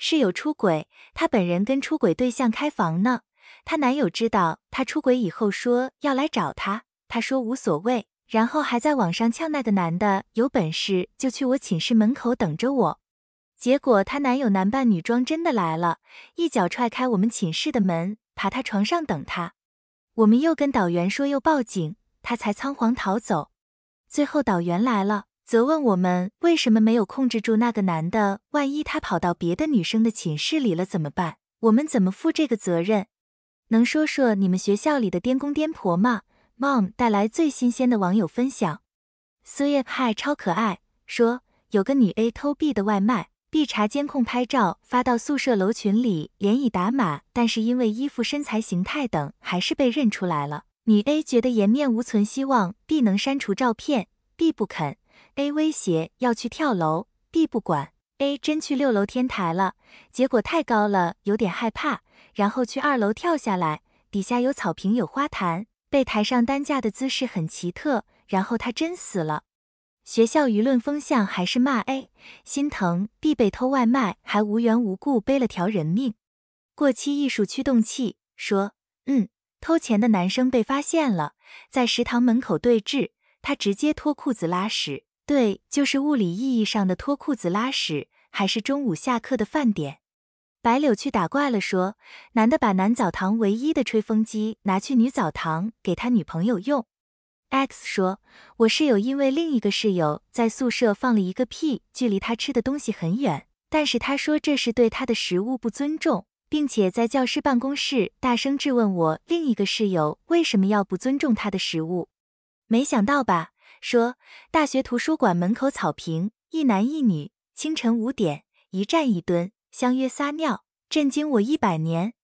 室友出轨，她本人跟出轨对象开房呢。她男友知道她出轨以后，说要来找她，她说无所谓，然后还在网上呛那个男的，有本事就去我寝室门口等着我。结果她男友男扮女装真的来了，一脚踹开我们寝室的门，爬她床上等她。我们又跟导员说，又报警，他才仓皇逃走。最后导员来了。责问我们为什么没有控制住那个男的？万一他跑到别的女生的寝室里了怎么办？我们怎么负这个责任？能说说你们学校里的颠公颠婆吗？Mom 带来最新鲜的网友分享。苏叶派超可爱说，有个女 A 偷 B 的外卖，B 查监控拍照发到宿舍楼群里，脸已打码，但是因为衣服、身材、形态等，还是被认出来了。女 A 觉得颜面无存，希望 B 能删除照片，B 不肯。A 威胁要去跳楼，B 不管。A 真去六楼天台了，结果太高了，有点害怕，然后去二楼跳下来，底下有草坪、有花坛，被抬上担架的姿势很奇特，然后他真死了。学校舆论风向还是骂 A，心疼 B 被偷外卖，还无缘无故背了条人命。过期艺术驱动器说，嗯，偷钱的男生被发现了，在食堂门口对峙，他直接脱裤子拉屎。对，就是物理意义上的脱裤子拉屎，还是中午下课的饭点。白柳去打怪了，说男的把男澡堂唯一的吹风机拿去女澡堂给他女朋友用。X 说，我室友因为另一个室友在宿舍放了一个屁，距离他吃的东西很远，但是他说这是对他的食物不尊重，并且在教师办公室大声质问我另一个室友为什么要不尊重他的食物。没想到吧？说大学图书馆门口草坪，一男一女，清晨五点，一站一蹲，相约撒尿，震惊我一百年。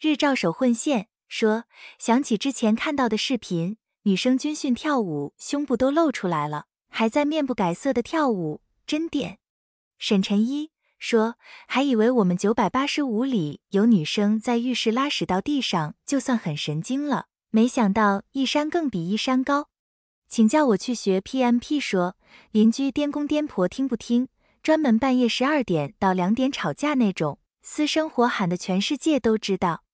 日照手混线说，想起之前看到的视频，女生军训跳舞，胸部都露出来了，还在面不改色的跳舞，真点。”沈晨一说，还以为我们九百八十五里有女生在浴室拉屎到地上就算很神经了，没想到一山更比一山高。请叫我去学 PMP。说邻居颠公颠婆听不听？专门半夜十二点到两点吵架那种。私生活喊的全世界都知道。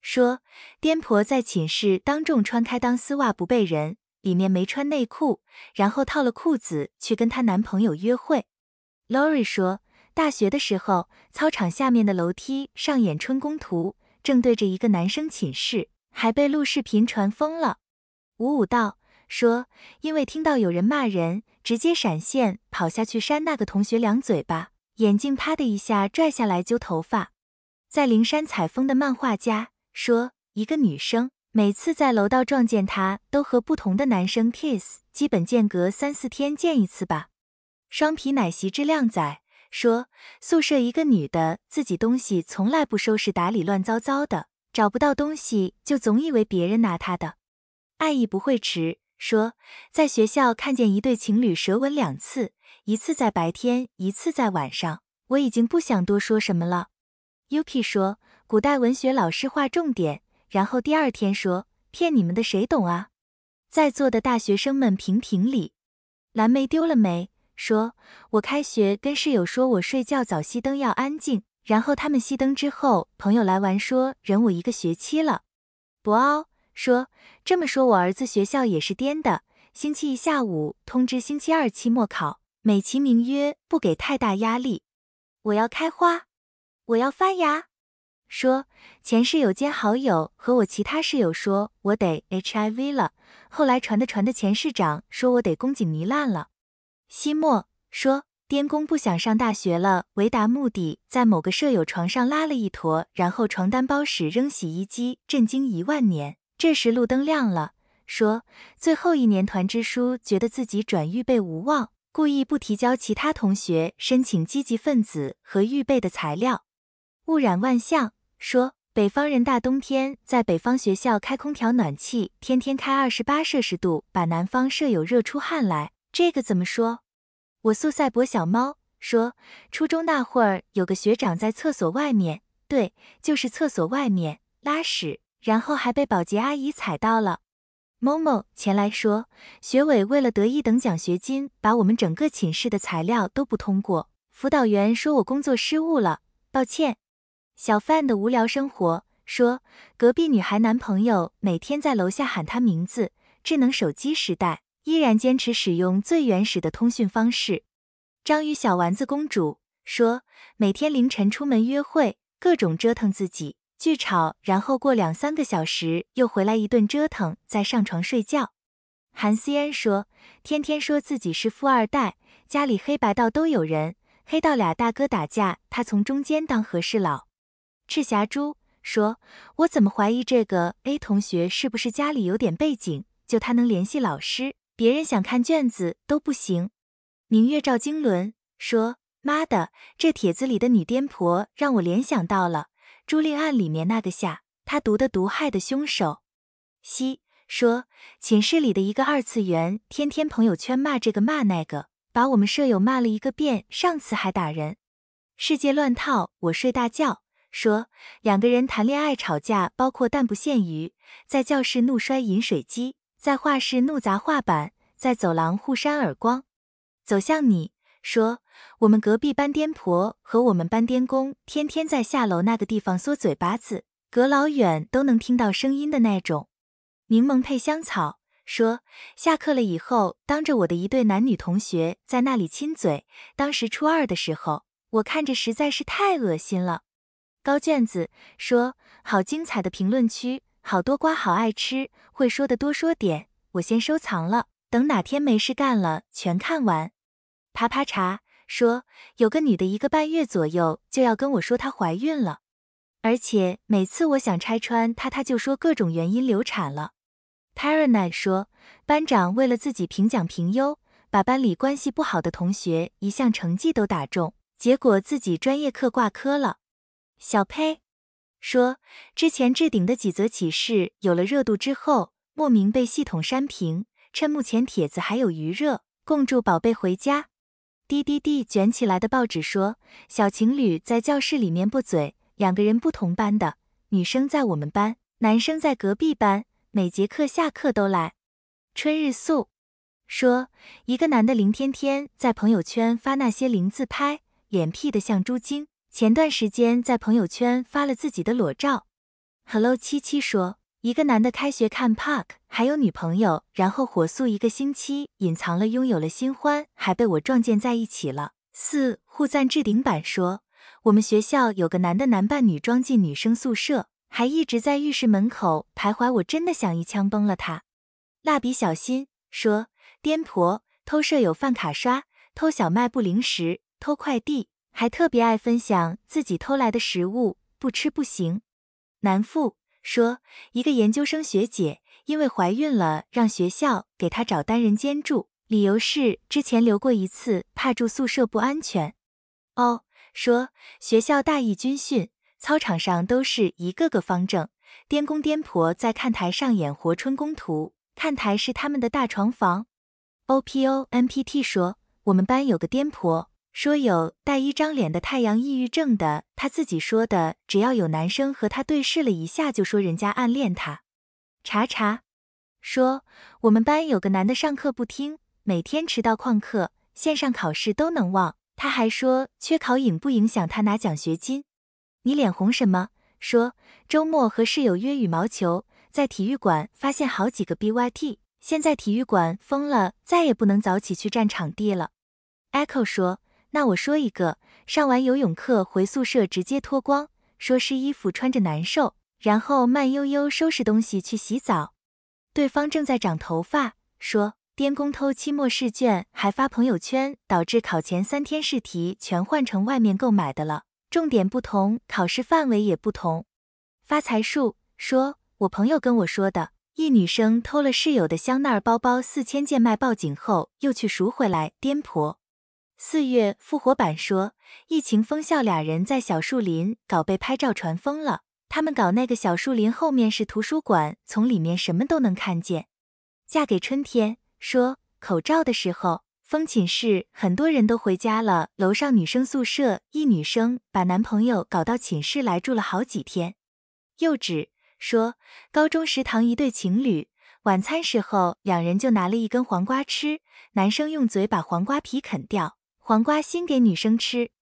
说颠婆在寝室当众穿开裆丝袜不背人，里面没穿内裤，然后套了裤子去跟她男朋友约会。Lori 说大学的时候，操场下面的楼梯上演春宫图，正对着一个男生寝室，还被录视频传疯了。五五道。说，因为听到有人骂人，直接闪现跑下去扇那个同学两嘴巴，眼镜啪的一下拽下来揪头发。在灵山采风的漫画家说，一个女生每次在楼道撞见他都和不同的男生 kiss，基本间隔三四天见一次吧。双皮奶席之靓仔说，宿舍一个女的自己东西从来不收拾打理，乱糟糟的，找不到东西就总以为别人拿她的。爱意不会迟。说在学校看见一对情侣舌吻两次，一次在白天，一次在晚上。我已经不想多说什么了。Yuki 说，古代文学老师划重点，然后第二天说骗你们的，谁懂啊？在座的大学生们评评理。蓝莓丢了没？说，我开学跟室友说我睡觉早熄灯要安静，然后他们熄灯之后朋友来玩说忍我一个学期了。博奥。说这么说，我儿子学校也是颠的。星期一下午通知星期二期末考，美其名曰不给太大压力。我要开花，我要发芽。说前室友兼好友和我其他室友说我得 HIV 了，后来传的传的，前室长说我得宫颈糜烂了。西莫说颠公不想上大学了，为达目的在某个舍友床上拉了一坨，然后床单包屎扔洗衣机，震惊一万年。这时路灯亮了，说：“最后一年团支书觉得自己转预备无望，故意不提交其他同学申请积极分子和预备的材料，误染万象。”说：“北方人大冬天在北方学校开空调暖气，天天开二十八摄氏度，把南方舍友热出汗来。”这个怎么说？我素赛博小猫说：“初中那会儿有个学长在厕所外面，对，就是厕所外面拉屎。”然后还被保洁阿姨踩到了。某某前来说，学委为了得一等奖学金，把我们整个寝室的材料都不通过。辅导员说我工作失误了，抱歉。小范的无聊生活说，隔壁女孩男朋友每天在楼下喊她名字。智能手机时代，依然坚持使用最原始的通讯方式。章鱼小丸子公主说，每天凌晨出门约会，各种折腾自己。巨吵，然后过两三个小时又回来一顿折腾，再上床睡觉。韩思嫣说：“天天说自己是富二代，家里黑白道都有人，黑道俩大哥打架，他从中间当和事佬。”赤霞珠说：“我怎么怀疑这个 A 同学是不是家里有点背景？就他能联系老师，别人想看卷子都不行。”明月照经纶说：“妈的，这帖子里的女颠婆让我联想到了。”朱令案里面那个下他毒的毒害的凶手西说寝室里的一个二次元天天朋友圈骂这个骂那个，把我们舍友骂了一个遍，上次还打人，世界乱套，我睡大觉。说两个人谈恋爱吵架，包括但不限于在教室怒摔饮水机，在画室怒砸画板，在走廊互扇耳光。走向你说。我们隔壁班颠婆和我们班癫公天天在下楼那个地方缩嘴巴子，隔老远都能听到声音的那种。柠檬配香草说下课了以后，当着我的一对男女同学在那里亲嘴。当时初二的时候，我看着实在是太恶心了。高卷子说好精彩的评论区，好多瓜，好爱吃，会说的多说点，我先收藏了，等哪天没事干了全看完。爬爬茶。说有个女的，一个半月左右就要跟我说她怀孕了，而且每次我想拆穿她，她就说各种原因流产了。p a r a n e t 说班长为了自己评奖评优，把班里关系不好的同学一项成绩都打中，结果自己专业课挂科了。小佩说之前置顶的几则启示有了热度之后，莫名被系统删评，趁目前帖子还有余热，共祝宝贝回家。滴滴滴，卷起来的报纸说，小情侣在教室里面不嘴，两个人不同班的，女生在我们班，男生在隔壁班，每节课下课都来。春日素说，一个男的林天天在朋友圈发那些零自拍，脸 P 的像猪精。前段时间在朋友圈发了自己的裸照。Hello 七七说。一个男的开学看 Park 还有女朋友，然后火速一个星期隐藏了拥有了新欢，还被我撞见在一起了。四互赞置顶版说，我们学校有个男的男扮女装进女生宿舍，还一直在浴室门口徘徊，我真的想一枪崩了他。蜡笔小新说，颠婆偷舍友饭卡刷，偷小卖部零食，偷快递，还特别爱分享自己偷来的食物，不吃不行。男富。说一个研究生学姐因为怀孕了，让学校给她找单人间住，理由是之前留过一次，怕住宿舍不安全。哦，说学校大一军训，操场上都是一个个方阵，颠公颠婆在看台上演活春宫图，看台是他们的大床房。O P O M P T 说，我们班有个颠婆。说有带一张脸的太阳抑郁症的，他自己说的。只要有男生和他对视了一下，就说人家暗恋他。查查，说我们班有个男的上课不听，每天迟到旷课，线上考试都能忘。他还说缺考影不影响他拿奖学金？你脸红什么？说周末和室友约羽毛球，在体育馆发现好几个 BYT，现在体育馆封了，再也不能早起去占场地了。Echo 说。那我说一个，上完游泳课回宿舍直接脱光，说湿衣服穿着难受，然后慢悠悠收拾东西去洗澡。对方正在长头发，说颠公偷期末试卷还发朋友圈，导致考前三天试题全换成外面购买的了，重点不同，考试范围也不同。发财树说，我朋友跟我说的，一女生偷了室友的香奈儿包包四千件卖报警后又去赎回来。颠婆。四月复活版说，疫情封校，俩人在小树林搞被拍照传疯了。他们搞那个小树林后面是图书馆，从里面什么都能看见。嫁给春天说，口罩的时候封寝室，很多人都回家了。楼上女生宿舍一女生把男朋友搞到寝室来住了好几天。幼稚说，高中食堂一对情侣晚餐时候，两人就拿了一根黄瓜吃，男生用嘴把黄瓜皮啃掉。黄瓜心给女生吃，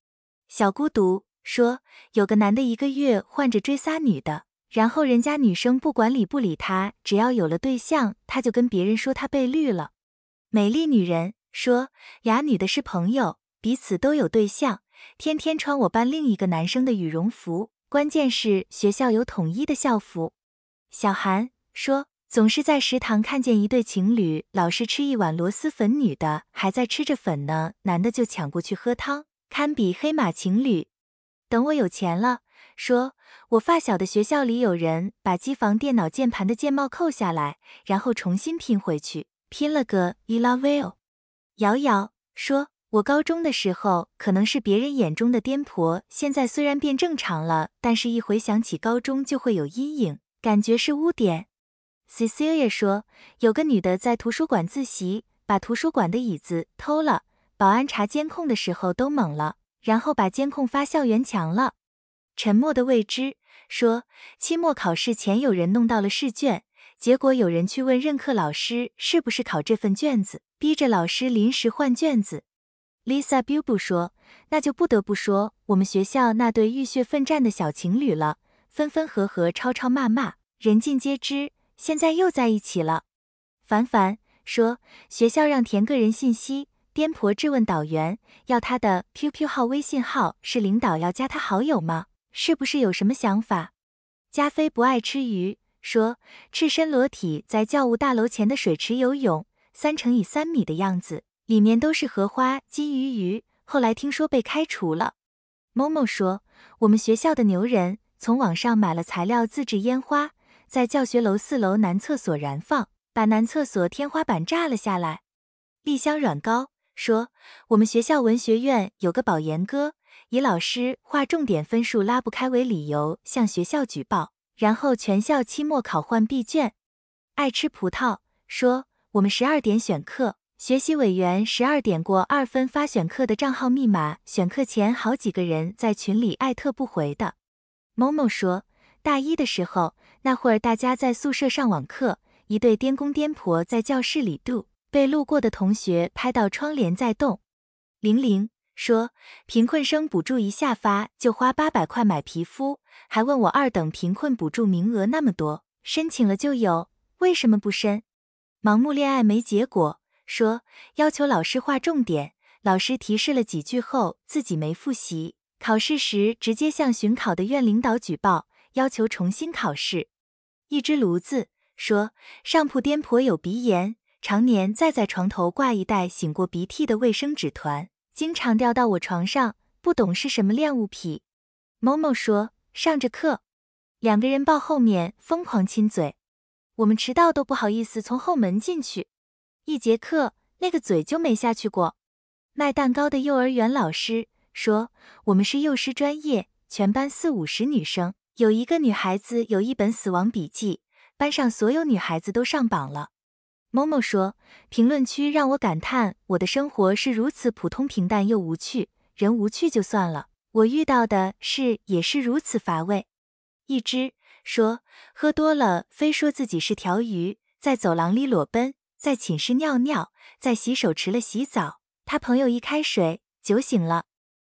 小孤独说有个男的一个月换着追仨女的，然后人家女生不管理不理他，只要有了对象，他就跟别人说他被绿了。美丽女人说俩女的是朋友，彼此都有对象，天天穿我班另一个男生的羽绒服，关键是学校有统一的校服。小韩说。总是在食堂看见一对情侣，老是吃一碗螺蛳粉，女的还在吃着粉呢，男的就抢过去喝汤，堪比黑马情侣。等我有钱了，说我发小的学校里有人把机房电脑键盘的键帽扣下来，然后重新拼回去，拼了个 e l a v e l 瑶瑶说，我高中的时候可能是别人眼中的癫婆，现在虽然变正常了，但是一回想起高中就会有阴影，感觉是污点。Cecilia 说，有个女的在图书馆自习，把图书馆的椅子偷了。保安查监控的时候都懵了，然后把监控发校园墙了。沉默的未知说，期末考试前有人弄到了试卷，结果有人去问任课老师是不是考这份卷子，逼着老师临时换卷子。Lisa b u b u 说，那就不得不说我们学校那对浴血奋战的小情侣了，分分合合，吵吵骂骂，人尽皆知。现在又在一起了，凡凡说学校让填个人信息，颠婆质问导员要他的 QQ 号、微信号，是领导要加他好友吗？是不是有什么想法？加菲不爱吃鱼，说赤身裸体在教务大楼前的水池游泳，三乘以三米的样子，里面都是荷花、金鱼鱼。后来听说被开除了。某某说我们学校的牛人从网上买了材料自制烟花。在教学楼四楼男厕所燃放，把男厕所天花板炸了下来。丽香软膏说：“我们学校文学院有个保研哥，以老师划重点分数拉不开为理由向学校举报，然后全校期末考换闭卷。”爱吃葡萄说：“我们十二点选课，学习委员十二点过二分发选课的账号密码，选课前好几个人在群里艾特不回的。”某某说。大一的时候，那会儿大家在宿舍上网课，一对颠公颠婆在教室里度，被路过的同学拍到窗帘在动。玲玲说，贫困生补助一下发就花八百块买皮肤，还问我二等贫困补助名额那么多，申请了就有，为什么不申？盲目恋爱没结果，说要求老师划重点，老师提示了几句后自己没复习，考试时直接向巡考的院领导举报。要求重新考试。一只炉子说：“上铺颠婆有鼻炎，常年再在床头挂一袋醒过鼻涕的卫生纸团，经常掉到我床上，不懂是什么恋物癖。”某某说：“上着课，两个人抱后面疯狂亲嘴，我们迟到都不好意思从后门进去。一节课那个嘴就没下去过。”卖蛋糕的幼儿园老师说：“我们是幼师专业，全班四五十女生。”有一个女孩子有一本死亡笔记，班上所有女孩子都上榜了。某某说，评论区让我感叹我的生活是如此普通平淡又无趣，人无趣就算了，我遇到的事也是如此乏味。一只说，喝多了非说自己是条鱼，在走廊里裸奔，在寝室尿尿，在洗手池了洗澡，他朋友一开水酒醒了，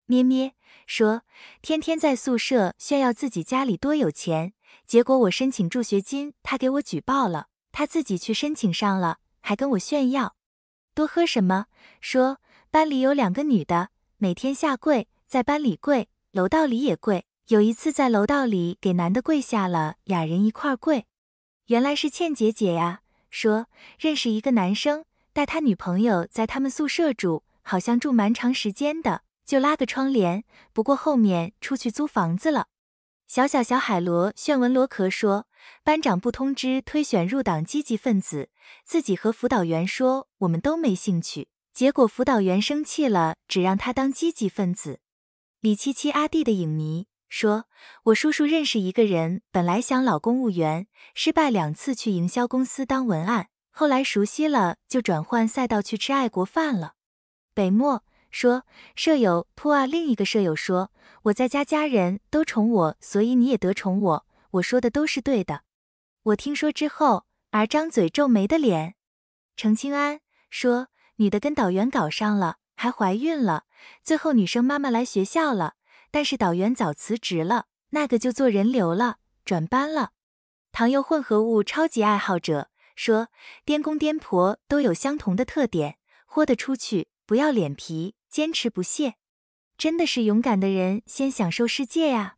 咩咩。说天天在宿舍炫耀自己家里多有钱，结果我申请助学金，他给我举报了，他自己去申请上了，还跟我炫耀。多喝什么？说班里有两个女的，每天下跪，在班里跪，楼道里也跪。有一次在楼道里给男的跪下了，俩人一块跪。原来是倩姐姐呀。说认识一个男生，带他女朋友在他们宿舍住，好像住蛮长时间的。就拉个窗帘，不过后面出去租房子了。小小小海螺炫纹螺壳说，班长不通知推选入党积极分子，自己和辅导员说我们都没兴趣，结果辅导员生气了，只让他当积极分子。李七七阿弟的影迷说，我叔叔认识一个人，本来想老公务员，失败两次，去营销公司当文案，后来熟悉了就转换赛道去吃爱国饭了。北漠。说舍友噗啊，另一个舍友说我在家家人都宠我，所以你也得宠我。我说的都是对的。我听说之后，而张嘴皱眉的脸。程清安说女的跟导员搞上了，还怀孕了。最后女生妈妈来学校了，但是导员早辞职了，那个就做人流了，转班了。糖油混合物超级爱好者说，颠公颠婆都有相同的特点，豁得出去，不要脸皮。坚持不懈，真的是勇敢的人先享受世界呀！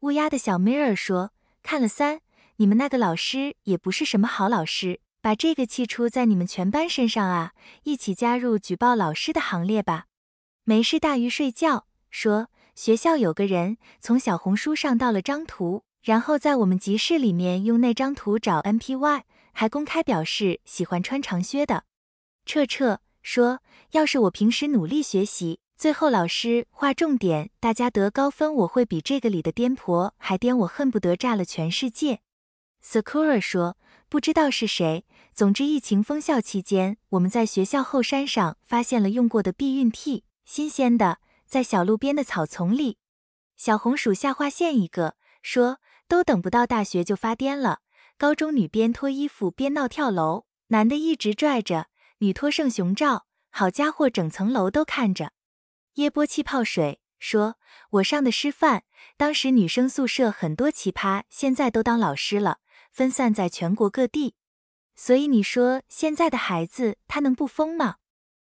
乌鸦的小 Mirror 说：“看了三，你们那个老师也不是什么好老师，把这个气出在你们全班身上啊！一起加入举报老师的行列吧！”没事，大鱼睡觉说：“学校有个人从小红书上盗了张图，然后在我们集市里面用那张图找 NPY，还公开表示喜欢穿长靴的。”撤撤。说，要是我平时努力学习，最后老师划重点，大家得高分，我会比这个里的颠婆还颠，我恨不得炸了全世界。Sakura 说，不知道是谁，总之疫情封校期间，我们在学校后山上发现了用过的避孕 T，新鲜的，在小路边的草丛里。小红薯下划线一个说，都等不到大学就发癫了。高中女边脱衣服边闹跳楼，男的一直拽着。女托圣雄照，好家伙，整层楼都看着。耶波气泡水说：“我上的师范，当时女生宿舍很多奇葩，现在都当老师了，分散在全国各地。所以你说现在的孩子他能不疯吗？”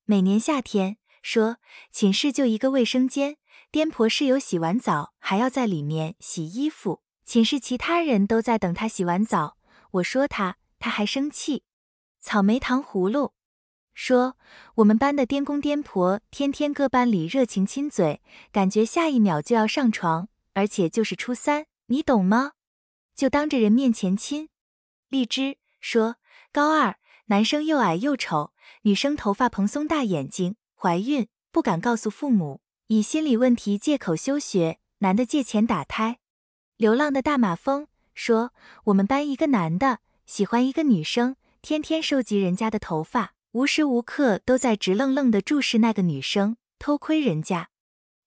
每年夏天说寝室就一个卫生间，颠婆室友洗完澡还要在里面洗衣服，寝室其他人都在等他洗完澡，我说他，他还生气。草莓糖葫芦。说我们班的颠公颠婆天天搁班里热情亲嘴，感觉下一秒就要上床，而且就是初三，你懂吗？就当着人面前亲。荔枝说高二男生又矮又丑，女生头发蓬松大眼睛，怀孕不敢告诉父母，以心理问题借口休学，男的借钱打胎。流浪的大马蜂说我们班一个男的喜欢一个女生，天天收集人家的头发。无时无刻都在直愣愣地注视那个女生偷窥人家。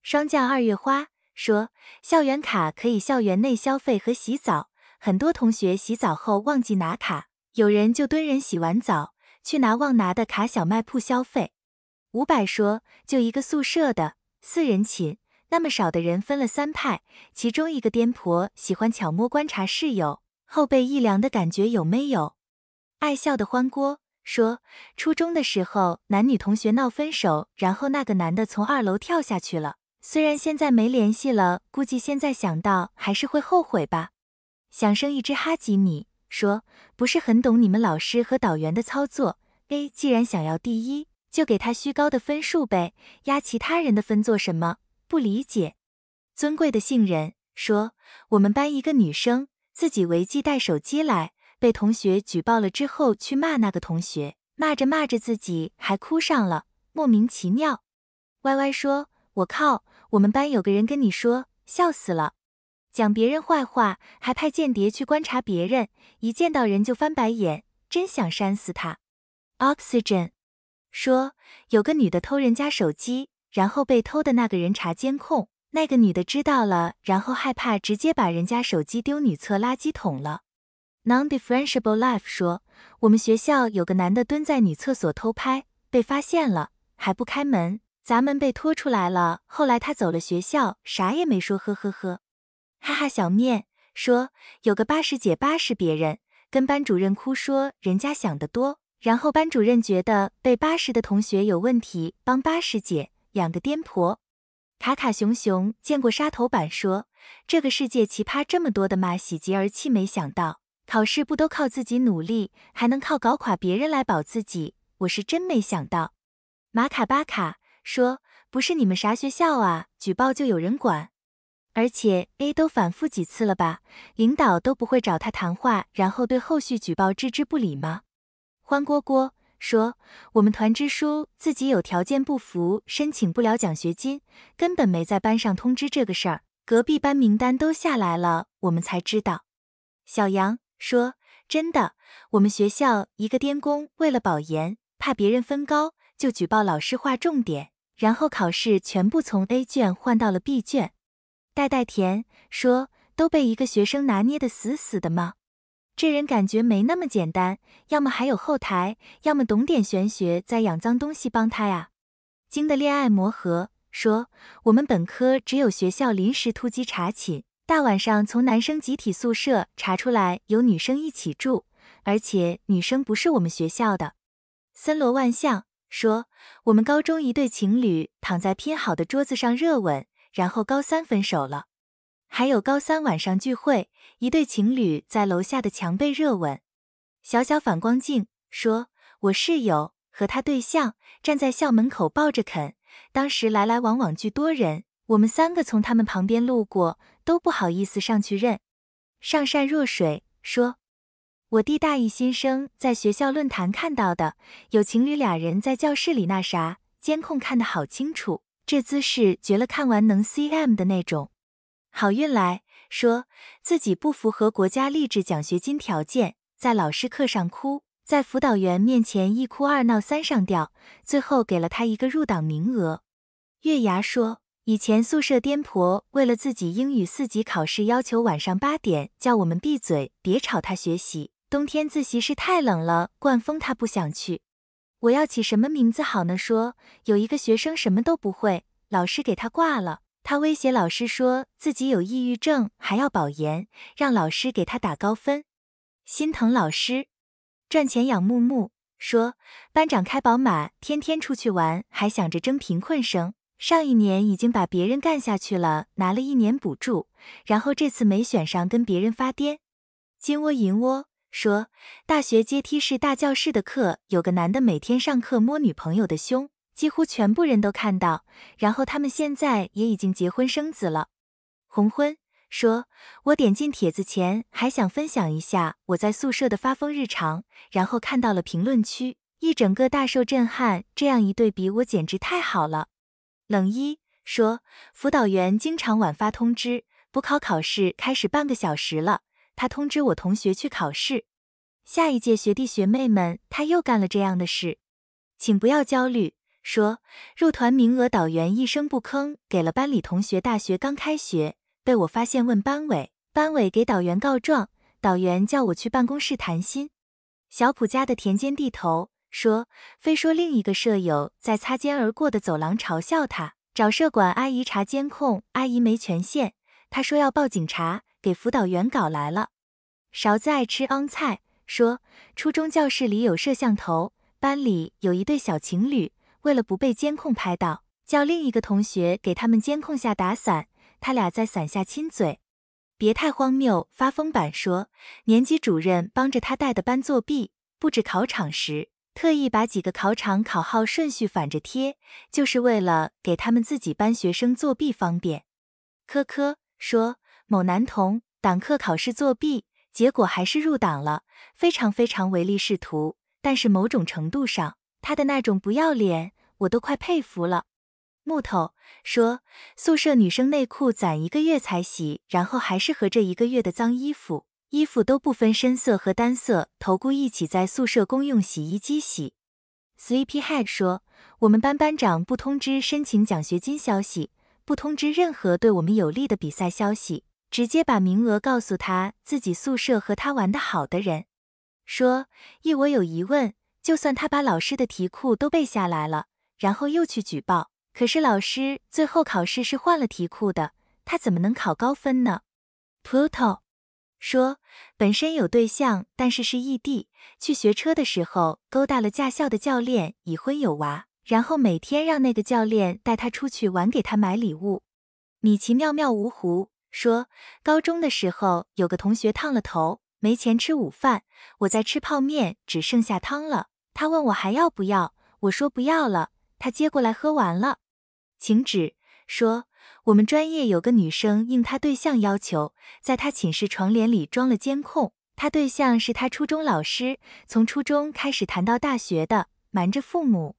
霜降二月花说：校园卡可以校园内消费和洗澡，很多同学洗澡后忘记拿卡，有人就蹲人洗完澡去拿忘拿的卡，小卖铺消费。五百说：就一个宿舍的四人寝，那么少的人分了三派，其中一个颠婆喜欢悄摸观察室友，后背一凉的感觉有没有？爱笑的欢锅。说初中的时候，男女同学闹分手，然后那个男的从二楼跳下去了。虽然现在没联系了，估计现在想到还是会后悔吧。想生一只哈吉米说，不是很懂你们老师和导员的操作。A 既然想要第一，就给他虚高的分数呗，压其他人的分做什么？不理解。尊贵的杏仁说，我们班一个女生自己违纪带手机来。被同学举报了之后去骂那个同学，骂着骂着自己还哭上了，莫名其妙。歪歪说：“我靠，我们班有个人跟你说，笑死了，讲别人坏话还派间谍去观察别人，一见到人就翻白眼，真想扇死他。” Oxygen 说：“有个女的偷人家手机，然后被偷的那个人查监控，那个女的知道了，然后害怕，直接把人家手机丢女厕垃圾桶了。” Nondifferentiable Life 说：“我们学校有个男的蹲在女厕所偷拍，被发现了还不开门，砸门被拖出来了。后来他走了，学校啥也没说。呵呵呵，哈哈。”小面说：“有个八十姐八十别人跟班主任哭说人家想得多，然后班主任觉得被八十的同学有问题，帮八十姐养个颠婆。”卡卡熊熊见过杀头版说：“这个世界奇葩这么多的吗？喜极而泣，没想到。”考试不都靠自己努力，还能靠搞垮别人来保自己？我是真没想到。马卡巴卡说：“不是你们啥学校啊，举报就有人管？而且 A 都反复几次了吧，领导都不会找他谈话，然后对后续举报置之不理吗？”欢锅锅说：“我们团支书自己有条件不服，申请不了奖学金，根本没在班上通知这个事儿，隔壁班名单都下来了，我们才知道。”小杨。说真的，我们学校一个颠公为了保研，怕别人分高，就举报老师划重点，然后考试全部从 A 卷换到了 B 卷。代代田说都被一个学生拿捏的死死的吗？这人感觉没那么简单，要么还有后台，要么懂点玄学在养脏东西帮他呀。经的恋爱磨合说我们本科只有学校临时突击查寝。大晚上从男生集体宿舍查出来有女生一起住，而且女生不是我们学校的。森罗万象说我们高中一对情侣躺在拼好的桌子上热吻，然后高三分手了。还有高三晚上聚会，一对情侣在楼下的墙被热吻。小小反光镜说我室友和他对象站在校门口抱着啃，当时来来往往巨多人，我们三个从他们旁边路过。都不好意思上去认。上善若水说，我弟大一新生在学校论坛看到的，有情侣俩人在教室里那啥，监控看得好清楚，这姿势绝了，看完能 C M 的那种。好运来说，自己不符合国家励志奖学金条件，在老师课上哭，在辅导员面前一哭二闹三上吊，最后给了他一个入党名额。月牙说。以前宿舍颠婆为了自己英语四级考试，要求晚上八点叫我们闭嘴，别吵他学习。冬天自习室太冷了，灌风他不想去。我要起什么名字好呢？说有一个学生什么都不会，老师给他挂了，他威胁老师说自己有抑郁症，还要保研，让老师给他打高分，心疼老师。赚钱养木木，说班长开宝马，天天出去玩，还想着争贫困生。上一年已经把别人干下去了，拿了一年补助，然后这次没选上，跟别人发癫。金窝银窝，说大学阶梯式大教室的课，有个男的每天上课摸女朋友的胸，几乎全部人都看到。然后他们现在也已经结婚生子了。红婚说，我点进帖子前还想分享一下我在宿舍的发疯日常，然后看到了评论区，一整个大受震撼。这样一对比，我简直太好了。冷一说，辅导员经常晚发通知，补考考试开始半个小时了，他通知我同学去考试。下一届学弟学妹们，他又干了这样的事，请不要焦虑。说入团名额，导员一声不吭给了班里同学。大学刚开学，被我发现，问班委，班委给导员告状，导员叫我去办公室谈心。小普家的田间地头。说非说另一个舍友在擦肩而过的走廊嘲笑他，找舍管阿姨查监控，阿姨没权限。他说要报警查，给辅导员搞来了。勺子爱吃昂菜说，初中教室里有摄像头，班里有一对小情侣，为了不被监控拍到，叫另一个同学给他们监控下打伞，他俩在伞下亲嘴。别太荒谬，发疯版说，年级主任帮着他带的班作弊布置考场时。特意把几个考场考号顺序反着贴，就是为了给他们自己班学生作弊方便。科科说某男童党课考试作弊，结果还是入党了，非常非常唯利是图。但是某种程度上，他的那种不要脸，我都快佩服了。木头说宿舍女生内裤攒一个月才洗，然后还是和这一个月的脏衣服。衣服都不分深色和单色，头箍一起在宿舍公用洗衣机洗。Sleepy Head 说，我们班班长不通知申请奖学金消息，不通知任何对我们有利的比赛消息，直接把名额告诉他自己宿舍和他玩的好的人。说一我有疑问，就算他把老师的题库都背下来了，然后又去举报，可是老师最后考试是换了题库的，他怎么能考高分呢？Pluto。说本身有对象，但是是异地。去学车的时候勾搭了驾校的教练，已婚有娃，然后每天让那个教练带他出去玩，给他买礼物。米奇妙妙芜湖说，高中的时候有个同学烫了头，没钱吃午饭，我在吃泡面，只剩下汤了。他问我还要不要，我说不要了，他接过来喝完了。请止说。我们专业有个女生应她对象要求，在她寝室床帘里装了监控。她对象是她初中老师，从初中开始谈到大学的，瞒着父母。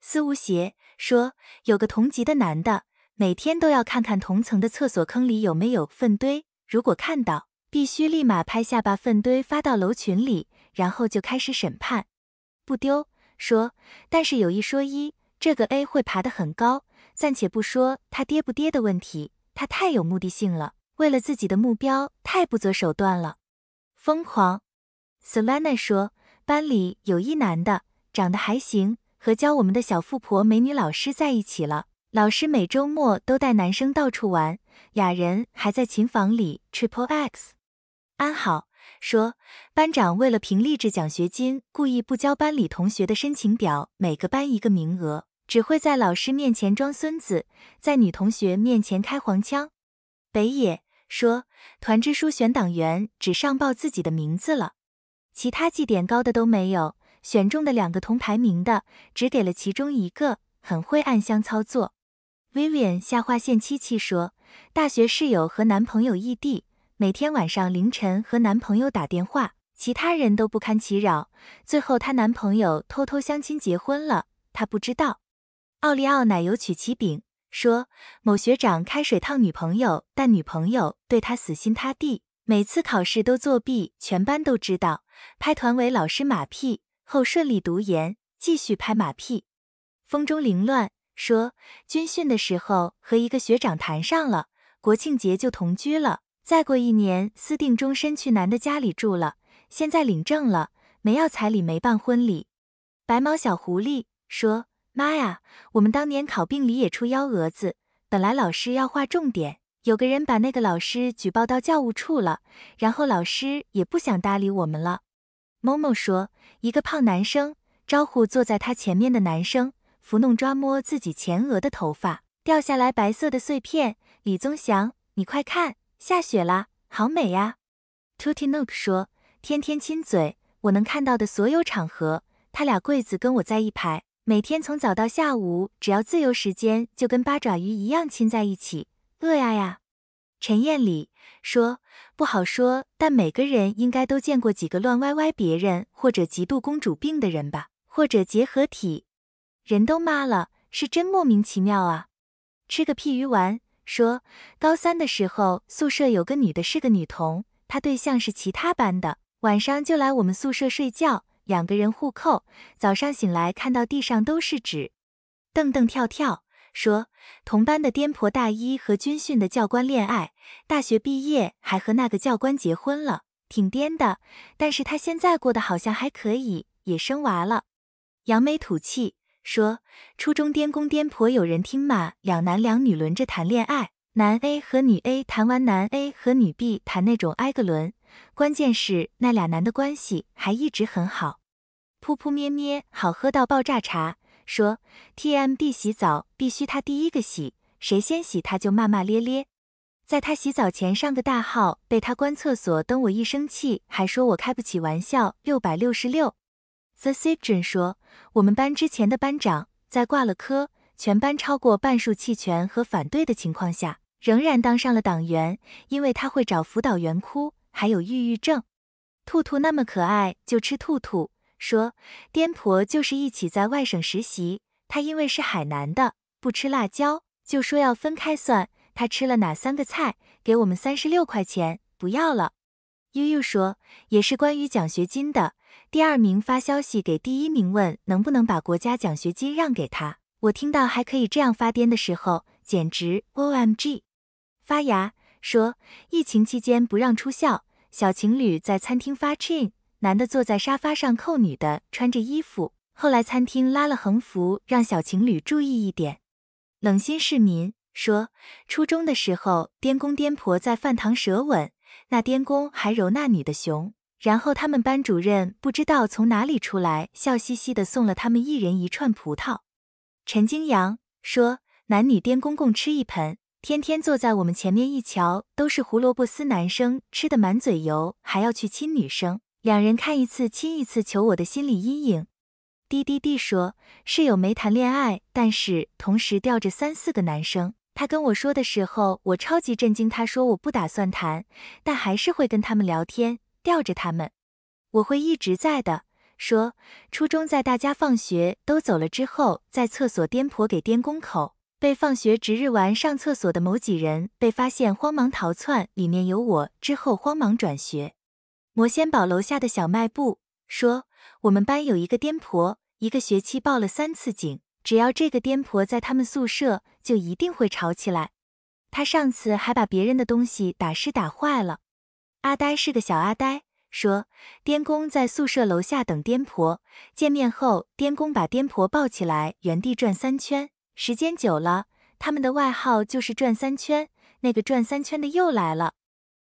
司无邪说，有个同级的男的，每天都要看看同层的厕所坑里有没有粪堆，如果看到，必须立马拍下把粪堆发到楼群里，然后就开始审判。不丢说，但是有一说一，这个 A 会爬得很高。暂且不说他跌不跌的问题，他太有目的性了，为了自己的目标太不择手段了，疯狂。s e l e n a 说，班里有一男的，长得还行，和教我们的小富婆美女老师在一起了。老师每周末都带男生到处玩，俩人还在琴房里 Triple X。安好说，班长为了评励志奖学金，故意不交班里同学的申请表，每个班一个名额。只会在老师面前装孙子，在女同学面前开黄腔。北野说，团支书选党员只上报自己的名字了，其他绩点高的都没有选中的两个同排名的，只给了其中一个，很会暗箱操作。Vivian 下划线七七说，大学室友和男朋友异地，每天晚上凌晨和男朋友打电话，其他人都不堪其扰，最后她男朋友偷偷相亲结婚了，她不知道。奥利奥奶油曲奇饼说：“某学长开水烫女朋友，但女朋友对他死心塌地。每次考试都作弊，全班都知道。拍团委老师马屁后顺利读研，继续拍马屁。风中凌乱说：军训的时候和一个学长谈上了，国庆节就同居了。再过一年私定终身，去男的家里住了。现在领证了，没要彩礼，没办婚礼。”白毛小狐狸说。妈呀！我们当年考病理也出幺蛾子，本来老师要划重点，有个人把那个老师举报到教务处了，然后老师也不想搭理我们了。Momo 说，一个胖男生招呼坐在他前面的男生，扶弄抓摸自己前额的头发，掉下来白色的碎片。李宗祥，你快看，下雪啦，好美呀。t u t i n o k 说，天天亲嘴，我能看到的所有场合，他俩柜子跟我在一排。每天从早到下午，只要自由时间，就跟八爪鱼一样亲在一起。饿呀呀！陈艳丽说：“不好说，但每个人应该都见过几个乱歪歪别人或者极度公主病的人吧？或者结合体，人都妈了，是真莫名其妙啊！”吃个屁鱼丸说：“高三的时候，宿舍有个女的是个女同，她对象是其他班的，晚上就来我们宿舍睡觉。”两个人互扣，早上醒来看到地上都是纸，蹦蹦跳跳说同班的颠婆大一和军训的教官恋爱，大学毕业还和那个教官结婚了，挺颠的。但是他现在过得好像还可以，也生娃了，扬眉吐气说初中颠公颠婆有人听吗？两男两女轮着谈恋爱，男 A 和女 A 谈完，男 A 和女 B 谈那种挨个轮。关键是那俩男的关系还一直很好，噗噗咩咩，好喝到爆炸。茶说，TMD 洗澡必须他第一个洗，谁先洗他就骂骂咧咧。在他洗澡前上个大号被他关厕所，等我一生气还说我开不起玩笑。六百六十六，The s i t r o n 说，我们班之前的班长在挂了科，全班超过半数弃权和反对的情况下，仍然当上了党员，因为他会找辅导员哭。还有抑郁症，兔兔那么可爱就吃兔兔。说颠婆就是一起在外省实习，她因为是海南的不吃辣椒，就说要分开算。她吃了哪三个菜？给我们三十六块钱，不要了。悠悠说也是关于奖学金的，第二名发消息给第一名问能不能把国家奖学金让给他。我听到还可以这样发癫的时候，简直 O M G，发芽。说疫情期间不让出校，小情侣在餐厅发亲，男的坐在沙发上扣女的穿着衣服。后来餐厅拉了横幅，让小情侣注意一点。冷心市民说，初中的时候，颠公颠婆在饭堂舌吻，那颠公还揉那女的熊，然后他们班主任不知道从哪里出来，笑嘻嘻的送了他们一人一串葡萄。陈金阳说，男女颠公公吃一盆。天天坐在我们前面一瞧，都是胡萝卜丝男生，吃的满嘴油，还要去亲女生，两人看一次亲一次，求我的心理阴影。滴滴滴说室友没谈恋爱，但是同时吊着三四个男生。他跟我说的时候，我超级震惊。他说我不打算谈，但还是会跟他们聊天，吊着他们，我会一直在的。说初中在大家放学都走了之后，在厕所颠婆给颠公口。被放学值日完上厕所的某几人被发现，慌忙逃窜，里面有我。之后慌忙转学。魔仙堡楼下的小卖部说，我们班有一个颠婆，一个学期报了三次警。只要这个颠婆在他们宿舍，就一定会吵起来。他上次还把别人的东西打湿打坏了。阿呆是个小阿呆，说颠公在宿舍楼下等颠婆，见面后颠公把颠婆抱起来原地转三圈。时间久了，他们的外号就是转三圈。那个转三圈的又来了。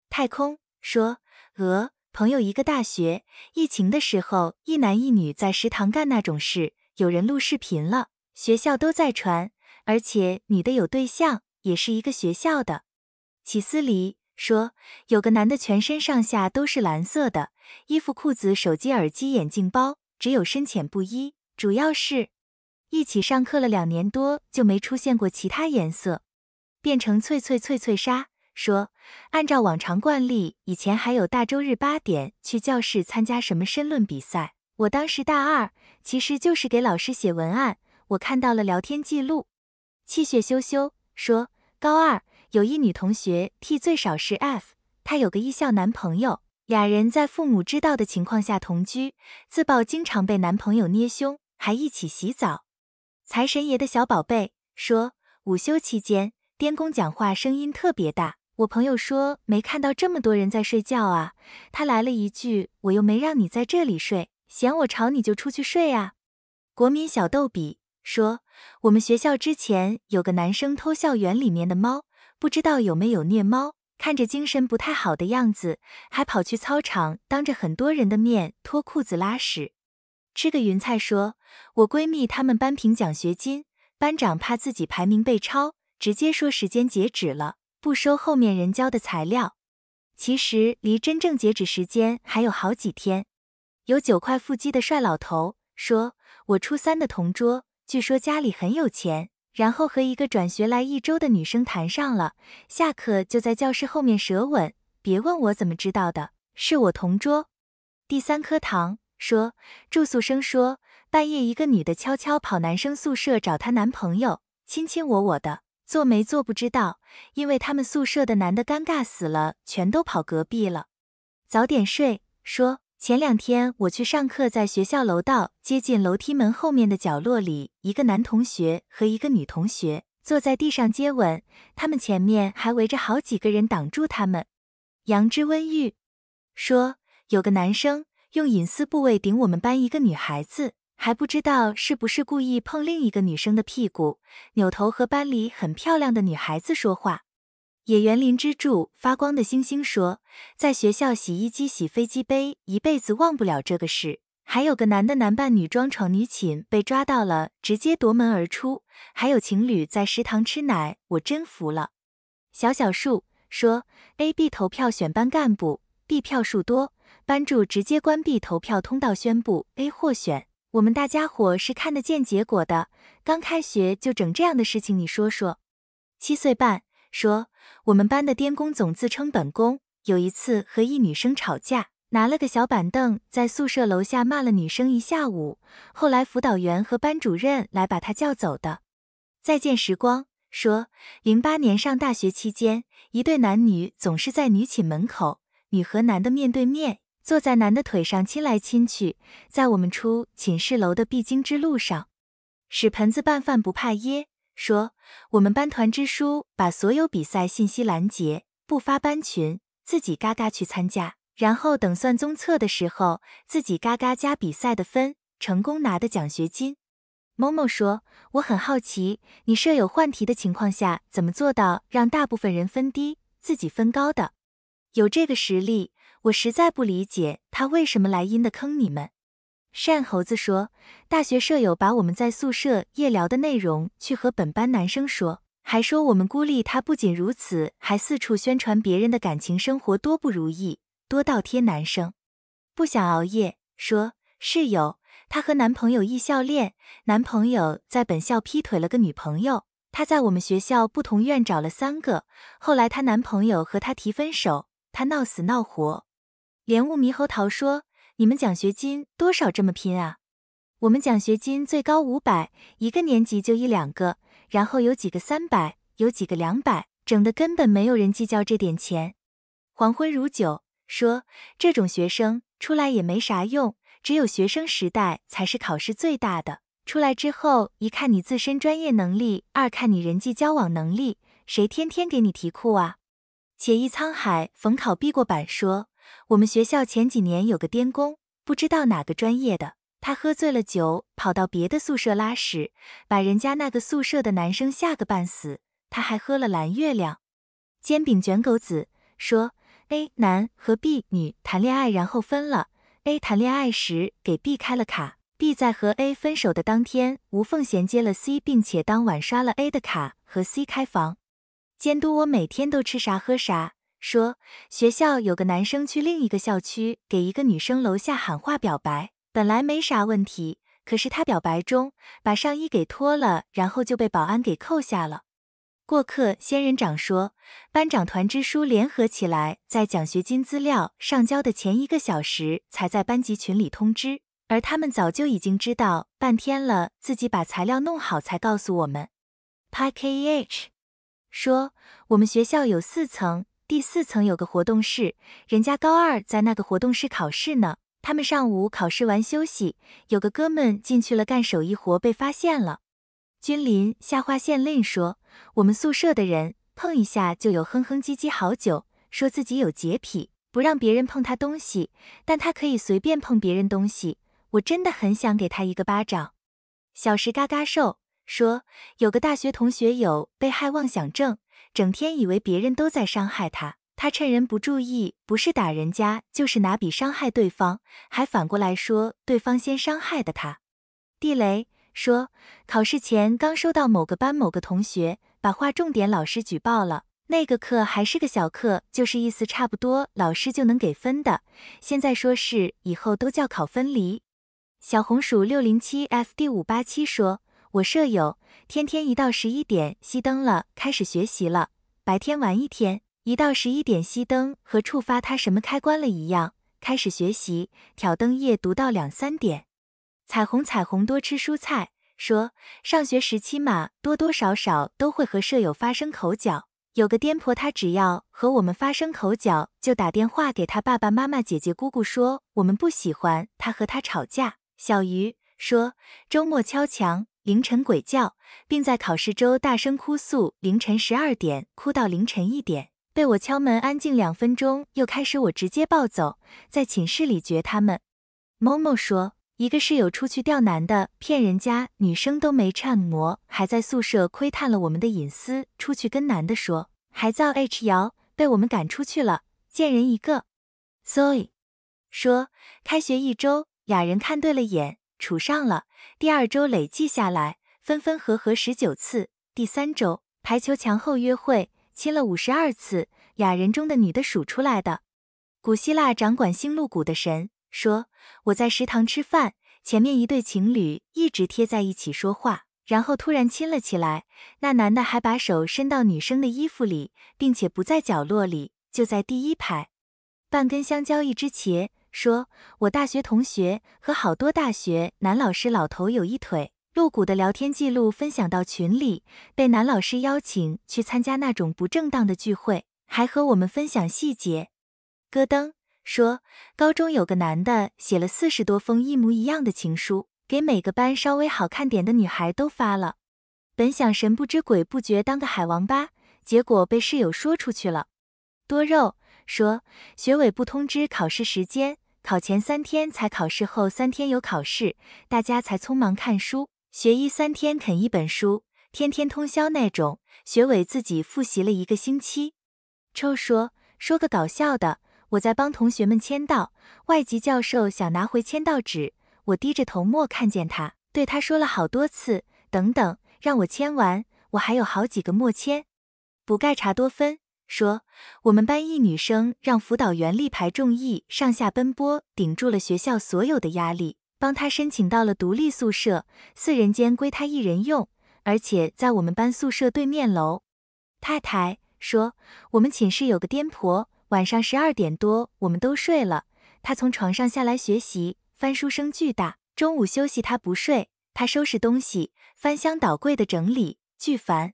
太空说：“鹅朋友一个大学，疫情的时候一男一女在食堂干那种事，有人录视频了，学校都在传，而且女的有对象，也是一个学校的。”启斯里说：“有个男的全身上下都是蓝色的，衣服、裤子、手机、耳机、眼镜、包，只有深浅不一，主要是。”一起上课了两年多，就没出现过其他颜色，变成翠翠翠翠鲨。说。按照往常惯例，以前还有大周日八点去教室参加什么申论比赛。我当时大二，其实就是给老师写文案。我看到了聊天记录，气血羞羞说高二有一女同学 T 最少是 F，她有个艺校男朋友，俩人在父母知道的情况下同居，自曝经常被男朋友捏胸，还一起洗澡。财神爷的小宝贝说，午休期间，电工讲话声音特别大。我朋友说没看到这么多人在睡觉啊，他来了一句，我又没让你在这里睡，嫌我吵你就出去睡啊。国民小逗比说，我们学校之前有个男生偷校园里面的猫，不知道有没有虐猫，看着精神不太好的样子，还跑去操场当着很多人的面脱裤子拉屎。吃个云菜说：“我闺蜜他们班评奖学金，班长怕自己排名被超，直接说时间截止了，不收后面人交的材料。其实离真正截止时间还有好几天。”有九块腹肌的帅老头说：“我初三的同桌，据说家里很有钱，然后和一个转学来一周的女生谈上了，下课就在教室后面舌吻。别问我怎么知道的，是我同桌。”第三颗糖。说住宿生说半夜一个女的悄悄跑男生宿舍找她男朋友亲亲我我的做没做不知道因为他们宿舍的男的尴尬死了全都跑隔壁了，早点睡。说前两天我去上课，在学校楼道接近楼梯门后面的角落里，一个男同学和一个女同学坐在地上接吻，他们前面还围着好几个人挡住他们。杨之温玉说有个男生。用隐私部位顶我们班一个女孩子，还不知道是不是故意碰另一个女生的屁股，扭头和班里很漂亮的女孩子说话。野原林之助发光的星星说，在学校洗衣机洗飞机杯，一辈子忘不了这个事。还有个男的男扮女装闯女寝被抓到了，直接夺门而出。还有情侣在食堂吃奶，我真服了。小小树说，A B 投票选班干部，B 票数多。班助直接关闭投票通道，宣布 A 获选。我们大家伙是看得见结果的。刚开学就整这样的事情，你说说？七岁半说，我们班的颠公总自称本宫，有一次和一女生吵架，拿了个小板凳在宿舍楼下骂了女生一下午，后来辅导员和班主任来把他叫走的。再见时光说，零八年上大学期间，一对男女总是在女寝门口，女和男的面对面。坐在男的腿上亲来亲去，在我们出寝室楼的必经之路上，屎盆子拌饭不怕噎。说我们班团支书把所有比赛信息拦截，不发班群，自己嘎嘎去参加，然后等算综测的时候，自己嘎嘎加比赛的分，成功拿的奖学金。某某说，我很好奇，你舍友换题的情况下，怎么做到让大部分人分低，自己分高的？有这个实力。我实在不理解他为什么来阴的坑你们。善猴子说，大学舍友把我们在宿舍夜聊的内容去和本班男生说，还说我们孤立他。不仅如此，还四处宣传别人的感情生活多不如意，多倒贴男生。不想熬夜，说室友她和男朋友异校恋，男朋友在本校劈腿了个女朋友，她在我们学校不同院找了三个，后来她男朋友和她提分手，她闹死闹活。莲雾猕猴桃说：“你们奖学金多少这么拼啊？我们奖学金最高五百，一个年级就一两个，然后有几个三百，有几个两百，整的根本没有人计较这点钱。”黄昏如酒说：“这种学生出来也没啥用，只有学生时代才是考试最大的。出来之后，一看你自身专业能力，二看你人际交往能力，谁天天给你题库啊？”且一沧海逢考必过板说。我们学校前几年有个颠公，不知道哪个专业的，他喝醉了酒跑到别的宿舍拉屎，把人家那个宿舍的男生吓个半死。他还喝了蓝月亮，煎饼卷狗子，说：A 男和 B 女谈恋爱，然后分了。A 谈恋爱时给 B 开了卡，B 在和 A 分手的当天无缝衔接了 C，并且当晚刷了 A 的卡和 C 开房。监督我每天都吃啥喝啥。说学校有个男生去另一个校区给一个女生楼下喊话表白，本来没啥问题，可是他表白中把上衣给脱了，然后就被保安给扣下了。过客仙人掌说班长、团支书联合起来，在奖学金资料上交的前一个小时才在班级群里通知，而他们早就已经知道半天了，自己把材料弄好才告诉我们。p i k h 说我们学校有四层。第四层有个活动室，人家高二在那个活动室考试呢。他们上午考试完休息，有个哥们进去了干手艺活，被发现了。君临下划线令说，我们宿舍的人碰一下就有哼哼唧唧，好久说自己有洁癖，不让别人碰他东西，但他可以随便碰别人东西。我真的很想给他一个巴掌。小石嘎嘎瘦说，有个大学同学有被害妄想症。整天以为别人都在伤害他，他趁人不注意，不是打人家，就是拿笔伤害对方，还反过来说对方先伤害的他。地雷说，考试前刚收到某个班某个同学把划重点老师举报了，那个课还是个小课，就是意思差不多，老师就能给分的。现在说是以后都叫考分离。小红薯六零七 f d 五八七说。我舍友天天一到十一点熄灯了，开始学习了。白天玩一天，一到十一点熄灯和触发他什么开关了一样，开始学习挑灯夜读到两三点。彩虹彩虹多吃蔬菜，说上学时期嘛多多少少都会和舍友发生口角，有个颠婆，她只要和我们发生口角就打电话给她爸爸妈妈姐姐姑姑说我们不喜欢她和她吵架。小鱼说周末敲墙。凌晨鬼叫，并在考试周大声哭诉。凌晨十二点哭到凌晨一点，被我敲门安静两分钟，又开始我直接暴走，在寝室里绝他们。Momo 说，一个室友出去钓男的，骗人家女生都没颤膜，还在宿舍窥探了我们的隐私，出去跟男的说，还造 h 谣，被我们赶出去了，贱人一个。s o e 说，开学一周，俩人看对了眼。处上了，第二周累计下来，分分合合十九次。第三周，排球墙后约会，亲了五十二次。俩人中的女的数出来的。古希腊掌管星露谷的神说：“我在食堂吃饭，前面一对情侣一直贴在一起说话，然后突然亲了起来。那男的还把手伸到女生的衣服里，并且不在角落里，就在第一排。半根香蕉，一只茄。”说，我大学同学和好多大学男老师老头有一腿，露骨的聊天记录分享到群里，被男老师邀请去参加那种不正当的聚会，还和我们分享细节。戈登说，高中有个男的写了四十多封一模一样的情书，给每个班稍微好看点的女孩都发了，本想神不知鬼不觉当个海王吧，结果被室友说出去了。多肉。说学委不通知考试时间，考前三天才考试，后三天有考试，大家才匆忙看书。学医三天啃一本书，天天通宵那种。学委自己复习了一个星期。臭说说个搞笑的，我在帮同学们签到，外籍教授想拿回签到纸，我低着头没看见他，对他说了好多次等等，让我签完，我还有好几个没签。补钙茶多酚。说我们班一女生让辅导员力排众议，上下奔波，顶住了学校所有的压力，帮她申请到了独立宿舍，四人间归她一人用，而且在我们班宿舍对面楼。太太说我们寝室有个颠婆，晚上十二点多我们都睡了，她从床上下来学习，翻书声巨大。中午休息她不睡，她收拾东西，翻箱倒柜的整理，巨烦。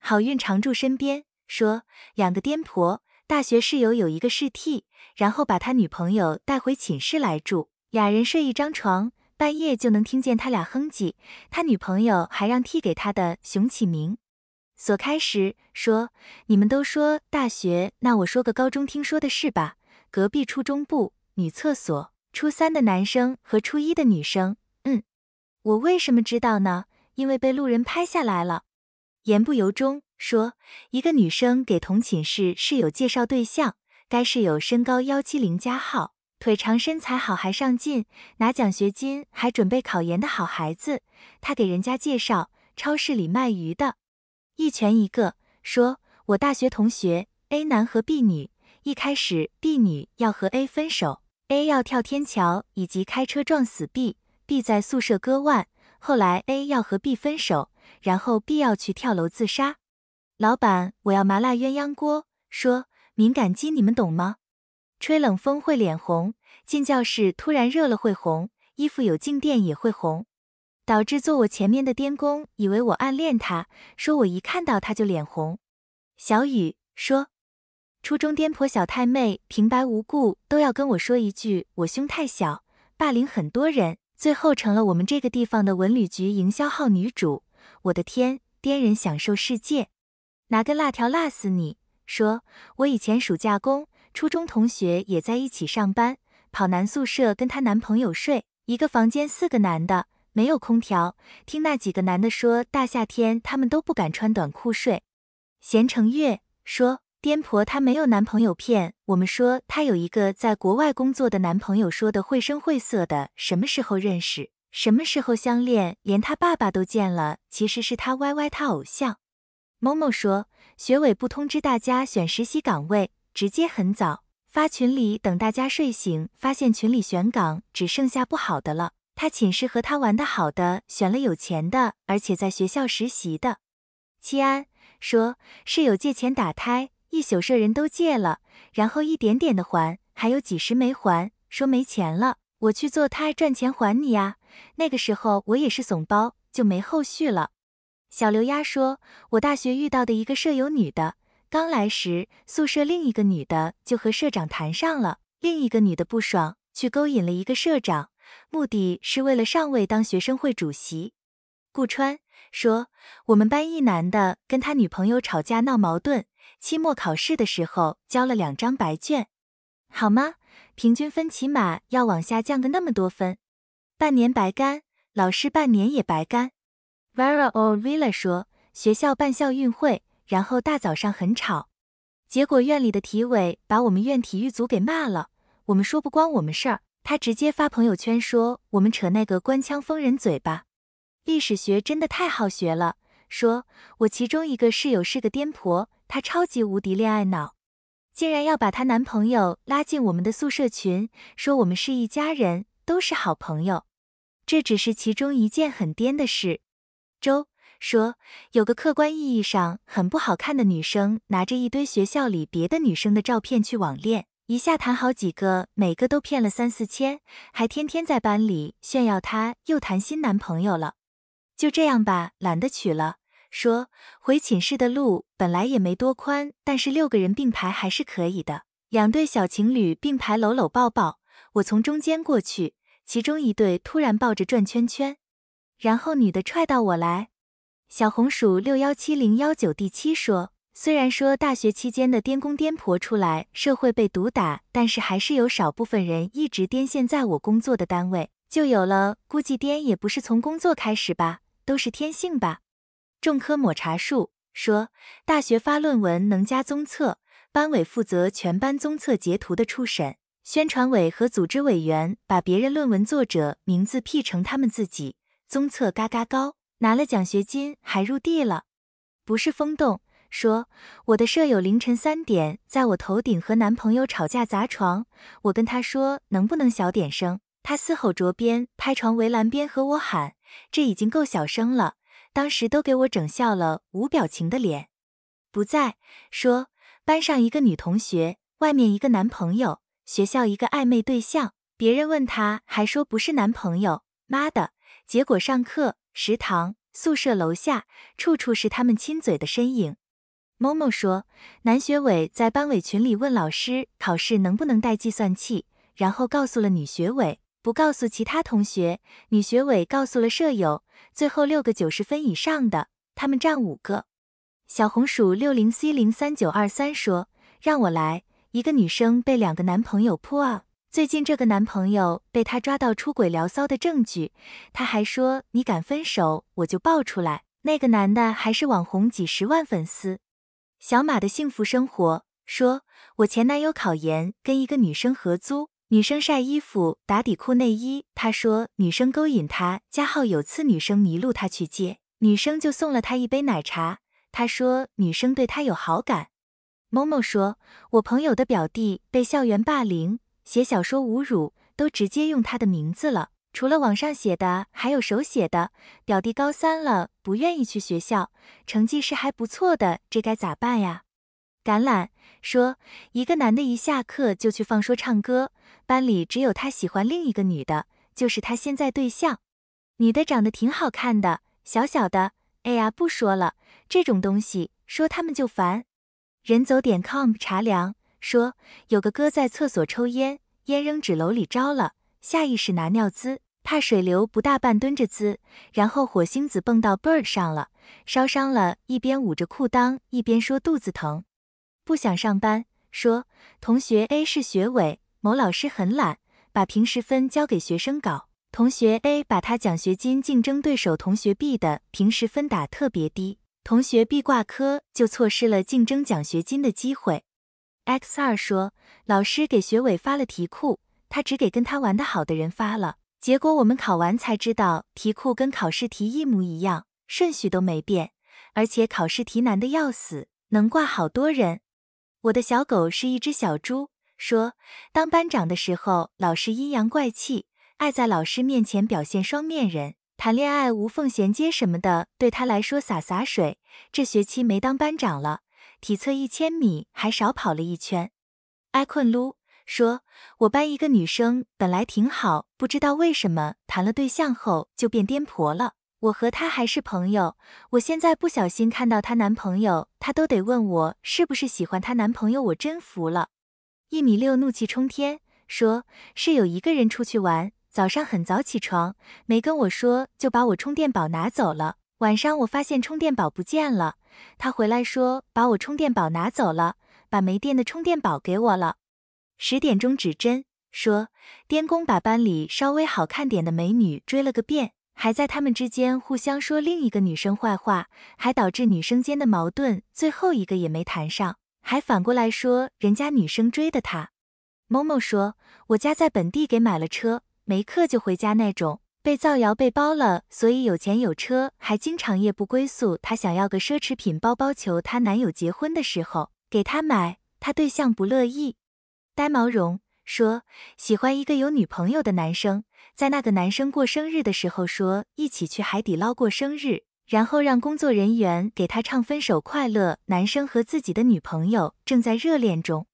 好运常驻身边。说两个颠婆，大学室友有一个是 T，然后把他女朋友带回寝室来住，俩人睡一张床，半夜就能听见他俩哼唧。他女朋友还让 T 给他的熊起名。锁开时说：“你们都说大学，那我说个高中听说的事吧。隔壁初中部女厕所，初三的男生和初一的女生，嗯，我为什么知道呢？因为被路人拍下来了。”言不由衷说，一个女生给同寝室室友介绍对象，该室友身高幺七零加号，腿长，身材好，还上进，拿奖学金，还准备考研的好孩子。她给人家介绍超市里卖鱼的，一拳一个。说，我大学同学 A 男和 B 女，一开始 B 女要和 A 分手，A 要跳天桥，以及开车撞死 B，B 在宿舍割腕。后来 A 要和 B 分手。然后必要去跳楼自杀。老板，我要麻辣鸳鸯锅。说敏感肌，你们懂吗？吹冷风会脸红，进教室突然热了会红，衣服有静电也会红，导致坐我前面的颠公以为我暗恋他，说我一看到他就脸红。小雨说，初中颠婆小太妹平白无故都要跟我说一句我胸太小，霸凌很多人，最后成了我们这个地方的文旅局营销号女主。我的天，颠人享受世界，拿根辣条辣死你！说，我以前暑假工，初中同学也在一起上班，跑男宿舍跟她男朋友睡，一个房间四个男的，没有空调。听那几个男的说，大夏天他们都不敢穿短裤睡。贤成月说，颠婆她没有男朋友骗我们说她有一个在国外工作的男朋友，说的绘声绘色的，什么时候认识？什么时候相恋，连他爸爸都见了，其实是他 YY 他偶像。某某说，学委不通知大家选实习岗位，直接很早发群里，等大家睡醒发现群里选岗只剩下不好的了。他寝室和他玩的好的选了有钱的，而且在学校实习的。七安说，室友借钱打胎，一宿舍人都借了，然后一点点的还，还有几十没还，说没钱了。我去做他赚钱还你呀！那个时候我也是怂包，就没后续了。小刘丫说，我大学遇到的一个舍友女的，刚来时宿舍另一个女的就和社长谈上了，另一个女的不爽，去勾引了一个社长，目的是为了上位当学生会主席。顾川说，我们班一男的跟他女朋友吵架闹矛盾，期末考试的时候交了两张白卷，好吗？平均分起码要往下降个那么多分，半年白干，老师半年也白干。Vera Orvila 说，学校办校运会，然后大早上很吵，结果院里的体委把我们院体育组给骂了，我们说不关我们事儿，他直接发朋友圈说我们扯那个官腔封人嘴巴。历史学真的太好学了，说我其中一个室友是个颠婆，她超级无敌恋爱脑。竟然要把她男朋友拉进我们的宿舍群，说我们是一家人，都是好朋友。这只是其中一件很颠的事。周说，有个客观意义上很不好看的女生，拿着一堆学校里别的女生的照片去网恋，一下谈好几个，每个都骗了三四千，还天天在班里炫耀她又谈新男朋友了。就这样吧，懒得娶了。说回寝室的路本来也没多宽，但是六个人并排还是可以的。两对小情侣并排搂搂抱抱，我从中间过去。其中一对突然抱着转圈圈，然后女的踹到我来。小红薯六幺七零幺九第七说：虽然说大学期间的颠公颠婆出来社会被毒打，但是还是有少部分人一直颠现在我工作的单位就有了，估计颠也不是从工作开始吧，都是天性吧。种棵抹茶树说，大学发论文能加综测，班委负责全班综测截图的初审，宣传委和组织委员把别人论文作者名字 P 成他们自己，综测嘎嘎高，拿了奖学金还入地了，不是风动。说我的舍友凌晨三点在我头顶和男朋友吵架砸床，我跟他说能不能小点声，他嘶吼着边拍床围栏边和我喊，这已经够小声了。当时都给我整笑了，无表情的脸。不在说班上一个女同学，外面一个男朋友，学校一个暧昧对象，别人问她还说不是男朋友，妈的！结果上课、食堂、宿舍楼下，处处是他们亲嘴的身影。某某说，男学委在班委群里问老师考试能不能带计算器，然后告诉了女学委。不告诉其他同学，女学委告诉了舍友。最后六个九十分以上的，他们占五个。小红薯六零 C 零三九二三说：“让我来，一个女生被两个男朋友泼啊，最近这个男朋友被她抓到出轨聊骚的证据，她还说你敢分手我就爆出来。那个男的还是网红，几十万粉丝。”小马的幸福生活说：“我前男友考研跟一个女生合租。”女生晒衣服、打底裤、内衣。他说女生勾引他，加号有次女生迷路他去接，女生就送了他一杯奶茶。他说女生对他有好感。某某说，我朋友的表弟被校园霸凌，写小说侮辱都直接用他的名字了，除了网上写的，还有手写的。表弟高三了，不愿意去学校，成绩是还不错的，这该咋办呀？橄榄说，一个男的一下课就去放说唱歌，班里只有他喜欢另一个女的，就是他现在对象。女的长得挺好看的，小小的。哎呀，不说了，这种东西说他们就烦。人走点 com 查良说，有个哥在厕所抽烟，烟扔纸篓里招了，下意识拿尿滋，怕水流不大，半蹲着滋，然后火星子蹦到 bird 上了，烧伤了，一边捂着裤裆，一边说肚子疼。不想上班，说同学 A 是学委，某老师很懒，把平时分交给学生搞。同学 A 把他奖学金竞争对手同学 B 的平时分打特别低，同学 B 挂科就错失了竞争奖学金的机会。X 二说老师给学委发了题库，他只给跟他玩的好的人发了，结果我们考完才知道题库跟考试题一模一样，顺序都没变，而且考试题难的要死，能挂好多人。我的小狗是一只小猪，说当班长的时候，老师阴阳怪气，爱在老师面前表现双面人，谈恋爱无缝衔接什么的，对他来说洒洒水。这学期没当班长了，体测一千米还少跑了一圈。埃困撸说，我班一个女生本来挺好，不知道为什么谈了对象后就变颠婆了。我和她还是朋友，我现在不小心看到她男朋友，她都得问我是不是喜欢她男朋友，我真服了。一米六怒气冲天说室友一个人出去玩，早上很早起床，没跟我说就把我充电宝拿走了。晚上我发现充电宝不见了，他回来说把我充电宝拿走了，把没电的充电宝给我了。十点钟指针说，颠工把班里稍微好看点的美女追了个遍。还在他们之间互相说另一个女生坏话，还导致女生间的矛盾。最后一个也没谈上，还反过来说人家女生追的他。某某说，我家在本地给买了车，没课就回家那种。被造谣被包了，所以有钱有车，还经常夜不归宿。她想要个奢侈品包包，求她男友结婚的时候给她买，她对象不乐意。呆毛绒，说喜欢一个有女朋友的男生，在那个男生过生日的时候，说一起去海底捞过生日，然后让工作人员给他唱分手快乐。男生和自己的女朋友正在热恋中。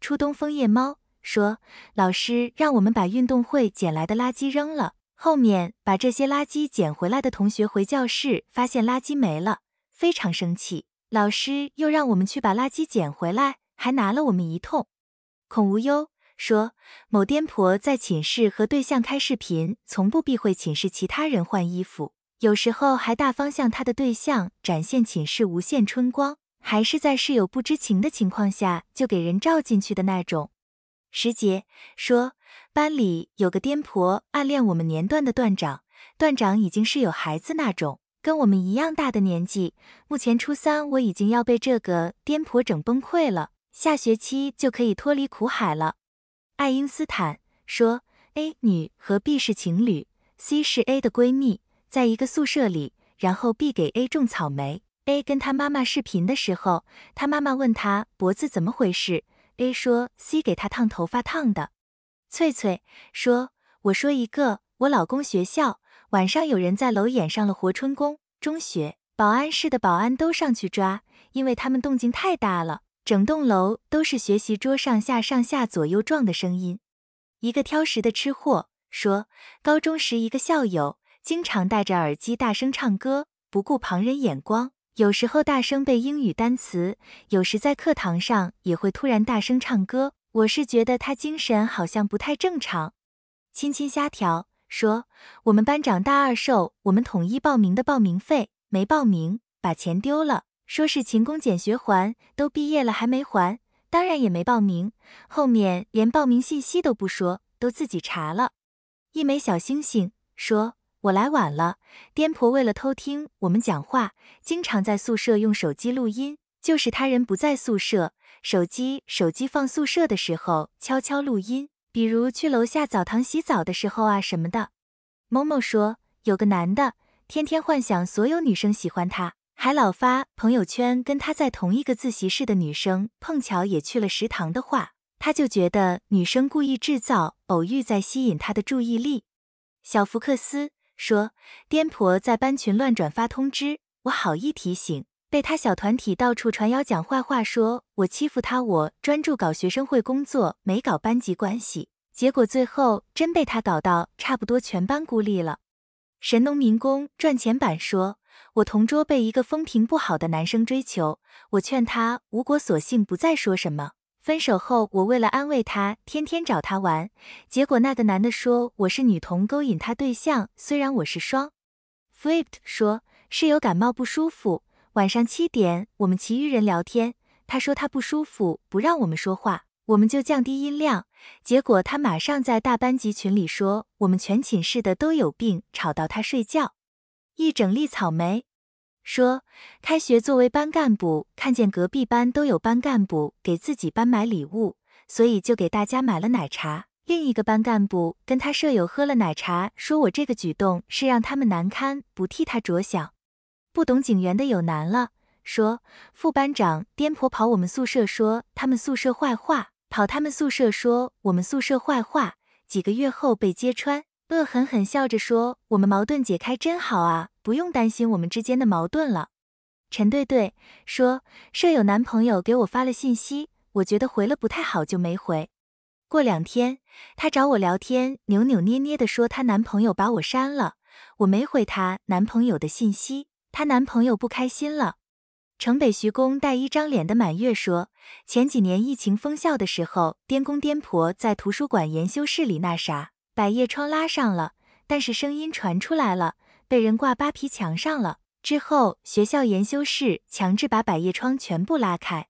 初冬枫叶猫说，老师让我们把运动会捡来的垃圾扔了，后面把这些垃圾捡回来的同学回教室发现垃圾没了，非常生气。老师又让我们去把垃圾捡回来，还拿了我们一通。孔无忧。说某颠婆在寝室和对象开视频，从不避讳寝室其他人换衣服，有时候还大方向他的对象展现寝室无限春光，还是在室友不知情的情况下就给人照进去的那种。时杰说，班里有个颠婆暗恋我们年段的段长，段长已经是有孩子那种，跟我们一样大的年纪，目前初三，我已经要被这个颠婆整崩溃了，下学期就可以脱离苦海了。爱因斯坦说：“A 女和 B 是情侣，C 是 A 的闺蜜，在一个宿舍里。然后 B 给 A 种草莓。A 跟他妈妈视频的时候，他妈妈问他脖子怎么回事，A 说 C 给他烫头发烫的。”翠翠说：“我说一个，我老公学校晚上有人在楼演上了活春宫，中学保安室的保安都上去抓，因为他们动静太大了。”整栋楼都是学习桌上下上下左右撞的声音。一个挑食的吃货说，高中时一个校友经常戴着耳机大声唱歌，不顾旁人眼光，有时候大声背英语单词，有时在课堂上也会突然大声唱歌。我是觉得他精神好像不太正常。亲亲虾条说，我们班长大二受我们统一报名的报名费，没报名把钱丢了。说是勤工俭学还都毕业了还没还，当然也没报名，后面连报名信息都不说，都自己查了。一枚小星星说：“我来晚了，颠婆为了偷听我们讲话，经常在宿舍用手机录音，就是他人不在宿舍，手机手机放宿舍的时候悄悄录音，比如去楼下澡堂洗澡的时候啊什么的。”某某说：“有个男的，天天幻想所有女生喜欢他。”还老发朋友圈，跟他在同一个自习室的女生碰巧也去了食堂的话，他就觉得女生故意制造偶遇，在吸引他的注意力。小福克斯说：“颠婆在班群乱转发通知，我好意提醒，被他小团体到处传谣讲坏话，说我欺负他。我专注搞学生会工作，没搞班级关系，结果最后真被他搞到差不多全班孤立了。”神农民工赚钱版说。我同桌被一个风评不好的男生追求，我劝他无果，索性不再说什么。分手后，我为了安慰他，天天找他玩，结果那个男的说我是女同勾引他对象。虽然我是双，flipped 说室友感冒不舒服，晚上七点我们其余人聊天，他说他不舒服不让我们说话，我们就降低音量，结果他马上在大班级群里说我们全寝室的都有病，吵到他睡觉。一整粒草莓。说开学作为班干部，看见隔壁班都有班干部给自己班买礼物，所以就给大家买了奶茶。另一个班干部跟他舍友喝了奶茶，说我这个举动是让他们难堪，不替他着想。不懂警员的有难了，说副班长颠婆跑我们宿舍说他们宿舍坏话，跑他们宿舍说我们宿舍坏话，几个月后被揭穿，恶狠狠笑着说我们矛盾解开真好啊。不用担心我们之间的矛盾了，陈对对说舍友男朋友给我发了信息，我觉得回了不太好就没回。过两天她找我聊天，扭扭捏捏的说她男朋友把我删了，我没回她男朋友的信息，她男朋友不开心了。城北徐工带一张脸的满月说前几年疫情封校的时候，颠公颠婆在图书馆研修室里那啥，百叶窗拉上了，但是声音传出来了。被人挂扒皮墙上了。之后学校研修室强制把百叶窗全部拉开。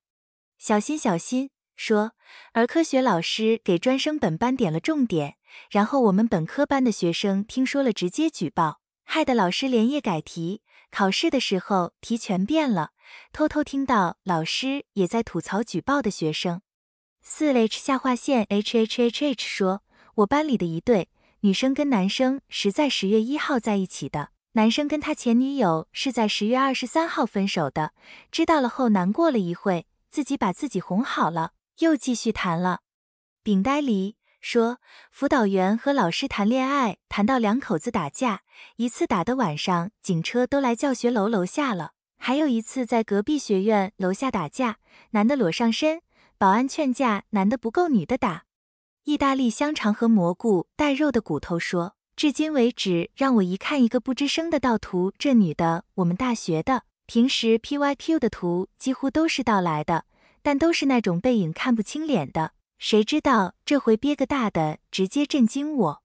小心，小心！说儿科学老师给专升本班点了重点，然后我们本科班的学生听说了，直接举报，害得老师连夜改题。考试的时候题全变了。偷偷听到老师也在吐槽举报的学生。四 h 下划线 h h h h 说，我班里的一对。女生跟男生是在十月一号在一起的，男生跟他前女友是在十月二十三号分手的。知道了后，难过了一会，自己把自己哄好了，又继续谈了。饼呆梨说，辅导员和老师谈恋爱，谈到两口子打架，一次打的晚上警车都来教学楼楼下了，还有一次在隔壁学院楼下打架，男的裸上身，保安劝架，男的不够女的打。意大利香肠和蘑菇带肉的骨头说：“至今为止，让我一看一个不吱声的盗图，这女的我们大学的，平时 P Y Q 的图几乎都是盗来的，但都是那种背影看不清脸的。谁知道这回憋个大的，直接震惊我。”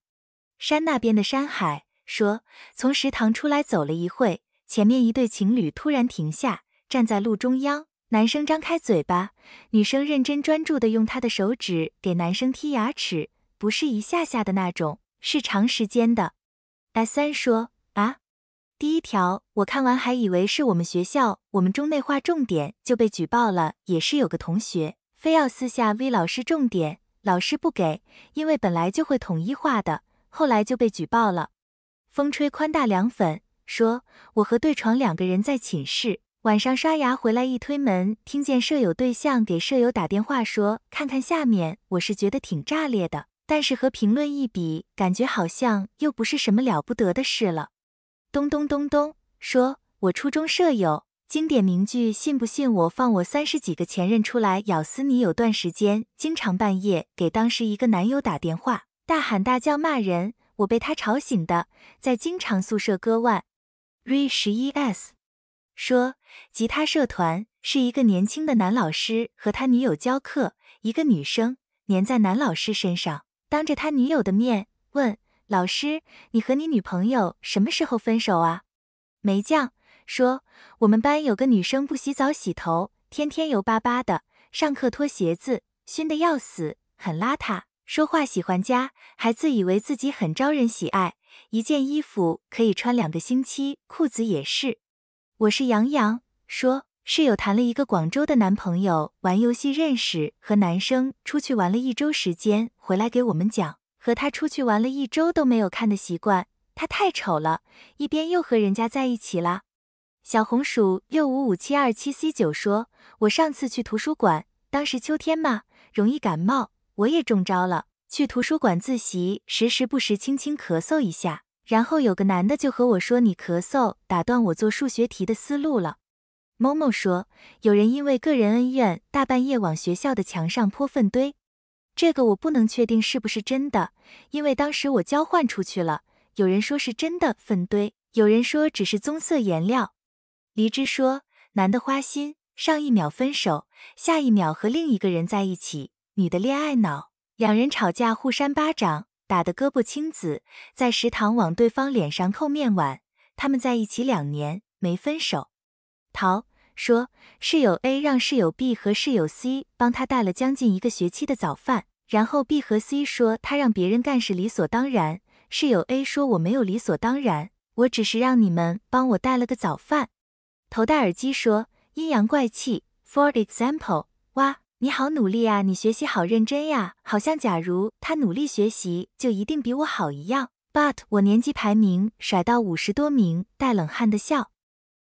山那边的山海说：“从食堂出来走了一会，前面一对情侣突然停下，站在路中央。”男生张开嘴巴，女生认真专注的用她的手指给男生剔牙齿，不是一下下的那种，是长时间的。S 三说啊，第一条我看完还以为是我们学校，我们中内画重点就被举报了，也是有个同学非要私下 V 老师重点，老师不给，因为本来就会统一画的，后来就被举报了。风吹宽大凉粉说，我和对床两个人在寝室。晚上刷牙回来一推门，听见舍友对象给舍友打电话说：“看看下面。”我是觉得挺炸裂的，但是和评论一比，感觉好像又不是什么了不得的事了。咚咚咚咚，说我初中舍友经典名句，信不信我放我三十几个前任出来咬死你？有段时间经常半夜给当时一个男友打电话，大喊大叫骂人，我被他吵醒的，在经常宿舍割腕。Re 十一 S。说，吉他社团是一个年轻的男老师和他女友教课，一个女生粘在男老师身上，当着他女友的面问老师：“你和你女朋友什么时候分手啊？”梅酱说：“我们班有个女生不洗澡洗头，天天油巴巴的，上课脱鞋子，熏得要死，很邋遢。说话喜欢夹，还自以为自己很招人喜爱。一件衣服可以穿两个星期，裤子也是。”我是杨洋，说室友谈了一个广州的男朋友，玩游戏认识，和男生出去玩了一周时间，回来给我们讲，和他出去玩了一周都没有看的习惯，他太丑了，一边又和人家在一起了。小红薯六五五七二七 C 九说，我上次去图书馆，当时秋天嘛，容易感冒，我也中招了，去图书馆自习，时时不时轻轻咳嗽一下。然后有个男的就和我说：“你咳嗽，打断我做数学题的思路了。”某某说：“有人因为个人恩怨，大半夜往学校的墙上泼粪堆。”这个我不能确定是不是真的，因为当时我交换出去了。有人说是真的粪堆，有人说只是棕色颜料。黎之说：“男的花心，上一秒分手，下一秒和另一个人在一起；女的恋爱脑，两人吵架互扇巴掌。”打的胳膊青紫，在食堂往对方脸上扣面碗。他们在一起两年没分手。陶说室友 A 让室友 B 和室友 C 帮他带了将近一个学期的早饭，然后 B 和 C 说他让别人干是理所当然。室友 A 说我没有理所当然，我只是让你们帮我带了个早饭。头戴耳机说阴阳怪气。For example，哇。你好努力啊，你学习好认真呀，好像假如他努力学习就一定比我好一样。But 我年级排名甩到五十多名，带冷汗的笑。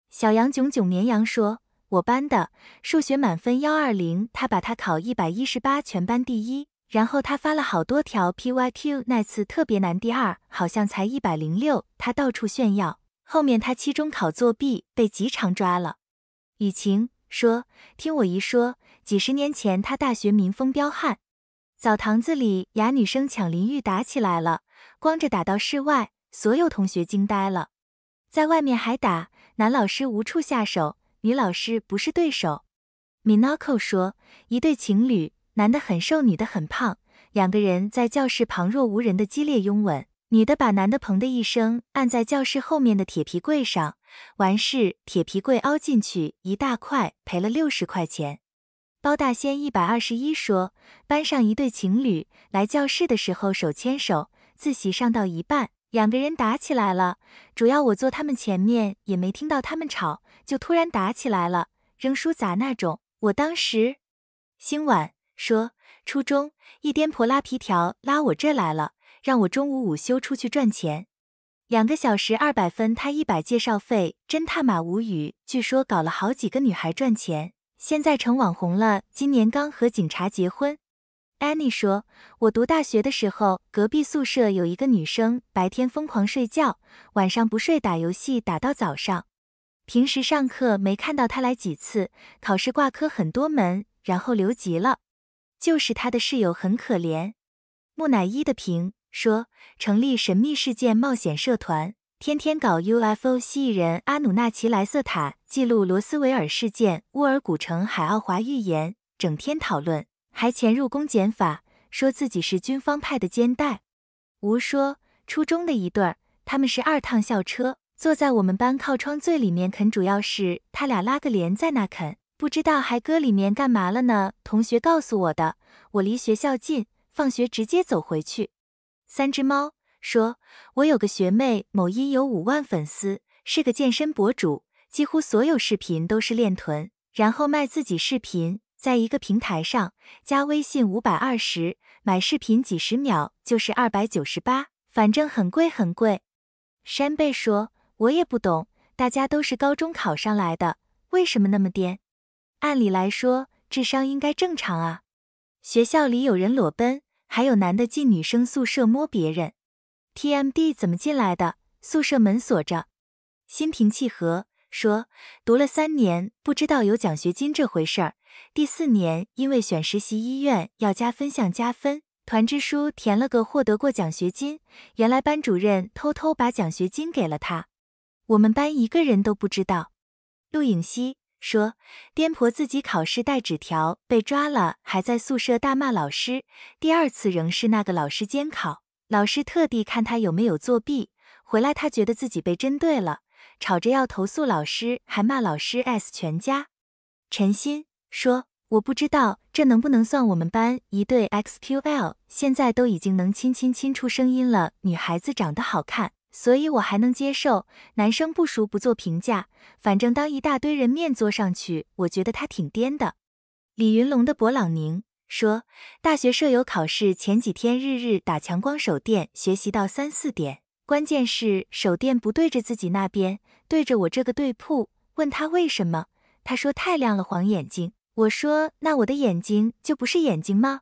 小杨炯炯绵羊说，我班的数学满分幺二零，他把他考一百一十八，全班第一。然后他发了好多条 pyq，那次特别难，第二好像才一百零六，他到处炫耀。后面他期中考作弊被极长抓了。雨晴说，听我一说。几十年前，他大学民风彪悍，澡堂子里哑女生抢淋浴打起来了，光着打到室外，所有同学惊呆了。在外面还打，男老师无处下手，女老师不是对手。Minako 说，一对情侣，男的很瘦，女的很胖，两个人在教室旁若无人的激烈拥吻，女的把男的砰的一声按在教室后面的铁皮柜上，完事铁皮柜凹进去一大块，赔了六十块钱。包大仙一百二十一说，班上一对情侣来教室的时候手牵手，自习上到一半，两个人打起来了。主要我坐他们前面也没听到他们吵，就突然打起来了，扔书砸那种。我当时，星晚说，初中一颠婆拉皮条拉我这来了，让我中午午休出去赚钱，两个小时二百分，他一百介绍费，真他妈无语。据说搞了好几个女孩赚钱。现在成网红了，今年刚和警察结婚。Annie 说：“我读大学的时候，隔壁宿舍有一个女生，白天疯狂睡觉，晚上不睡打游戏打到早上。平时上课没看到她来几次，考试挂科很多门，然后留级了。就是她的室友很可怜。”木乃伊的评说：成立神秘事件冒险社团。天天搞 UFO、蜥蜴人、阿努纳奇、莱瑟塔，记录罗斯维尔事件、乌尔古城、海奥华预言，整天讨论，还潜入公检法，说自己是军方派的肩带。吴说初中的一对儿，他们是二趟校车，坐在我们班靠窗最里面啃，主要是他俩拉个帘在那啃，不知道还搁里面干嘛了呢？同学告诉我的，我离学校近，放学直接走回去。三只猫。说，我有个学妹，某音有五万粉丝，是个健身博主，几乎所有视频都是练臀，然后卖自己视频，在一个平台上加微信五百二十，买视频几十秒就是二百九十八，反正很贵很贵。山贝说，我也不懂，大家都是高中考上来的，为什么那么颠？按理来说智商应该正常啊。学校里有人裸奔，还有男的进女生宿舍摸别人。TMD 怎么进来的？宿舍门锁着。心平气和说，读了三年不知道有奖学金这回事儿。第四年因为选实习医院要加分项加分，团支书填了个获得过奖学金。原来班主任偷偷把奖学金给了他，我们班一个人都不知道。陆影熙说，颠婆自己考试带纸条被抓了，还在宿舍大骂老师。第二次仍是那个老师监考。老师特地看他有没有作弊，回来他觉得自己被针对了，吵着要投诉老师，还骂老师 S 全家。陈鑫说：“我不知道这能不能算我们班一对 X Q L，现在都已经能亲亲亲出声音了。女孩子长得好看，所以我还能接受。男生不熟不做评价，反正当一大堆人面坐上去，我觉得他挺颠的。”李云龙的勃朗宁。说大学舍友考试前几天日日打强光手电学习到三四点，关键是手电不对着自己那边，对着我这个对铺。问他为什么，他说太亮了，晃眼睛。我说那我的眼睛就不是眼睛吗？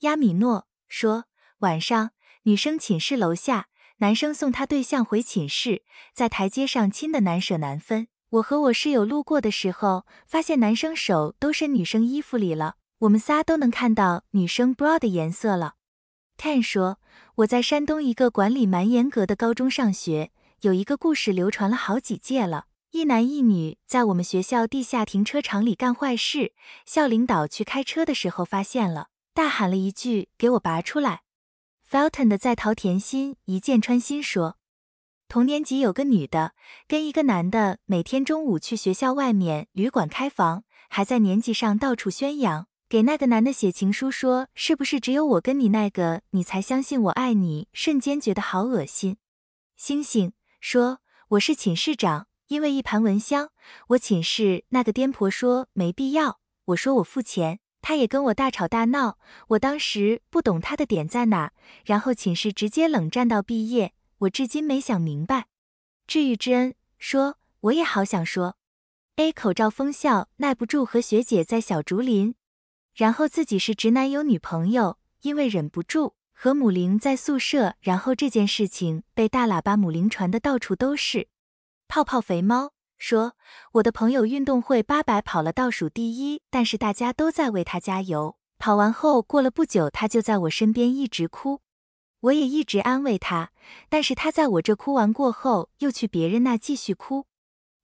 亚米诺说晚上女生寝室楼下，男生送他对象回寝室，在台阶上亲的难舍难分。我和我室友路过的时候，发现男生手都伸女生衣服里了。我们仨都能看到女生 bra 的颜色了。Ten 说，我在山东一个管理蛮严格的高中上学，有一个故事流传了好几届了。一男一女在我们学校地下停车场里干坏事，校领导去开车的时候发现了，大喊了一句：“给我拔出来！”Felton 的在逃甜心一箭穿心说，同年级有个女的跟一个男的每天中午去学校外面旅馆开房，还在年级上到处宣扬。给那个男的写情书，说是不是只有我跟你那个你才相信我爱你？瞬间觉得好恶心。星星说我是寝室长，因为一盘蚊香，我寝室那个癫婆说没必要，我说我付钱，她也跟我大吵大闹，我当时不懂她的点在哪，然后寝室直接冷战到毕业，我至今没想明白。治愈之恩说我也好想说，A 口罩封校，耐不住和学姐在小竹林。然后自己是直男有女朋友，因为忍不住和母灵在宿舍，然后这件事情被大喇叭母灵传的到处都是。泡泡肥猫说：“我的朋友运动会八百跑了倒数第一，但是大家都在为他加油。跑完后过了不久，他就在我身边一直哭，我也一直安慰他，但是他在我这哭完过后又去别人那继续哭。”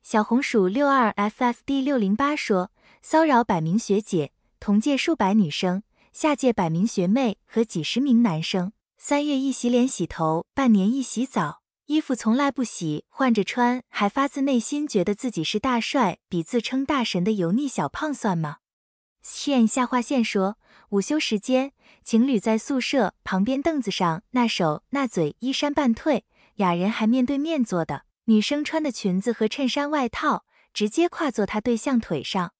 小红薯六二 f s d 六零八说：“骚扰百名学姐。”同届数百女生，下届百名学妹和几十名男生，三月一洗脸洗头，半年一洗澡，衣服从来不洗换着穿，还发自内心觉得自己是大帅，比自称大神的油腻小胖算吗？现下划线说，午休时间，情侣在宿舍旁边凳子上，那手那嘴依衫半退，俩人还面对面坐的，女生穿的裙子和衬衫外套直接跨坐他对象腿上。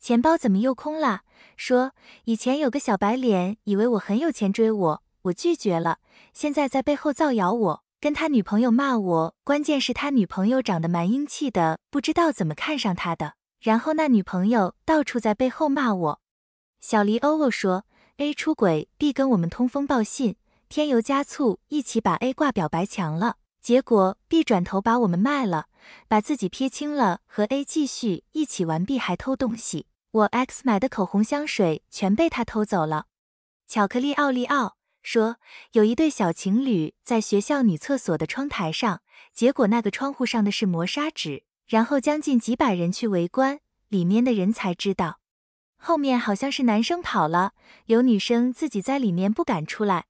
钱包怎么又空了？说以前有个小白脸，以为我很有钱追我，我拒绝了。现在在背后造谣我，跟他女朋友骂我。关键是他女朋友长得蛮英气的，不知道怎么看上他的。然后那女朋友到处在背后骂我。小黎欧欧说，A 出轨，B 跟我们通风报信，添油加醋，一起把 A 挂表白墙了。结果 B 转头把我们卖了，把自己撇清了，和 A 继续一起玩。B 还偷东西。我 x 买的口红香水全被他偷走了。巧克力奥利奥说，有一对小情侣在学校女厕所的窗台上，结果那个窗户上的是磨砂纸，然后将近几百人去围观，里面的人才知道。后面好像是男生跑了，有女生自己在里面不敢出来。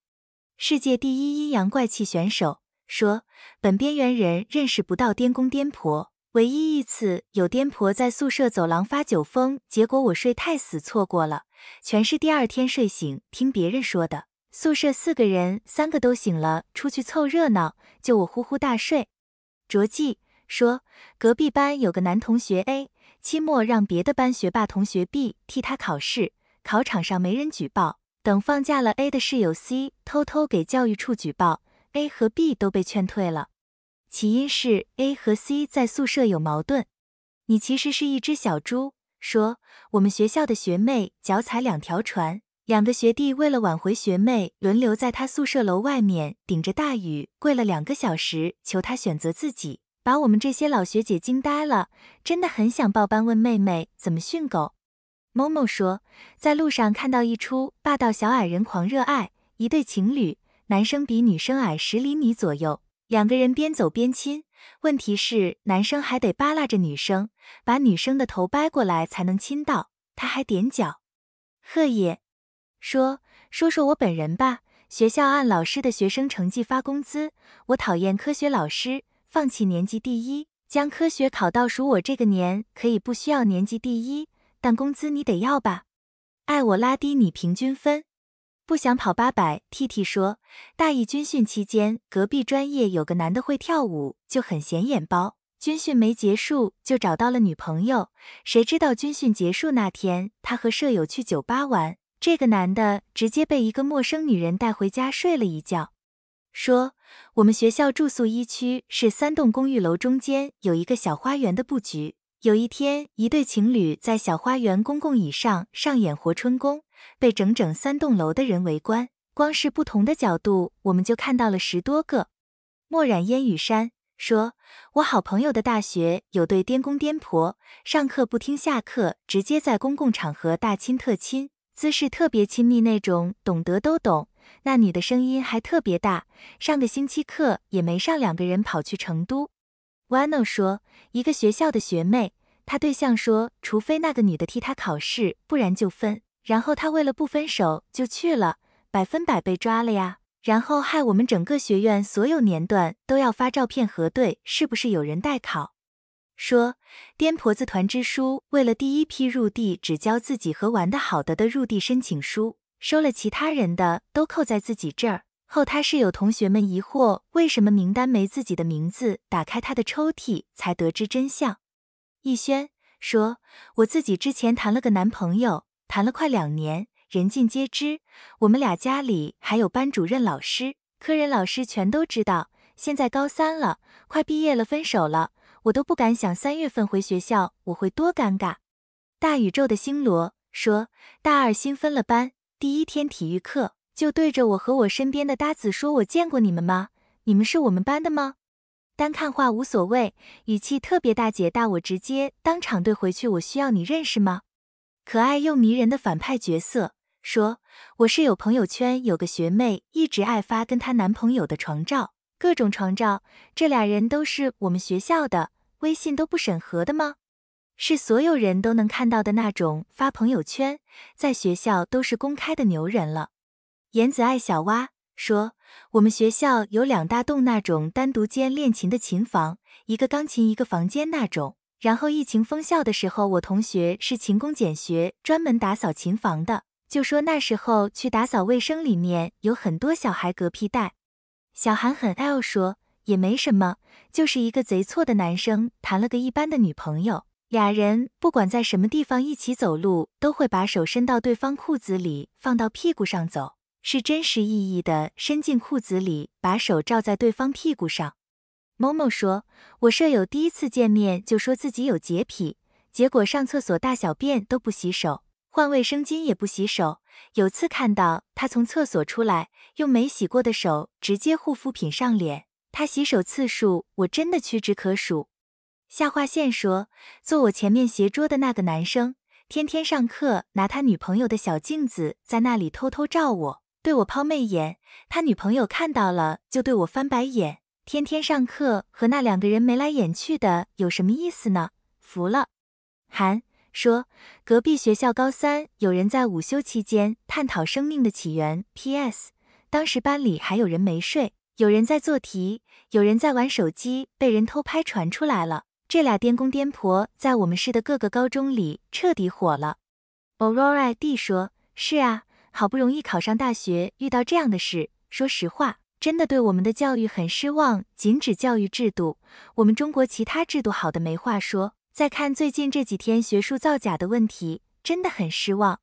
世界第一阴阳怪气选手说，本边缘人认识不到颠公颠婆。唯一一次有颠婆在宿舍走廊发酒疯，结果我睡太死错过了，全是第二天睡醒听别人说的。宿舍四个人，三个都醒了出去凑热闹，就我呼呼大睡。卓记说，隔壁班有个男同学 A，期末让别的班学霸同学 B 替他考试，考场上没人举报。等放假了，A 的室友 C 偷偷给教育处举报，A 和 B 都被劝退了。起因是 A 和 C 在宿舍有矛盾。你其实是一只小猪，说我们学校的学妹脚踩两条船，两个学弟为了挽回学妹，轮流在她宿舍楼外面顶着大雨跪了两个小时，求她选择自己，把我们这些老学姐惊呆了，真的很想报班问妹妹怎么训狗。某某说，在路上看到一出霸道小矮人狂热爱一对情侣，男生比女生矮十厘米左右。两个人边走边亲，问题是男生还得扒拉着女生，把女生的头掰过来才能亲到。他还踮脚。贺野，说说说我本人吧。学校按老师的学生成绩发工资，我讨厌科学老师，放弃年级第一，将科学考倒数。我这个年可以不需要年级第一，但工资你得要吧？爱我拉低你平均分。不想跑八百。T T 说，大一军训期间，隔壁专业有个男的会跳舞，就很显眼包。军训没结束就找到了女朋友，谁知道军训结束那天，他和舍友去酒吧玩，这个男的直接被一个陌生女人带回家睡了一觉。说我们学校住宿一区是三栋公寓楼中间有一个小花园的布局，有一天一对情侣在小花园公共椅上上演活春宫。被整整三栋楼的人围观，光是不同的角度，我们就看到了十多个。墨染烟雨山说：“我好朋友的大学有对颠公颠婆，上课不听，下课直接在公共场合大亲特亲，姿势特别亲密那种，懂得都懂。那女的声音还特别大，上个星期课也没上，两个人跑去成都。” Wano 说：“一个学校的学妹，她对象说，除非那个女的替她考试，不然就分。”然后他为了不分手就去了，百分百被抓了呀。然后害我们整个学院所有年段都要发照片核对是不是有人代考。说颠婆子团支书为了第一批入地只交自己和玩得好的的入地申请书，收了其他人的都扣在自己这儿。后他室友同学们疑惑为什么名单没自己的名字，打开他的抽屉才得知真相。逸轩说我自己之前谈了个男朋友。谈了快两年，人尽皆知。我们俩家里还有班主任老师、科任老师全都知道。现在高三了，快毕业了，分手了，我都不敢想三月份回学校我会多尴尬。大宇宙的星罗说，大二新分了班，第一天体育课就对着我和我身边的搭子说：“我见过你们吗？你们是我们班的吗？”单看话无所谓，语气特别大姐大，我直接当场怼回去：“我需要你认识吗？”可爱又迷人的反派角色说：“我室友朋友圈有个学妹，一直爱发跟她男朋友的床照，各种床照。这俩人都是我们学校的，微信都不审核的吗？是所有人都能看到的那种发朋友圈，在学校都是公开的牛人了。”言子爱小蛙说：“我们学校有两大栋那种单独间练琴的琴房，一个钢琴一个房间那种。”然后疫情封校的时候，我同学是勤工俭学，专门打扫琴房的。就说那时候去打扫卫生，里面有很多小孩隔屁带。小韩很 l 说也没什么，就是一个贼错的男生谈了个一般的女朋友，俩人不管在什么地方一起走路，都会把手伸到对方裤子里，放到屁股上走，是真实意义的伸进裤子里，把手罩在对方屁股上。某某说，我舍友第一次见面就说自己有洁癖，结果上厕所大小便都不洗手，换卫生巾也不洗手。有次看到他从厕所出来，用没洗过的手直接护肤品上脸，他洗手次数我真的屈指可数。下划线说，坐我前面斜桌的那个男生，天天上课拿他女朋友的小镜子在那里偷偷照我，对我抛媚眼，他女朋友看到了就对我翻白眼。天天上课和那两个人眉来眼去的，有什么意思呢？服了。韩说，隔壁学校高三有人在午休期间探讨生命的起源。P.S. 当时班里还有人没睡，有人在做题，有人在玩手机，被人偷拍传出来了。这俩颠公颠婆在我们市的各个高中里彻底火了。Aurora D 说，是啊，好不容易考上大学，遇到这样的事，说实话。真的对我们的教育很失望，仅指教育制度。我们中国其他制度好的没话说。再看最近这几天学术造假的问题，真的很失望。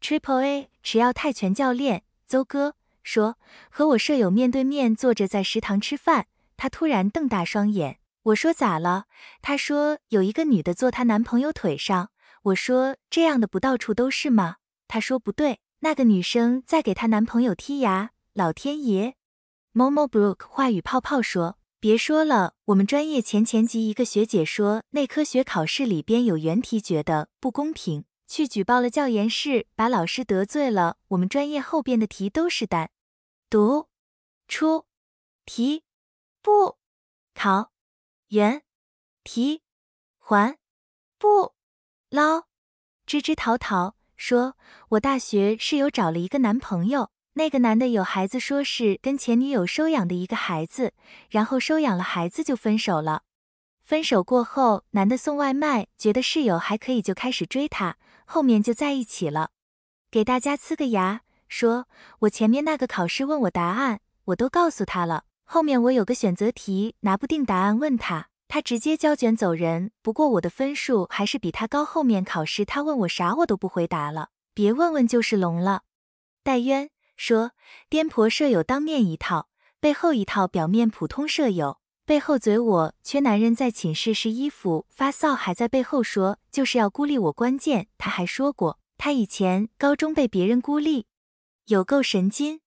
Triple A 持要泰拳教练邹哥说，和我舍友面对面坐着在食堂吃饭，他突然瞪大双眼。我说咋了？他说有一个女的坐她男朋友腿上。我说这样的不到处都是吗？他说不对，那个女生在给她男朋友剔牙。老天爷！Momo Brook 话语泡泡说：“别说了，我们专业前前级一个学姐说内科学考试里边有原题，觉得不公平，去举报了教研室，把老师得罪了。我们专业后边的题都是单读出题，不考原题，还不捞。”芝芝桃桃说：“我大学室友找了一个男朋友。”那个男的有孩子，说是跟前女友收养的一个孩子，然后收养了孩子就分手了。分手过后，男的送外卖，觉得室友还可以，就开始追她，后面就在一起了。给大家呲个牙，说我前面那个考试问我答案，我都告诉他了。后面我有个选择题拿不定答案问他，他直接交卷走人。不过我的分数还是比他高。后面考试他问我啥，我都不回答了，别问问就是聋了。戴渊。说，颠婆舍友当面一套，背后一套，表面普通舍友，背后嘴我缺男人，在寝室试衣服发骚，还在背后说，就是要孤立我。关键他还说过，他以前高中被别人孤立，有够神经。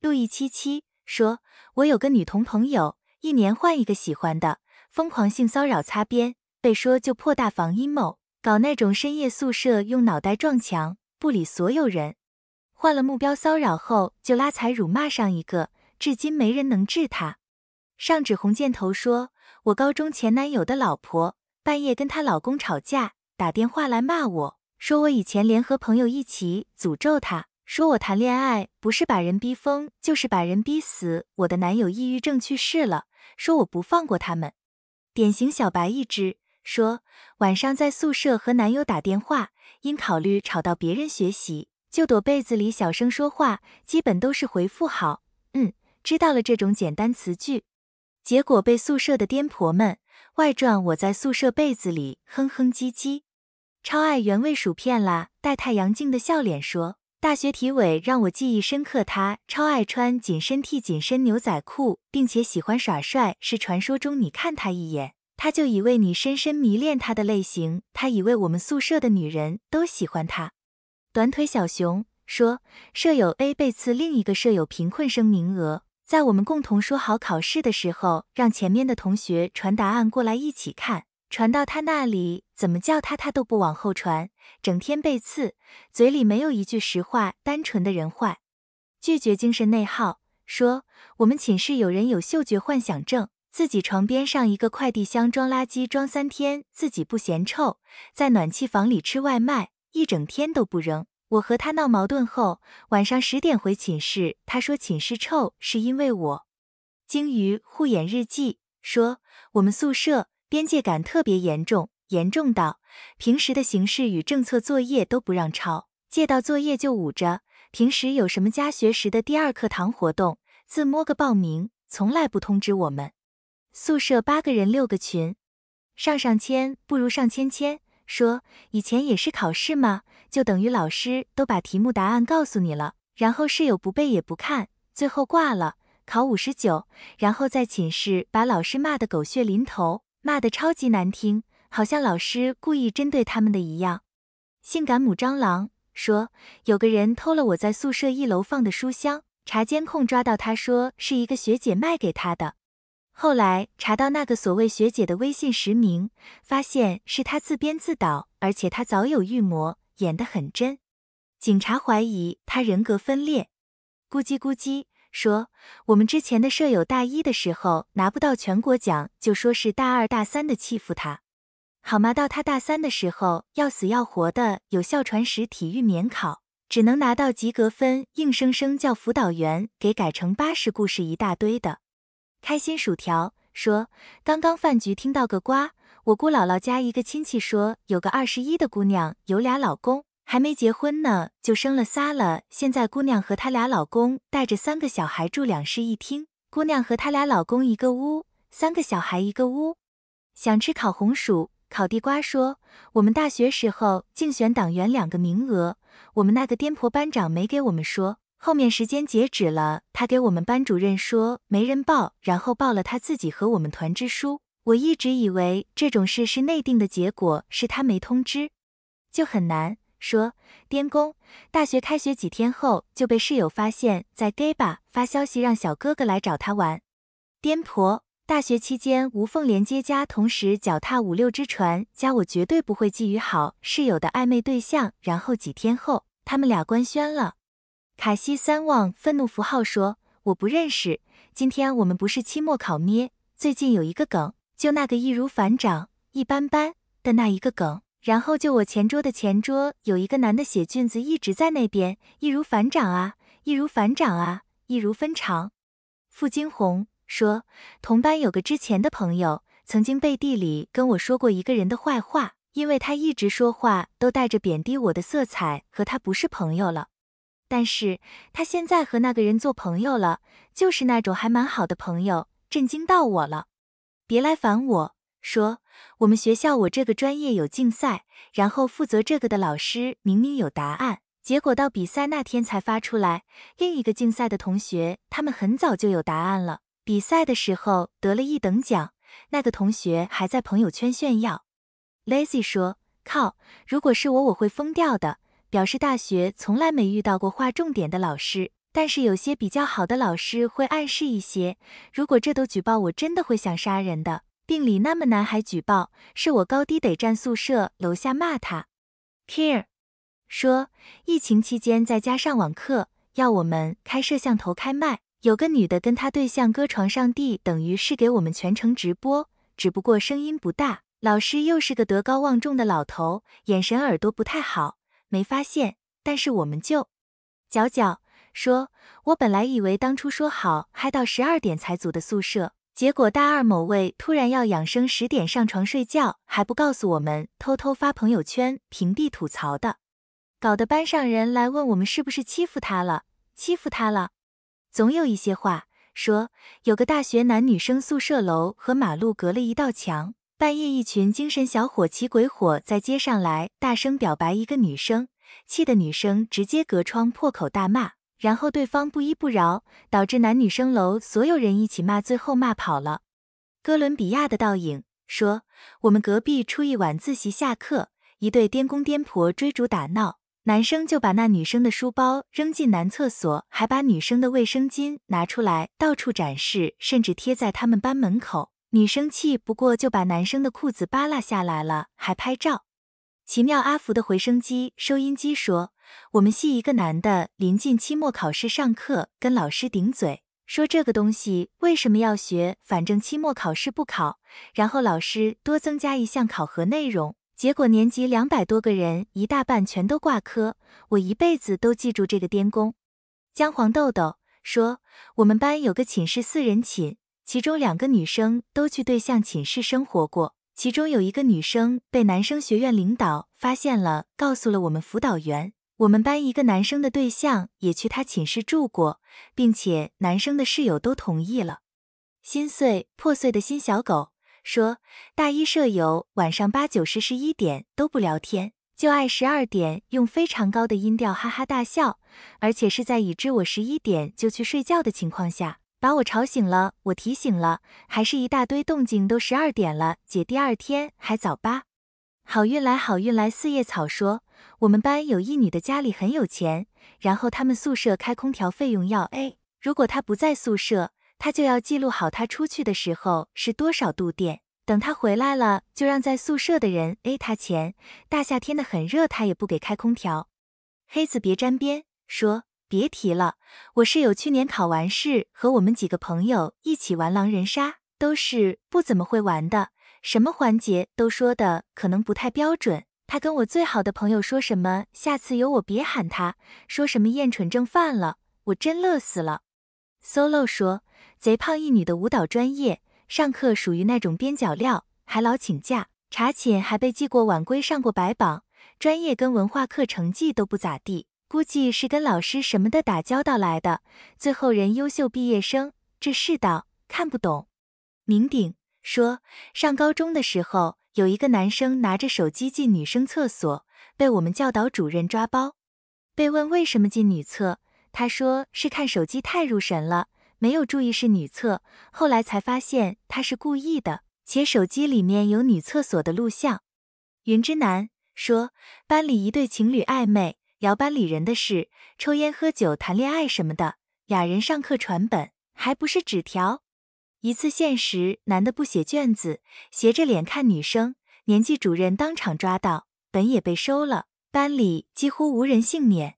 路易七七说，我有个女同朋友，一年换一个喜欢的，疯狂性骚扰擦边，被说就破大防阴谋，搞那种深夜宿舍用脑袋撞墙，不理所有人。换了目标骚扰后就拉踩辱骂上一个，至今没人能治他。上指红箭头说：“我高中前男友的老婆半夜跟他老公吵架，打电话来骂我，说我以前联合朋友一起诅咒他，说我谈恋爱不是把人逼疯就是把人逼死。我的男友抑郁症去世了，说我不放过他们。”典型小白一只，说晚上在宿舍和男友打电话，因考虑吵到别人学习。就躲被子里小声说话，基本都是回复好，嗯，知道了这种简单词句。结果被宿舍的颠婆们外传我在宿舍被子里哼哼唧唧。超爱原味薯片啦！戴太阳镜的笑脸说，大学体委让我记忆深刻。他超爱穿紧身 T、紧身牛仔裤，并且喜欢耍帅，是传说中你看他一眼，他就以为你深深迷恋他的类型。他以为我们宿舍的女人都喜欢他。短腿小熊说：“舍友 A 被刺，另一个舍友贫困生名额，在我们共同说好考试的时候，让前面的同学传答案过来一起看。传到他那里，怎么叫他他都不往后传，整天被刺，嘴里没有一句实话，单纯的人坏，拒绝精神内耗。说我们寝室有人有嗅觉幻想症，自己床边上一个快递箱装垃圾装三天，自己不嫌臭，在暖气房里吃外卖。”一整天都不扔。我和他闹矛盾后，晚上十点回寝室，他说寝室臭是因为我。鲸鱼护眼日记说，我们宿舍边界感特别严重，严重到平时的形式与政策作业都不让抄，借到作业就捂着。平时有什么加学时的第二课堂活动，自摸个报名，从来不通知我们。宿舍八个人六个群，上上签不如上签签。说以前也是考试嘛，就等于老师都把题目答案告诉你了，然后室友不背也不看，最后挂了，考五十九，然后在寝室把老师骂的狗血淋头，骂的超级难听，好像老师故意针对他们的一样。性感母蟑螂说，有个人偷了我在宿舍一楼放的书箱，查监控抓到他，说是一个学姐卖给他的。后来查到那个所谓学姐的微信实名，发现是她自编自导，而且她早有预谋，演得很真。警察怀疑她人格分裂，咕叽咕叽说：“我们之前的舍友大一的时候拿不到全国奖，就说是大二大三的欺负她，好吗？到她大三的时候要死要活的，有哮喘史，体育免考，只能拿到及格分，硬生生叫辅导员给改成八十，故事一大堆的。”开心薯条说：“刚刚饭局听到个瓜，我姑姥姥家一个亲戚说，有个二十一的姑娘有俩老公，还没结婚呢就生了仨了。现在姑娘和她俩老公带着三个小孩住两室一厅，姑娘和她俩老公一个屋，三个小孩一个屋。想吃烤红薯、烤地瓜。说我们大学时候竞选党员两个名额，我们那个颠婆班长没给我们说。”后面时间截止了，他给我们班主任说没人报，然后报了他自己和我们团支书。我一直以为这种事是内定的结果，是他没通知，就很难说。颠公大学开学几天后就被室友发现，在 G a 吧发消息让小哥哥来找他玩。颠婆大学期间无缝连接加，同时脚踏五六只船加，我绝对不会觊觎好室友的暧昧对象。然后几天后，他们俩官宣了。卡西三望愤怒符号说：“我不认识。今天我们不是期末考咩？最近有一个梗，就那个易如反掌、一般般的那一个梗。然后就我前桌的前桌有一个男的写卷子一直在那边，易如反掌啊，易如反掌啊，易如分长。”付金红说：“同班有个之前的朋友，曾经背地里跟我说过一个人的坏话，因为他一直说话都带着贬低我的色彩，和他不是朋友了。”但是他现在和那个人做朋友了，就是那种还蛮好的朋友，震惊到我了。别来烦我，说我们学校我这个专业有竞赛，然后负责这个的老师明明有答案，结果到比赛那天才发出来。另一个竞赛的同学，他们很早就有答案了，比赛的时候得了一等奖，那个同学还在朋友圈炫耀。Lazy 说：“靠，如果是我，我会疯掉的。”表示大学从来没遇到过划重点的老师，但是有些比较好的老师会暗示一些。如果这都举报，我真的会想杀人的。病理那么难还举报，是我高低得占宿舍楼下骂他。Care，说疫情期间在家上网课，要我们开摄像头开麦。有个女的跟她对象搁床上地，等于是给我们全程直播，只不过声音不大。老师又是个德高望重的老头，眼神耳朵不太好。没发现，但是我们就角角说，我本来以为当初说好嗨到十二点才组的宿舍，结果大二某位突然要养生，十点上床睡觉，还不告诉我们，偷偷发朋友圈屏蔽吐槽的，搞得班上人来问我们是不是欺负他了，欺负他了。总有一些话说，有个大学男女生宿舍楼和马路隔了一道墙。半夜，一群精神小伙骑鬼火在街上来大声表白一个女生，气的女生直接隔窗破口大骂，然后对方不依不饶，导致男女生楼所有人一起骂，最后骂跑了。哥伦比亚的倒影说：“我们隔壁初一晚自习下课，一对颠公颠婆追逐打闹，男生就把那女生的书包扔进男厕所，还把女生的卫生巾拿出来到处展示，甚至贴在他们班门口。”女生气不过就把男生的裤子扒拉下来了，还拍照。奇妙阿福的回声机收音机说：“我们系一个男的临近期末考试上课跟老师顶嘴，说这个东西为什么要学，反正期末考试不考。然后老师多增加一项考核内容，结果年级两百多个人一大半全都挂科。我一辈子都记住这个颠公。”姜黄豆豆说：“我们班有个寝室四人寝。”其中两个女生都去对象寝室生活过，其中有一个女生被男生学院领导发现了，告诉了我们辅导员。我们班一个男生的对象也去他寝室住过，并且男生的室友都同意了。心碎破碎的心小狗说，大一舍友晚上八九十十一点都不聊天，就爱十二点用非常高的音调哈哈大笑，而且是在已知我十一点就去睡觉的情况下。把我吵醒了，我提醒了，还是一大堆动静，都十二点了，姐，第二天还早吧。好运来，好运来，四叶草说，我们班有一女的家里很有钱，然后他们宿舍开空调费用要 a，如果她不在宿舍，她就要记录好她出去的时候是多少度电，等她回来了就让在宿舍的人 a 她钱。大夏天的很热，她也不给开空调。黑子别沾边，说。别提了，我室友去年考完试和我们几个朋友一起玩狼人杀，都是不怎么会玩的，什么环节都说的可能不太标准。他跟我最好的朋友说什么下次有我别喊他，说什么厌蠢症犯了，我真乐死了。Solo 说，贼胖一女的舞蹈专业，上课属于那种边角料，还老请假，查寝还被记过晚归，上过白榜，专业跟文化课成绩都不咋地。估计是跟老师什么的打交道来的，最后人优秀毕业生，这世道看不懂。明顶说，上高中的时候有一个男生拿着手机进女生厕所，被我们教导主任抓包，被问为什么进女厕，他说是看手机太入神了，没有注意是女厕，后来才发现他是故意的，且手机里面有女厕所的录像。云之南说，班里一对情侣暧昧。聊班里人的事，抽烟、喝酒、谈恋爱什么的。俩人上课传本，还不是纸条。一次现实，男的不写卷子，斜着脸看女生。年级主任当场抓到，本也被收了。班里几乎无人幸免。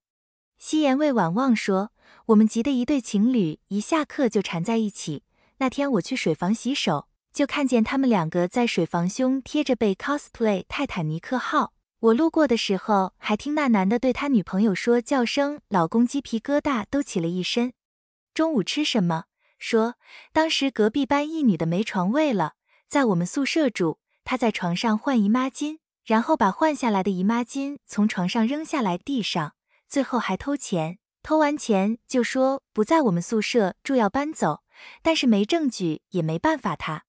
夕颜魏晚望说，我们级的一对情侣一下课就缠在一起。那天我去水房洗手，就看见他们两个在水房胸贴着被 cosplay 泰坦尼克号。我路过的时候，还听那男的对他女朋友说叫声老公，鸡皮疙瘩都起了一身。中午吃什么？说当时隔壁班一女的没床位了，在我们宿舍住，她在床上换姨妈巾，然后把换下来的姨妈巾从床上扔下来地上，最后还偷钱，偷完钱就说不在我们宿舍住，要搬走，但是没证据也没办法。他，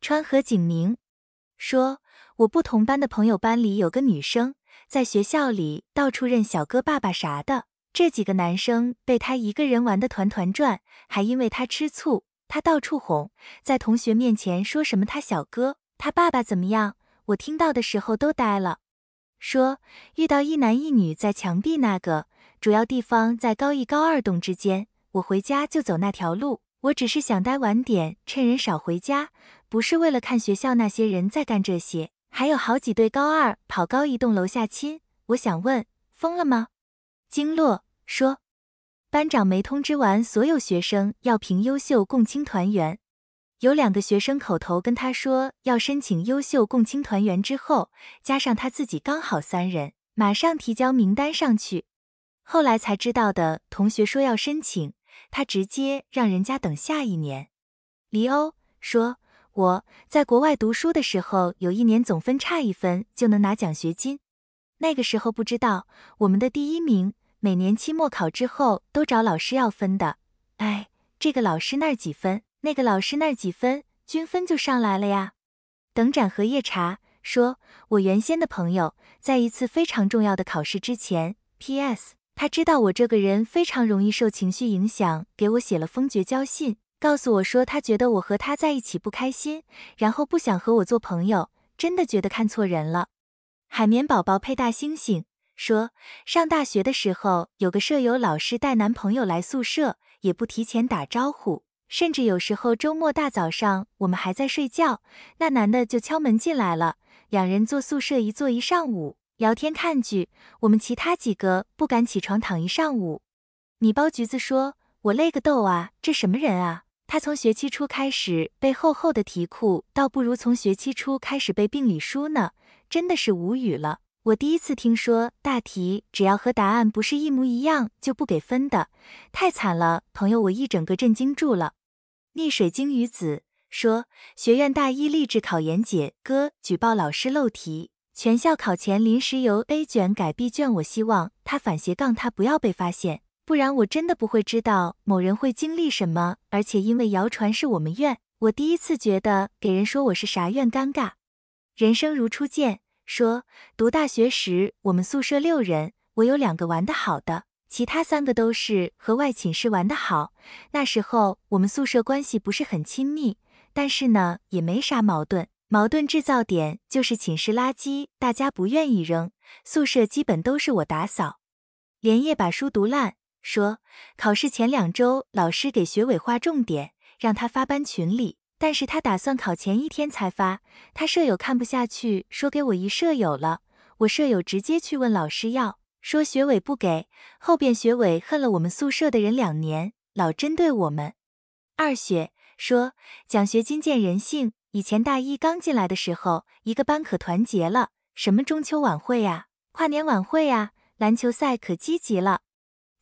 川河景明说。我不同班的朋友班里有个女生，在学校里到处认小哥、爸爸啥的。这几个男生被她一个人玩得团团转，还因为她吃醋，她到处哄，在同学面前说什么她小哥、她爸爸怎么样。我听到的时候都呆了。说遇到一男一女在墙壁那个主要地方，在高一高二栋之间，我回家就走那条路。我只是想待晚点，趁人少回家，不是为了看学校那些人在干这些。还有好几对高二跑高一栋楼下亲，我想问疯了吗？经络说班长没通知完所有学生要评优秀共青团员，有两个学生口头跟他说要申请优秀共青团员之后，加上他自己刚好三人，马上提交名单上去。后来才知道的同学说要申请，他直接让人家等下一年。黎欧说。我在国外读书的时候，有一年总分差一分就能拿奖学金。那个时候不知道，我们的第一名每年期末考之后都找老师要分的。哎，这个老师那几分，那个老师那几分，均分就上来了呀。等盏荷叶茶说，我原先的朋友在一次非常重要的考试之前，P.S. 他知道我这个人非常容易受情绪影响，给我写了封绝交信。告诉我说他觉得我和他在一起不开心，然后不想和我做朋友，真的觉得看错人了。海绵宝宝配大猩猩说，上大学的时候有个舍友，老是带男朋友来宿舍，也不提前打招呼，甚至有时候周末大早上我们还在睡觉，那男的就敲门进来了，两人坐宿舍一坐一上午，聊天看剧，我们其他几个不敢起床躺一上午。你包橘子说，我累个豆啊，这什么人啊？他从学期初开始背厚厚的题库，倒不如从学期初开始背病理书呢，真的是无语了。我第一次听说大题只要和答案不是一模一样就不给分的，太惨了，朋友我一整个震惊住了。溺水鲸鱼子说，学院大一励志考研姐哥举报老师漏题，全校考前临时由 A 卷改 B 卷，我希望他反斜杠他不要被发现。不然我真的不会知道某人会经历什么，而且因为谣传是我们院，我第一次觉得给人说我是啥院尴尬。人生如初见，说读大学时我们宿舍六人，我有两个玩的好的，其他三个都是和外寝室玩的好。那时候我们宿舍关系不是很亲密，但是呢也没啥矛盾，矛盾制造点就是寝室垃圾大家不愿意扔，宿舍基本都是我打扫，连夜把书读烂。说考试前两周，老师给学委划重点，让他发班群里。但是他打算考前一天才发。他舍友看不下去，说给我一舍友了。我舍友直接去问老师，要说学委不给。后边学委恨了我们宿舍的人两年，老针对我们。二雪说，奖学金见人性。以前大一刚进来的时候，一个班可团结了，什么中秋晚会呀、跨年晚会呀、篮球赛可积极了。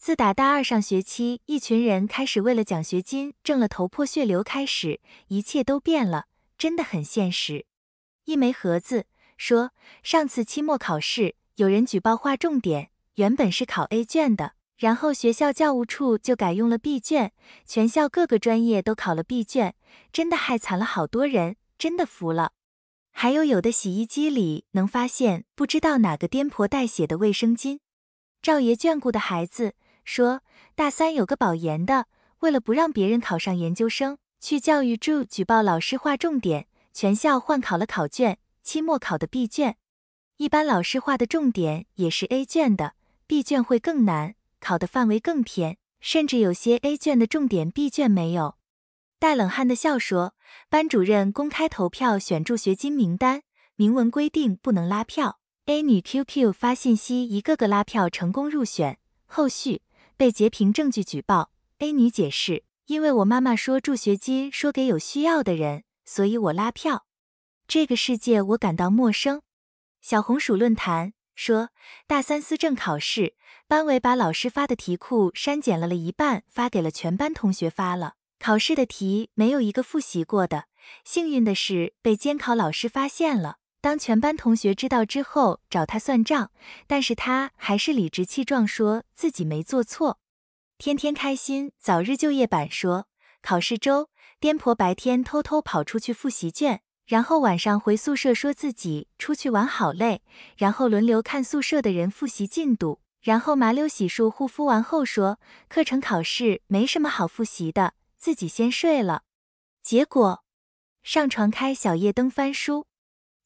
自打大二上学期，一群人开始为了奖学金挣了头破血流，开始一切都变了，真的很现实。一枚盒子说，上次期末考试有人举报划重点，原本是考 A 卷的，然后学校教务处就改用了 B 卷，全校各个专业都考了 B 卷，真的害惨了好多人，真的服了。还有有的洗衣机里能发现不知道哪个颠婆带血的卫生巾，赵爷眷顾的孩子。说大三有个保研的，为了不让别人考上研究生，去教育处举报老师画重点，全校换考了考卷，期末考的 B 卷。一般老师画的重点也是 A 卷的，B 卷会更难，考的范围更偏，甚至有些 A 卷的重点 B 卷没有。大冷汗的笑说，班主任公开投票选助学金名单，明文规定不能拉票。A 女 QQ 发信息，一个个拉票，成功入选，后续。被截屏证据举报，A 女解释：因为我妈妈说助学金说给有需要的人，所以我拉票。这个世界我感到陌生。小红薯论坛说：大三思政考试，班委把老师发的题库删减了了一半，发给了全班同学。发了考试的题，没有一个复习过的。幸运的是，被监考老师发现了。当全班同学知道之后，找他算账，但是他还是理直气壮说自己没做错。天天开心，早日就业版说，考试周，颠婆白天偷偷跑出去复习卷，然后晚上回宿舍说自己出去玩好累，然后轮流看宿舍的人复习进度，然后麻溜洗漱护肤完后说，课程考试没什么好复习的，自己先睡了。结果上床开小夜灯翻书。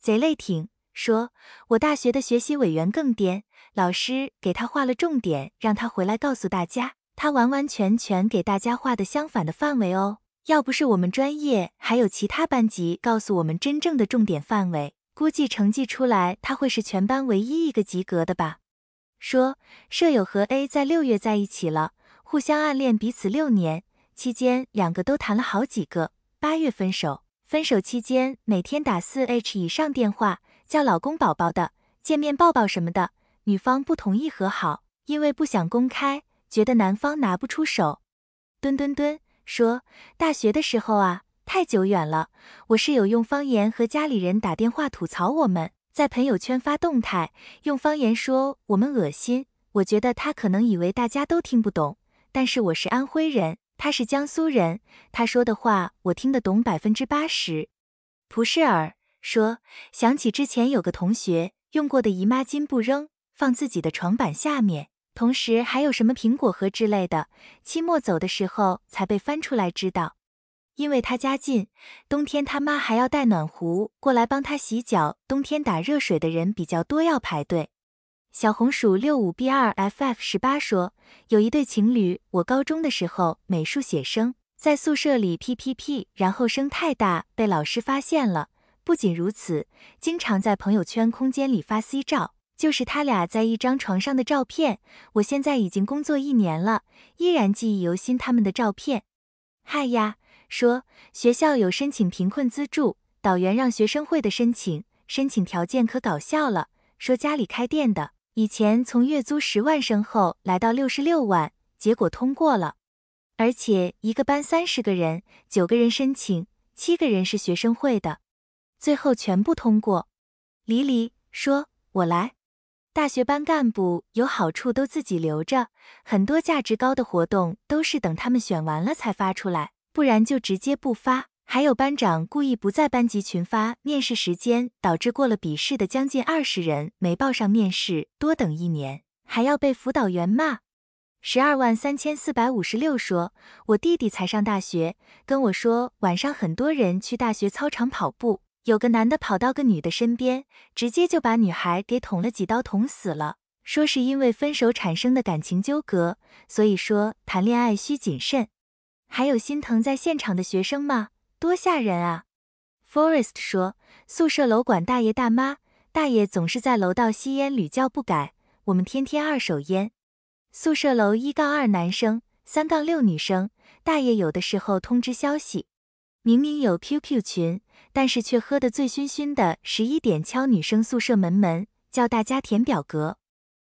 贼累挺说，我大学的学习委员更颠，老师给他画了重点，让他回来告诉大家，他完完全全给大家画的相反的范围哦。要不是我们专业还有其他班级告诉我们真正的重点范围，估计成绩出来他会是全班唯一一个及格的吧。说舍友和 A 在六月在一起了，互相暗恋彼此六年，期间两个都谈了好几个，八月分手。分手期间每天打四 h 以上电话，叫老公宝宝的，见面抱抱什么的。女方不同意和好，因为不想公开，觉得男方拿不出手。蹲蹲蹲，说大学的时候啊，太久远了。我室友用方言和家里人打电话吐槽我们，在朋友圈发动态，用方言说我们恶心。我觉得他可能以为大家都听不懂，但是我是安徽人。他是江苏人，他说的话我听得懂百分之八十。蒲世尔说，想起之前有个同学用过的姨妈巾不扔，放自己的床板下面，同时还有什么苹果核之类的，期末走的时候才被翻出来知道。因为他家近，冬天他妈还要带暖壶过来帮他洗脚，冬天打热水的人比较多，要排队。小红薯六五 b 二 ff 十八说，有一对情侣，我高中的时候美术写生，在宿舍里 P P P，然后声太大被老师发现了。不仅如此，经常在朋友圈、空间里发 C 照，就是他俩在一张床上的照片。我现在已经工作一年了，依然记忆犹新他们的照片。嗨呀，说学校有申请贫困资助，导员让学生会的申请，申请条件可搞笑了，说家里开店的。以前从月租十万升后来到六十六万，结果通过了。而且一个班三十个人，九个人申请，七个人是学生会的，最后全部通过。黎黎说：“我来，大学班干部有好处都自己留着，很多价值高的活动都是等他们选完了才发出来，不然就直接不发。”还有班长故意不在班级群发面试时间，导致过了笔试的将近二十人没报上面试，多等一年还要被辅导员骂。十二万三千四百五十六说，我弟弟才上大学，跟我说晚上很多人去大学操场跑步，有个男的跑到个女的身边，直接就把女孩给捅了几刀捅死了，说是因为分手产生的感情纠葛，所以说谈恋爱需谨慎。还有心疼在现场的学生吗？多吓人啊！Forest 说，宿舍楼管大爷大妈，大爷总是在楼道吸烟，屡教不改。我们天天二手烟。宿舍楼一杠二男生，三杠六女生。大爷有的时候通知消息，明明有 QQ 群，但是却喝得醉醺醺的，十一点敲女生宿舍门门，叫大家填表格。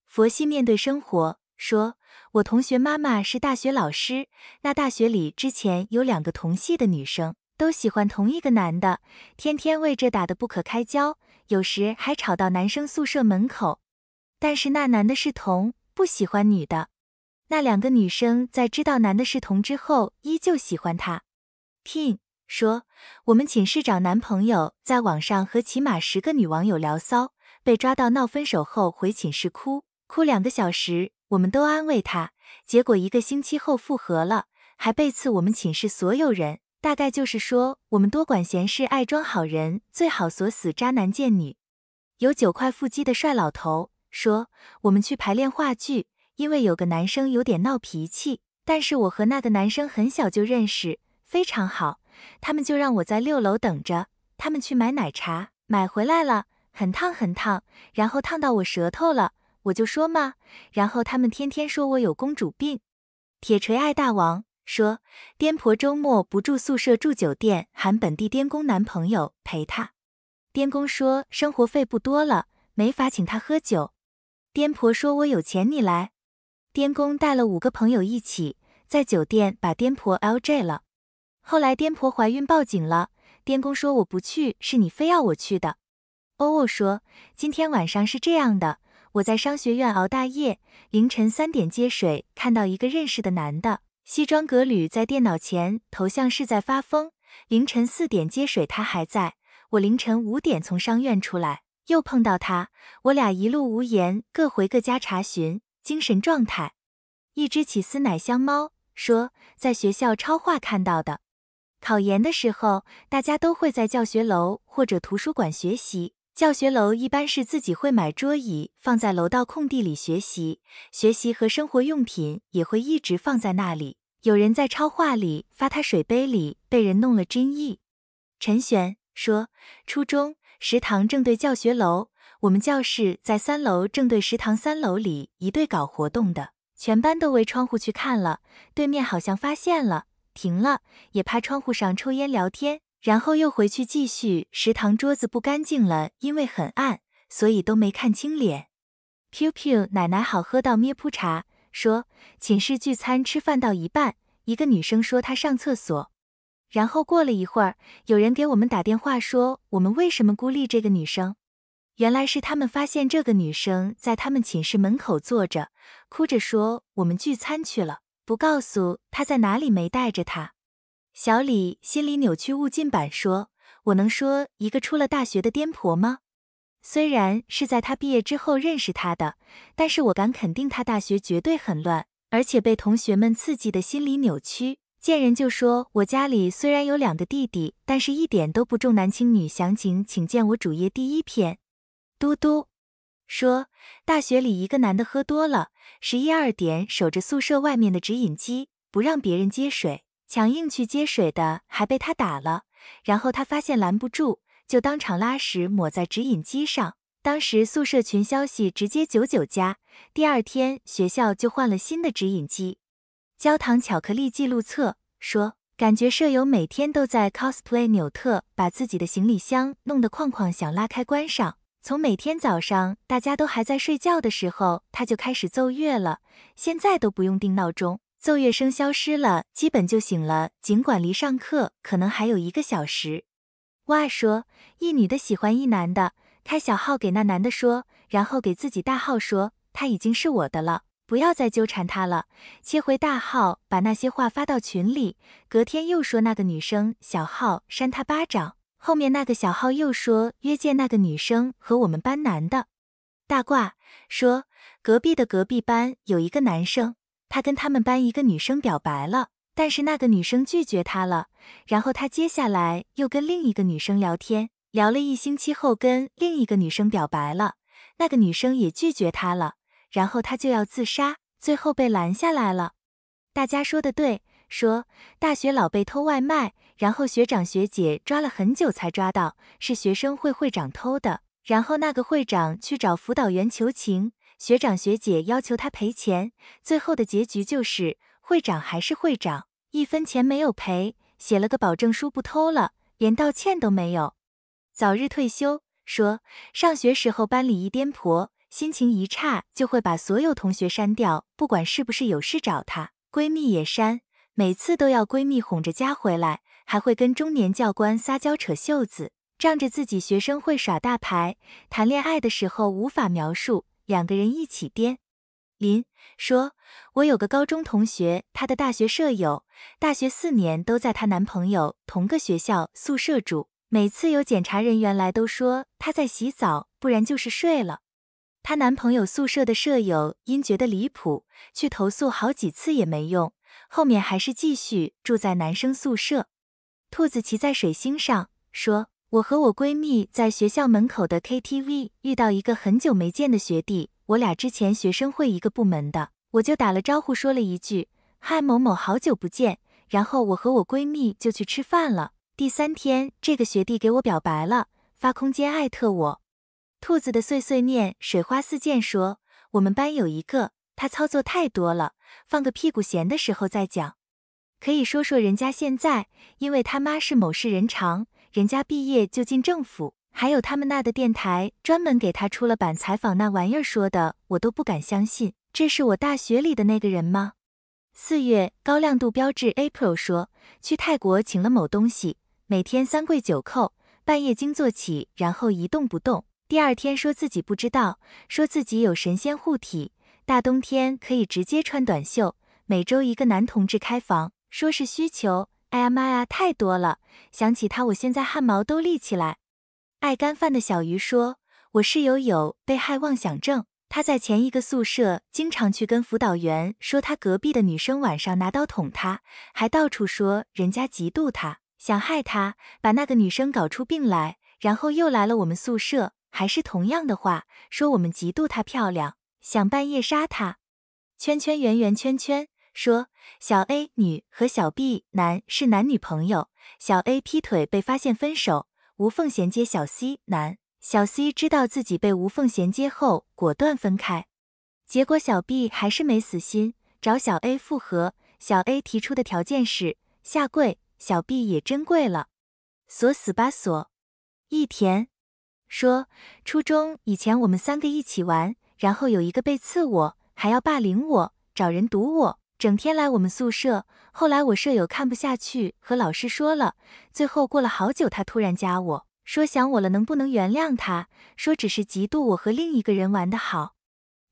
佛系面对生活，说我同学妈妈是大学老师，那大学里之前有两个同系的女生。都喜欢同一个男的，天天为这打得不可开交，有时还吵到男生宿舍门口。但是那男的是同，不喜欢女的。那两个女生在知道男的是同之后，依旧喜欢他。听 i n 说，我们寝室找男朋友在网上和起码十个女网友聊骚，被抓到闹分手后回寝室哭哭两个小时，我们都安慰他，结果一个星期后复合了，还背刺我们寝室所有人。大概就是说，我们多管闲事，爱装好人，最好锁死渣男贱女。有九块腹肌的帅老头说，我们去排练话剧，因为有个男生有点闹脾气，但是我和那个男生很小就认识，非常好。他们就让我在六楼等着，他们去买奶茶，买回来了，很烫很烫，然后烫到我舌头了，我就说嘛，然后他们天天说我有公主病。铁锤爱大王。说，颠婆周末不住宿舍，住酒店，喊本地颠公男朋友陪她。颠公说生活费不多了，没法请他喝酒。颠婆说我有钱，你来。颠公带了五个朋友一起，在酒店把颠婆 l j 了。后来颠婆怀孕报警了，颠公说我不去，是你非要我去的。欧欧说今天晚上是这样的，我在商学院熬大夜，凌晨三点接水，看到一个认识的男的。西装革履在电脑前，头像是在发疯。凌晨四点接水，他还在。我凌晨五点从商院出来，又碰到他。我俩一路无言，各回各家查询精神状态。一只起司奶香猫说，在学校超话看到的。考研的时候，大家都会在教学楼或者图书馆学习。教学楼一般是自己会买桌椅放在楼道空地里学习，学习和生活用品也会一直放在那里。有人在超话里发他水杯里被人弄了针意。陈璇说，初中食堂正对教学楼，我们教室在三楼正对食堂，三楼里一对搞活动的，全班都围窗户去看了，对面好像发现了，停了，也趴窗户上抽烟聊天，然后又回去继续。食堂桌子不干净了，因为很暗，所以都没看清脸。QQ 奶奶好喝到咩扑茶。说寝室聚餐吃饭到一半，一个女生说她上厕所，然后过了一会儿，有人给我们打电话说我们为什么孤立这个女生？原来是他们发现这个女生在他们寝室门口坐着，哭着说我们聚餐去了，不告诉她在哪里，没带着她。小李心里扭曲物尽版说，我能说一个出了大学的颠婆吗？虽然是在他毕业之后认识他的，但是我敢肯定他大学绝对很乱，而且被同学们刺激的心理扭曲，见人就说：“我家里虽然有两个弟弟，但是一点都不重男轻女。”详情请见我主页第一篇。嘟嘟说，大学里一个男的喝多了，十一二点守着宿舍外面的直饮机，不让别人接水，强硬去接水的还被他打了，然后他发现拦不住。就当场拉屎抹在指引机上，当时宿舍群消息直接九九加。第二天学校就换了新的指引机。焦糖巧克力记录册说，感觉舍友每天都在 cosplay 纽特，把自己的行李箱弄得框框，想拉开关上。从每天早上大家都还在睡觉的时候，他就开始奏乐了。现在都不用定闹钟，奏乐声消失了，基本就醒了。尽管离上课可能还有一个小时。哇说，一女的喜欢一男的，开小号给那男的说，然后给自己大号说他已经是我的了，不要再纠缠他了。切回大号把那些话发到群里。隔天又说那个女生小号扇他巴掌，后面那个小号又说约见那个女生和我们班男的。大挂说隔壁的隔壁班有一个男生，他跟他们班一个女生表白了。但是那个女生拒绝他了，然后他接下来又跟另一个女生聊天，聊了一星期后跟另一个女生表白了，那个女生也拒绝他了，然后他就要自杀，最后被拦下来了。大家说的对，说大学老被偷外卖，然后学长学姐抓了很久才抓到是学生会会长偷的，然后那个会长去找辅导员求情，学长学姐要求他赔钱，最后的结局就是会长还是会长。一分钱没有赔，写了个保证书不偷了，连道歉都没有。早日退休。说上学时候班里一颠婆，心情一差就会把所有同学删掉，不管是不是有事找她，闺蜜也删，每次都要闺蜜哄着加回来，还会跟中年教官撒娇扯袖子，仗着自己学生会耍大牌。谈恋爱的时候无法描述，两个人一起颠。林说：“我有个高中同学，她的大学舍友，大学四年都在她男朋友同个学校宿舍住。每次有检查人员来，都说她在洗澡，不然就是睡了。她男朋友宿舍的舍友因觉得离谱，去投诉好几次也没用，后面还是继续住在男生宿舍。”兔子骑在水星上说：“我和我闺蜜在学校门口的 KTV 遇到一个很久没见的学弟。”我俩之前学生会一个部门的，我就打了招呼，说了一句“嗨，某某，好久不见”。然后我和我闺蜜就去吃饭了。第三天，这个学弟给我表白了，发空间艾特我。兔子的碎碎念，水花四溅，说我们班有一个，他操作太多了，放个屁股闲的时候再讲，可以说说人家现在，因为他妈是某市人常，人家毕业就进政府。还有他们那的电台专门给他出了版采访，那玩意儿说的我都不敢相信，这是我大学里的那个人吗？四月高亮度标志 April 说去泰国请了某东西，每天三跪九叩，半夜惊坐起，然后一动不动。第二天说自己不知道，说自己有神仙护体，大冬天可以直接穿短袖，每周一个男同志开房，说是需求。哎呀妈呀，太多了！想起他，我现在汗毛都立起来。爱干饭的小鱼说：“我室友有被害妄想症，他在前一个宿舍经常去跟辅导员说，他隔壁的女生晚上拿刀捅他，还到处说人家嫉妒他，想害他，把那个女生搞出病来。然后又来了我们宿舍，还是同样的话，说我们嫉妒她漂亮，想半夜杀她。圈圈圆圆圈圈说，小 A 女和小 B 男是男女朋友，小 A 劈腿被发现分手。”无缝衔接，小 C 难。小 C 知道自己被无缝衔接后，果断分开。结果小 B 还是没死心，找小 A 复合。小 A 提出的条件是下跪，小 B 也真跪了，锁死吧锁。一甜说，初中以前我们三个一起玩，然后有一个被刺我，还要霸凌我，找人堵我。整天来我们宿舍，后来我舍友看不下去，和老师说了。最后过了好久，他突然加我，说想我了，能不能原谅他？说只是嫉妒我和另一个人玩的好。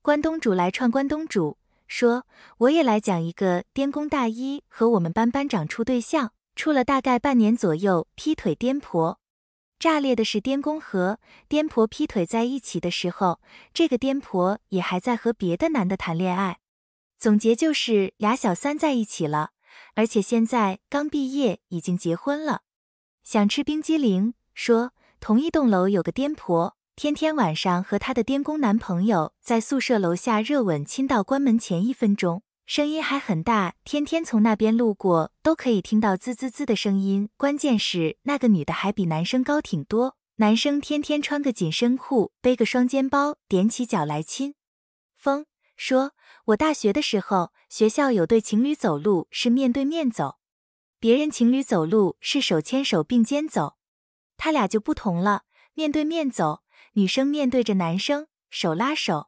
关东煮来串关东煮，说我也来讲一个颠公大一和我们班班长处对象，处了大概半年左右，劈腿颠婆。炸裂的是，颠公和颠婆劈腿在一起的时候，这个颠婆也还在和别的男的谈恋爱。总结就是俩小三在一起了，而且现在刚毕业已经结婚了。想吃冰激凌，说同一栋楼有个颠婆，天天晚上和她的颠公男朋友在宿舍楼下热吻，亲到关门前一分钟，声音还很大，天天从那边路过都可以听到滋滋滋的声音。关键是那个女的还比男生高挺多，男生天天穿个紧身裤，背个双肩包，踮起脚来亲。风说。我大学的时候，学校有对情侣走路是面对面走，别人情侣走路是手牵手并肩走，他俩就不同了，面对面走，女生面对着男生手拉手，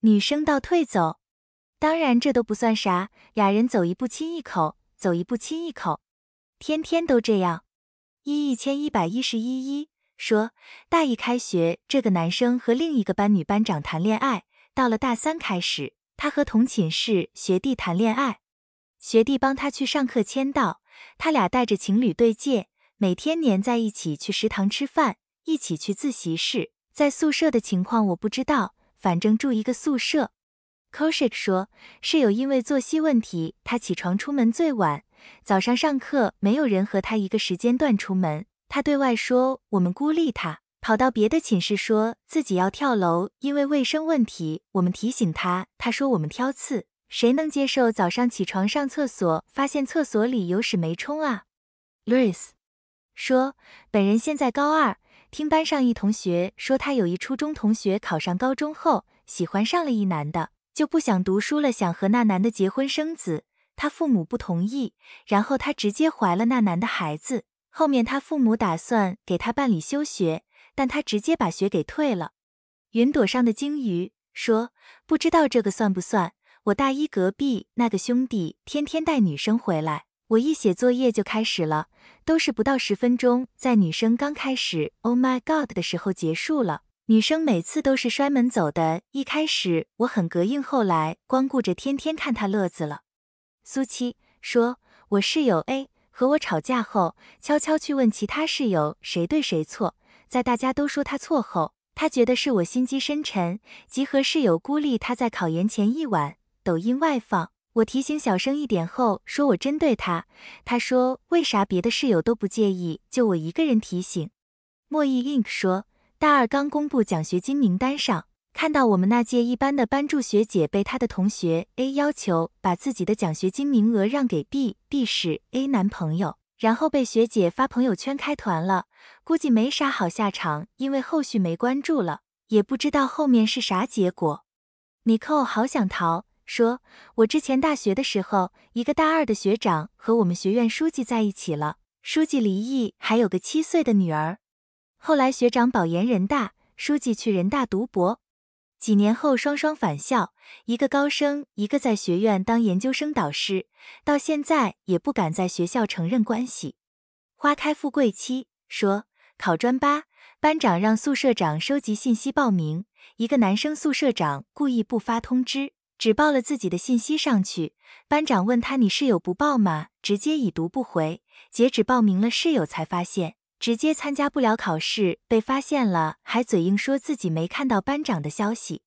女生倒退走。当然这都不算啥，俩人走一步亲一口，走一步亲一口，天天都这样。一一千一百一十一一说，大一开学这个男生和另一个班女班长谈恋爱，到了大三开始。他和同寝室学弟谈恋爱，学弟帮他去上课签到，他俩带着情侣对戒，每天黏在一起去食堂吃饭，一起去自习室，在宿舍的情况我不知道，反正住一个宿舍。k o s i k 说，室友因为作息问题，他起床出门最晚，早上上课没有人和他一个时间段出门，他对外说我们孤立他。跑到别的寝室说自己要跳楼，因为卫生问题，我们提醒他，他说我们挑刺，谁能接受早上起床上厕所发现厕所里有屎没冲啊？Louis 说，本人现在高二，听班上一同学说，他有一初中同学考上高中后喜欢上了一男的，就不想读书了，想和那男的结婚生子，他父母不同意，然后他直接怀了那男的孩子，后面他父母打算给他办理休学。但他直接把学给退了。云朵上的鲸鱼说：“不知道这个算不算？我大一隔壁那个兄弟天天带女生回来，我一写作业就开始了，都是不到十分钟，在女生刚开始 Oh my God 的时候结束了。女生每次都是摔门走的。一开始我很膈应，后来光顾着天天看他乐子了。”苏七说：“我室友 A 和我吵架后，悄悄去问其他室友谁对谁错。”在大家都说他错后，他觉得是我心机深沉，集合室友孤立他。在考研前一晚，抖音外放，我提醒小声一点后，说我针对他。他说为啥别的室友都不介意，就我一个人提醒。莫易 ink 说，大二刚公布奖学金名单上，看到我们那届一班的班助学姐被他的同学 A 要求把自己的奖学金名额让给 B，B 是 A 男朋友。然后被学姐发朋友圈开团了，估计没啥好下场，因为后续没关注了，也不知道后面是啥结果。米蔻好想逃，说我之前大学的时候，一个大二的学长和我们学院书记在一起了，书记离异，还有个七岁的女儿。后来学长保研人大，书记去人大读博。几年后双双返校，一个高升，一个在学院当研究生导师，到现在也不敢在学校承认关系。花开富贵七说考专八，班长让宿舍长收集信息报名，一个男生宿舍长故意不发通知，只报了自己的信息上去。班长问他你室友不报吗？直接已读不回，截止报名了室友才发现。直接参加不了考试，被发现了，还嘴硬说自己没看到班长的消息。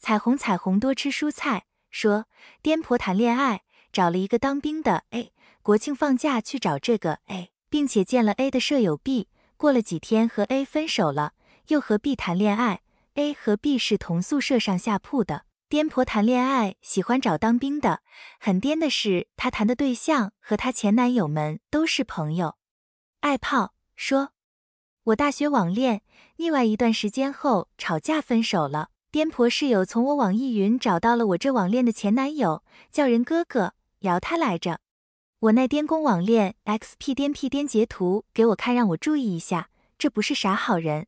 彩虹彩虹，多吃蔬菜。说颠婆谈恋爱，找了一个当兵的。A，国庆放假去找这个 A，并且见了 A 的舍友 B。过了几天和 A 分手了，又和 B 谈恋爱。A 和 B 是同宿舍上下铺的。颠婆谈恋爱喜欢找当兵的，很颠的是她谈的对象和她前男友们都是朋友，爱泡。说，我大学网恋腻歪一段时间后吵架分手了。颠婆室友从我网易云找到了我这网恋的前男友，叫人哥哥聊他来着。我那颠公网恋 X p 颠 P 颠截图给我看，让我注意一下，这不是啥好人，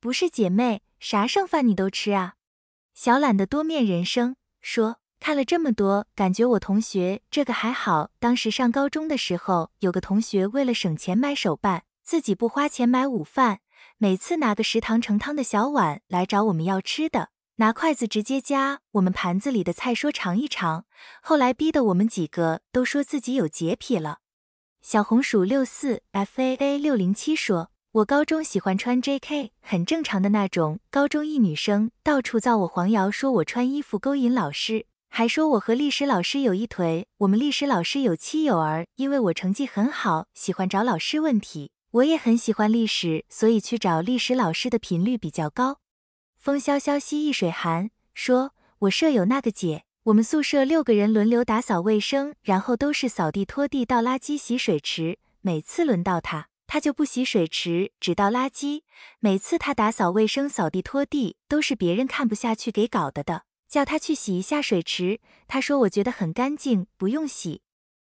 不是姐妹，啥剩饭你都吃啊。小懒的多面人生说看了这么多，感觉我同学这个还好。当时上高中的时候，有个同学为了省钱买手办。自己不花钱买午饭，每次拿个食堂盛汤的小碗来找我们要吃的，拿筷子直接夹我们盘子里的菜，说尝一尝。后来逼得我们几个都说自己有洁癖了。小红薯六四 f a a 六零七说，我高中喜欢穿 J K，很正常的那种。高中一女生到处造我黄谣，说我穿衣服勾引老师，还说我和历史老师有一腿。我们历史老师有妻有儿，因为我成绩很好，喜欢找老师问题。我也很喜欢历史，所以去找历史老师的频率比较高。风萧萧兮易水寒，说我舍友那个姐，我们宿舍六个人轮流打扫卫生，然后都是扫地、拖地、倒垃圾、洗水池。每次轮到她，她就不洗水池，只倒垃圾。每次她打扫卫生、扫地、拖地，都是别人看不下去给搞的的，叫她去洗一下水池，她说我觉得很干净，不用洗。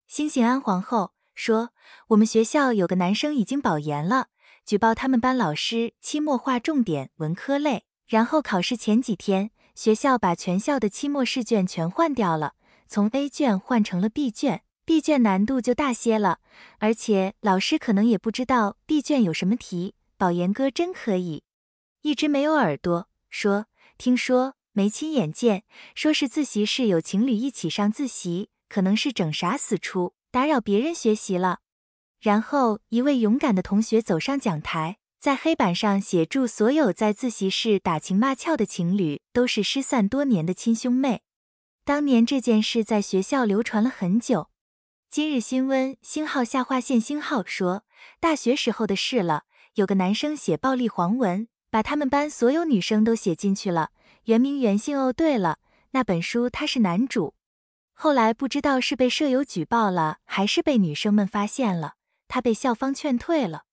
星星安皇后。说我们学校有个男生已经保研了，举报他们班老师期末划重点文科类，然后考试前几天学校把全校的期末试卷全换掉了，从 A 卷换成了 B 卷，B 卷难度就大些了，而且老师可能也不知道 B 卷有什么题。保研哥真可以，一直没有耳朵说听说没亲眼见，说是自习室有情侣一起上自习，可能是整啥死出。打扰别人学习了。然后一位勇敢的同学走上讲台，在黑板上写：住所有在自习室打情骂俏的情侣都是失散多年的亲兄妹。当年这件事在学校流传了很久。今日新闻星号下划线星号说，大学时候的事了。有个男生写暴力黄文，把他们班所有女生都写进去了。圆明园姓哦，对了，那本书他是男主。后来不知道是被舍友举报了，还是被女生们发现了，他被校方劝退了。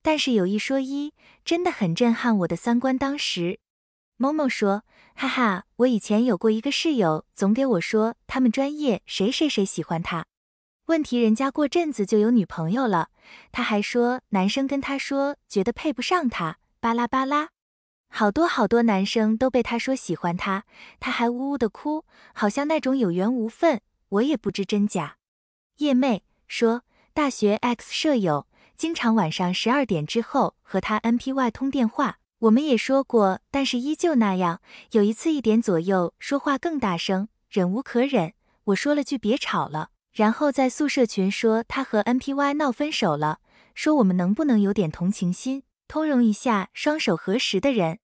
但是有一说一，真的很震撼我的三观。当时，某某说，哈哈，我以前有过一个室友，总给我说他们专业谁谁谁喜欢他，问题人家过阵子就有女朋友了。他还说男生跟他说觉得配不上他，巴拉巴拉。好多好多男生都被他说喜欢他，他还呜呜的哭，好像那种有缘无分。我也不知真假。叶妹说，大学 X 舍友经常晚上十二点之后和他 N P Y 通电话，我们也说过，但是依旧那样。有一次一点左右说话更大声，忍无可忍，我说了句别吵了，然后在宿舍群说他和 N P Y 闹分手了，说我们能不能有点同情心，通融一下双手合十的人。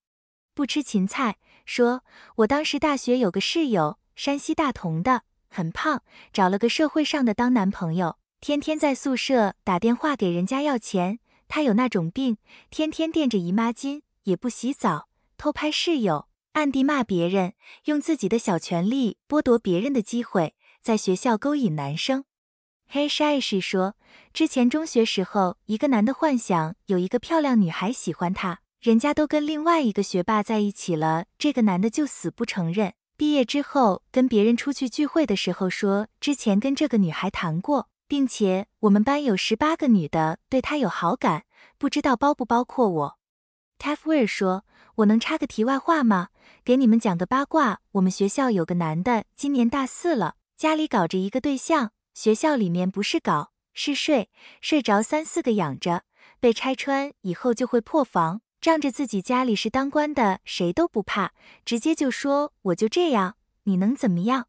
不吃芹菜，说我当时大学有个室友，山西大同的，很胖，找了个社会上的当男朋友，天天在宿舍打电话给人家要钱。他有那种病，天天垫着姨妈巾，也不洗澡，偷拍室友，暗地骂别人，用自己的小权利剥夺别人的机会，在学校勾引男生。黑沙是说，之前中学时候，一个男的幻想有一个漂亮女孩喜欢他。人家都跟另外一个学霸在一起了，这个男的就死不承认。毕业之后跟别人出去聚会的时候说，之前跟这个女孩谈过，并且我们班有十八个女的对他有好感，不知道包不包括我。Tefweir 说：“我能插个题外话吗？给你们讲个八卦。我们学校有个男的，今年大四了，家里搞着一个对象，学校里面不是搞是睡，睡着三四个养着，被拆穿以后就会破防。”仗着自己家里是当官的，谁都不怕，直接就说我就这样，你能怎么样？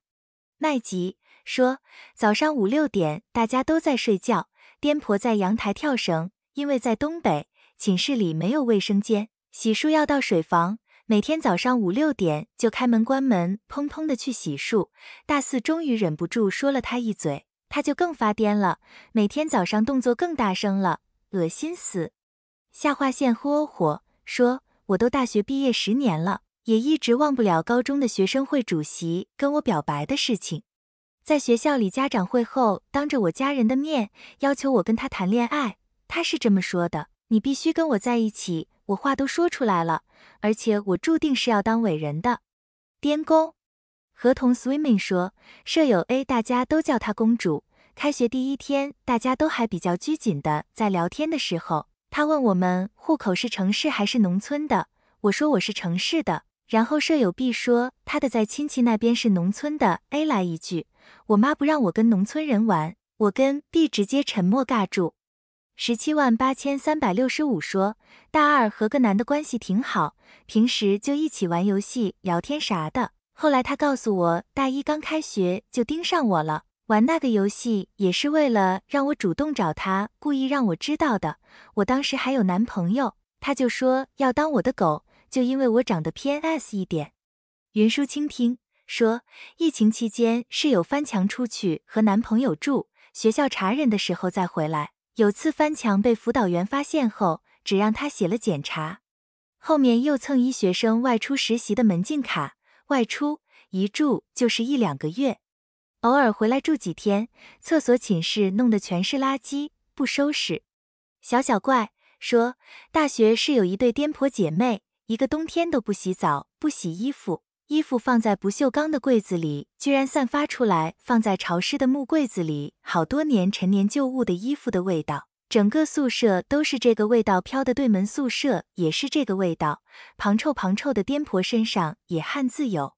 麦吉说，早上五六点大家都在睡觉，颠婆在阳台跳绳，因为在东北寝室里没有卫生间，洗漱要到水房，每天早上五六点就开门关门，砰砰的去洗漱。大四终于忍不住说了他一嘴，他就更发癫了，每天早上动作更大声了，恶心死。下划线哦火说：“我都大学毕业十年了，也一直忘不了高中的学生会主席跟我表白的事情。在学校里家长会后，当着我家人的面要求我跟他谈恋爱。他是这么说的：‘你必须跟我在一起。’我话都说出来了，而且我注定是要当伟人的。”颠公，合同 swimming 说，舍友 A 大家都叫她公主。开学第一天，大家都还比较拘谨的，在聊天的时候。他问我们户口是城市还是农村的，我说我是城市的。然后舍友 B 说他的在亲戚那边是农村的。A 来一句，我妈不让我跟农村人玩。我跟 B 直接沉默尬住。十七万八千三百六十五说，大二和个男的关系挺好，平时就一起玩游戏、聊天啥的。后来他告诉我，大一刚开学就盯上我了。玩那个游戏也是为了让我主动找他，故意让我知道的。我当时还有男朋友，他就说要当我的狗，就因为我长得偏 S 一点。云舒倾听说，疫情期间室友翻墙出去和男朋友住，学校查人的时候再回来。有次翻墙被辅导员发现后，只让他写了检查。后面又蹭医学生外出实习的门禁卡，外出一住就是一两个月。偶尔回来住几天，厕所、寝室弄得全是垃圾，不收拾。小小怪说，大学室友一对颠婆姐妹，一个冬天都不洗澡、不洗衣服，衣服放在不锈钢的柜子里，居然散发出来；放在潮湿的木柜子里，好多年陈年旧物的衣服的味道，整个宿舍都是这个味道飘的。对门宿舍也是这个味道，滂臭滂臭的颠婆身上也汗自有。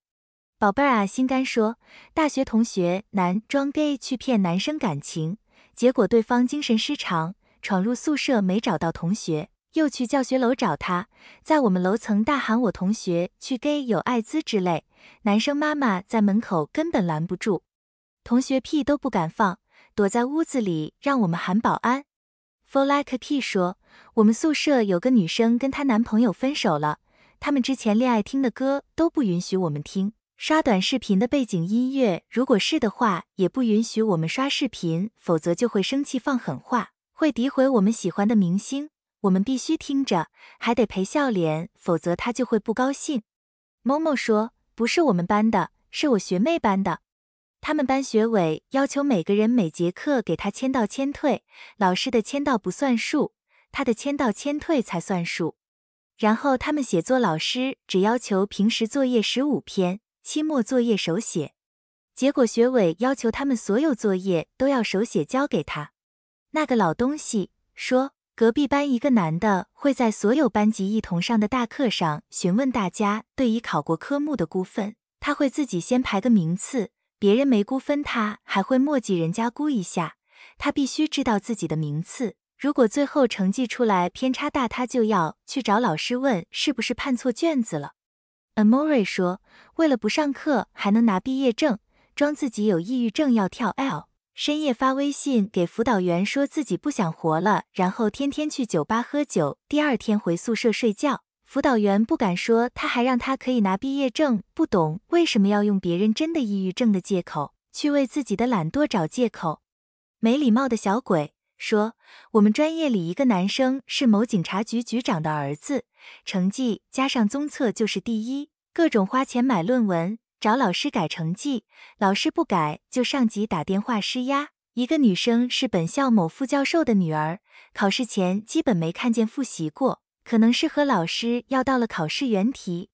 宝贝儿啊，心肝说，大学同学男装 gay 去骗男生感情，结果对方精神失常，闯入宿舍没找到同学，又去教学楼找他，在我们楼层大喊我同学去 gay 有艾滋之类，男生妈妈在门口根本拦不住，同学屁都不敢放，躲在屋子里让我们喊保安。for like key 说，我们宿舍有个女生跟她男朋友分手了，他们之前恋爱听的歌都不允许我们听。刷短视频的背景音乐，如果是的话，也不允许我们刷视频，否则就会生气放狠话，会诋毁我们喜欢的明星。我们必须听着，还得陪笑脸，否则他就会不高兴。某某说，不是我们班的，是我学妹班的。他们班学委要求每个人每节课给他签到签退，老师的签到不算数，他的签到签退才算数。然后他们写作老师只要求平时作业十五篇。期末作业手写，结果学委要求他们所有作业都要手写交给他。那个老东西说，隔壁班一个男的会在所有班级一同上的大课上询问大家对已考过科目的估分，他会自己先排个名次，别人没估分他还会墨迹人家估一下。他必须知道自己的名次，如果最后成绩出来偏差大，他就要去找老师问是不是判错卷子了。Amore 说：“为了不上课还能拿毕业证，装自己有抑郁症要跳 L，深夜发微信给辅导员说自己不想活了，然后天天去酒吧喝酒，第二天回宿舍睡觉。辅导员不敢说，他还让他可以拿毕业证，不懂为什么要用别人真的抑郁症的借口去为自己的懒惰找借口，没礼貌的小鬼。”说我们专业里一个男生是某警察局局长的儿子，成绩加上综测就是第一，各种花钱买论文，找老师改成绩，老师不改就上级打电话施压。一个女生是本校某副教授的女儿，考试前基本没看见复习过，可能是和老师要到了考试原题。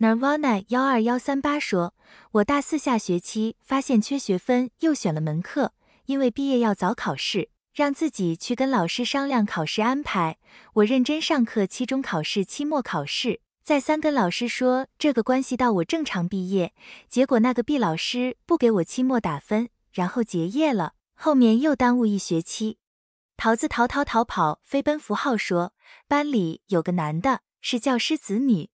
n i r v a n a 幺二幺三八说，我大四下学期发现缺学分，又选了门课，因为毕业要早考试。让自己去跟老师商量考试安排，我认真上课，期中考试、期末考试，再三跟老师说这个关系到我正常毕业。结果那个毕老师不给我期末打分，然后结业了，后面又耽误一学期。桃子逃逃逃跑飞奔符号说，班里有个男的是教师子女，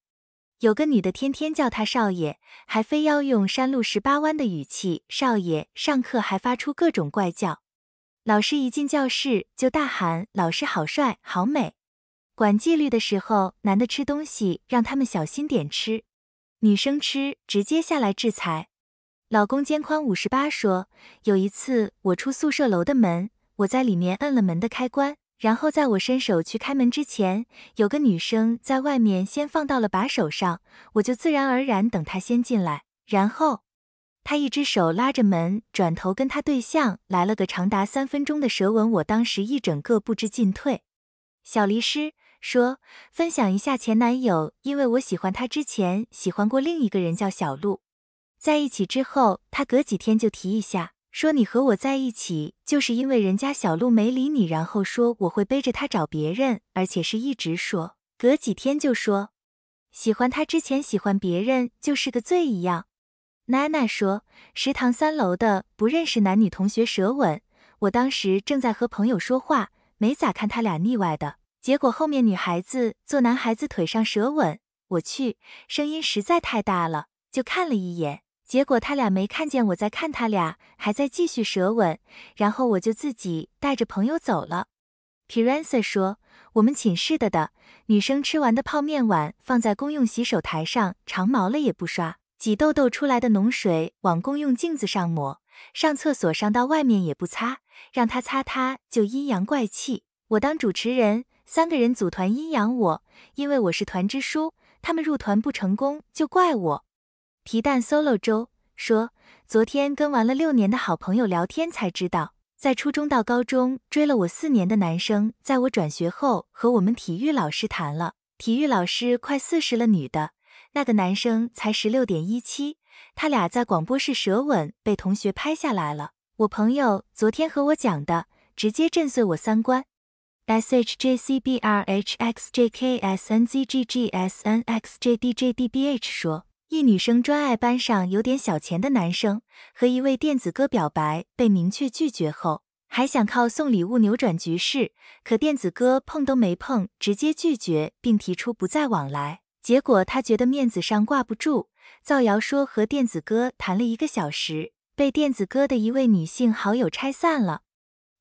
有个女的天天叫他少爷，还非要用山路十八弯的语气少爷，上课还发出各种怪叫。老师一进教室就大喊：“老师好帅，好美。”管纪律的时候，男的吃东西，让他们小心点吃；女生吃，直接下来制裁。老公肩宽五十八说：“有一次我出宿舍楼的门，我在里面摁了门的开关，然后在我伸手去开门之前，有个女生在外面先放到了把手上，我就自然而然等她先进来，然后。”他一只手拉着门，转头跟他对象来了个长达三分钟的舌吻。我当时一整个不知进退。小离诗说：“分享一下前男友，因为我喜欢他之前喜欢过另一个人叫小鹿，在一起之后，他隔几天就提一下，说你和我在一起就是因为人家小鹿没理你，然后说我会背着他找别人，而且是一直说，隔几天就说喜欢他之前喜欢别人就是个罪一样。” n a 说，食堂三楼的不认识男女同学舌吻，我当时正在和朋友说话，没咋看他俩腻歪的，结果后面女孩子坐男孩子腿上舌吻，我去，声音实在太大了，就看了一眼，结果他俩没看见我在看他俩，还在继续舌吻，然后我就自己带着朋友走了。p i r a s a 说，我们寝室的的女生吃完的泡面碗放在公用洗手台上，长毛了也不刷。挤痘痘出来的脓水往公用镜子上抹，上厕所上到外面也不擦，让他擦他就阴阳怪气。我当主持人，三个人组团阴阳我，因为我是团支书，他们入团不成功就怪我。皮蛋 solo 周说，昨天跟玩了六年的好朋友聊天才知道，在初中到高中追了我四年的男生，在我转学后和我们体育老师谈了，体育老师快四十了，女的。那个男生才十六点一七，他俩在广播室舌吻被同学拍下来了。我朋友昨天和我讲的，直接震碎我三观。shjcbrhxjksnzggsnxjdjdbh 说，一女生专爱班上有点小钱的男生，和一位电子哥表白被明确拒绝后，还想靠送礼物扭转局势，可电子哥碰都没碰，直接拒绝并提出不再往来。结果他觉得面子上挂不住，造谣说和电子哥谈了一个小时，被电子哥的一位女性好友拆散了。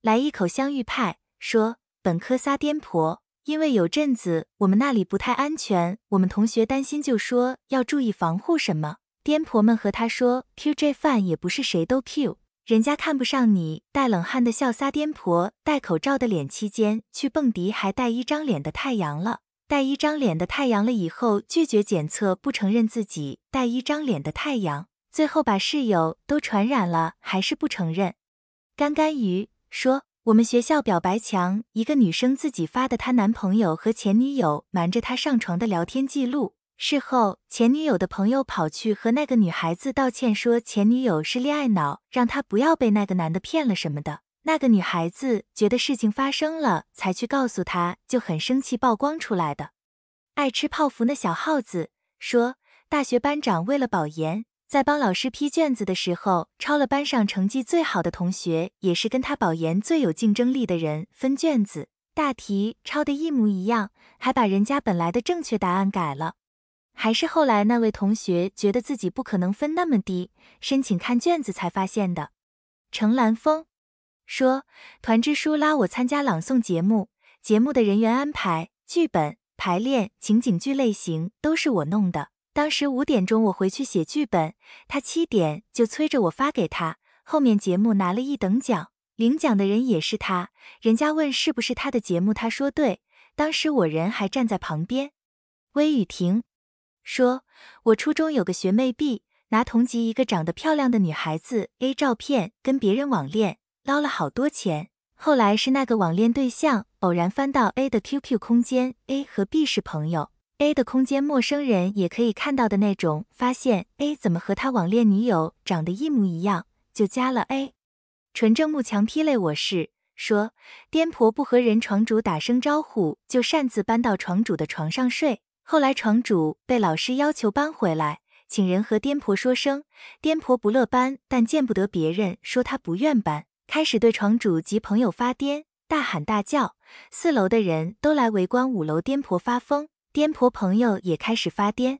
来一口香芋派，说本科撒癫婆，因为有阵子我们那里不太安全，我们同学担心就说要注意防护什么。颠婆们和他说，QJ fun 也不是谁都 Q，人家看不上你带冷汗的笑撒癫婆，戴口罩的脸，期间去蹦迪还带一张脸的太阳了。带一张脸的太阳了，以后拒绝检测，不承认自己带一张脸的太阳，最后把室友都传染了，还是不承认。干干鱼说，我们学校表白墙一个女生自己发的，她男朋友和前女友瞒着她上床的聊天记录，事后前女友的朋友跑去和那个女孩子道歉，说前女友是恋爱脑，让她不要被那个男的骗了什么的。那个女孩子觉得事情发生了才去告诉他，就很生气。曝光出来的，爱吃泡芙的小耗子说，大学班长为了保研，在帮老师批卷子的时候，抄了班上成绩最好的同学，也是跟他保研最有竞争力的人分卷子，大题抄的一模一样，还把人家本来的正确答案改了。还是后来那位同学觉得自己不可能分那么低，申请看卷子才发现的。程兰峰。说团支书拉我参加朗诵节目，节目的人员安排、剧本、排练、情景剧类型都是我弄的。当时五点钟我回去写剧本，他七点就催着我发给他。后面节目拿了一等奖，领奖的人也是他。人家问是不是他的节目，他说对。当时我人还站在旁边。微雨婷说，我初中有个学妹 B 拿同级一个长得漂亮的女孩子 A 照片跟别人网恋。捞了好多钱，后来是那个网恋对象偶然翻到 A 的 QQ 空间，A 和 B 是朋友，A 的空间陌生人也可以看到的那种，发现 A 怎么和他网恋女友长得一模一样，就加了 A。纯正幕墙霹类我是说颠婆不和人床主打声招呼就擅自搬到床主的床上睡，后来床主被老师要求搬回来，请人和颠婆说声，颠婆不乐搬，但见不得别人说她不愿搬。开始对床主及朋友发癫，大喊大叫。四楼的人都来围观五楼癫婆发疯，癫婆朋友也开始发癫。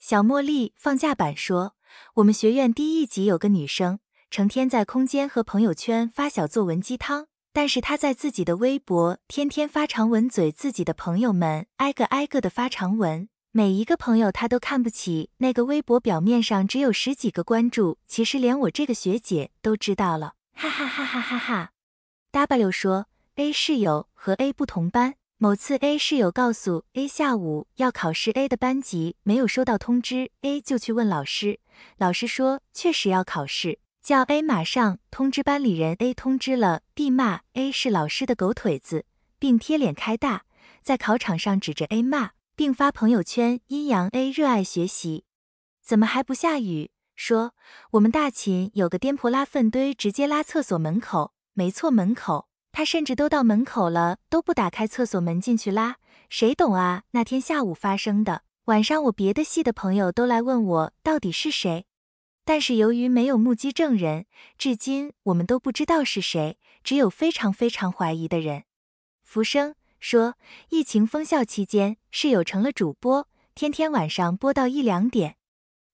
小茉莉放假版说：我们学院低一级有个女生，成天在空间和朋友圈发小作文鸡汤，但是她在自己的微博天天发长文，嘴自己的朋友们，挨个挨个的发长文，每一个朋友她都看不起。那个微博表面上只有十几个关注，其实连我这个学姐都知道了。哈哈哈哈哈哈，W 说 A 室友和 A 不同班，某次 A 室友告诉 A 下午要考试，A 的班级没有收到通知，A 就去问老师，老师说确实要考试，叫 A 马上通知班里人，A 通知了，B，骂 A 是老师的狗腿子，并贴脸开大，在考场上指着 A 骂，并发朋友圈阴阳 A 热爱学习，怎么还不下雨？说我们大秦有个颠婆拉粪堆，直接拉厕所门口，没错，门口，他甚至都到门口了都不打开厕所门进去拉，谁懂啊？那天下午发生的，晚上我别的系的朋友都来问我到底是谁，但是由于没有目击证人，至今我们都不知道是谁，只有非常非常怀疑的人。浮生说，疫情封校期间，室友成了主播，天天晚上播到一两点。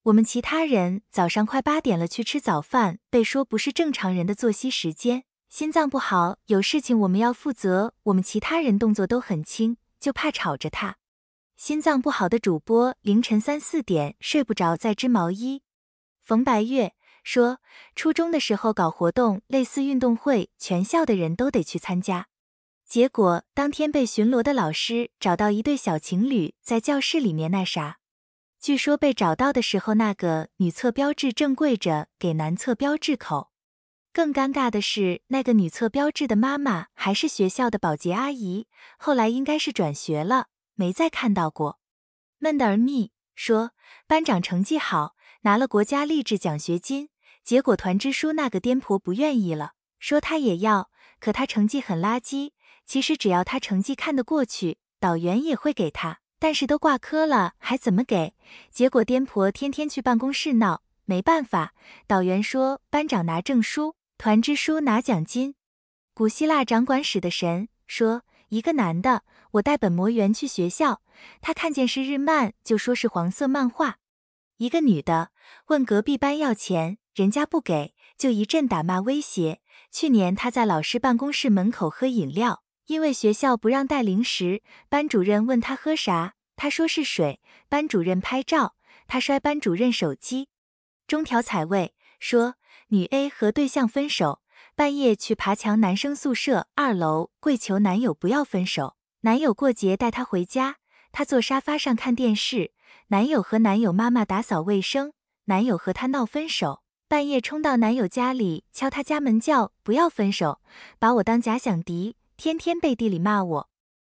我们其他人早上快八点了去吃早饭，被说不是正常人的作息时间。心脏不好，有事情我们要负责。我们其他人动作都很轻，就怕吵着他。心脏不好的主播凌晨三四点睡不着，在织毛衣。冯白月说，初中的时候搞活动，类似运动会，全校的人都得去参加。结果当天被巡逻的老师找到一对小情侣在教室里面那啥。据说被找到的时候，那个女厕标志正跪着给男厕标志口。更尴尬的是，那个女厕标志的妈妈还是学校的保洁阿姨，后来应该是转学了，没再看到过。闷的儿蜜说，班长成绩好，拿了国家励志奖学金，结果团支书那个颠婆不愿意了，说他也要，可他成绩很垃圾。其实只要他成绩看得过去，导员也会给他。但是都挂科了，还怎么给？结果颠婆天天去办公室闹，没办法，导员说班长拿证书，团支书拿奖金。古希腊掌管史的神说，一个男的，我带本魔猿去学校，他看见是日漫就说是黄色漫画。一个女的问隔壁班要钱，人家不给，就一阵打骂威胁。去年他在老师办公室门口喝饮料。因为学校不让带零食，班主任问他喝啥，他说是水。班主任拍照，他摔班主任手机。中条彩未说女 A 和对象分手，半夜去爬墙男生宿舍二楼跪求男友不要分手。男友过节带她回家，她坐沙发上看电视。男友和男友妈妈打扫卫生，男友和她闹分手，半夜冲到男友家里敲他家门叫不要分手，把我当假想敌。天天背地里骂我，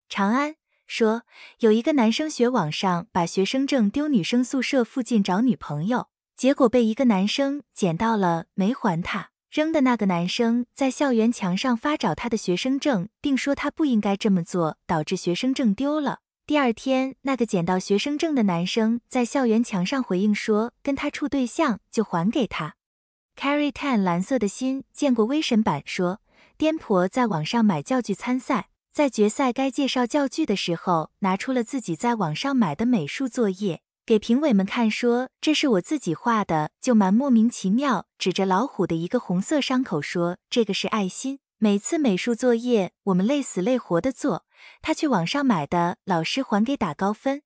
长安说有一个男生学网上把学生证丢女生宿舍附近找女朋友，结果被一个男生捡到了没还他扔的那个男生在校园墙上发找他的学生证，并说他不应该这么做，导致学生证丢了。第二天，那个捡到学生证的男生在校园墙上回应说跟他处对象就还给他。Carry Ten 蓝色的心见过微神版说。颠婆在网上买教具参赛，在决赛该介绍教具的时候，拿出了自己在网上买的美术作业给评委们看，说这是我自己画的，就蛮莫名其妙，指着老虎的一个红色伤口说这个是爱心。每次美术作业我们累死累活的做，她去网上买的，老师还给打高分。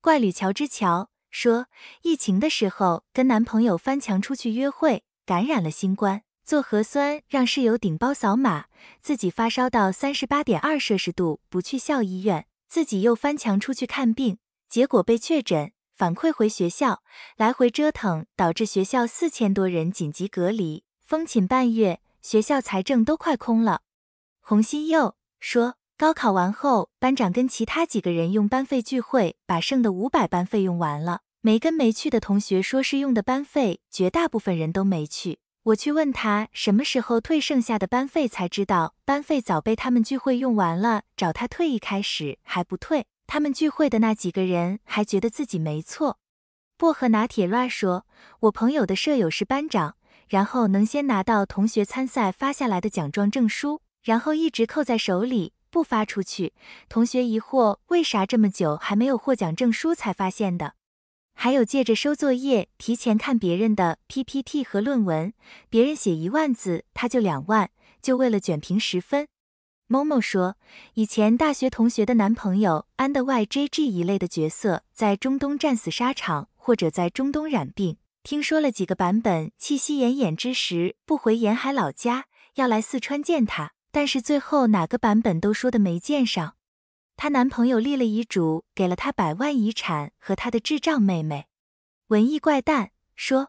怪吕乔之乔说，疫情的时候跟男朋友翻墙出去约会，感染了新冠。做核酸让室友顶包扫码，自己发烧到三十八点二摄氏度，不去校医院，自己又翻墙出去看病，结果被确诊，反馈回学校，来回折腾导致学校四千多人紧急隔离，封寝半月，学校财政都快空了。洪新佑说，高考完后，班长跟其他几个人用班费聚会，把剩的五百班费用完了，没跟没去的同学说是用的班费，绝大部分人都没去。我去问他什么时候退剩下的班费，才知道班费早被他们聚会用完了。找他退，一开始还不退。他们聚会的那几个人还觉得自己没错。薄荷拿铁说，我朋友的舍友是班长，然后能先拿到同学参赛发下来的奖状证书，然后一直扣在手里不发出去。同学疑惑为啥这么久还没有获奖证书才发现的。还有借着收作业提前看别人的 PPT 和论文，别人写一万字他就两万，就为了卷平十分。某某说，以前大学同学的男朋友安 d 外 JG 一类的角色在中东战死沙场或者在中东染病，听说了几个版本，气息奄奄之时不回沿海老家，要来四川见他，但是最后哪个版本都说的没见上。她男朋友立了遗嘱，给了她百万遗产和她的智障妹妹。文艺怪诞说，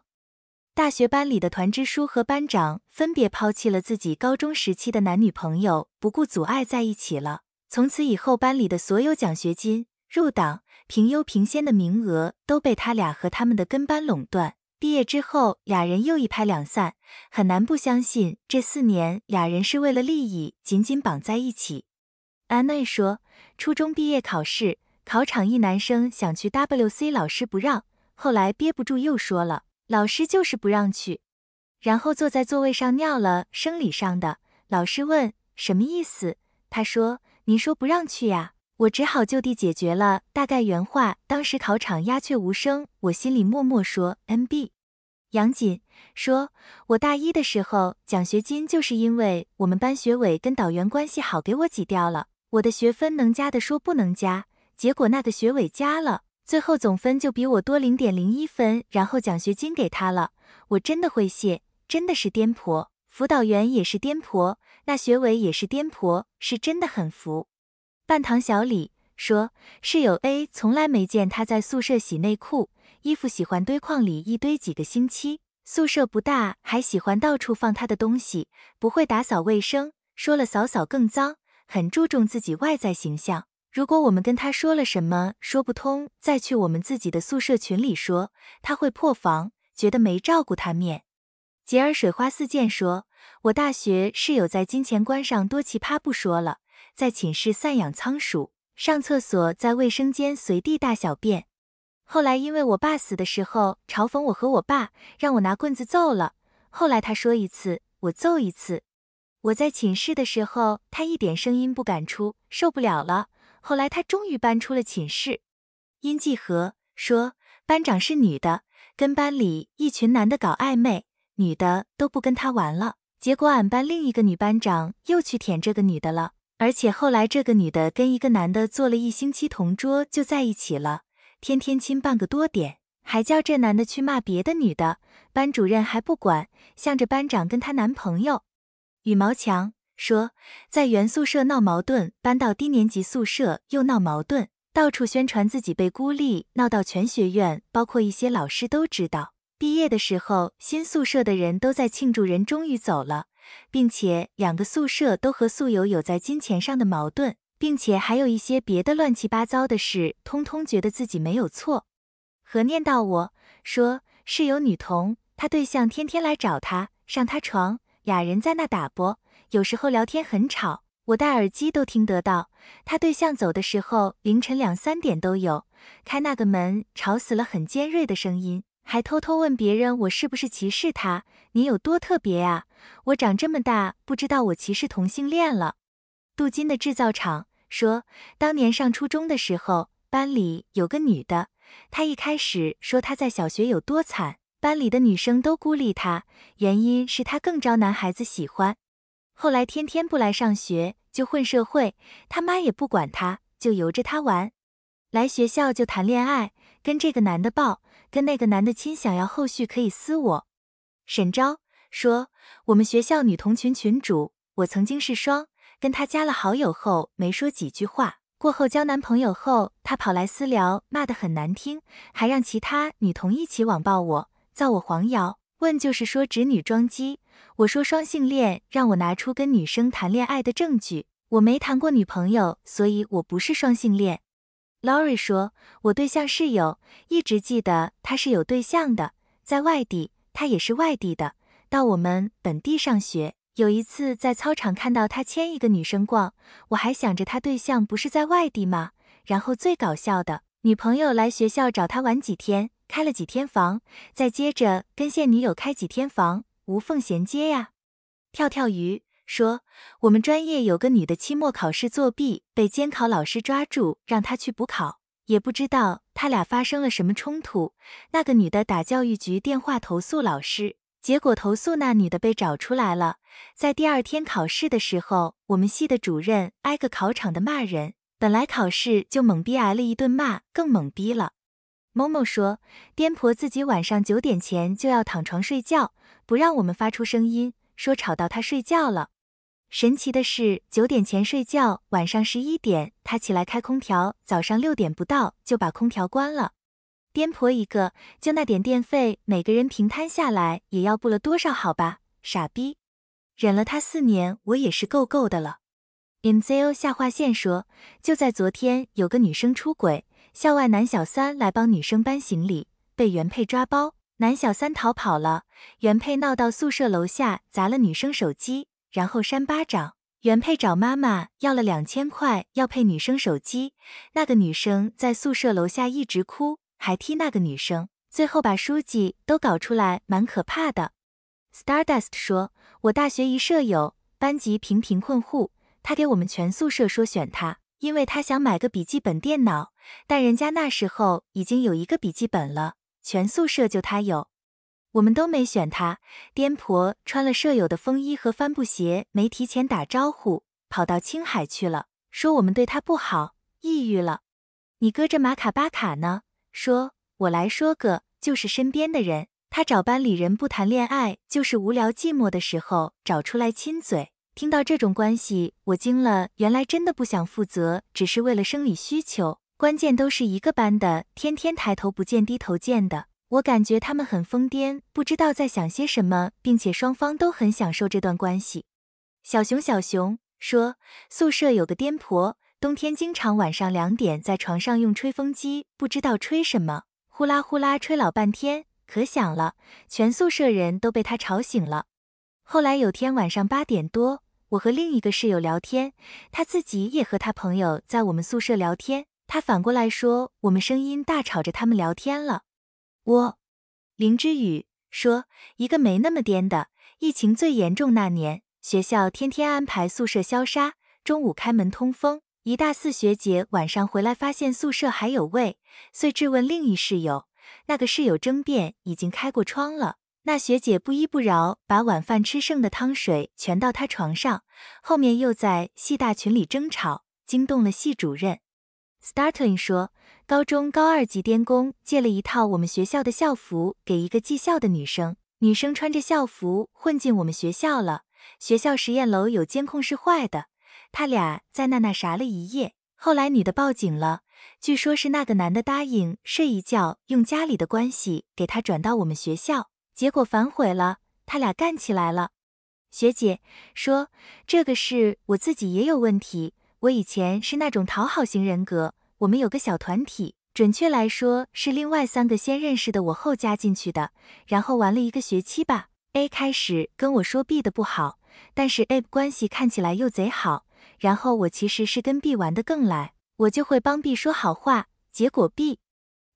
大学班里的团支书和班长分别抛弃了自己高中时期的男女朋友，不顾阻碍在一起了。从此以后，班里的所有奖学金、入党、评优评先的名额都被他俩和他们的跟班垄断。毕业之后，俩人又一拍两散，很难不相信这四年俩人是为了利益紧紧绑在一起。安妹说。初中毕业考试，考场一男生想去 W C，老师不让，后来憋不住又说了，老师就是不让去，然后坐在座位上尿了生理上的。老师问什么意思，他说您说不让去呀，我只好就地解决了。大概原话，当时考场鸦雀无声，我心里默默说 N B。杨锦说，我大一的时候奖学金就是因为我们班学委跟导员关系好，给我挤掉了。我的学分能加的说不能加，结果那个学委加了，最后总分就比我多零点零一分，然后奖学金给他了。我真的会谢，真的是颠婆，辅导员也是颠婆，那学委也是颠婆，是真的很服。半堂小李说，室友 A 从来没见他在宿舍洗内裤，衣服喜欢堆框里一堆几个星期，宿舍不大还喜欢到处放他的东西，不会打扫卫生，说了扫扫更脏。很注重自己外在形象。如果我们跟他说了什么说不通，再去我们自己的宿舍群里说，他会破防，觉得没照顾他面。吉尔水花四溅说：“我大学室友在金钱观上多奇葩，不说了，在寝室散养仓鼠，上厕所在卫生间随地大小便。后来因为我爸死的时候嘲讽我和我爸，让我拿棍子揍了。后来他说一次，我揍一次。”我在寝室的时候，她一点声音不敢出，受不了了。后来她终于搬出了寝室。殷继和说，班长是女的，跟班里一群男的搞暧昧，女的都不跟他玩了。结果俺班另一个女班长又去舔这个女的了，而且后来这个女的跟一个男的坐了一星期同桌就在一起了，天天亲半个多点，还叫这男的去骂别的女的，班主任还不管，向着班长跟她男朋友。羽毛强说，在原宿舍闹矛盾，搬到低年级宿舍又闹矛盾，到处宣传自己被孤立，闹到全学院，包括一些老师都知道。毕业的时候，新宿舍的人都在庆祝人终于走了，并且两个宿舍都和宿友有在金钱上的矛盾，并且还有一些别的乱七八糟的事，通通觉得自己没有错，何念到我说，室友女同，她对象天天来找她上她床。俩人在那打啵，有时候聊天很吵，我戴耳机都听得到。他对象走的时候，凌晨两三点都有，开那个门吵死了，很尖锐的声音，还偷偷问别人我是不是歧视他？你有多特别啊？我长这么大不知道我歧视同性恋了。镀金的制造厂说，当年上初中的时候，班里有个女的，她一开始说她在小学有多惨。班里的女生都孤立他，原因是他更招男孩子喜欢。后来天天不来上学，就混社会，他妈也不管他，就由着他玩。来学校就谈恋爱，跟这个男的抱，跟那个男的亲。想要后续可以私我。沈昭说：“我们学校女同群群主，我曾经是双，跟他加了好友后没说几句话，过后交男朋友后，他跑来私聊，骂的很难听，还让其他女同一起网暴我。”造我黄谣？问就是说侄女装机，我说双性恋，让我拿出跟女生谈恋爱的证据。我没谈过女朋友，所以我不是双性恋。Lori 说，我对象室友一直记得他是有对象的，在外地，他也是外地的，到我们本地上学。有一次在操场看到他牵一个女生逛，我还想着他对象不是在外地吗？然后最搞笑的，女朋友来学校找他玩几天。开了几天房，再接着跟现女友开几天房，无缝衔接呀。跳跳鱼说，我们专业有个女的期末考试作弊，被监考老师抓住，让她去补考。也不知道他俩发生了什么冲突，那个女的打教育局电话投诉老师，结果投诉那女的被找出来了。在第二天考试的时候，我们系的主任挨个考场的骂人，本来考试就懵逼，挨了一顿骂，更懵逼了。某某说，颠婆自己晚上九点前就要躺床睡觉，不让我们发出声音，说吵到她睡觉了。神奇的是，九点前睡觉，晚上十一点她起来开空调，早上六点不到就把空调关了。颠婆一个，就那点电费，每个人平摊下来也要不了多少，好吧，傻逼，忍了他四年，我也是够够的了。mzo 下划线说，就在昨天，有个女生出轨。校外男小三来帮女生搬行李，被原配抓包，男小三逃跑了，原配闹到宿舍楼下砸了女生手机，然后扇巴掌。原配找妈妈要了两千块，要配女生手机。那个女生在宿舍楼下一直哭，还踢那个女生，最后把书记都搞出来，蛮可怕的。Stardust 说，我大学一舍友，班级贫贫困户，他给我们全宿舍说选他。因为他想买个笔记本电脑，但人家那时候已经有一个笔记本了，全宿舍就他有，我们都没选他。颠婆穿了舍友的风衣和帆布鞋，没提前打招呼，跑到青海去了，说我们对他不好，抑郁了。你搁这马卡巴卡呢？说，我来说个，就是身边的人，他找班里人不谈恋爱，就是无聊寂寞的时候找出来亲嘴。听到这种关系，我惊了。原来真的不想负责，只是为了生理需求。关键都是一个班的，天天抬头不见低头见的。我感觉他们很疯癫，不知道在想些什么，并且双方都很享受这段关系。小熊，小熊说，宿舍有个癫婆，冬天经常晚上两点在床上用吹风机，不知道吹什么，呼啦呼啦吹老半天，可响了，全宿舍人都被她吵醒了。后来有天晚上八点多，我和另一个室友聊天，他自己也和他朋友在我们宿舍聊天，他反过来说我们声音大吵着他们聊天了。我，林之雨说一个没那么颠的，疫情最严重那年，学校天天安排宿舍消杀，中午开门通风。一大四学姐晚上回来发现宿舍还有味，遂质问另一室友，那个室友争辩已经开过窗了。那学姐不依不饶，把晚饭吃剩的汤水全倒她床上，后面又在系大群里争吵，惊动了系主任。startling 说，高中高二级电工借了一套我们学校的校服给一个技校的女生，女生穿着校服混进我们学校了。学校实验楼有监控是坏的，他俩在那那啥了一夜，后来女的报警了，据说是那个男的答应睡一觉，用家里的关系给她转到我们学校。结果反悔了，他俩干起来了。学姐说这个事我自己也有问题，我以前是那种讨好型人格。我们有个小团体，准确来说是另外三个先认识的，我后加进去的，然后玩了一个学期吧。A 开始跟我说 B 的不好，但是 A 关系看起来又贼好，然后我其实是跟 B 玩的更来，我就会帮 B 说好话。结果 B。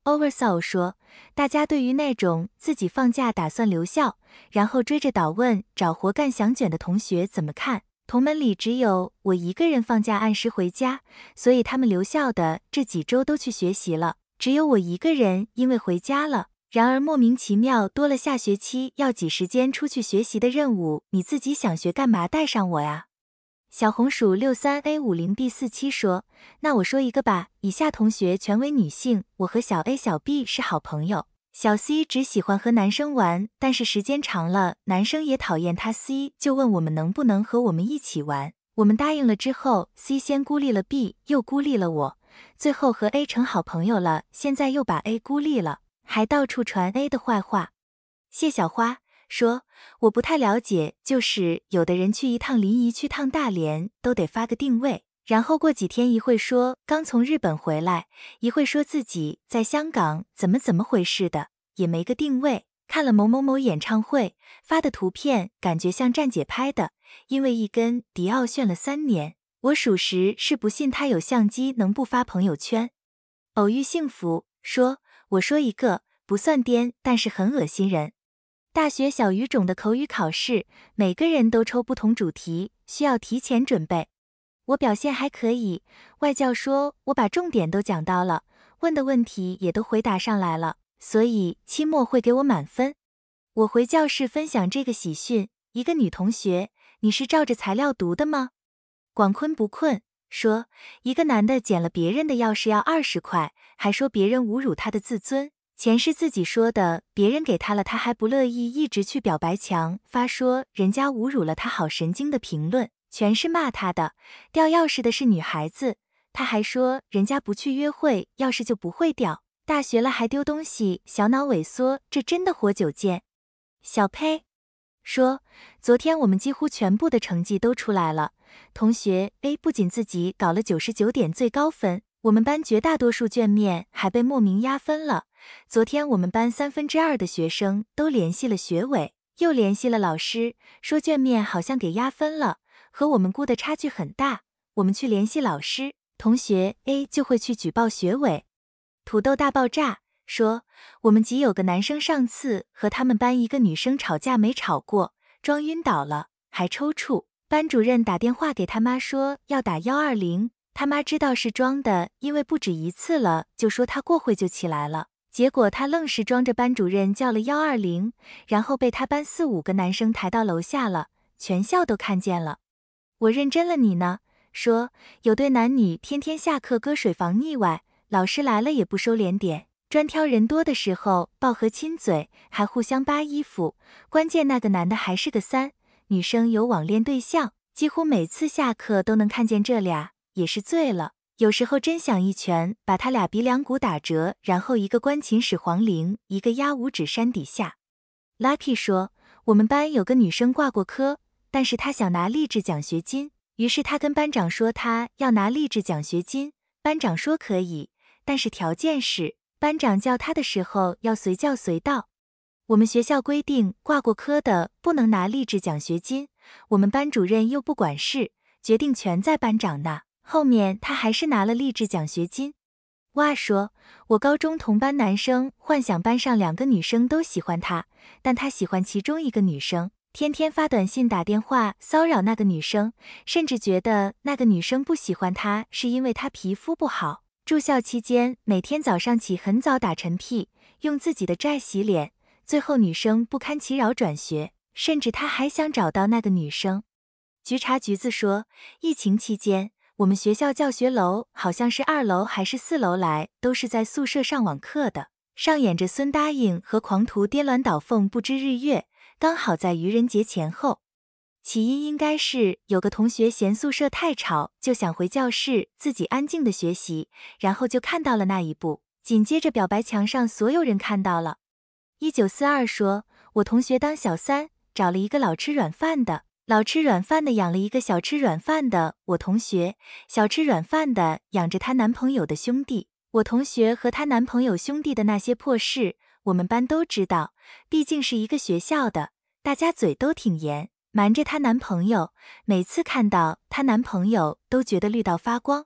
o v e r s a w 说：“大家对于那种自己放假打算留校，然后追着导问找活干想卷的同学怎么看？同门里只有我一个人放假按时回家，所以他们留校的这几周都去学习了，只有我一个人因为回家了。然而莫名其妙多了下学期要挤时间出去学习的任务。你自己想学干嘛带上我呀？”小红薯六三 A 五零 B 四七说：“那我说一个吧，以下同学全为女性。我和小 A、小 B 是好朋友，小 C 只喜欢和男生玩，但是时间长了，男生也讨厌他。C 就问我们能不能和我们一起玩，我们答应了之后，C 先孤立了 B，又孤立了我，最后和 A 成好朋友了。现在又把 A 孤立了，还到处传 A 的坏话。”谢小花。说我不太了解，就是有的人去一趟临沂，去趟大连，都得发个定位，然后过几天一会说刚从日本回来，一会说自己在香港怎么怎么回事的，也没个定位。看了某某某演唱会发的图片，感觉像站姐拍的，因为一根迪奥炫了三年，我属实是不信他有相机能不发朋友圈。偶遇幸福说，我说一个不算颠，但是很恶心人。大学小语种的口语考试，每个人都抽不同主题，需要提前准备。我表现还可以，外教说我把重点都讲到了，问的问题也都回答上来了，所以期末会给我满分。我回教室分享这个喜讯。一个女同学，你是照着材料读的吗？广坤不困，说一个男的捡了别人的钥匙要二十块，还说别人侮辱他的自尊。钱是自己说的，别人给他了，他还不乐意，一直去表白墙发说人家侮辱了他，好神经的评论，全是骂他的。掉钥匙的是女孩子，他还说人家不去约会，钥匙就不会掉。大学了还丢东西，小脑萎缩，这真的活久见。小呸，说，昨天我们几乎全部的成绩都出来了，同学 A 不仅自己搞了九十九点最高分，我们班绝大多数卷面还被莫名压分了。昨天我们班三分之二的学生都联系了学委，又联系了老师，说卷面好像给压分了，和我们估的差距很大。我们去联系老师，同学 A 就会去举报学委。土豆大爆炸说，我们级有个男生上次和他们班一个女生吵架没吵过，装晕倒了还抽搐，班主任打电话给他妈说要打幺二零，他妈知道是装的，因为不止一次了，就说他过会就起来了。结果他愣是装着班主任叫了幺二零，然后被他班四五个男生抬到楼下了，全校都看见了。我认真了，你呢？说有对男女天天下课搁水房腻歪，老师来了也不收敛点，专挑人多的时候抱和亲嘴，还互相扒衣服。关键那个男的还是个三，女生有网恋对象，几乎每次下课都能看见这俩，也是醉了。有时候真想一拳把他俩鼻梁骨打折，然后一个关秦始皇陵，一个压五指山底下。Lucky 说，我们班有个女生挂过科，但是她想拿励志奖学金，于是她跟班长说她要拿励志奖学金，班长说可以，但是条件是班长叫她的时候要随叫随到。我们学校规定挂过科的不能拿励志奖学金，我们班主任又不管事，决定全在班长那。后面他还是拿了励志奖学金。哇，说我高中同班男生幻想班上两个女生都喜欢他，但他喜欢其中一个女生，天天发短信打电话骚扰那个女生，甚至觉得那个女生不喜欢他是因为他皮肤不好。住校期间每天早上起很早打晨屁，用自己的债洗脸。最后女生不堪其扰转学，甚至他还想找到那个女生。菊茶橘子说，疫情期间。我们学校教学楼好像是二楼还是四楼，来都是在宿舍上网课的，上演着孙答应和狂徒颠鸾倒凤不知日月。刚好在愚人节前后，起因应该是有个同学嫌宿舍太吵，就想回教室自己安静的学习，然后就看到了那一部，紧接着表白墙上所有人看到了。一九四二说，我同学当小三，找了一个老吃软饭的。老吃软饭的养了一个小吃软饭的，我同学小吃软饭的养着她男朋友的兄弟，我同学和她男朋友兄弟的那些破事，我们班都知道，毕竟是一个学校的，大家嘴都挺严，瞒着她男朋友，每次看到她男朋友都觉得绿到发光。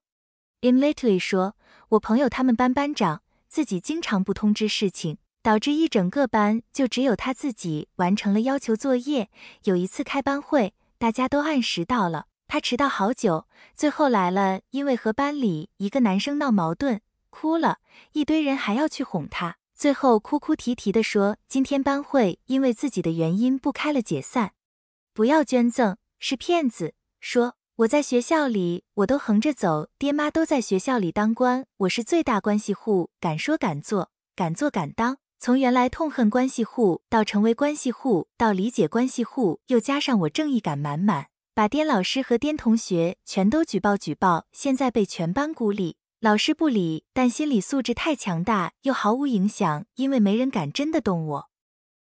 imliterly 说，我朋友他们班班长自己经常不通知事情。导致一整个班就只有他自己完成了要求作业。有一次开班会，大家都按时到了，他迟到好久，最后来了，因为和班里一个男生闹矛盾，哭了一堆人还要去哄他，最后哭哭啼啼的说：“今天班会因为自己的原因不开了解散，不要捐赠，是骗子。”说我在学校里我都横着走，爹妈都在学校里当官，我是最大关系户，敢说敢做，敢做敢当。从原来痛恨关系户，到成为关系户，到理解关系户，又加上我正义感满满，把颠老师和颠同学全都举报举报。现在被全班孤立，老师不理，但心理素质太强大，又毫无影响，因为没人敢真的动我。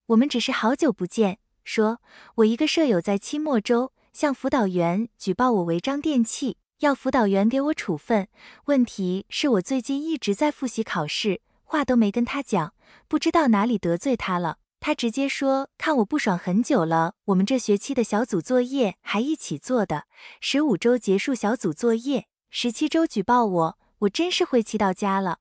我们只是好久不见，说我一个舍友在期末周向辅导员举报我违章电器，要辅导员给我处分。问题是我最近一直在复习考试。话都没跟他讲，不知道哪里得罪他了。他直接说看我不爽很久了。我们这学期的小组作业还一起做的，十五周结束小组作业，十七周举报我，我真是晦气到家了。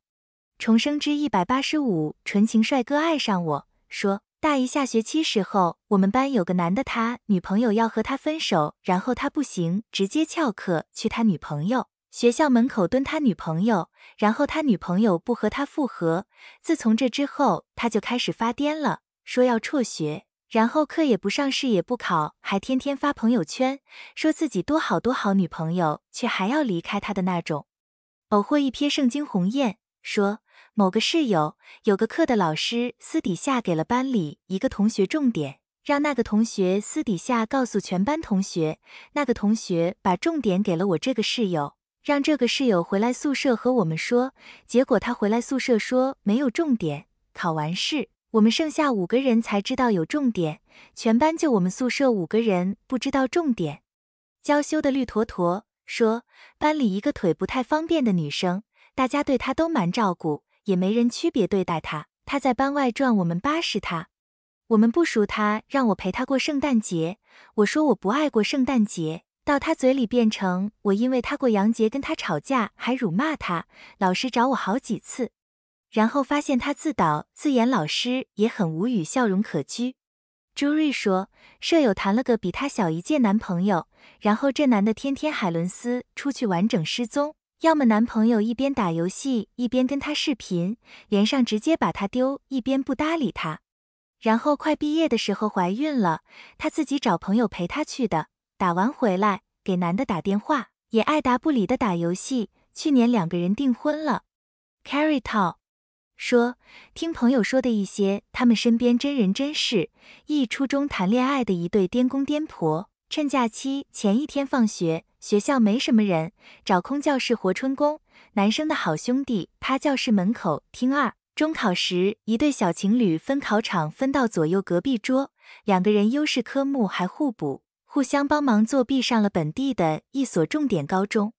重生之一百八十五，纯情帅哥爱上我。说大一下学期时候，我们班有个男的，他女朋友要和他分手，然后他不行，直接翘课去他女朋友。学校门口蹲他女朋友，然后他女朋友不和他复合。自从这之后，他就开始发癫了，说要辍学，然后课也不上，试也不考，还天天发朋友圈说自己多好多好女朋友，却还要离开他的那种。偶获一瞥圣经鸿雁，说某个室友有个课的老师私底下给了班里一个同学重点，让那个同学私底下告诉全班同学，那个同学把重点给了我这个室友。让这个室友回来宿舍和我们说，结果他回来宿舍说没有重点。考完试，我们剩下五个人才知道有重点。全班就我们宿舍五个人不知道重点。娇羞的绿坨坨说，班里一个腿不太方便的女生，大家对她都蛮照顾，也没人区别对待她。她在班外转，我们巴适她。我们不熟她，让我陪她过圣诞节。我说我不爱过圣诞节。到他嘴里变成我，因为他过洋节跟他吵架，还辱骂他。老师找我好几次，然后发现他自导自演，老师也很无语，笑容可掬。朱瑞说，舍友谈了个比他小一届男朋友，然后这男的天天海伦斯出去完整失踪，要么男朋友一边打游戏一边跟她视频，连上直接把他丢，一边不搭理他。然后快毕业的时候怀孕了，她自己找朋友陪她去的。打完回来给男的打电话，也爱答不理的打游戏。去年两个人订婚了。Carry t a 说，听朋友说的一些他们身边真人真事：一、初中谈恋爱的一对颠公颠婆，趁假期前一天放学，学校没什么人，找空教室活春宫；男生的好兄弟趴教室门口听。二、中考时，一对小情侣分考场分到左右隔壁桌，两个人优势科目还互补。互相帮忙作弊上了本地的一所重点高中。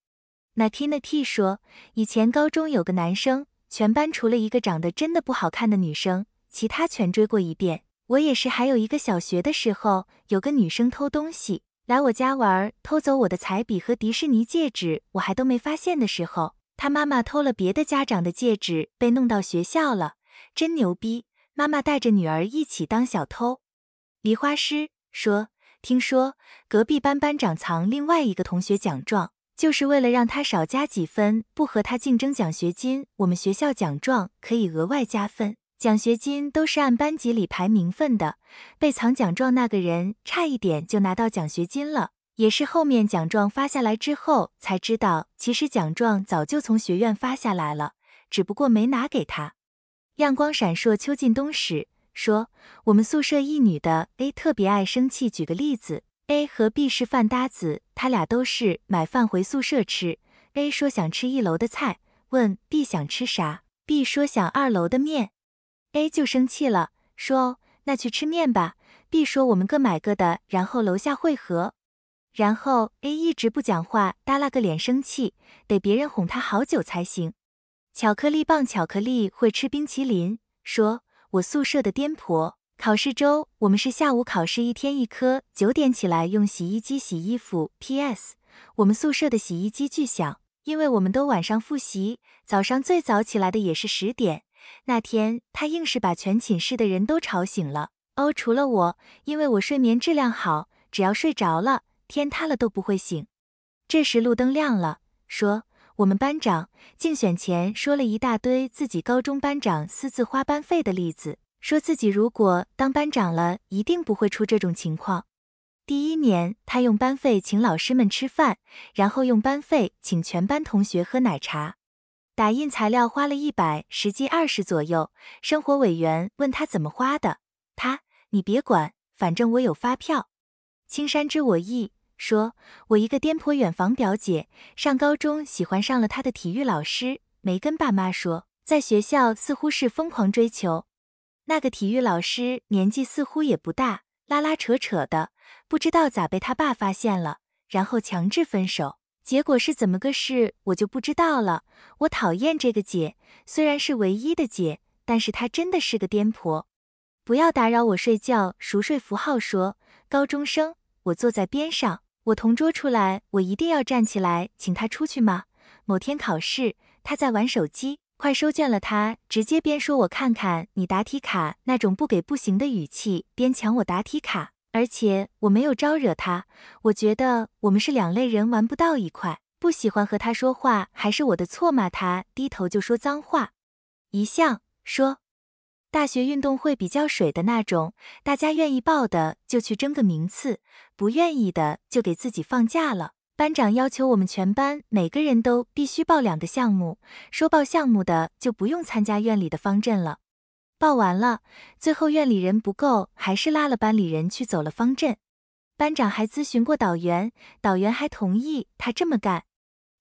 Na Kina T 说，以前高中有个男生，全班除了一个长得真的不好看的女生，其他全追过一遍。我也是，还有一个小学的时候，有个女生偷东西来我家玩，偷走我的彩笔和迪士尼戒指，我还都没发现的时候，她妈妈偷了别的家长的戒指，被弄到学校了，真牛逼！妈妈带着女儿一起当小偷。梨花师说。听说隔壁班班长藏另外一个同学奖状，就是为了让他少加几分，不和他竞争奖学金。我们学校奖状可以额外加分，奖学金都是按班级里排名分的。被藏奖状那个人差一点就拿到奖学金了，也是后面奖状发下来之后才知道，其实奖状早就从学院发下来了，只不过没拿给他。亮光闪烁，秋进冬始。说我们宿舍一女的 A 特别爱生气。举个例子，A 和 B 是饭搭子，他俩都是买饭回宿舍吃。A 说想吃一楼的菜，问 B 想吃啥，B 说想二楼的面，A 就生气了，说那去吃面吧。B 说我们各买各的，然后楼下汇合。然后 A 一直不讲话，耷拉个脸生气，得别人哄他好久才行。巧克力棒，巧克力会吃冰淇淋，说。我宿舍的颠婆，考试周我们是下午考试，一天一科，九点起来用洗衣机洗衣服。P.S. 我们宿舍的洗衣机巨响，因为我们都晚上复习，早上最早起来的也是十点。那天他硬是把全寝室的人都吵醒了哦，除了我，因为我睡眠质量好，只要睡着了，天塌了都不会醒。这时路灯亮了，说。我们班长竞选前说了一大堆自己高中班长私自花班费的例子，说自己如果当班长了一定不会出这种情况。第一年，他用班费请老师们吃饭，然后用班费请全班同学喝奶茶，打印材料花了一百，实际二十左右。生活委员问他怎么花的，他：“你别管，反正我有发票。”青山知我意。说，我一个颠婆远房表姐上高中，喜欢上了她的体育老师，没跟爸妈说，在学校似乎是疯狂追求，那个体育老师年纪似乎也不大，拉拉扯扯的，不知道咋被他爸发现了，然后强制分手，结果是怎么个事我就不知道了。我讨厌这个姐，虽然是唯一的姐，但是她真的是个颠婆。不要打扰我睡觉，熟睡符号说，高中生，我坐在边上。我同桌出来，我一定要站起来请他出去吗？某天考试，他在玩手机，快收卷了，他直接边说“我看看你答题卡”，那种不给不行的语气，边抢我答题卡。而且我没有招惹他，我觉得我们是两类人，玩不到一块，不喜欢和他说话，还是我的错骂他低头就说脏话，一向说。大学运动会比较水的那种，大家愿意报的就去争个名次，不愿意的就给自己放假了。班长要求我们全班每个人都必须报两个项目，说报项目的就不用参加院里的方阵了。报完了，最后院里人不够，还是拉了班里人去走了方阵。班长还咨询过导员，导员还同意他这么干。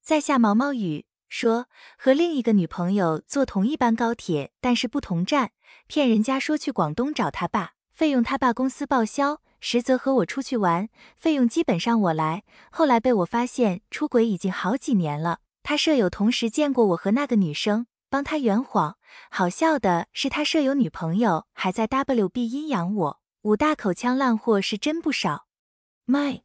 在下毛毛雨，说和另一个女朋友坐同一班高铁，但是不同站。骗人家说去广东找他爸，费用他爸公司报销，实则和我出去玩，费用基本上我来。后来被我发现出轨已经好几年了，他舍友同时见过我和那个女生，帮他圆谎。好笑的是他舍友女朋友还在 W B 阴养我。五大口腔烂货是真不少。My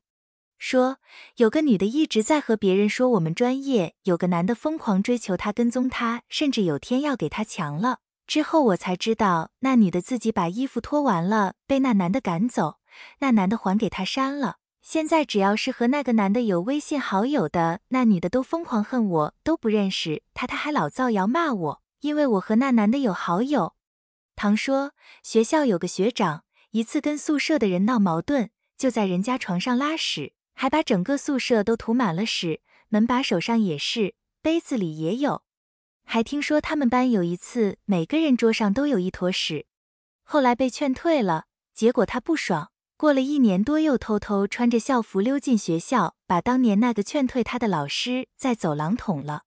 说有个女的一直在和别人说我们专业有个男的疯狂追求她，跟踪她，甚至有天要给她强了。之后我才知道，那女的自己把衣服脱完了，被那男的赶走，那男的还给她删了。现在只要是和那个男的有微信好友的，那女的都疯狂恨我，都不认识他，他还老造谣骂我，因为我和那男的有好友。唐说学校有个学长，一次跟宿舍的人闹矛盾，就在人家床上拉屎，还把整个宿舍都涂满了屎，门把手上也是，杯子里也有。还听说他们班有一次，每个人桌上都有一坨屎，后来被劝退了。结果他不爽，过了一年多又偷偷穿着校服溜进学校，把当年那个劝退他的老师在走廊捅了。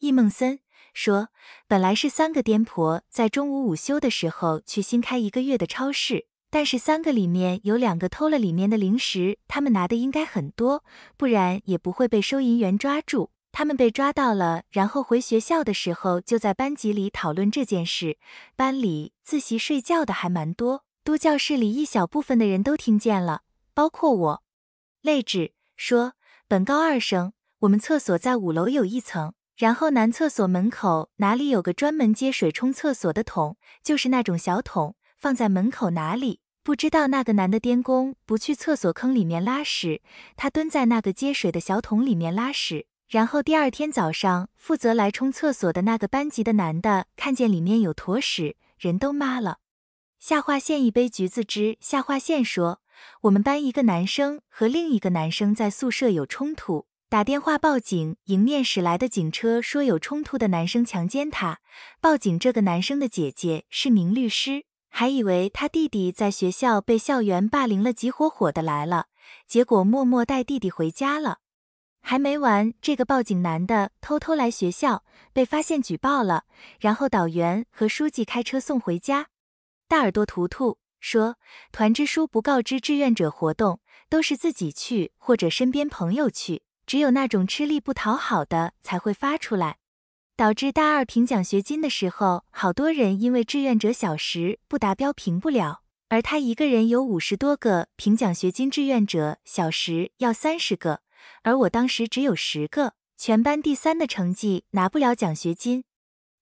易梦森说，本来是三个颠婆在中午午休的时候去新开一个月的超市，但是三个里面有两个偷了里面的零食，他们拿的应该很多，不然也不会被收银员抓住。他们被抓到了，然后回学校的时候就在班级里讨论这件事。班里自习睡觉的还蛮多，都教室里一小部分的人都听见了，包括我。泪痣说：“本高二生，我们厕所在五楼有一层，然后男厕所门口哪里有个专门接水冲厕所的桶，就是那种小桶，放在门口哪里。不知道那个男的颠公不去厕所坑里面拉屎，他蹲在那个接水的小桶里面拉屎。”然后第二天早上，负责来冲厕所的那个班级的男的看见里面有坨屎，人都麻了。下划线一杯橘子汁。下划线说，我们班一个男生和另一个男生在宿舍有冲突，打电话报警。迎面驶来的警车说有冲突的男生强奸他，报警。这个男生的姐姐是名律师，还以为他弟弟在学校被校园霸凌了，急火火的来了，结果默默带弟弟回家了。还没完，这个报警男的偷偷来学校，被发现举报了，然后导员和书记开车送回家。大耳朵图图说，团支书不告知志愿者活动，都是自己去或者身边朋友去，只有那种吃力不讨好的才会发出来，导致大二评奖学金的时候，好多人因为志愿者小时不达标评不了，而他一个人有五十多个评奖学金志愿者小时要三十个。而我当时只有十个，全班第三的成绩拿不了奖学金。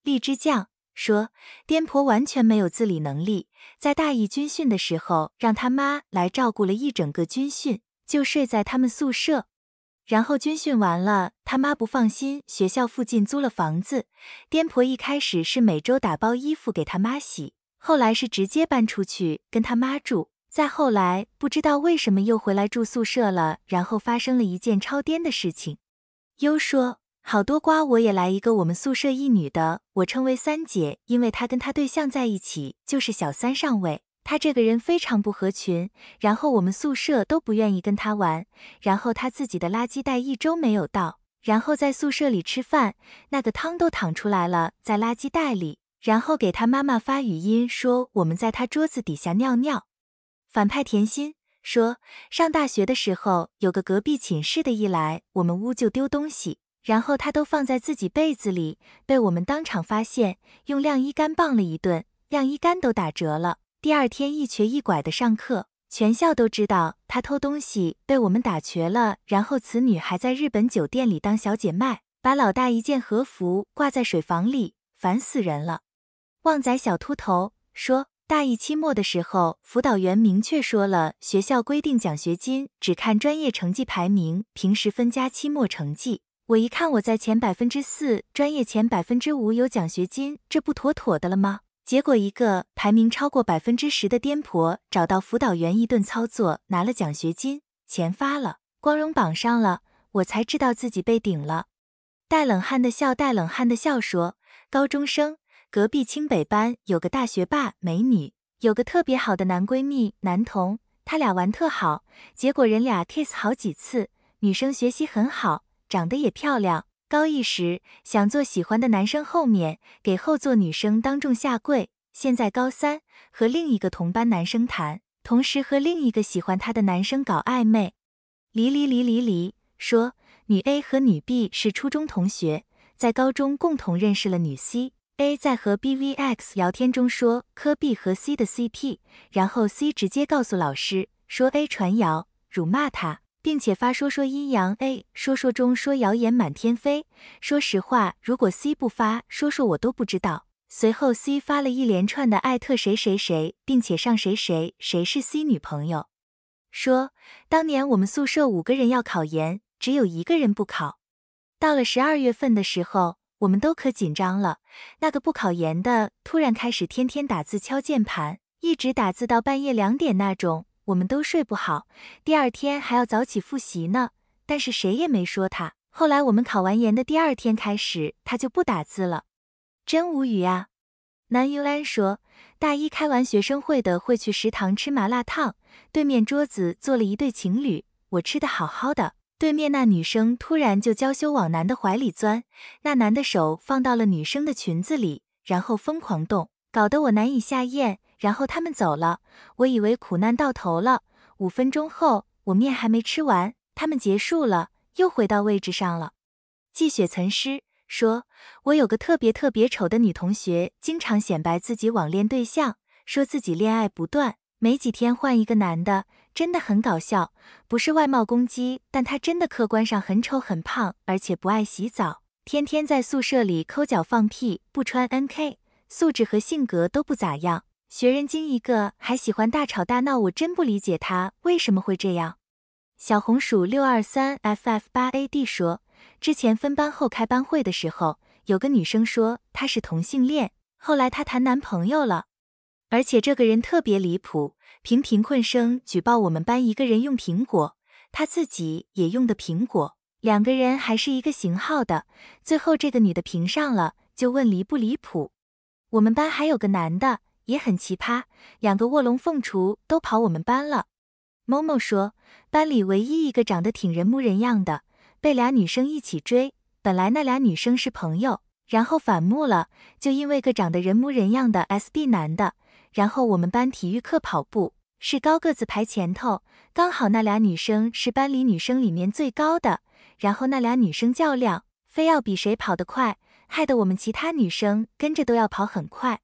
荔枝酱说，颠婆完全没有自理能力，在大一军训的时候让他妈来照顾了一整个军训，就睡在他们宿舍。然后军训完了，他妈不放心，学校附近租了房子。颠婆一开始是每周打包衣服给他妈洗，后来是直接搬出去跟他妈住。再后来，不知道为什么又回来住宿舍了。然后发生了一件超颠的事情。优说好多瓜，我也来一个。我们宿舍一女的，我称为三姐，因为她跟她对象在一起，就是小三上位。她这个人非常不合群，然后我们宿舍都不愿意跟她玩。然后她自己的垃圾袋一周没有到，然后在宿舍里吃饭，那个汤都淌出来了，在垃圾袋里。然后给她妈妈发语音说我们在她桌子底下尿尿。反派甜心说：“上大学的时候，有个隔壁寝室的，一来我们屋就丢东西，然后他都放在自己被子里，被我们当场发现，用晾衣杆棒了一顿，晾衣杆都打折了。第二天一瘸一拐的上课，全校都知道他偷东西被我们打瘸了。然后此女还在日本酒店里当小姐卖，把老大一件和服挂在水房里，烦死人了。”旺仔小秃头说。大一期末的时候，辅导员明确说了，学校规定奖学金只看专业成绩排名，平时分加期末成绩。我一看我在前百分之四，专业前百分之五有奖学金，这不妥妥的了吗？结果一个排名超过百分之十的颠婆找到辅导员一顿操作，拿了奖学金，钱发了，光荣榜上了，我才知道自己被顶了。带冷汗的笑，带冷汗的笑说：“高中生。”隔壁清北班有个大学霸美女，有个特别好的男闺蜜男同，他俩玩特好。结果人俩 kiss 好几次。女生学习很好，长得也漂亮。高一时想坐喜欢的男生后面，给后座女生当众下跪。现在高三，和另一个同班男生谈，同时和另一个喜欢她的男生搞暧昧。离离离离离，说女 A 和女 B 是初中同学，在高中共同认识了女 C。A 在和 B V X 聊天中说科 B 和 C 的 CP，然后 C 直接告诉老师说 A 传谣辱骂他，并且发说说阴阳 A 说说中说谣言满天飞。说实话，如果 C 不发说说，我都不知道。随后 C 发了一连串的艾特谁谁谁，并且上谁谁谁是 C 女朋友，说当年我们宿舍五个人要考研，只有一个人不考，到了十二月份的时候。我们都可紧张了，那个不考研的突然开始天天打字敲键盘，一直打字到半夜两点那种，我们都睡不好，第二天还要早起复习呢。但是谁也没说他。后来我们考完研的第二天开始，他就不打字了，真无语啊。南幽安说，大一开完学生会的会去食堂吃麻辣烫，对面桌子坐了一对情侣，我吃的好好的。对面那女生突然就娇羞往男的怀里钻，那男的手放到了女生的裙子里，然后疯狂动，搞得我难以下咽。然后他们走了，我以为苦难到头了。五分钟后，我面还没吃完，他们结束了，又回到位置上了。季雪岑师说，我有个特别特别丑的女同学，经常显摆自己网恋对象，说自己恋爱不断，没几天换一个男的。真的很搞笑，不是外貌攻击，但他真的客观上很丑、很胖，而且不爱洗澡，天天在宿舍里抠脚放屁，不穿 N K，素质和性格都不咋样，学人精一个，还喜欢大吵大闹，我真不理解他为什么会这样。小红薯六二三 F F 八 A D 说，之前分班后开班会的时候，有个女生说她是同性恋，后来她谈男朋友了，而且这个人特别离谱。凭贫困生举报我们班一个人用苹果，他自己也用的苹果，两个人还是一个型号的。最后这个女的评上了，就问离不离谱。我们班还有个男的也很奇葩，两个卧龙凤雏都跑我们班了。某某说班里唯一一个长得挺人模人样的，被俩女生一起追。本来那俩女生是朋友，然后反目了，就因为个长得人模人样的 SB 男的。然后我们班体育课跑步是高个子排前头，刚好那俩女生是班里女生里面最高的。然后那俩女生较量，非要比谁跑得快，害得我们其他女生跟着都要跑很快。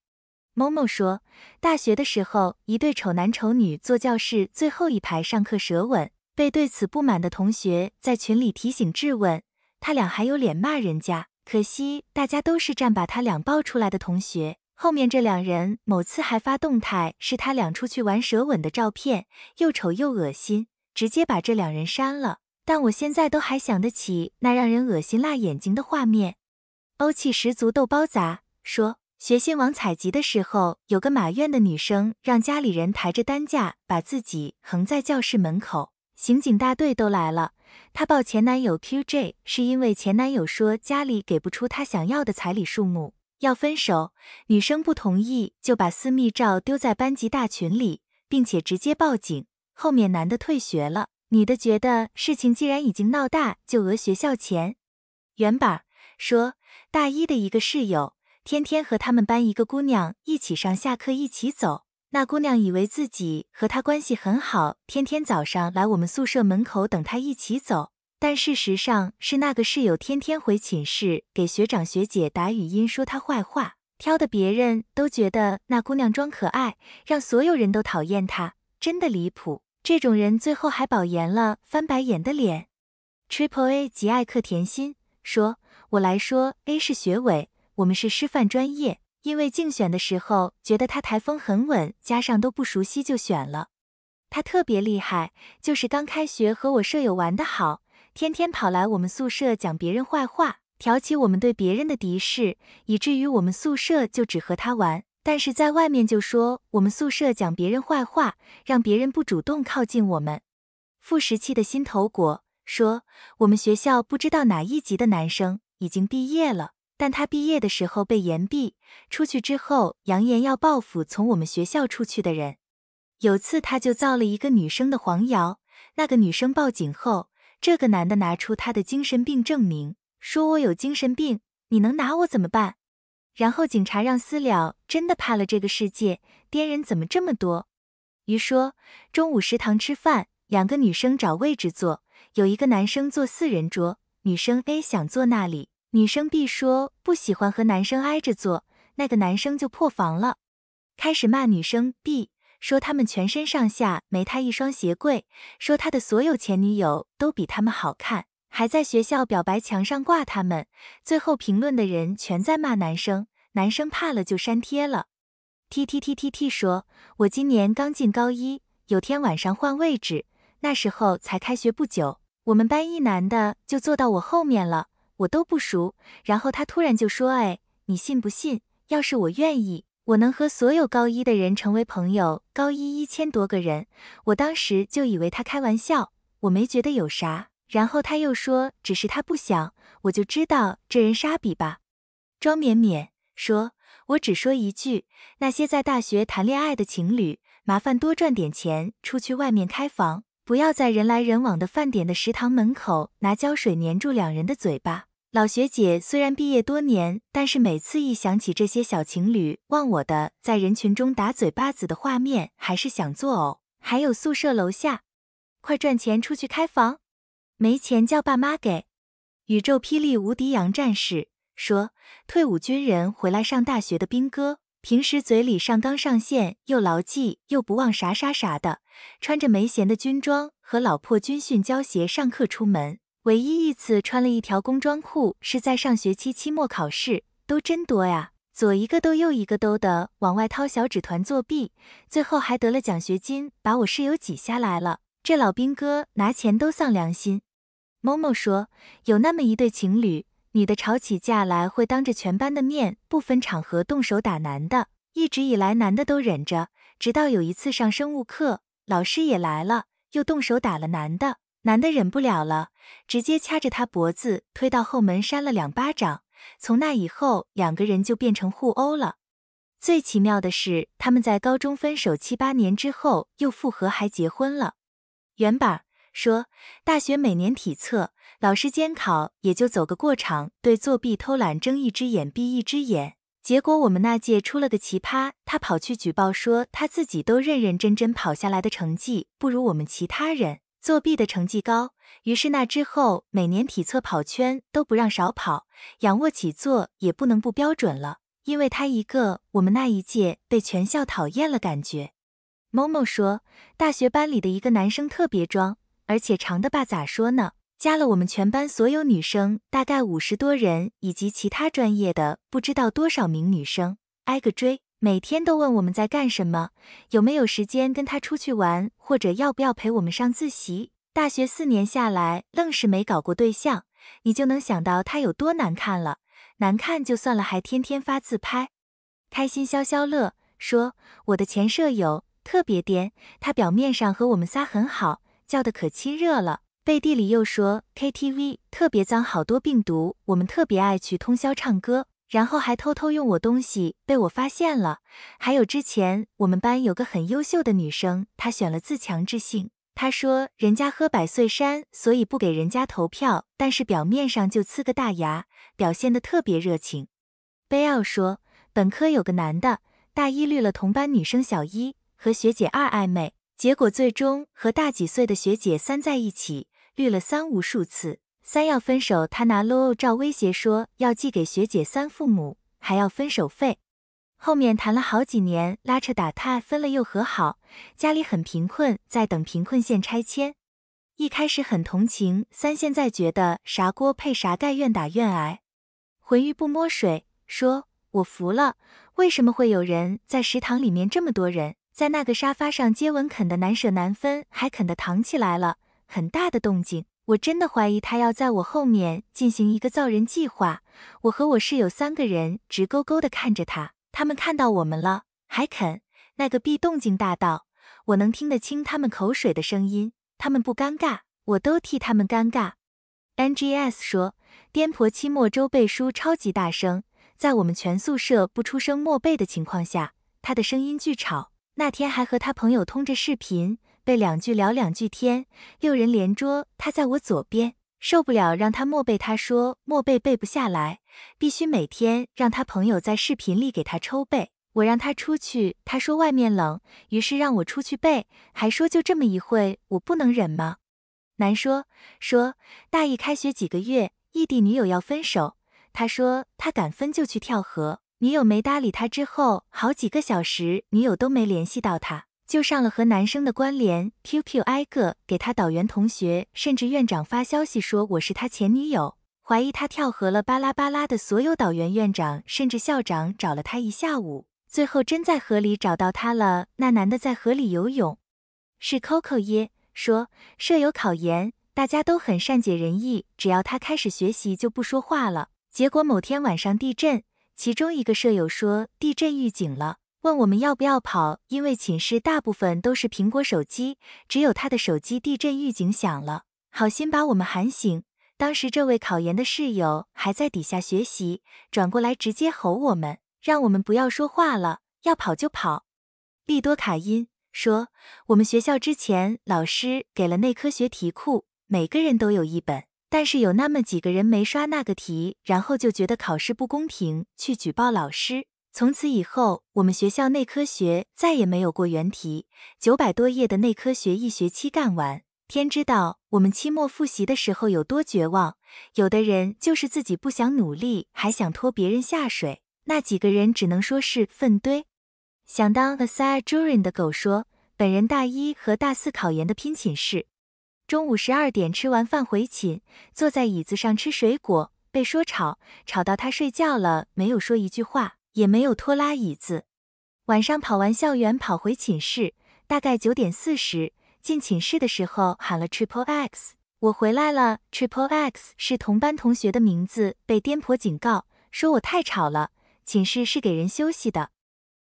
某某说，大学的时候一对丑男丑女坐教室最后一排上课舌吻，被对此不满的同学在群里提醒质问，他俩还有脸骂人家。可惜大家都是站把他俩抱出来的同学。后面这两人某次还发动态，是他俩出去玩舌吻的照片，又丑又恶心，直接把这两人删了。但我现在都还想得起那让人恶心辣眼睛的画面。欧气十足豆包砸说，学信网采集的时候，有个马院的女生让家里人抬着担架把自己横在教室门口，刑警大队都来了。她报前男友 QJ 是因为前男友说家里给不出她想要的彩礼数目。要分手，女生不同意就把私密照丢在班级大群里，并且直接报警。后面男的退学了，女的觉得事情既然已经闹大，就讹学校钱。原版说，大一的一个室友天天和他们班一个姑娘一起上下课一起走，那姑娘以为自己和他关系很好，天天早上来我们宿舍门口等他一起走。但事实上是那个室友天天回寝室给学长学姐打语音说她坏话，挑的别人都觉得那姑娘装可爱，让所有人都讨厌她，真的离谱。这种人最后还保研了，翻白眼的脸。Triple A 极艾克甜心说：“我来说，A 是学委，我们是师范专业，因为竞选的时候觉得他台风很稳，加上都不熟悉就选了。他特别厉害，就是刚开学和我舍友玩的好。”天天跑来我们宿舍讲别人坏话，挑起我们对别人的敌视，以至于我们宿舍就只和他玩。但是在外面就说我们宿舍讲别人坏话，让别人不主动靠近我们。傅时气的心头果说，我们学校不知道哪一级的男生已经毕业了，但他毕业的时候被严毕，出去之后扬言要报复从我们学校出去的人。有次他就造了一个女生的黄谣，那个女生报警后。这个男的拿出他的精神病证明，说：“我有精神病，你能拿我怎么办？”然后警察让私了，真的怕了这个世界。癫人怎么这么多？于说中午食堂吃饭，两个女生找位置坐，有一个男生坐四人桌，女生 A 想坐那里，女生 B 说不喜欢和男生挨着坐，那个男生就破防了，开始骂女生 B。说他们全身上下没他一双鞋贵，说他的所有前女友都比他们好看，还在学校表白墙上挂他们。最后评论的人全在骂男生，男生怕了就删贴了。t t t t t 说，我今年刚进高一，有天晚上换位置，那时候才开学不久，我们班一男的就坐到我后面了，我都不熟，然后他突然就说，哎，你信不信？要是我愿意。我能和所有高一的人成为朋友，高一一千多个人，我当时就以为他开玩笑，我没觉得有啥。然后他又说，只是他不想，我就知道这人傻比吧。庄勉勉说，我只说一句，那些在大学谈恋爱的情侣，麻烦多赚点钱出去外面开房，不要在人来人往的饭点的食堂门口拿胶水粘住两人的嘴巴。老学姐虽然毕业多年，但是每次一想起这些小情侣忘我的在人群中打嘴巴子的画面，还是想作呕。还有宿舍楼下，快赚钱出去开房，没钱叫爸妈给。宇宙霹雳无敌羊战士说，退伍军人回来上大学的兵哥，平时嘴里上纲上线又牢记又不忘啥啥啥的，穿着没闲的军装和老破军训胶鞋上课出门。唯一一次穿了一条工装裤是在上学期期末考试，都真多呀，左一个兜右一个兜的往外掏小纸团作弊，最后还得了奖学金，把我室友挤下来了。这老兵哥拿钱都丧良心。某某说，有那么一对情侣，女的吵起架来会当着全班的面不分场合动手打男的，一直以来男的都忍着，直到有一次上生物课，老师也来了，又动手打了男的。男的忍不了了，直接掐着他脖子，推到后门，扇了两巴掌。从那以后，两个人就变成互殴了。最奇妙的是，他们在高中分手七八年之后又复合，还结婚了。原版说，大学每年体测，老师监考也就走个过场，对作弊、偷懒睁一只眼闭一只眼。结果我们那届出了个奇葩，他跑去举报说，他自己都认认真真跑下来的成绩不如我们其他人。作弊的成绩高，于是那之后每年体测跑圈都不让少跑，仰卧起坐也不能不标准了。因为他一个我们那一届被全校讨厌了感觉。某某说，大学班里的一个男生特别装，而且长的吧咋说呢，加了我们全班所有女生大概五十多人，以及其他专业的不知道多少名女生，挨个追。每天都问我们在干什么，有没有时间跟他出去玩，或者要不要陪我们上自习。大学四年下来，愣是没搞过对象，你就能想到他有多难看了。难看就算了，还天天发自拍，开心消消乐。说我的前舍友特别颠，他表面上和我们仨很好，叫的可亲热了，背地里又说 KTV 特别脏，好多病毒，我们特别爱去通宵唱歌。然后还偷偷用我东西，被我发现了。还有之前我们班有个很优秀的女生，她选了自强之星，她说人家喝百岁山，所以不给人家投票，但是表面上就呲个大牙，表现的特别热情。贝奥说，本科有个男的，大一绿了同班女生小一和学姐二暧昧，结果最终和大几岁的学姐三在一起，绿了三无数次。三要分手，他拿裸照威胁说要寄给学姐三父母，还要分手费。后面谈了好几年，拉扯打探，分了又和好。家里很贫困，在等贫困县拆迁。一开始很同情三，现在觉得啥锅配啥盖，愿打愿挨。浑鱼不摸水，说我服了。为什么会有人在食堂里面这么多人在那个沙发上接吻，啃的难舍难分，还啃的躺起来了，很大的动静。我真的怀疑他要在我后面进行一个造人计划。我和我室友三个人直勾勾地看着他，他们看到我们了，还啃那个必动静大到我能听得清他们口水的声音。他们不尴尬，我都替他们尴尬。NGS 说，颠婆期末周背书超级大声，在我们全宿舍不出声默背的情况下，他的声音巨吵。那天还和他朋友通着视频。背两句，聊两句天。六人连桌，他在我左边，受不了，让他默背。他说默背背不下来，必须每天让他朋友在视频里给他抽背。我让他出去，他说外面冷，于是让我出去背，还说就这么一会，我不能忍吗？男说说大一开学几个月，异地女友要分手，他说他敢分就去跳河。女友没搭理他，之后好几个小时，女友都没联系到他。就上了和男生的关联，QQ 挨个给他导员、同学，甚至院长发消息说我是他前女友，怀疑他跳河了，巴拉巴拉的所有导员、院长，甚至校长找了他一下午，最后真在河里找到他了。那男的在河里游泳，是 Coco 耶说舍友考研，大家都很善解人意，只要他开始学习就不说话了。结果某天晚上地震，其中一个舍友说地震预警了。问我们要不要跑，因为寝室大部分都是苹果手机，只有他的手机地震预警响了，好心把我们喊醒。当时这位考研的室友还在底下学习，转过来直接吼我们，让我们不要说话了，要跑就跑。利多卡因说，我们学校之前老师给了内科学题库，每个人都有一本，但是有那么几个人没刷那个题，然后就觉得考试不公平，去举报老师。从此以后，我们学校内科学再也没有过原题。九百多页的内科学一学期干完，天知道我们期末复习的时候有多绝望。有的人就是自己不想努力，还想拖别人下水，那几个人只能说是粪堆。想当 a side during 的狗说，本人大一和大四考研的拼寝室，中午十二点吃完饭回寝，坐在椅子上吃水果，被说吵，吵到他睡觉了，没有说一句话。也没有拖拉椅子。晚上跑完校园跑回寝室，大概九点四十进寝室的时候喊了 triple x，我回来了。triple x 是同班同学的名字。被颠婆警告，说我太吵了，寝室是给人休息的。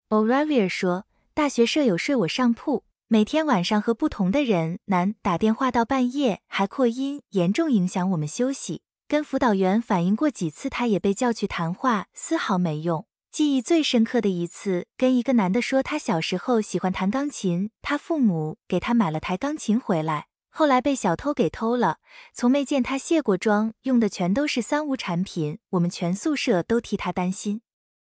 o r i v i a 说，大学舍友睡我上铺，每天晚上和不同的人男打电话到半夜，还扩音，严重影响我们休息。跟辅导员反映过几次，他也被叫去谈话，丝毫没用。记忆最深刻的一次，跟一个男的说，他小时候喜欢弹钢琴，他父母给他买了台钢琴回来，后来被小偷给偷了。从没见他卸过妆，用的全都是三无产品，我们全宿舍都替他担心。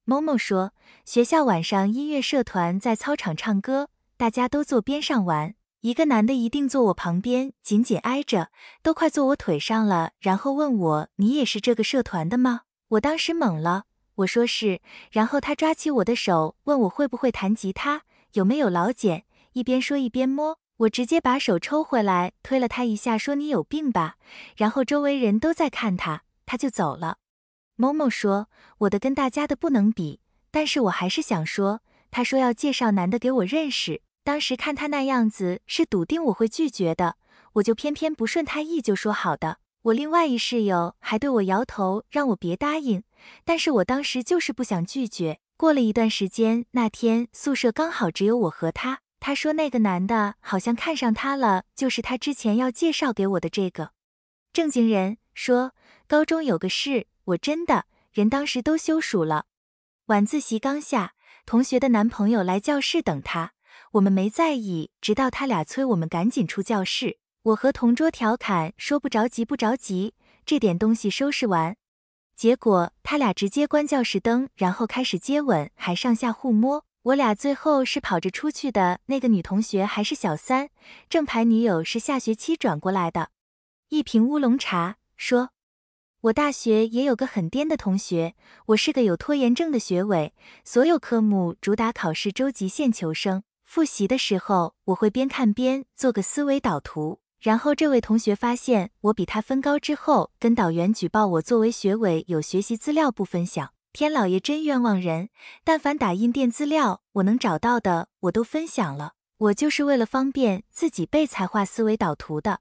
某某说，学校晚上音乐社团在操场唱歌，大家都坐边上玩，一个男的一定坐我旁边，紧紧挨着，都快坐我腿上了，然后问我，你也是这个社团的吗？我当时懵了。我说是，然后他抓起我的手，问我会不会弹吉他，有没有老茧，一边说一边摸。我直接把手抽回来，推了他一下，说你有病吧。然后周围人都在看他，他就走了。某某说我的跟大家的不能比，但是我还是想说，他说要介绍男的给我认识，当时看他那样子是笃定我会拒绝的，我就偏偏不顺他意，就说好的。我另外一室友还对我摇头，让我别答应，但是我当时就是不想拒绝。过了一段时间，那天宿舍刚好只有我和他，他说那个男的好像看上他了，就是他之前要介绍给我的这个正经人。说高中有个事，我真的人当时都羞辱了，晚自习刚下，同学的男朋友来教室等他，我们没在意，直到他俩催我们赶紧出教室。我和同桌调侃说不着急不着急，这点东西收拾完。结果他俩直接关教室灯，然后开始接吻，还上下互摸。我俩最后是跑着出去的。那个女同学还是小三，正牌女友是下学期转过来的。一瓶乌龙茶，说，我大学也有个很颠的同学，我是个有拖延症的学委，所有科目主打考试周极限求生。复习的时候，我会边看边做个思维导图。然后这位同学发现我比他分高之后，跟导员举报我作为学委有学习资料不分享。天老爷真冤枉人！但凡打印店资料我能找到的，我都分享了。我就是为了方便自己背才画思维导图的。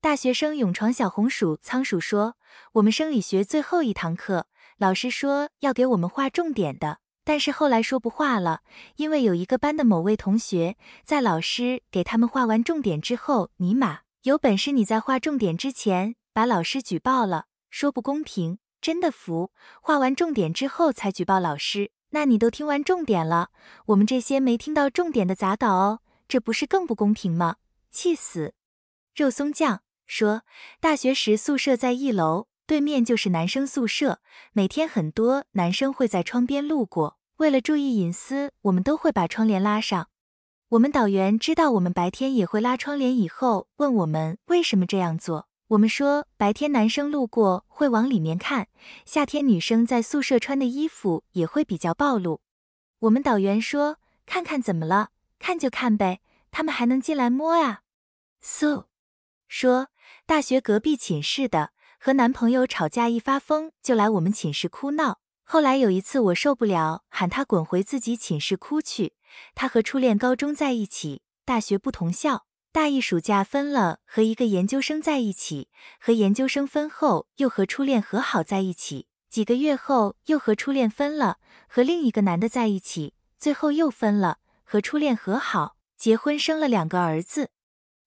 大学生勇闯小红薯仓鼠说：我们生理学最后一堂课，老师说要给我们画重点的，但是后来说不画了，因为有一个班的某位同学在老师给他们画完重点之后，尼玛！有本事你在画重点之前把老师举报了，说不公平，真的服！画完重点之后才举报老师，那你都听完重点了，我们这些没听到重点的咋搞哦？这不是更不公平吗？气死！肉松酱说，大学时宿舍在一楼，对面就是男生宿舍，每天很多男生会在窗边路过，为了注意隐私，我们都会把窗帘拉上。我们导员知道我们白天也会拉窗帘，以后问我们为什么这样做。我们说白天男生路过会往里面看，夏天女生在宿舍穿的衣服也会比较暴露。我们导员说：“看看怎么了？看就看呗，他们还能进来摸啊？” s 说，大学隔壁寝室的和男朋友吵架一发疯就来我们寝室哭闹，后来有一次我受不了，喊他滚回自己寝室哭去。他和初恋高中在一起，大学不同校，大一暑假分了，和一个研究生在一起，和研究生分后又和初恋和好在一起，几个月后又和初恋分了，和另一个男的在一起，最后又分了，和初恋和好，结婚生了两个儿子。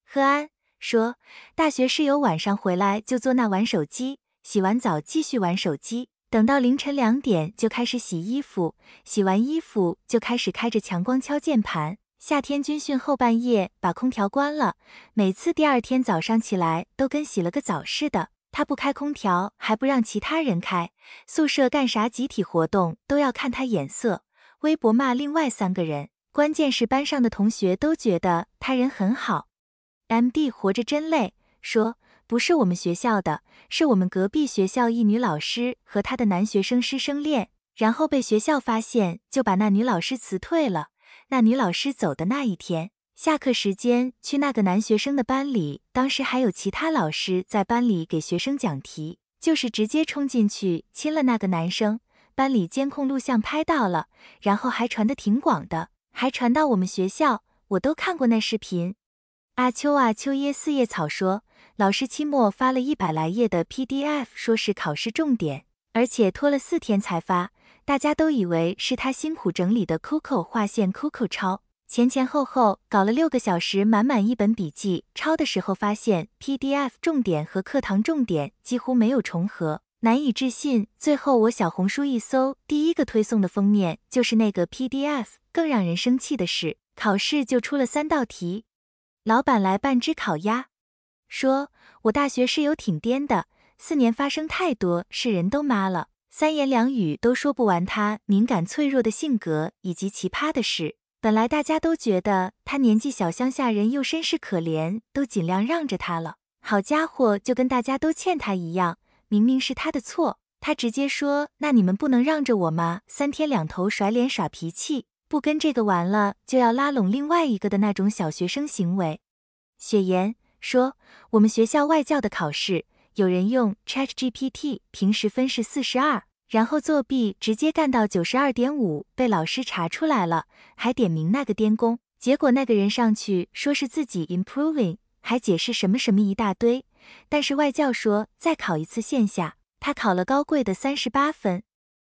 贺安说，大学室友晚上回来就坐那玩手机，洗完澡继续玩手机。等到凌晨两点就开始洗衣服，洗完衣服就开始开着强光敲键盘。夏天军训后半夜把空调关了，每次第二天早上起来都跟洗了个澡似的。他不开空调还不让其他人开，宿舍干啥集体活动都要看他眼色。微博骂另外三个人，关键是班上的同学都觉得他人很好。M D 活着真累，说。不是我们学校的，是我们隔壁学校一女老师和她的男学生师生恋，然后被学校发现，就把那女老师辞退了。那女老师走的那一天，下课时间去那个男学生的班里，当时还有其他老师在班里给学生讲题，就是直接冲进去亲了那个男生。班里监控录像拍到了，然后还传的挺广的，还传到我们学校，我都看过那视频。阿秋啊秋耶四叶草说，老师期末发了一百来页的 PDF，说是考试重点，而且拖了四天才发，大家都以为是他辛苦整理的。Coco 画线，Coco 抄，前前后后搞了六个小时，满满一本笔记。抄的时候发现 PDF 重点和课堂重点几乎没有重合，难以置信。最后我小红书一搜，第一个推送的封面就是那个 PDF。更让人生气的是，考试就出了三道题。老板来半只烤鸭，说：“我大学室友挺颠的，四年发生太多事，人都麻了，三言两语都说不完他敏感脆弱的性格以及奇葩的事。本来大家都觉得他年纪小，乡下人又身世可怜，都尽量让着他了。好家伙，就跟大家都欠他一样，明明是他的错，他直接说：那你们不能让着我吗？三天两头甩脸耍脾气。”不跟这个玩了，就要拉拢另外一个的那种小学生行为。雪妍说，我们学校外教的考试，有人用 ChatGPT，平时分是四十二，然后作弊直接干到九十二点五，被老师查出来了，还点名那个颠公。结果那个人上去说是自己 improving，还解释什么什么一大堆。但是外教说再考一次线下，他考了高贵的三十八分。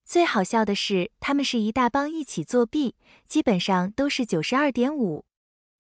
最好笑的是，他们是一大帮一起作弊，基本上都是九十二点五。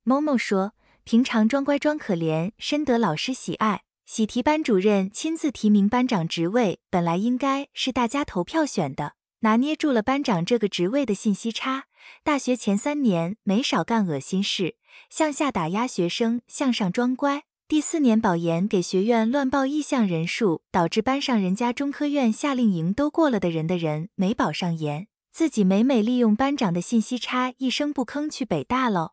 某某说，平常装乖装可怜，深得老师喜爱，喜提班主任亲自提名班长职位，本来应该是大家投票选的，拿捏住了班长这个职位的信息差。大学前三年没少干恶心事，向下打压学生，向上装乖。第四年保研，给学院乱报意向人数，导致班上人家中科院夏令营都过了的人的人没保上研，自己每每利用班长的信息差，一声不吭去北大喽。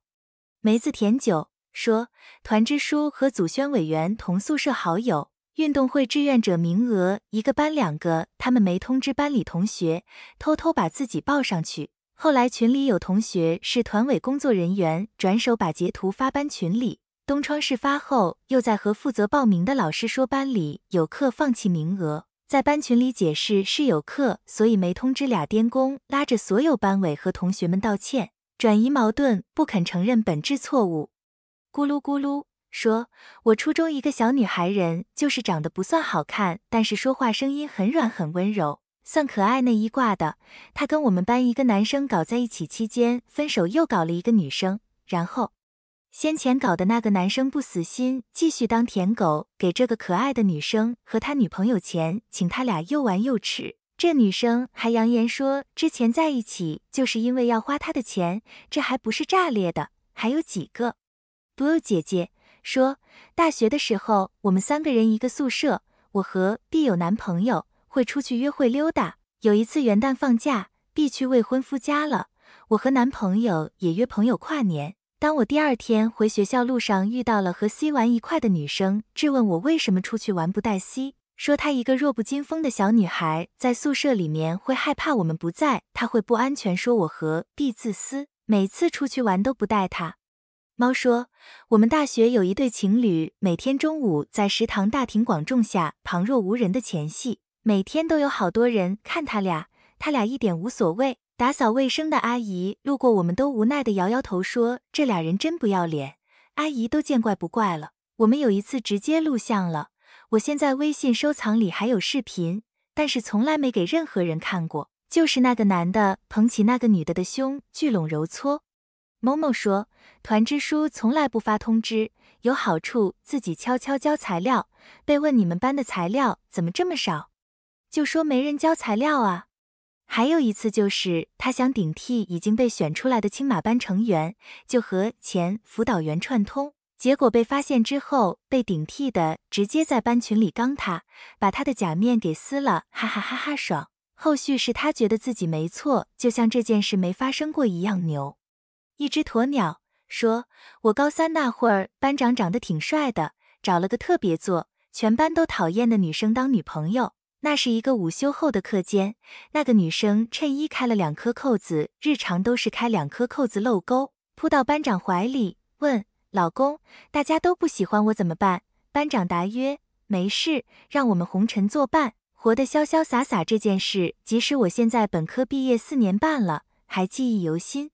梅子甜酒说，团支书和组宣委员同宿舍好友，运动会志愿者名额一个班两个，他们没通知班里同学，偷偷把自己报上去。后来群里有同学是团委工作人员，转手把截图发班群里。东窗事发后，又在和负责报名的老师说班里有课放弃名额，在班群里解释是有课，所以没通知俩颠工，拉着所有班委和同学们道歉，转移矛盾，不肯承认本质错误。咕噜咕噜说，我初中一个小女孩人，就是长得不算好看，但是说话声音很软很温柔，算可爱那一挂的。她跟我们班一个男生搞在一起期间分手，又搞了一个女生，然后。先前搞的那个男生不死心，继续当舔狗，给这个可爱的女生和他女朋友钱，请他俩又玩又吃。这女生还扬言说，之前在一起就是因为要花他的钱，这还不是炸裂的。还有几个，blue 姐姐说，大学的时候我们三个人一个宿舍，我和 B 有男朋友，会出去约会溜达。有一次元旦放假，B 去未婚夫家了，我和男朋友也约朋友跨年。当我第二天回学校路上遇到了和 C 玩一块的女生，质问我为什么出去玩不带 C，说她一个弱不禁风的小女孩在宿舍里面会害怕我们不在，她会不安全，说我和必自私，每次出去玩都不带她。猫说，我们大学有一对情侣，每天中午在食堂大庭广众下旁若无人的前戏，每天都有好多人看他俩，他俩一点无所谓。打扫卫生的阿姨路过，我们都无奈地摇摇头，说：“这俩人真不要脸。”阿姨都见怪不怪了。我们有一次直接录像了，我现在微信收藏里还有视频，但是从来没给任何人看过。就是那个男的捧起那个女的的胸，聚拢揉搓。某某说，团支书从来不发通知，有好处自己悄悄交材料。被问你们班的材料怎么这么少，就说没人交材料啊。还有一次，就是他想顶替已经被选出来的青马班成员，就和前辅导员串通，结果被发现之后，被顶替的直接在班群里刚他，把他的假面给撕了，哈哈哈哈爽！后续是他觉得自己没错，就像这件事没发生过一样牛。一只鸵鸟说：“我高三那会儿，班长长得挺帅的，找了个特别座，全班都讨厌的女生当女朋友。”那是一个午休后的课间，那个女生衬衣开了两颗扣子，日常都是开两颗扣子露钩，扑到班长怀里问：“老公，大家都不喜欢我怎么办？”班长答曰：“没事，让我们红尘作伴，活得潇潇洒洒。”这件事，即使我现在本科毕业四年半了，还记忆犹新。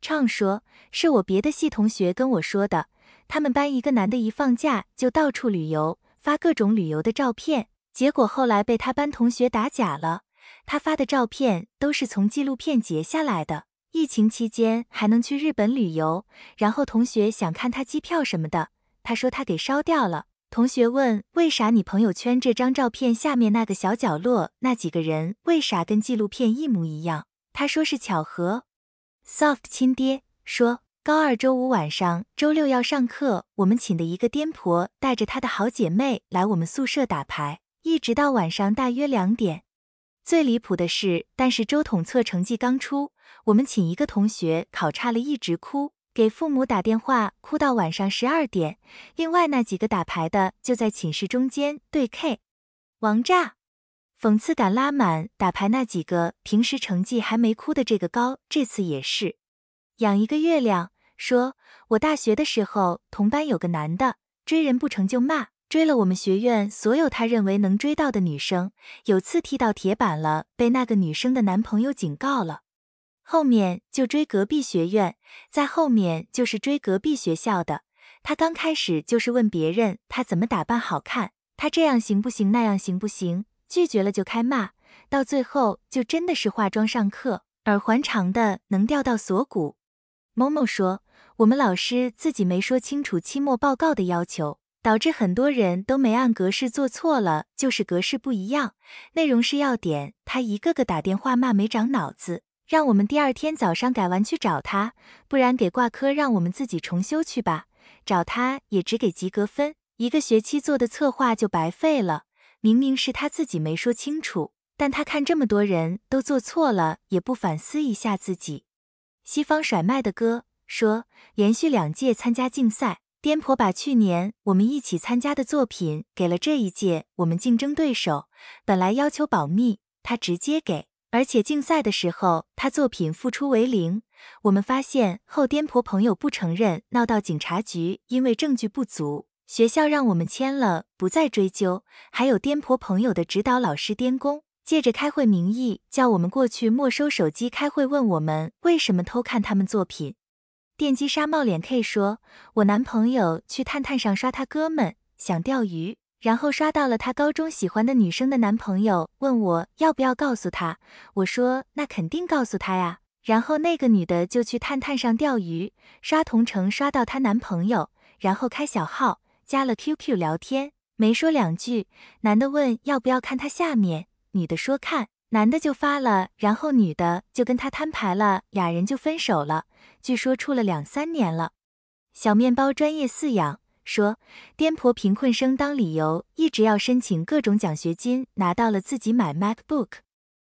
畅说是我别的系同学跟我说的，他们班一个男的，一放假就到处旅游，发各种旅游的照片。结果后来被他班同学打假了，他发的照片都是从纪录片截下来的。疫情期间还能去日本旅游，然后同学想看他机票什么的，他说他给烧掉了。同学问为啥你朋友圈这张照片下面那个小角落那几个人为啥跟纪录片一模一样？他说是巧合。Soft 亲爹说高二周五晚上、周六要上课，我们寝的一个癫婆带着她的好姐妹来我们宿舍打牌。一直到晚上大约两点，最离谱的是，但是周统测成绩刚出，我们寝一个同学考差了，一直哭，给父母打电话哭到晚上十二点。另外那几个打牌的就在寝室中间对 K，王炸，讽刺感拉满。打牌那几个平时成绩还没哭的这个高，这次也是养一个月亮。说，我大学的时候同班有个男的，追人不成就骂。追了我们学院所有他认为能追到的女生，有次踢到铁板了，被那个女生的男朋友警告了。后面就追隔壁学院，在后面就是追隔壁学校的。他刚开始就是问别人他怎么打扮好看，他这样行不行，那样行不行，拒绝了就开骂，到最后就真的是化妆上课，耳环长的能掉到锁骨。某某说我们老师自己没说清楚期末报告的要求。导致很多人都没按格式做错了，就是格式不一样，内容是要点。他一个个打电话骂没长脑子，让我们第二天早上改完去找他，不然给挂科，让我们自己重修去吧。找他也只给及格分，一个学期做的策划就白费了。明明是他自己没说清楚，但他看这么多人都做错了，也不反思一下自己。西方甩卖的哥说，连续两届参加竞赛。颠婆把去年我们一起参加的作品给了这一届我们竞争对手，本来要求保密，他直接给，而且竞赛的时候他作品付出为零。我们发现后，颠婆朋友不承认，闹到警察局，因为证据不足，学校让我们签了，不再追究。还有颠婆朋友的指导老师颠公，借着开会名义叫我们过去没收手机，开会问我们为什么偷看他们作品。电击沙帽脸 K 说：“我男朋友去探探上刷他哥们，想钓鱼，然后刷到了他高中喜欢的女生的男朋友，问我要不要告诉他。我说那肯定告诉他呀。然后那个女的就去探探上钓鱼，刷同城刷到她男朋友，然后开小号加了 QQ 聊天，没说两句，男的问要不要看他下面，女的说看。”男的就发了，然后女的就跟他摊牌了，俩人就分手了。据说处了两三年了。小面包专业饲养说，颠婆贫困生当理由，一直要申请各种奖学金，拿到了自己买 Macbook。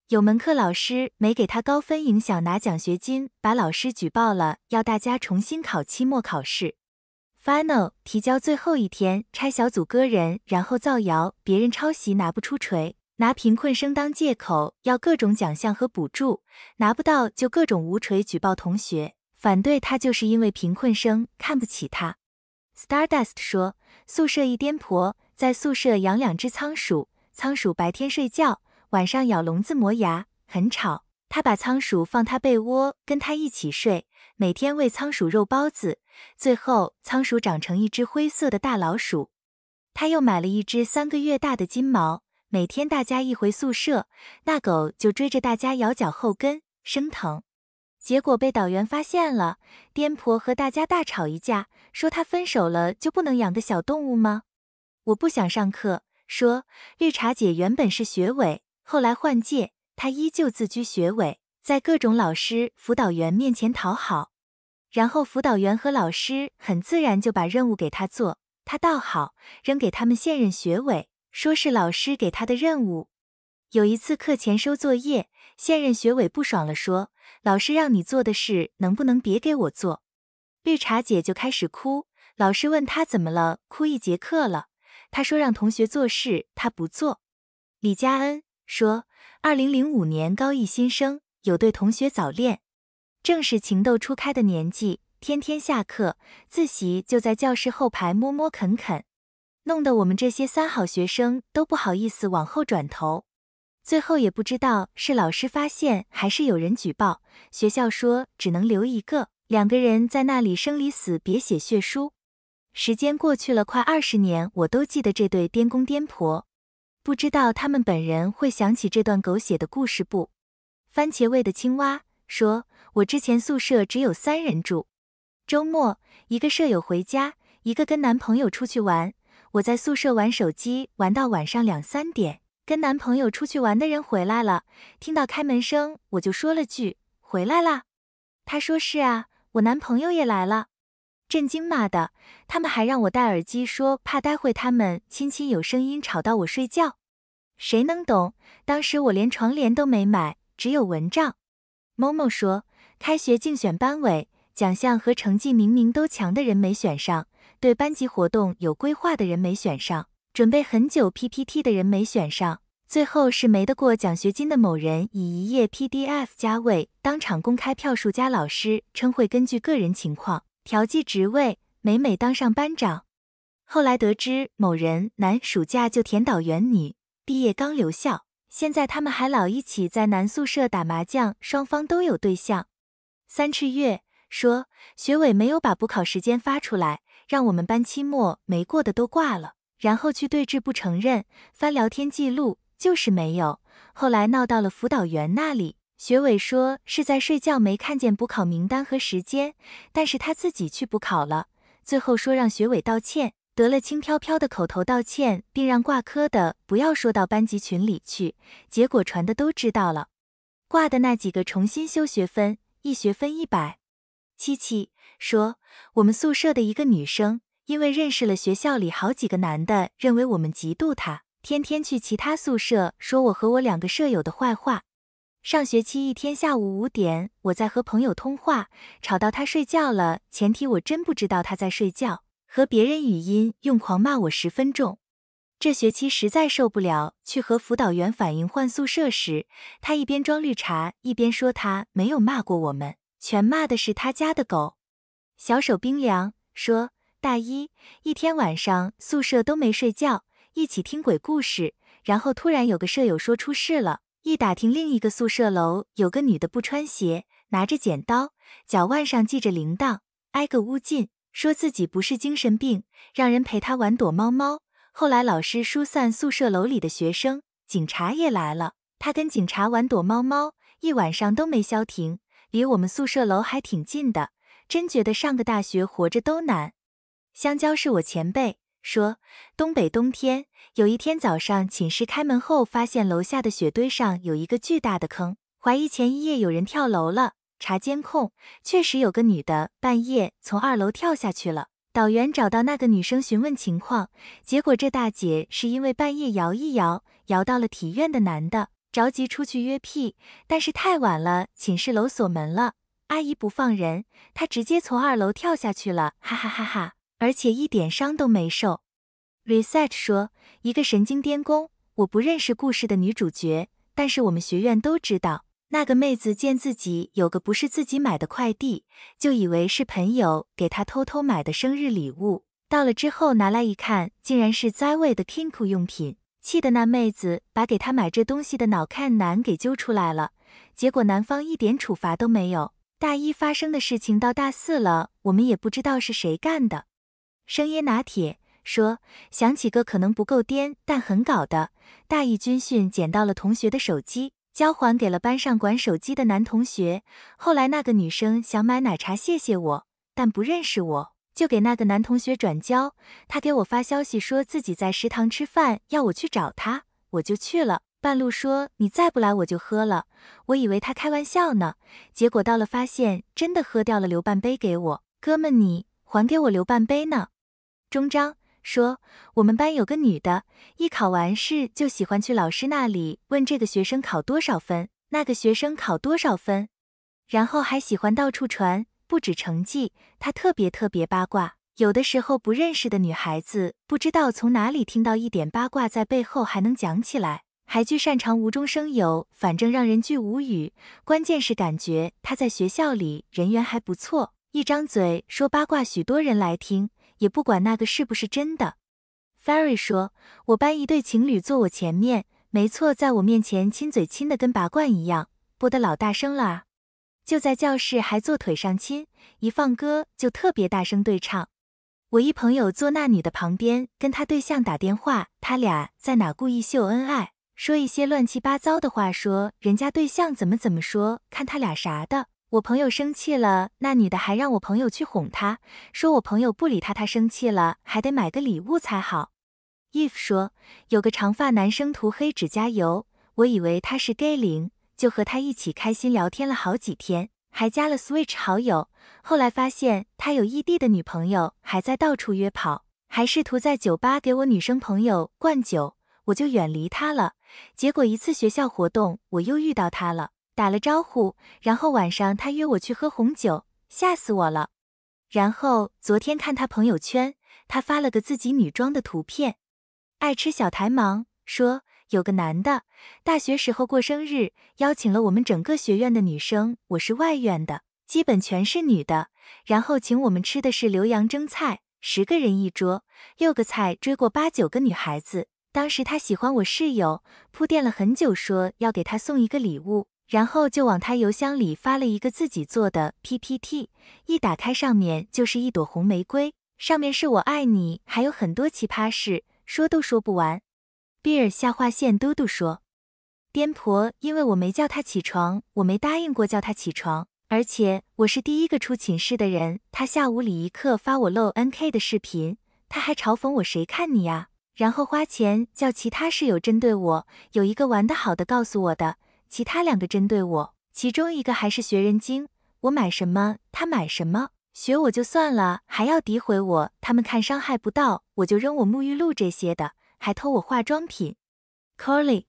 有门课老师没给他高分，影响拿奖学金，把老师举报了，要大家重新考期末考试。Final 提交最后一天拆小组割人，然后造谣别人抄袭拿不出锤。拿贫困生当借口要各种奖项和补助，拿不到就各种无锤举报同学。反对他就是因为贫困生看不起他。Stardust 说，宿舍一颠婆在宿舍养两只仓鼠，仓鼠白天睡觉，晚上咬笼子磨牙，很吵。他把仓鼠放他被窝跟他一起睡，每天喂仓鼠肉包子。最后仓鼠长成一只灰色的大老鼠，他又买了一只三个月大的金毛。每天大家一回宿舍，那狗就追着大家咬脚后跟，生疼。结果被导员发现了，颠婆和大家大吵一架，说他分手了就不能养个小动物吗？我不想上课。说绿茶姐原本是学委，后来换届，她依旧自居学委，在各种老师、辅导员面前讨好，然后辅导员和老师很自然就把任务给她做，她倒好，扔给他们现任学委。说是老师给他的任务。有一次课前收作业，现任学委不爽了，说老师让你做的事能不能别给我做？绿茶姐就开始哭。老师问她怎么了，哭一节课了。他说让同学做事他不做。李佳恩说，二零零五年高一新生有对同学早恋，正是情窦初开的年纪，天天下课自习就在教室后排摸摸啃啃。弄得我们这些三好学生都不好意思往后转头，最后也不知道是老师发现还是有人举报，学校说只能留一个，两个人在那里生离死别写血书。时间过去了快二十年，我都记得这对颠公颠婆，不知道他们本人会想起这段狗血的故事不？番茄味的青蛙说：“我之前宿舍只有三人住，周末一个舍友回家，一个跟男朋友出去玩。”我在宿舍玩手机，玩到晚上两三点，跟男朋友出去玩的人回来了，听到开门声我就说了句“回来啦”，他说是啊，我男朋友也来了。震惊妈的，他们还让我戴耳机，说怕待会他们亲亲有声音吵到我睡觉。谁能懂？当时我连床帘都没买，只有蚊帐。MOMO 说，开学竞选班委，奖项和成绩明明都强的人没选上。对班级活动有规划的人没选上，准备很久 PPT 的人没选上，最后是没得过奖学金的某人以一页 PDF 加位，当场公开票数加老师称会根据个人情况调剂职位，美美当上班长。后来得知某人男暑假就填导员，女毕业刚留校，现在他们还老一起在男宿舍打麻将，双方都有对象。三赤月说学委没有把补考时间发出来。让我们班期末没过的都挂了，然后去对质不承认，翻聊天记录就是没有。后来闹到了辅导员那里，学委说是在睡觉没看见补考名单和时间，但是他自己去补考了。最后说让学委道歉，得了轻飘飘的口头道歉，并让挂科的不要说到班级群里去，结果传的都知道了。挂的那几个重新修学分，一学分一百。七七说，我们宿舍的一个女生，因为认识了学校里好几个男的，认为我们嫉妒她，天天去其他宿舍说我和我两个舍友的坏话。上学期一天下午五点，我在和朋友通话，吵到她睡觉了。前提我真不知道她在睡觉，和别人语音用狂骂我十分钟。这学期实在受不了，去和辅导员反映换宿舍时，她一边装绿茶，一边说她没有骂过我们。全骂的是他家的狗。小手冰凉，说大一一天晚上宿舍都没睡觉，一起听鬼故事。然后突然有个舍友说出事了，一打听，另一个宿舍楼有个女的不穿鞋，拿着剪刀，脚腕上系着铃铛，挨个屋进，说自己不是精神病，让人陪她玩躲猫猫。后来老师疏散宿舍楼里的学生，警察也来了，她跟警察玩躲猫猫，一晚上都没消停。离我们宿舍楼还挺近的，真觉得上个大学活着都难。香蕉是我前辈说，东北冬天，有一天早上寝室开门后，发现楼下的雪堆上有一个巨大的坑，怀疑前一夜有人跳楼了。查监控，确实有个女的半夜从二楼跳下去了。导员找到那个女生询问情况，结果这大姐是因为半夜摇一摇，摇到了体院的男的。着急出去约屁，但是太晚了，寝室楼锁门了，阿姨不放人，她直接从二楼跳下去了，哈哈哈哈！而且一点伤都没受。Reset 说，一个神经癫公，我不认识故事的女主角，但是我们学院都知道那个妹子见自己有个不是自己买的快递，就以为是朋友给她偷偷买的生日礼物，到了之后拿来一看，竟然是灾位的 Kinku 用品。气得那妹子把给她买这东西的脑瘫男给揪出来了，结果男方一点处罚都没有。大一发生的事情到大四了，我们也不知道是谁干的。生椰拿铁说想起个可能不够颠，但很搞的大一军训捡到了同学的手机，交还给了班上管手机的男同学。后来那个女生想买奶茶谢谢我，但不认识我。就给那个男同学转交，他给我发消息说自己在食堂吃饭，要我去找他，我就去了。半路说你再不来我就喝了，我以为他开玩笑呢，结果到了发现真的喝掉了，留半杯给我。哥们，你还给我留半杯呢。中章说我们班有个女的，一考完试就喜欢去老师那里问这个学生考多少分，那个学生考多少分，然后还喜欢到处传。不止成绩，他特别特别八卦，有的时候不认识的女孩子不知道从哪里听到一点八卦，在背后还能讲起来，还巨擅长无中生有，反正让人巨无语。关键是感觉他在学校里人缘还不错，一张嘴说八卦，许多人来听，也不管那个是不是真的。Ferry 说，我班一对情侣坐我前面，没错，在我面前亲嘴亲的跟拔罐一样，播的老大声了啊。就在教室还坐腿上亲，一放歌就特别大声对唱。我一朋友坐那女的旁边，跟她对象打电话，他俩在哪故意秀恩爱，说一些乱七八糟的话，说人家对象怎么怎么说，看他俩啥的。我朋友生气了，那女的还让我朋友去哄她，说我朋友不理她，她生气了还得买个礼物才好。If 说有个长发男生涂黑指甲油，我以为他是 gay 零。就和他一起开心聊天了好几天，还加了 Switch 好友。后来发现他有异地的女朋友，还在到处约跑，还试图在酒吧给我女生朋友灌酒，我就远离他了。结果一次学校活动，我又遇到他了，打了招呼，然后晚上他约我去喝红酒，吓死我了。然后昨天看他朋友圈，他发了个自己女装的图片，爱吃小台芒，说。有个男的，大学时候过生日，邀请了我们整个学院的女生，我是外院的，基本全是女的。然后请我们吃的是浏阳蒸菜，十个人一桌，六个菜。追过八九个女孩子，当时他喜欢我室友，铺垫了很久，说要给他送一个礼物，然后就往他邮箱里发了一个自己做的 PPT，一打开上面就是一朵红玫瑰，上面是我爱你，还有很多奇葩事，说都说不完。b e r 下划线嘟嘟说：“颠婆，因为我没叫他起床，我没答应过叫他起床，而且我是第一个出寝室的人。他下午礼仪课发我露 NK 的视频，他还嘲讽我谁看你呀，然后花钱叫其他室友针对我。有一个玩的好的告诉我的，其他两个针对我，其中一个还是学人精，我买什么他买什么，学我就算了，还要诋毁我。他们看伤害不到我就扔我沐浴露这些的。”还偷我化妆品，Colly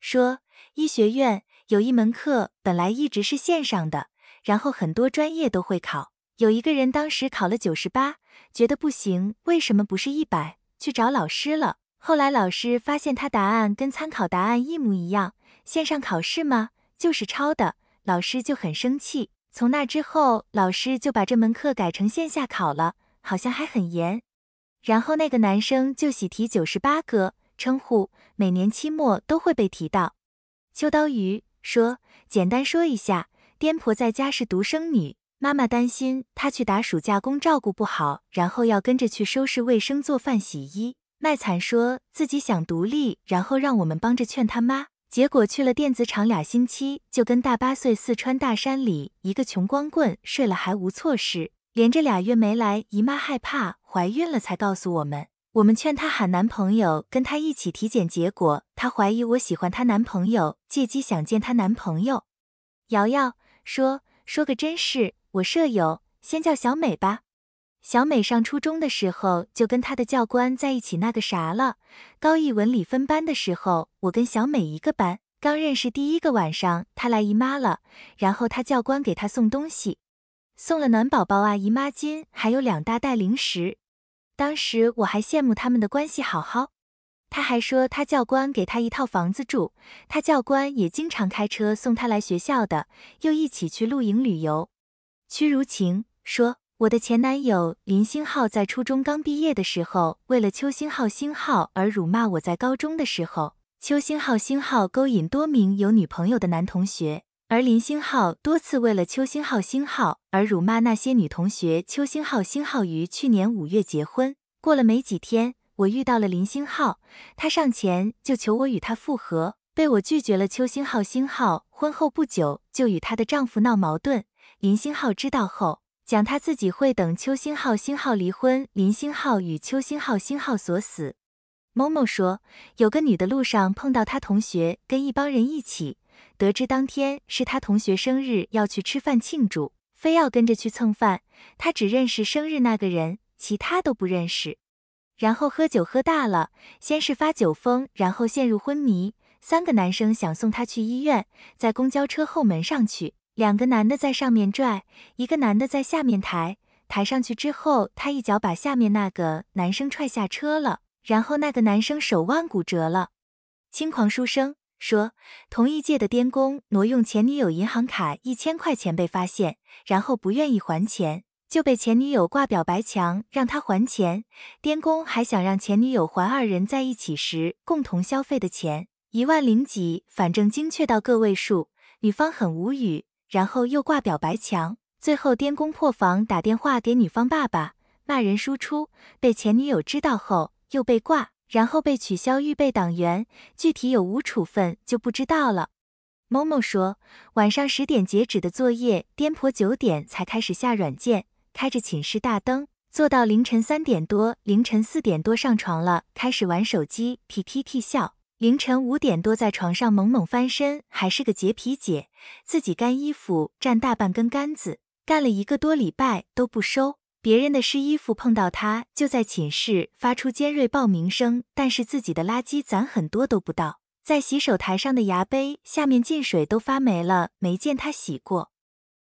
说，医学院有一门课本来一直是线上的，然后很多专业都会考。有一个人当时考了九十八，觉得不行，为什么不是一百？去找老师了。后来老师发现他答案跟参考答案一模一样，线上考试吗？就是抄的，老师就很生气。从那之后，老师就把这门课改成线下考了，好像还很严。然后那个男生就喜提九十八个称呼，每年期末都会被提到。秋刀鱼说，简单说一下，颠婆在家是独生女，妈妈担心她去打暑假工照顾不好，然后要跟着去收拾卫生、做饭、洗衣。卖惨说自己想独立，然后让我们帮着劝他妈，结果去了电子厂俩星期，就跟大八岁四川大山里一个穷光棍睡了还无措事。连着俩月没来，姨妈害怕怀孕了才告诉我们。我们劝她喊男朋友跟她一起体检，结果她怀疑我喜欢她男朋友，借机想见她男朋友。瑶瑶说说个真事，我舍友先叫小美吧。小美上初中的时候就跟她的教官在一起那个啥了。高一文理分班的时候，我跟小美一个班，刚认识第一个晚上她来姨妈了，然后她教官给她送东西。送了暖宝宝啊，姨妈巾，还有两大袋零食。当时我还羡慕他们的关系好好。他还说他教官给他一套房子住，他教官也经常开车送他来学校的，又一起去露营旅游。屈如晴说，我的前男友林星浩在初中刚毕业的时候，为了邱星浩星浩而辱骂我。在高中的时候，邱星浩星浩勾引多名有女朋友的男同学。而林星浩多次为了邱星浩星浩而辱骂那些女同学。邱星浩星浩于去年五月结婚，过了没几天，我遇到了林星浩，他上前就求我与他复合，被我拒绝了。邱星浩星浩婚后不久就与她的丈夫闹矛盾，林星浩知道后讲他自己会等邱星浩星浩离婚。林星浩与邱星浩星浩锁死。某某说，有个女的路上碰到他同学跟一帮人一起。得知当天是他同学生日，要去吃饭庆祝，非要跟着去蹭饭。他只认识生日那个人，其他都不认识。然后喝酒喝大了，先是发酒疯，然后陷入昏迷。三个男生想送他去医院，在公交车后门上去，两个男的在上面拽，一个男的在下面抬。抬上去之后，他一脚把下面那个男生踹下车了，然后那个男生手腕骨折了。轻狂书生。说同一届的癫公挪用前女友银行卡一千块钱被发现，然后不愿意还钱，就被前女友挂表白墙让他还钱。癫公还想让前女友还二人在一起时共同消费的钱一万零几，反正精确到个位数。女方很无语，然后又挂表白墙，最后癫公破防打电话给女方爸爸骂人输出，被前女友知道后又被挂。然后被取消预备党员，具体有无处分就不知道了。某某说，晚上十点截止的作业，颠婆九点才开始下软件，开着寝室大灯，做到凌晨三点多，凌晨四点多上床了，开始玩手机皮皮 p 笑，凌晨五点多在床上猛猛翻身，还是个洁癖姐，自己干衣服占大半根杆子，干了一个多礼拜都不收。别人的湿衣服碰到她就在寝室发出尖锐爆鸣声，但是自己的垃圾攒很多都不到。在洗手台上的牙杯下面进水都发霉了，没见他洗过。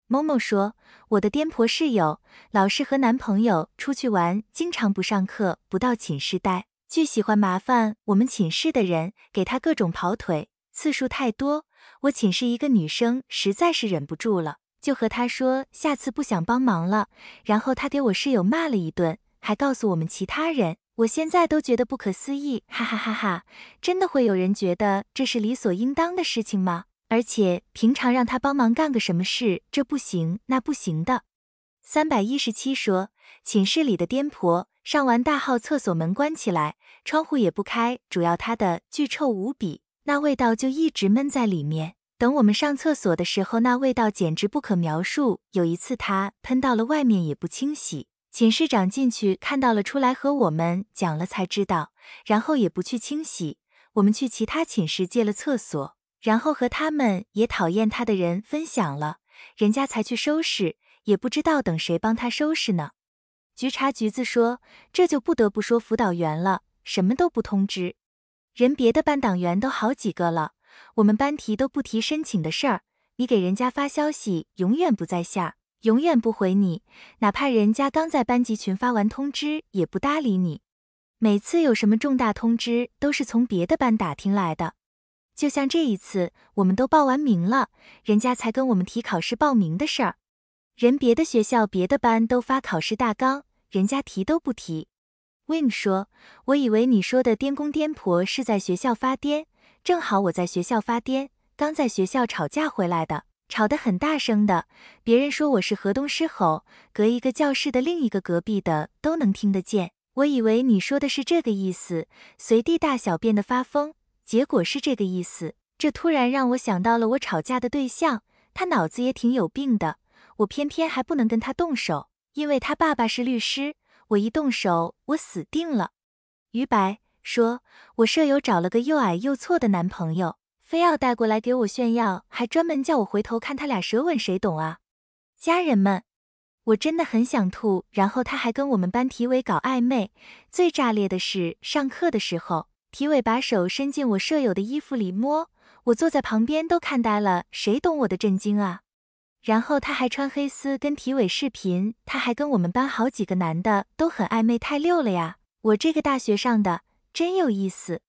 某某说，我的颠婆室友老是和男朋友出去玩，经常不上课不到寝室待，巨喜欢麻烦我们寝室的人，给她各种跑腿，次数太多，我寝室一个女生实在是忍不住了。就和他说下次不想帮忙了，然后他给我室友骂了一顿，还告诉我们其他人，我现在都觉得不可思议，哈哈哈哈！真的会有人觉得这是理所应当的事情吗？而且平常让他帮忙干个什么事，这不行那不行的。三百一十七说，寝室里的颠婆上完大号，厕所门关起来，窗户也不开，主要他的巨臭无比，那味道就一直闷在里面。等我们上厕所的时候，那味道简直不可描述。有一次他喷到了外面，也不清洗。寝室长进去看到了，出来和我们讲了才知道，然后也不去清洗。我们去其他寝室借了厕所，然后和他们也讨厌他的人分享了，人家才去收拾，也不知道等谁帮他收拾呢。菊茶橘子说，这就不得不说辅导员了，什么都不通知，人别的班党员都好几个了。我们班提都不提申请的事儿，你给人家发消息永远不在线，永远不回你，哪怕人家刚在班级群发完通知也不搭理你。每次有什么重大通知都是从别的班打听来的，就像这一次，我们都报完名了，人家才跟我们提考试报名的事儿。人别的学校别的班都发考试大纲，人家提都不提。Win 说，我以为你说的“颠公颠婆”是在学校发癫。正好我在学校发癫，刚在学校吵架回来的，吵得很大声的，别人说我是河东狮吼，隔一个教室的另一个隔壁的都能听得见。我以为你说的是这个意思，随地大小便的发疯，结果是这个意思。这突然让我想到了我吵架的对象，他脑子也挺有病的，我偏偏还不能跟他动手，因为他爸爸是律师，我一动手我死定了。于白。说我舍友找了个又矮又挫的男朋友，非要带过来给我炫耀，还专门叫我回头看他俩舌吻，谁懂啊？家人们，我真的很想吐。然后他还跟我们班体委搞暧昧，最炸裂的是上课的时候，体委把手伸进我舍友的衣服里摸，我坐在旁边都看呆了，谁懂我的震惊啊？然后他还穿黑丝跟体委视频，他还跟我们班好几个男的都很暧昧，太溜了呀！我这个大学上的。真有意思，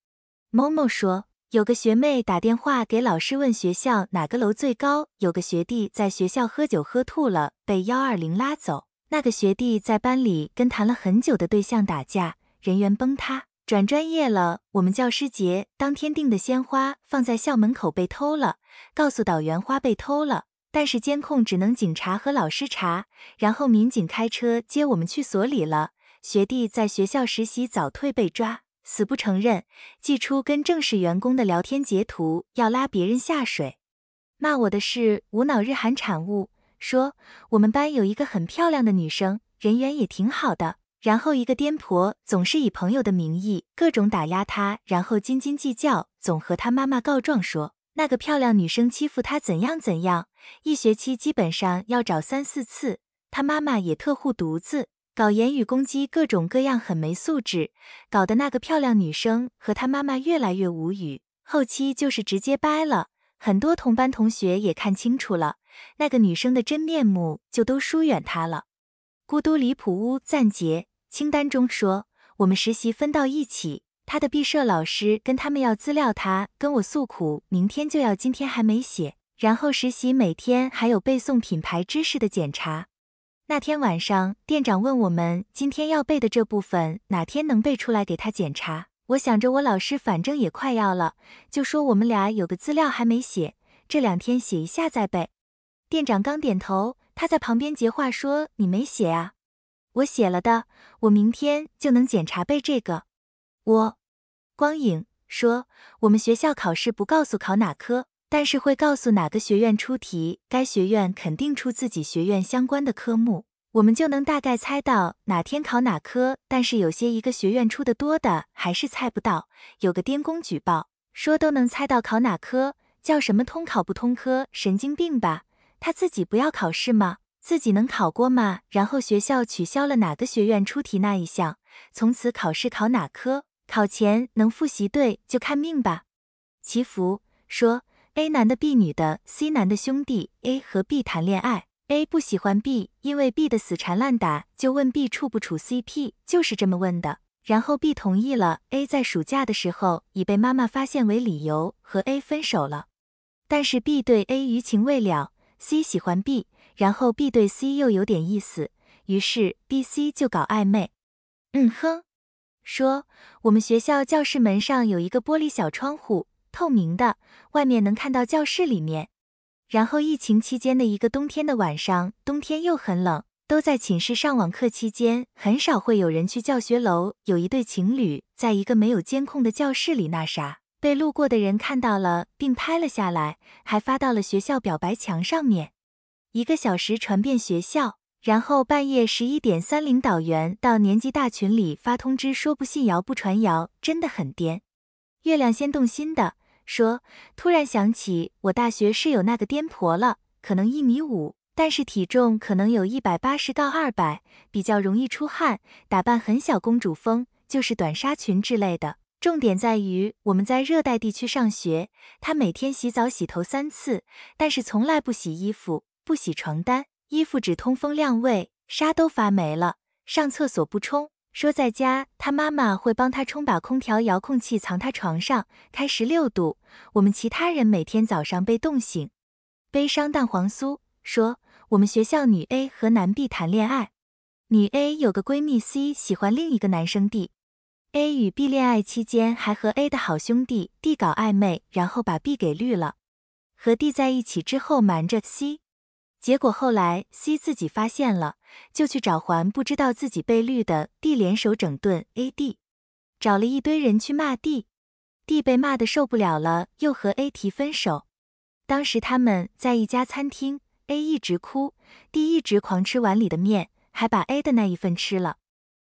某某说有个学妹打电话给老师问学校哪个楼最高，有个学弟在学校喝酒喝吐了，被幺二零拉走。那个学弟在班里跟谈了很久的对象打架，人缘崩塌，转专业了。我们教师节当天订的鲜花放在校门口被偷了，告诉导员花被偷了，但是监控只能警察和老师查，然后民警开车接我们去所里了。学弟在学校实习早退被抓。死不承认，寄出跟正式员工的聊天截图，要拉别人下水，骂我的是无脑日韩产物，说我们班有一个很漂亮的女生，人缘也挺好的，然后一个癫婆总是以朋友的名义各种打压她，然后斤斤计较，总和她妈妈告状说那个漂亮女生欺负她怎样怎样，一学期基本上要找三四次，她妈妈也特护犊子。搞言语攻击，各种各样，很没素质，搞得那个漂亮女生和她妈妈越来越无语，后期就是直接掰了。很多同班同学也看清楚了那个女生的真面目，就都疏远她了。孤独离谱屋暂结。清单中说，我们实习分到一起，他的毕设老师跟他们要资料，他跟我诉苦，明天就要，今天还没写。然后实习每天还有背诵品牌知识的检查。那天晚上，店长问我们今天要背的这部分哪天能背出来给他检查。我想着我老师反正也快要了，就说我们俩有个资料还没写，这两天写一下再背。店长刚点头，他在旁边截话说你没写啊？我写了的，我明天就能检查背这个。我光影说我们学校考试不告诉考哪科。但是会告诉哪个学院出题，该学院肯定出自己学院相关的科目，我们就能大概猜到哪天考哪科。但是有些一个学院出的多的还是猜不到。有个颠工举报说都能猜到考哪科，叫什么通考不通科，神经病吧？他自己不要考试吗？自己能考过吗？然后学校取消了哪个学院出题那一项，从此考试考哪科，考前能复习对就看命吧。祈福说。A 男的，B 女的，C 男的兄弟。A 和 B 谈恋爱，A 不喜欢 B，因为 B 的死缠烂打，就问 B 处不处 CP，就是这么问的。然后 B 同意了。A 在暑假的时候，以被妈妈发现为理由和 A 分手了。但是 B 对 A 余情未了。C 喜欢 B，然后 B 对 C 又有点意思，于是 B、C 就搞暧昧。嗯哼，说我们学校教室门上有一个玻璃小窗户。透明的，外面能看到教室里面。然后疫情期间的一个冬天的晚上，冬天又很冷，都在寝室上网课期间，很少会有人去教学楼。有一对情侣在一个没有监控的教室里那啥，被路过的人看到了，并拍了下来，还发到了学校表白墙上面，一个小时传遍学校。然后半夜十一点三，领导员到年级大群里发通知说不信谣不传谣，真的很颠。月亮先动心的。说，突然想起我大学室友那个颠婆了，可能一米五，但是体重可能有一百八十到二百，比较容易出汗，打扮很小公主风，就是短纱裙之类的。重点在于我们在热带地区上学，她每天洗澡洗头三次，但是从来不洗衣服，不洗床单，衣服只通风晾位，纱都发霉了，上厕所不冲。说在家，他妈妈会帮他冲把空调遥控器藏他床上，开十六度。我们其他人每天早上被冻醒。悲伤蛋黄酥说，我们学校女 A 和男 B 谈恋爱，女 A 有个闺蜜 C 喜欢另一个男生 D，A 与 B 恋爱期间还和 A 的好兄弟 D 搞暧昧，然后把 B 给绿了。和 D 在一起之后瞒着 C。结果后来，C 自己发现了，就去找还不知道自己被绿的 D 联手整顿 A D，找了一堆人去骂 D，D 被骂的受不了了，又和 A 提分手。当时他们在一家餐厅，A 一直哭，D 一直狂吃碗里的面，还把 A 的那一份吃了。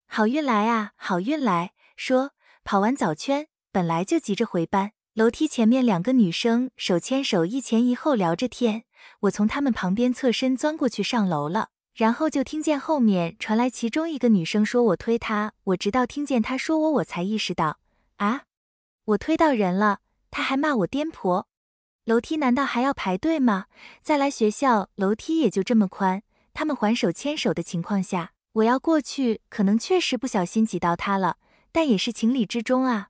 好运来啊，好运来！说跑完早圈本来就急着回班，楼梯前面两个女生手牵手一前一后聊着天。我从他们旁边侧身钻过去上楼了，然后就听见后面传来其中一个女生说：“我推她。”我直到听见她说“我”，我才意识到啊，我推到人了。她还骂我颠婆。楼梯难道还要排队吗？再来学校楼梯也就这么宽，他们还手牵手的情况下，我要过去可能确实不小心挤到她了，但也是情理之中啊。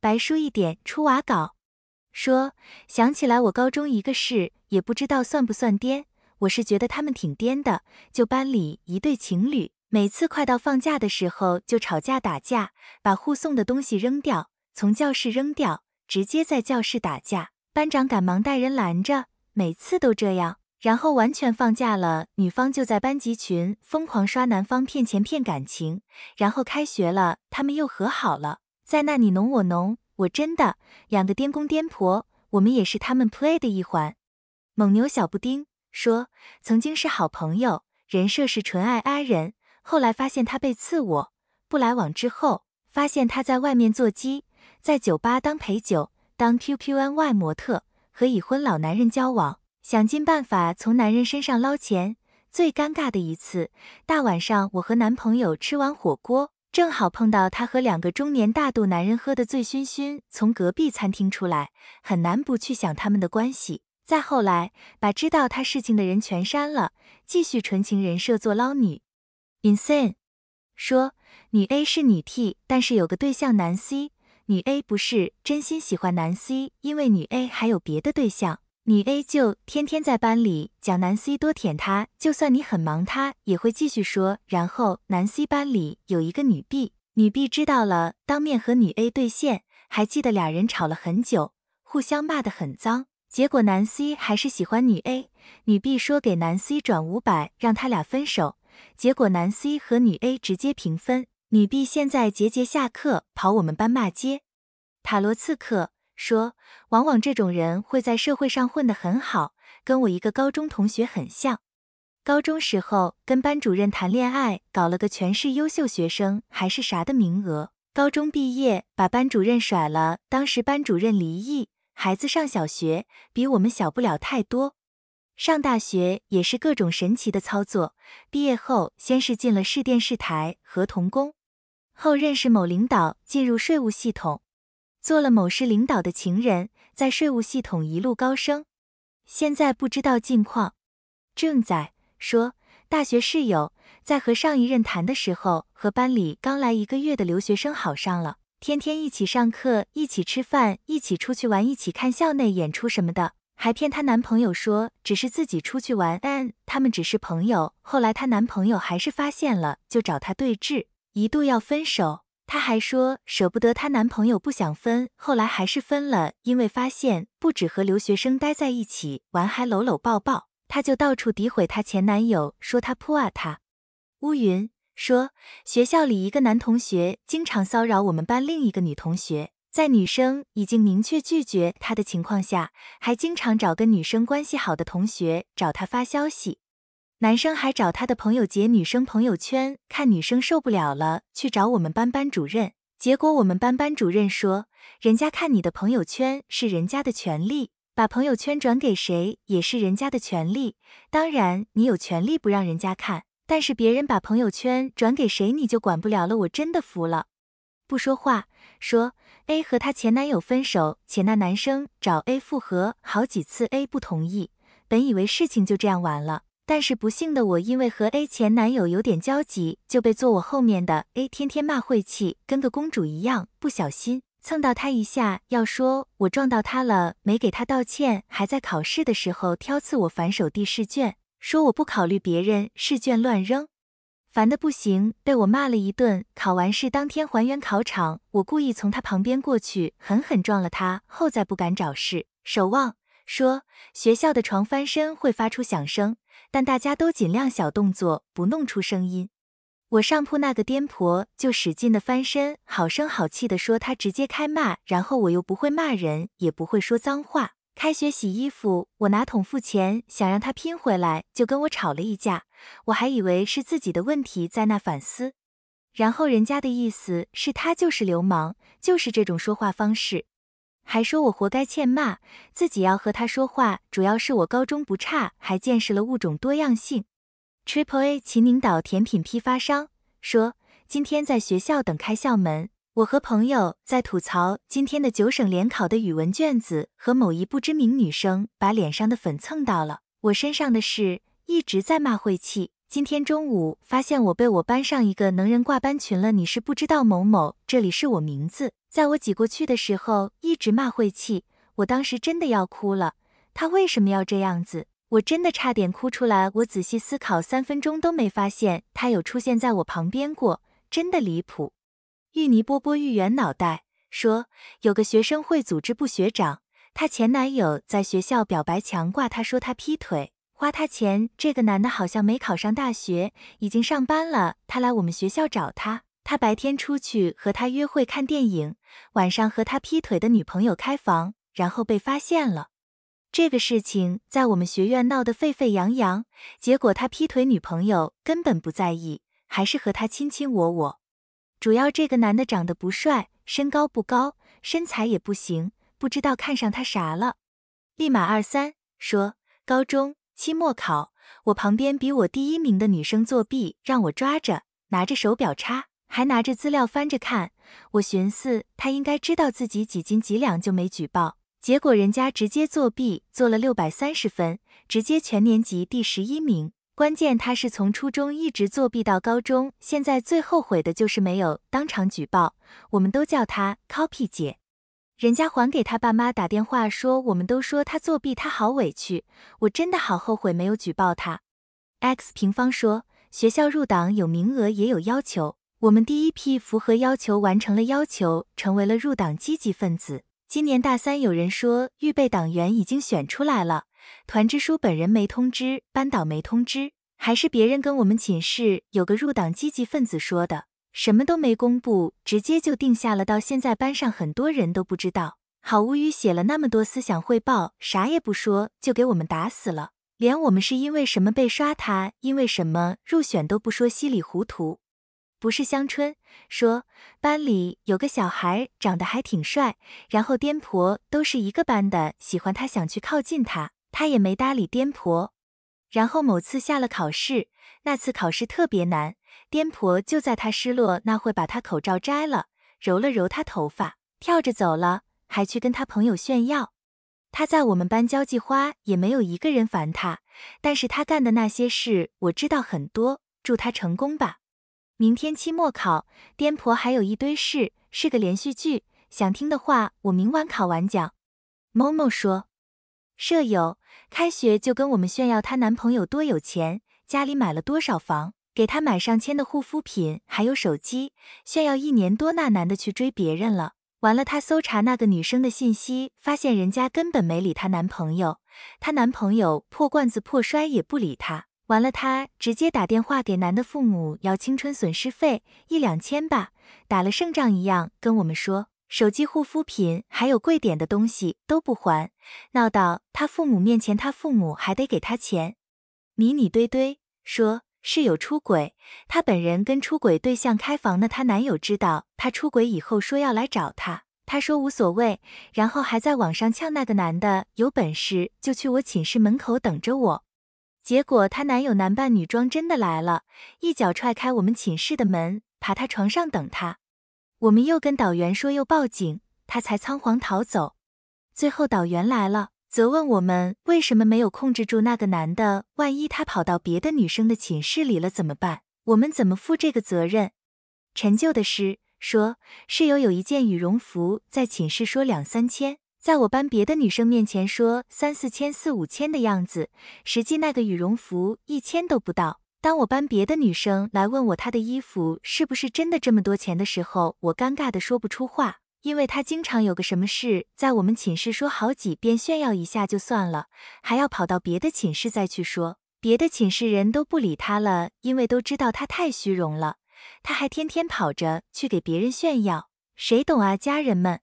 白书一点出瓦稿。说想起来我高中一个事，也不知道算不算颠。我是觉得他们挺颠的，就班里一对情侣，每次快到放假的时候就吵架打架，把互送的东西扔掉，从教室扔掉，直接在教室打架。班长赶忙带人拦着，每次都这样。然后完全放假了，女方就在班级群疯狂刷，男方骗钱骗感情，然后开学了，他们又和好了，在那你侬我侬。我真的两个颠公颠婆，我们也是他们 play 的一环。蒙牛小布丁说，曾经是好朋友，人设是纯爱阿人，后来发现他被刺，我不来往之后，发现他在外面做鸡，在酒吧当陪酒，当 Q Q N Y 模特，和已婚老男人交往，想尽办法从男人身上捞钱。最尴尬的一次，大晚上我和男朋友吃完火锅。正好碰到他和两个中年大肚男人喝得醉醺醺，从隔壁餐厅出来，很难不去想他们的关系。再后来，把知道他事情的人全删了，继续纯情人设做捞女。insane 说，女 A 是女 T，但是有个对象男 C，女 A 不是真心喜欢男 C，因为女 A 还有别的对象。女 A 就天天在班里讲男 C 多舔她，就算你很忙，他也会继续说。然后男 C 班里有一个女 B，女 B 知道了，当面和女 A 对线，还记得俩人吵了很久，互相骂得很脏。结果男 C 还是喜欢女 A，女 B 说给男 C 转五百，让他俩分手。结果男 C 和女 A 直接平分。女 B 现在节节下课跑我们班骂街，塔罗刺客。说，往往这种人会在社会上混得很好，跟我一个高中同学很像。高中时候跟班主任谈恋爱，搞了个全市优秀学生还是啥的名额。高中毕业把班主任甩了，当时班主任离异，孩子上小学，比我们小不了太多。上大学也是各种神奇的操作，毕业后先是进了市电视台和童工，后认识某领导，进入税务系统。做了某市领导的情人，在税务系统一路高升，现在不知道近况。正在说大学室友在和上一任谈的时候，和班里刚来一个月的留学生好上了，天天一起上课，一起吃饭，一起出去玩，一起看校内演出什么的，还骗她男朋友说只是自己出去玩，但他们只是朋友。后来她男朋友还是发现了，就找她对峙，一度要分手。她还说舍不得她男朋友，不想分，后来还是分了，因为发现不止和留学生待在一起玩，还搂搂抱抱，她就到处诋毁她前男友，说他扑啊他。乌云说，学校里一个男同学经常骚扰我们班另一个女同学，在女生已经明确拒绝他的情况下，还经常找跟女生关系好的同学找他发消息。男生还找他的朋友截女生朋友圈，看女生受不了了，去找我们班班主任。结果我们班班主任说，人家看你的朋友圈是人家的权利，把朋友圈转给谁也是人家的权利。当然你有权利不让人家看，但是别人把朋友圈转给谁你就管不了了。我真的服了。不说话，说 A 和她前男友分手，且那男生找 A 复合好几次，A 不同意。本以为事情就这样完了。但是不幸的我，因为和 A 前男友有点交集，就被坐我后面的 A 天天骂晦气，跟个公主一样。不小心蹭到他一下，要说我撞到他了，没给他道歉，还在考试的时候挑刺，我反手递试卷，说我不考虑别人，试卷乱扔，烦的不行，被我骂了一顿。考完试当天还原考场，我故意从他旁边过去，狠狠撞了他，后再不敢找事。守望说学校的床翻身会发出响声。但大家都尽量小动作，不弄出声音。我上铺那个颠婆就使劲的翻身，好声好气的说，他直接开骂。然后我又不会骂人，也不会说脏话。开学洗衣服，我拿桶付钱，想让他拼回来，就跟我吵了一架。我还以为是自己的问题，在那反思。然后人家的意思是他就是流氓，就是这种说话方式。还说我活该欠骂，自己要和他说话，主要是我高中不差，还见识了物种多样性。Triple A 秦宁岛甜品批发商说，今天在学校等开校门，我和朋友在吐槽今天的九省联考的语文卷子和某一不知名女生把脸上的粉蹭到了我身上的事，一直在骂晦气。今天中午发现我被我班上一个能人挂班群了，你是不知道某某，这里是我名字。在我挤过去的时候，一直骂晦气，我当时真的要哭了，他为什么要这样子？我真的差点哭出来。我仔细思考三分钟都没发现他有出现在我旁边过，真的离谱。芋泥波波芋圆脑袋说，有个学生会组织部学长，他前男友在学校表白墙挂，他说他劈腿。花他钱，这个男的好像没考上大学，已经上班了。他来我们学校找他，他白天出去和他约会看电影，晚上和他劈腿的女朋友开房，然后被发现了。这个事情在我们学院闹得沸沸扬扬，结果他劈腿女朋友根本不在意，还是和他卿卿我我。主要这个男的长得不帅，身高不高，身材也不行，不知道看上他啥了。立马二三说高中。期末考，我旁边比我第一名的女生作弊，让我抓着，拿着手表插，还拿着资料翻着看。我寻思她应该知道自己几斤几两，就没举报。结果人家直接作弊，做了六百三十分，直接全年级第十一名。关键她是从初中一直作弊到高中，现在最后悔的就是没有当场举报。我们都叫她 “copy 姐”。人家还给他爸妈打电话说，我们都说他作弊，他好委屈。我真的好后悔没有举报他。x 平方说，学校入党有名额也有要求，我们第一批符合要求完成了要求，成为了入党积极分子。今年大三有人说预备党员已经选出来了，团支书本人没通知，班导没通知，还是别人跟我们寝室有个入党积极分子说的。什么都没公布，直接就定下了。到现在班上很多人都不知道。好无语，写了那么多思想汇报，啥也不说就给我们打死了。连我们是因为什么被刷，他因为什么入选都不说，稀里糊涂。不是香春说，班里有个小孩长得还挺帅，然后颠婆都是一个班的，喜欢他，想去靠近他，他也没搭理颠婆。然后某次下了考试，那次考试特别难。颠婆就在他失落那会，把他口罩摘了，揉了揉他头发，跳着走了，还去跟他朋友炫耀。他在我们班交际花，也没有一个人烦他。但是他干的那些事，我知道很多。祝他成功吧。明天期末考，颠婆还有一堆事，是个连续剧。想听的话，我明晚考完讲。某某说，舍友开学就跟我们炫耀她男朋友多有钱，家里买了多少房。给她买上千的护肤品，还有手机，炫耀一年多，那男的去追别人了。完了，她搜查那个女生的信息，发现人家根本没理她男朋友，她男朋友破罐子破摔也不理她。完了，她直接打电话给男的父母要青春损失费，一两千吧，打了胜仗一样跟我们说，手机、护肤品还有贵点的东西都不还，闹到他父母面前，他父母还得给他钱，迷你堆堆说。室友出轨，她本人跟出轨对象开房的她男友知道她出轨以后说要来找她，她说无所谓，然后还在网上呛那个男的，有本事就去我寝室门口等着我。结果她男友男扮女装真的来了，一脚踹开我们寝室的门，爬她床上等她。我们又跟导员说又报警，他才仓皇逃走。最后导员来了。责问我们为什么没有控制住那个男的？万一他跑到别的女生的寝室里了怎么办？我们怎么负这个责任？陈旧的诗说室友有一件羽绒服在寝室说两三千，在我班别的女生面前说三四千四五千的样子，实际那个羽绒服一千都不到。当我班别的女生来问我她的衣服是不是真的这么多钱的时候，我尴尬的说不出话。因为他经常有个什么事，在我们寝室说好几遍炫耀一下就算了，还要跑到别的寝室再去说，别的寝室人都不理他了，因为都知道他太虚荣了。他还天天跑着去给别人炫耀，谁懂啊，家人们？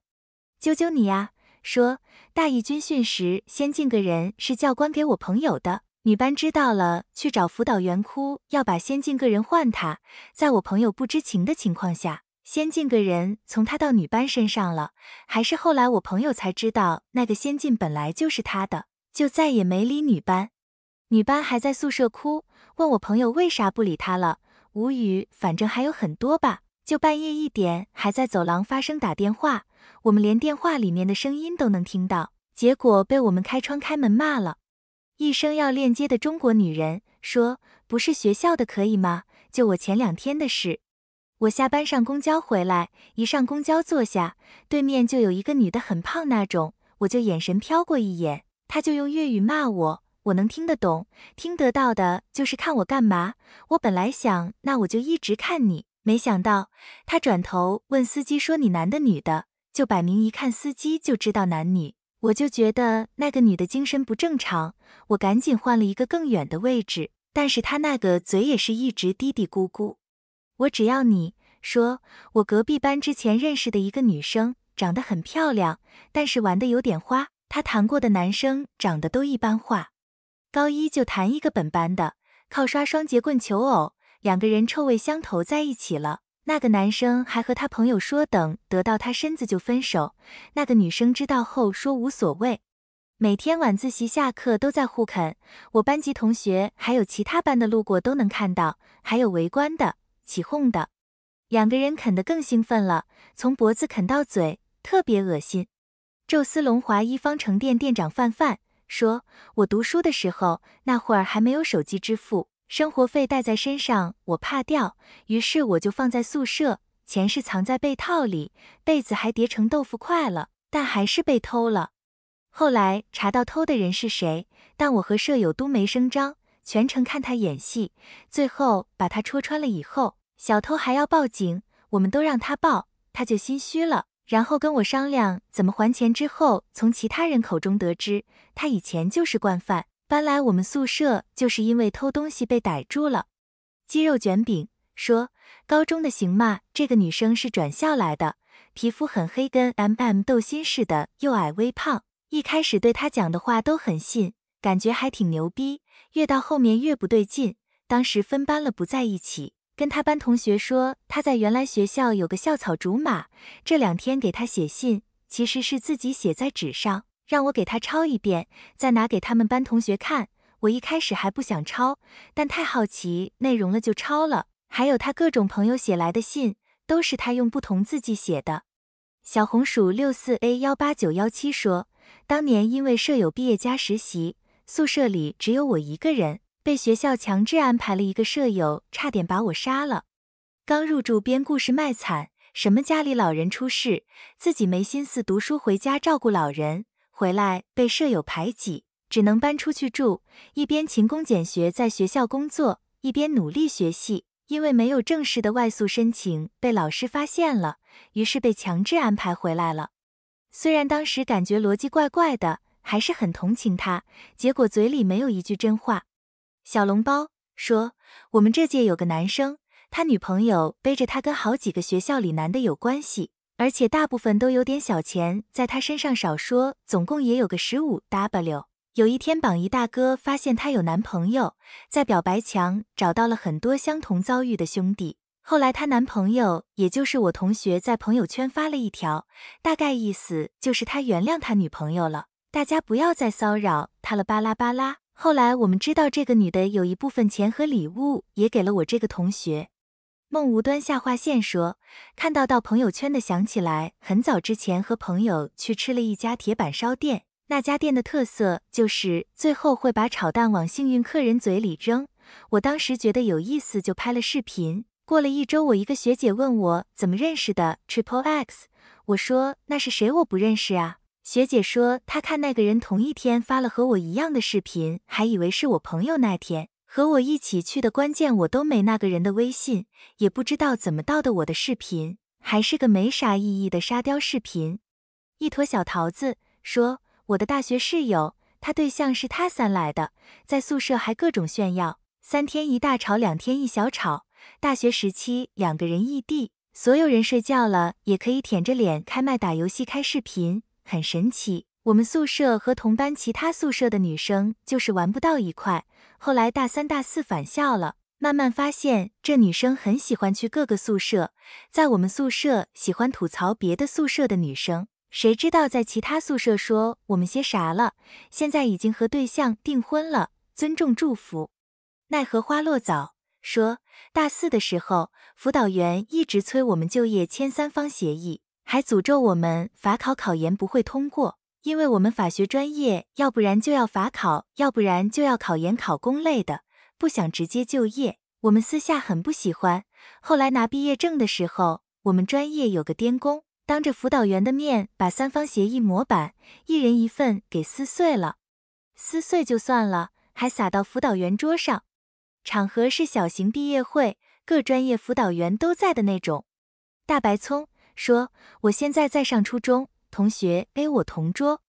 救救你呀！说大一军训时先进个人是教官给我朋友的，女班知道了去找辅导员哭，要把先进个人换他，在我朋友不知情的情况下。先进个人从他到女班身上了，还是后来我朋友才知道那个先进本来就是他的，就再也没理女班。女班还在宿舍哭，问我朋友为啥不理她了，无语。反正还有很多吧，就半夜一点还在走廊发声打电话，我们连电话里面的声音都能听到，结果被我们开窗开门骂了。一声要链接的中国女人说：“不是学校的可以吗？”就我前两天的事。我下班上公交回来，一上公交坐下，对面就有一个女的，很胖那种，我就眼神飘过一眼，她就用粤语骂我，我能听得懂，听得到的就是看我干嘛。我本来想，那我就一直看你，没想到她转头问司机说你男的女的，就摆明一看司机就知道男女。我就觉得那个女的精神不正常，我赶紧换了一个更远的位置，但是她那个嘴也是一直嘀嘀咕咕。我只要你说，我隔壁班之前认识的一个女生，长得很漂亮，但是玩的有点花。她谈过的男生长得都一般化，高一就谈一个本班的，靠刷双截棍求偶，两个人臭味相投在一起了。那个男生还和他朋友说，等得到他身子就分手。那个女生知道后说无所谓，每天晚自习下课都在互啃。我班级同学还有其他班的路过都能看到，还有围观的。起哄的，两个人啃得更兴奋了，从脖子啃到嘴，特别恶心。宙斯龙华一方城店店长范范说：“我读书的时候，那会儿还没有手机支付，生活费带在身上我怕掉，于是我就放在宿舍，钱是藏在被套里，被子还叠成豆腐块了，但还是被偷了。后来查到偷的人是谁，但我和舍友都没声张。”全程看他演戏，最后把他戳穿了以后，小偷还要报警，我们都让他报，他就心虚了，然后跟我商量怎么还钱。之后从其他人口中得知，他以前就是惯犯，搬来我们宿舍就是因为偷东西被逮住了。肌肉卷饼说，高中的行吗？这个女生是转校来的，皮肤很黑，跟 MM 斗心似的，又矮微胖，一开始对他讲的话都很信，感觉还挺牛逼。越到后面越不对劲。当时分班了，不在一起。跟他班同学说他在原来学校有个校草竹马，这两天给他写信，其实是自己写在纸上，让我给他抄一遍，再拿给他们班同学看。我一开始还不想抄，但太好奇内容了就抄了。还有他各种朋友写来的信，都是他用不同字迹写的。小红薯六四 A 幺八九幺七说，当年因为舍友毕业加实习。宿舍里只有我一个人，被学校强制安排了一个舍友，差点把我杀了。刚入住编故事卖惨，什么家里老人出事，自己没心思读书，回家照顾老人，回来被舍友排挤，只能搬出去住。一边勤工俭学，在学校工作，一边努力学戏。因为没有正式的外宿申请，被老师发现了，于是被强制安排回来了。虽然当时感觉逻辑怪怪的。还是很同情他，结果嘴里没有一句真话。小笼包说：“我们这届有个男生，他女朋友背着他跟好几个学校里男的有关系，而且大部分都有点小钱在他身上，少说总共也有个十五 W。有一天，榜一大哥发现他有男朋友，在表白墙找到了很多相同遭遇的兄弟。后来，他男朋友也就是我同学，在朋友圈发了一条，大概意思就是他原谅他女朋友了。”大家不要再骚扰他了，巴拉巴拉。后来我们知道这个女的有一部分钱和礼物也给了我这个同学。梦无端下划线说，看到到朋友圈的，想起来很早之前和朋友去吃了一家铁板烧店，那家店的特色就是最后会把炒蛋往幸运客人嘴里扔。我当时觉得有意思，就拍了视频。过了一周，我一个学姐问我怎么认识的 triple x，我说那是谁，我不认识啊。学姐说她看那个人同一天发了和我一样的视频，还以为是我朋友那天和我一起去的。关键我都没那个人的微信，也不知道怎么盗的我的视频，还是个没啥意义的沙雕视频。一坨小桃子说我的大学室友，他对象是他三来的，在宿舍还各种炫耀，三天一大吵，两天一小吵。大学时期两个人异地，所有人睡觉了也可以舔着脸开麦打游戏、开视频。很神奇，我们宿舍和同班其他宿舍的女生就是玩不到一块。后来大三大四返校了，慢慢发现这女生很喜欢去各个宿舍，在我们宿舍喜欢吐槽别的宿舍的女生，谁知道在其他宿舍说我们些啥了。现在已经和对象订婚了，尊重祝福。奈何花落早，说大四的时候辅导员一直催我们就业签三方协议。还诅咒我们法考、考研不会通过，因为我们法学专业，要不然就要法考，要不然就要考研考公类的，不想直接就业。我们私下很不喜欢。后来拿毕业证的时候，我们专业有个电公，当着辅导员的面把三方协议模板一人一份给撕碎了，撕碎就算了，还撒到辅导员桌上。场合是小型毕业会，各专业辅导员都在的那种。大白葱。说我现在在上初中，同学 A 我同桌，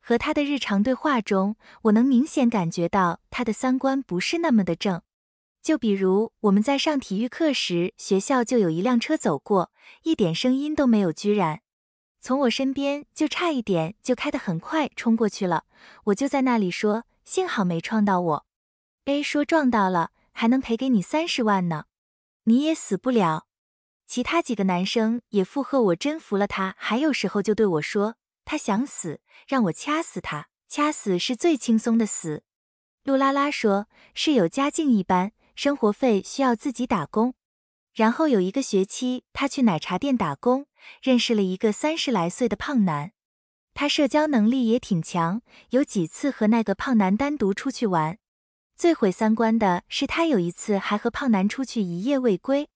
和他的日常对话中，我能明显感觉到他的三观不是那么的正。就比如我们在上体育课时，学校就有一辆车走过，一点声音都没有，居然从我身边就差一点就开得很快冲过去了。我就在那里说，幸好没撞到我。A 说撞到了还能赔给你三十万呢，你也死不了。其他几个男生也附和我，真服了他。还有时候就对我说，他想死，让我掐死他，掐死是最轻松的死。露拉拉说，室友家境一般，生活费需要自己打工。然后有一个学期，他去奶茶店打工，认识了一个三十来岁的胖男。他社交能力也挺强，有几次和那个胖男单独出去玩。最毁三观的是，他有一次还和胖男出去一夜未归。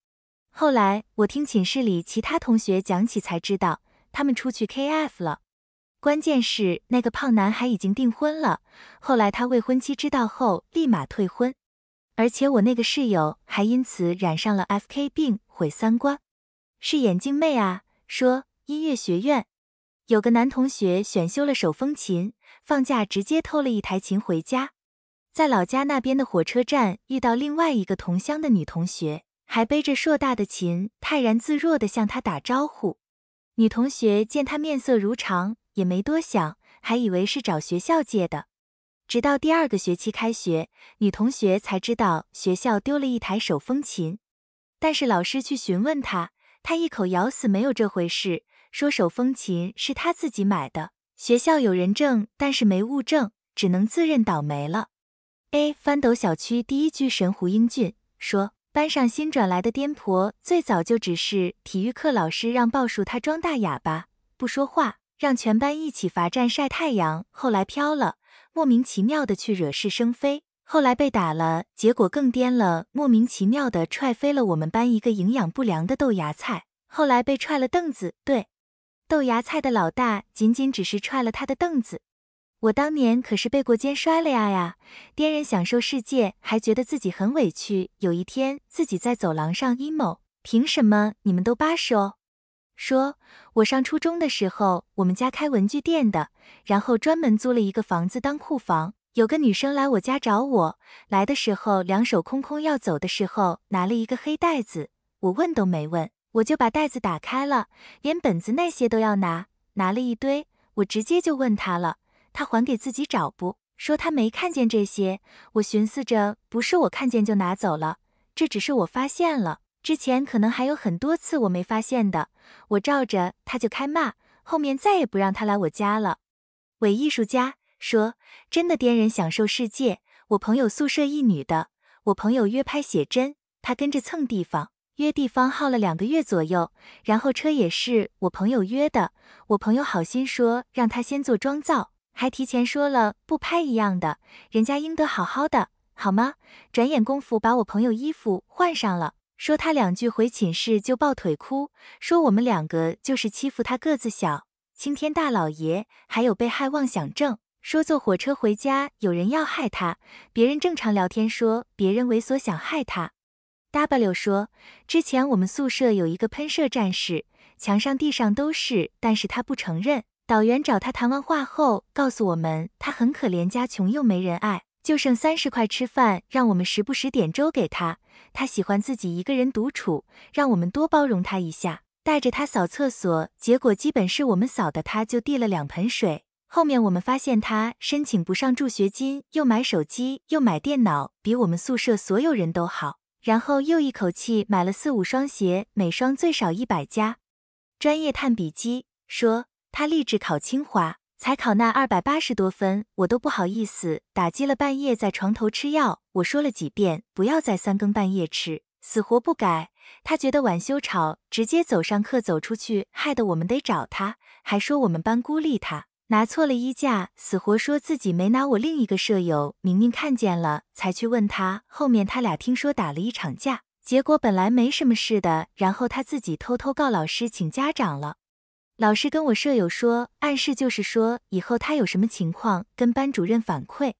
后来我听寝室里其他同学讲起才知道，他们出去 K F 了。关键是那个胖男孩已经订婚了。后来他未婚妻知道后，立马退婚。而且我那个室友还因此染上了 F K 病，毁三观。是眼镜妹啊，说音乐学院有个男同学选修了手风琴，放假直接偷了一台琴回家，在老家那边的火车站遇到另外一个同乡的女同学。还背着硕大的琴，泰然自若地向他打招呼。女同学见他面色如常，也没多想，还以为是找学校借的。直到第二个学期开学，女同学才知道学校丢了一台手风琴。但是老师去询问他，他一口咬死没有这回事，说手风琴是他自己买的。学校有人证，但是没物证，只能自认倒霉了。A 翻斗小区第一居神胡英俊说。班上新转来的颠婆，最早就只是体育课老师让报数，他装大哑巴不说话，让全班一起罚站晒太阳。后来飘了，莫名其妙的去惹是生非，后来被打了，结果更颠了，莫名其妙的踹飞了我们班一个营养不良的豆芽菜。后来被踹了凳子，对，豆芽菜的老大仅仅只是踹了他的凳子。我当年可是背过肩摔了呀呀！颠人享受世界，还觉得自己很委屈。有一天自己在走廊上 emo，凭什么你们都八十哦？说，我上初中的时候，我们家开文具店的，然后专门租了一个房子当库房。有个女生来我家找我，来的时候两手空空，要走的时候拿了一个黑袋子，我问都没问，我就把袋子打开了，连本子那些都要拿，拿了一堆，我直接就问他了。他还给自己找不，说他没看见这些。我寻思着，不是我看见就拿走了，这只是我发现了。之前可能还有很多次我没发现的。我照着他就开骂，后面再也不让他来我家了。伪艺术家说真的，颠人享受世界。我朋友宿舍一女的，我朋友约拍写真，他跟着蹭地方，约地方耗了两个月左右，然后车也是我朋友约的。我朋友好心说让他先做妆造。还提前说了不拍一样的，人家应得好好的，好吗？转眼功夫把我朋友衣服换上了，说他两句回寝室就抱腿哭，说我们两个就是欺负他个子小，青天大老爷，还有被害妄想症，说坐火车回家有人要害他，别人正常聊天说别人猥琐想害他。W 说之前我们宿舍有一个喷射战士，墙上地上都是，但是他不承认。导员找他谈完话后，告诉我们他很可怜，家穷又没人爱，就剩三十块吃饭，让我们时不时点粥给他。他喜欢自己一个人独处，让我们多包容他一下。带着他扫厕所，结果基本是我们扫的，他就递了两盆水。后面我们发现他申请不上助学金，又买手机又买电脑，比我们宿舍所有人都好。然后又一口气买了四五双鞋，每双最少一百加。专业探笔机说。他立志考清华，才考那二百八十多分，我都不好意思。打击了，半夜在床头吃药，我说了几遍不要再三更半夜吃，死活不改。他觉得晚修吵，直接走上课，走出去，害得我们得找他，还说我们班孤立他。拿错了衣架，死活说自己没拿，我另一个舍友明明看见了，才去问他。后面他俩听说打了一场架，结果本来没什么事的，然后他自己偷偷告老师，请家长了。老师跟我舍友说，暗示就是说，以后他有什么情况跟班主任反馈。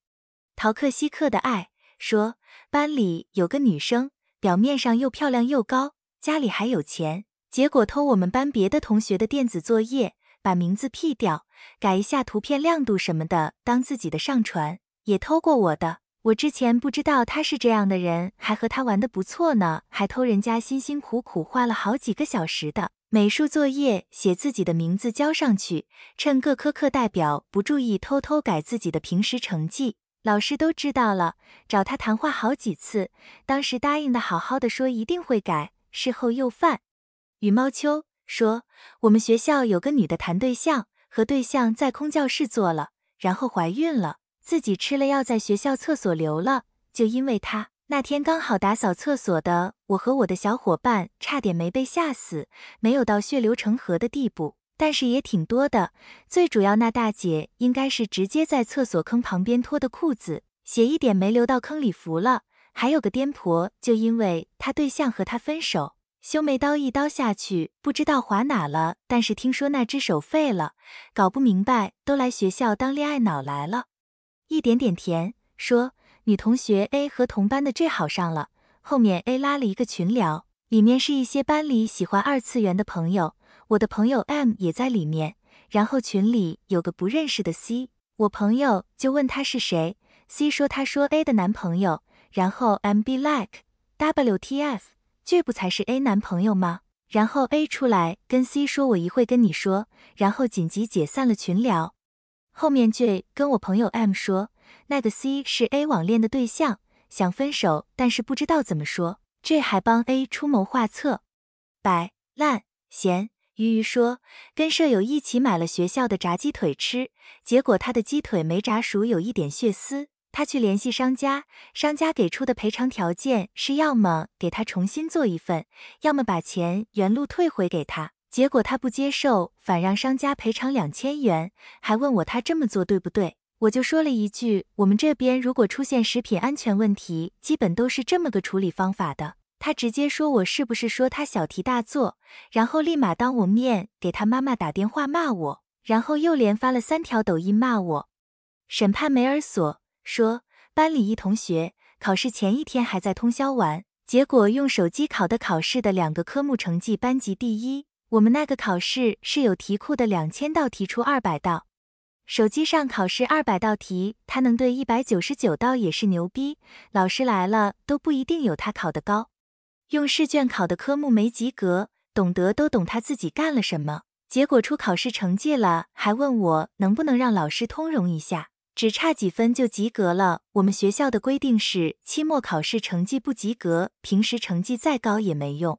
逃课、西课的爱说，班里有个女生，表面上又漂亮又高，家里还有钱，结果偷我们班别的同学的电子作业，把名字 P 掉，改一下图片亮度什么的，当自己的上传，也偷过我的。我之前不知道她是这样的人，还和她玩的不错呢，还偷人家辛辛苦苦画了好几个小时的。美术作业写自己的名字交上去，趁各科课代表不注意，偷偷改自己的平时成绩，老师都知道了，找他谈话好几次，当时答应的好好的说一定会改，事后又犯。羽毛球说我们学校有个女的谈对象，和对象在空教室做了，然后怀孕了，自己吃了药，在学校厕所流了，就因为她。”那天刚好打扫厕所的我和我的小伙伴差点没被吓死，没有到血流成河的地步，但是也挺多的。最主要那大姐应该是直接在厕所坑旁边脱的裤子，血一点没流到坑里，服了。还有个颠婆，就因为她对象和她分手，修眉刀一刀下去，不知道划哪了，但是听说那只手废了，搞不明白都来学校当恋爱脑来了。一点点甜说。女同学 A 和同班的 J 好上了，后面 A 拉了一个群聊，里面是一些班里喜欢二次元的朋友，我的朋友 M 也在里面，然后群里有个不认识的 C，我朋友就问他是谁，C 说他说 A 的男朋友，然后 M B like W T F 这不才是 A 男朋友吗？然后 A 出来跟 C 说我一会跟你说，然后紧急解散了群聊，后面 J 跟我朋友 M 说。那个 C 是 A 网恋的对象，想分手，但是不知道怎么说。J 还帮 A 出谋划策。摆烂咸鱼鱼说，跟舍友一起买了学校的炸鸡腿吃，结果他的鸡腿没炸熟，有一点血丝。他去联系商家，商家给出的赔偿条件是要么给他重新做一份，要么把钱原路退回给他。结果他不接受，反让商家赔偿两千元，还问我他这么做对不对。我就说了一句，我们这边如果出现食品安全问题，基本都是这么个处理方法的。他直接说我是不是说他小题大做，然后立马当我面给他妈妈打电话骂我，然后又连发了三条抖音骂我。审判梅尔索说，班里一同学考试前一天还在通宵玩，结果用手机考的考试的两个科目成绩班级第一。我们那个考试是有题库的，两千道题出二百道。手机上考试二百道题，他能对一百九十九道也是牛逼。老师来了都不一定有他考的高。用试卷考的科目没及格，懂得都懂，他自己干了什么？结果出考试成绩了，还问我能不能让老师通融一下，只差几分就及格了。我们学校的规定是，期末考试成绩不及格，平时成绩再高也没用。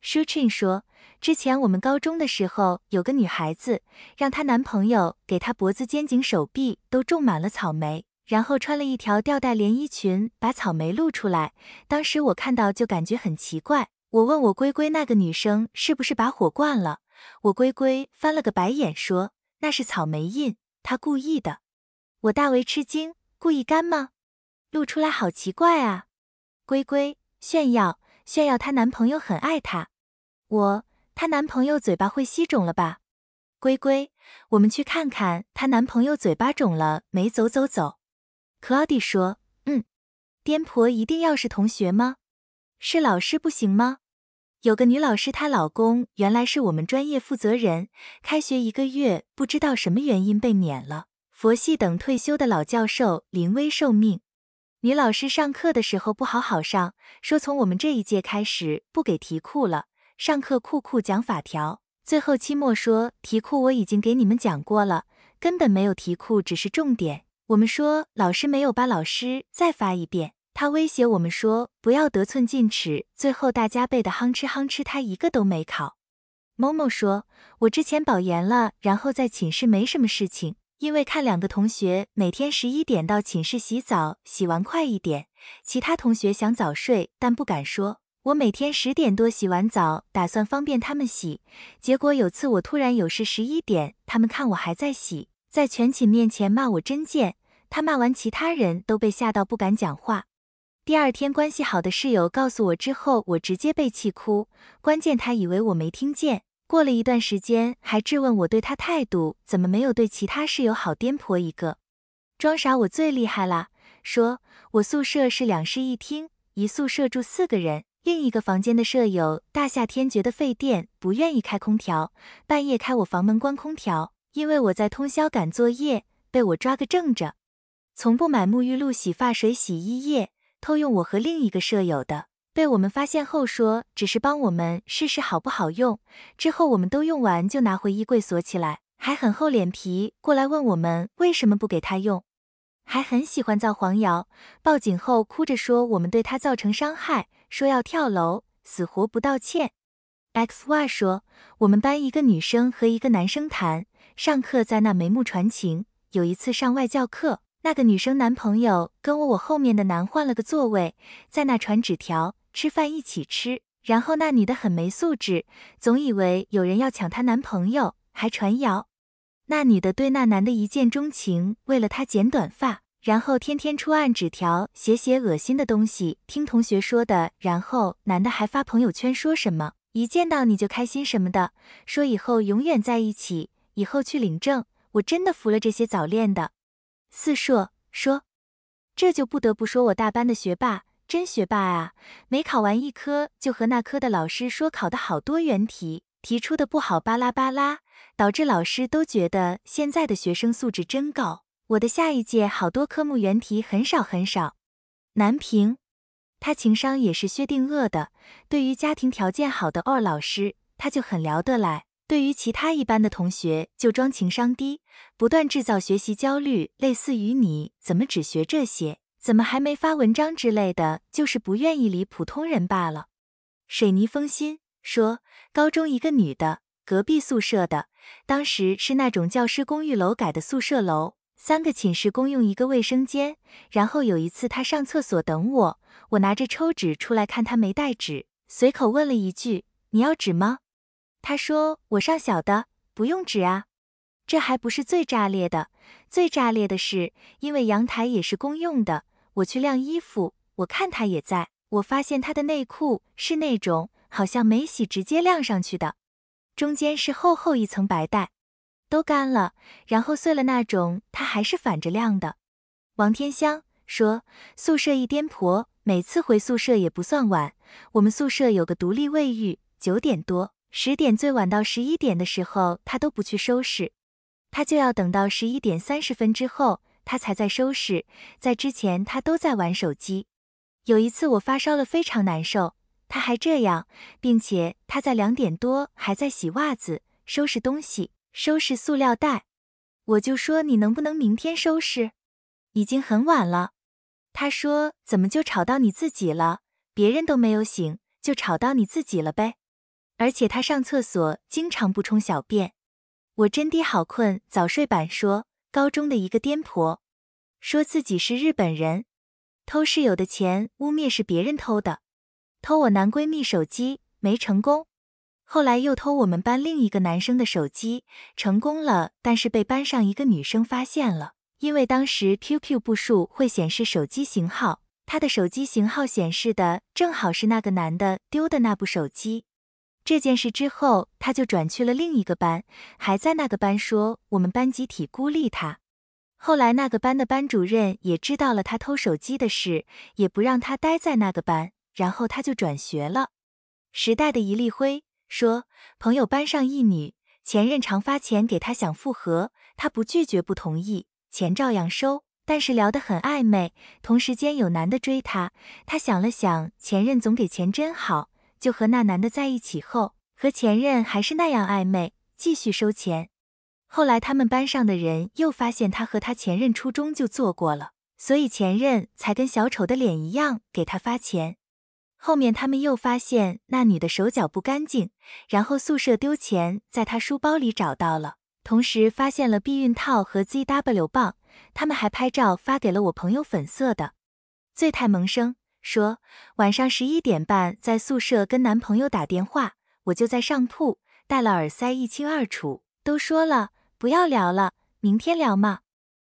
舒钦说。之前我们高中的时候，有个女孩子让她男朋友给她脖子、肩颈、手臂都种满了草莓，然后穿了一条吊带连衣裙，把草莓露出来。当时我看到就感觉很奇怪，我问我龟龟那个女生是不是把火惯了？我龟龟翻了个白眼说那是草莓印，她故意的。我大为吃惊，故意干吗？露出来好奇怪啊！龟龟炫耀炫耀她男朋友很爱她，我。她男朋友嘴巴会吸肿了吧？龟龟，我们去看看她男朋友嘴巴肿了没？走走走。克劳迪说：“嗯，颠婆一定要是同学吗？是老师不行吗？有个女老师，她老公原来是我们专业负责人，开学一个月，不知道什么原因被免了。佛系等退休的老教授临危受命，女老师上课的时候不好好上，说从我们这一届开始不给题库了。”上课酷酷讲法条，最后期末说题库我已经给你们讲过了，根本没有题库，只是重点。我们说老师没有把老师再发一遍。他威胁我们说不要得寸进尺。最后大家背的吭哧吭哧，他一个都没考。某某说，我之前保研了，然后在寝室没什么事情，因为看两个同学每天十一点到寝室洗澡，洗完快一点，其他同学想早睡但不敢说。我每天十点多洗完澡，打算方便他们洗。结果有次我突然有事，十一点他们看我还在洗，在全寝面前骂我真贱。他骂完，其他人都被吓到不敢讲话。第二天关系好的室友告诉我之后，我直接被气哭。关键他以为我没听见。过了一段时间，还质问我对他态度怎么没有对其他室友好，颠婆一个，装傻我最厉害了。说我宿舍是两室一厅，一宿舍住四个人。另一个房间的舍友大夏天觉得费电，不愿意开空调，半夜开我房门关空调，因为我在通宵赶作业，被我抓个正着。从不买沐浴露、洗发水、洗衣液，偷用我和另一个舍友的，被我们发现后说只是帮我们试试好不好用，之后我们都用完就拿回衣柜锁起来，还很厚脸皮过来问我们为什么不给他用，还很喜欢造黄谣，报警后哭着说我们对他造成伤害。说要跳楼，死活不道歉。X Y 说，我们班一个女生和一个男生谈，上课在那眉目传情。有一次上外教课，那个女生男朋友跟我我后面的男换了个座位，在那传纸条，吃饭一起吃。然后那女的很没素质，总以为有人要抢她男朋友，还传谣。那女的对那男的一见钟情，为了他剪短发。然后天天出按纸条写写恶心的东西，听同学说的。然后男的还发朋友圈说什么一见到你就开心什么的，说以后永远在一起，以后去领证。我真的服了这些早恋的。四硕说，这就不得不说我大班的学霸，真学霸啊！没考完一科就和那科的老师说考的好多原题提出的不好，巴拉巴拉，导致老师都觉得现在的学生素质真高。我的下一届好多科目原题很少很少，难评。他情商也是薛定谔的。对于家庭条件好的 or 老师，他就很聊得来；对于其他一般的同学，就装情商低，不断制造学习焦虑，类似于你怎么只学这些，怎么还没发文章之类的，就是不愿意理普通人罢了。水泥封心说，高中一个女的，隔壁宿舍的，当时是那种教师公寓楼改的宿舍楼。三个寝室共用一个卫生间，然后有一次他上厕所等我，我拿着抽纸出来看他没带纸，随口问了一句：“你要纸吗？”他说：“我上小的，不用纸啊。”这还不是最炸裂的，最炸裂的是，因为阳台也是公用的，我去晾衣服，我看他也在，我发现他的内裤是那种好像没洗直接晾上去的，中间是厚厚一层白带。都干了，然后碎了那种，它还是反着亮的。王天香说，宿舍一颠婆，每次回宿舍也不算晚。我们宿舍有个独立卫浴，九点多、十点最晚到十一点的时候，他都不去收拾，他就要等到十一点三十分之后，他才在收拾。在之前，他都在玩手机。有一次我发烧了，非常难受，他还这样，并且他在两点多还在洗袜子、收拾东西。收拾塑料袋，我就说你能不能明天收拾？已经很晚了。他说怎么就吵到你自己了？别人都没有醒，就吵到你自己了呗。而且他上厕所经常不冲小便。我真的好困，早睡版说高中的一个颠婆说自己是日本人，偷室友的钱，污蔑是别人偷的，偷我男闺蜜手机没成功。后来又偷我们班另一个男生的手机，成功了，但是被班上一个女生发现了。因为当时 QQ 步数会显示手机型号，他的手机型号显示的正好是那个男的丢的那部手机。这件事之后，他就转去了另一个班，还在那个班说我们班集体孤立他。后来那个班的班主任也知道了他偷手机的事，也不让他待在那个班，然后他就转学了。时代的一粒灰。说朋友班上一女，前任常发钱给她，想复合，她不拒绝，不同意，钱照样收，但是聊得很暧昧。同时间有男的追她，她想了想，前任总给钱真好，就和那男的在一起。后和前任还是那样暧昧，继续收钱。后来他们班上的人又发现她和她前任初中就做过了，所以前任才跟小丑的脸一样给她发钱。后面他们又发现那女的手脚不干净，然后宿舍丢钱在她书包里找到了，同时发现了避孕套和 ZW 棒。他们还拍照发给了我朋友粉色的。醉态萌生说，晚上十一点半在宿舍跟男朋友打电话，我就在上铺戴了耳塞，一清二楚。都说了不要聊了，明天聊嘛。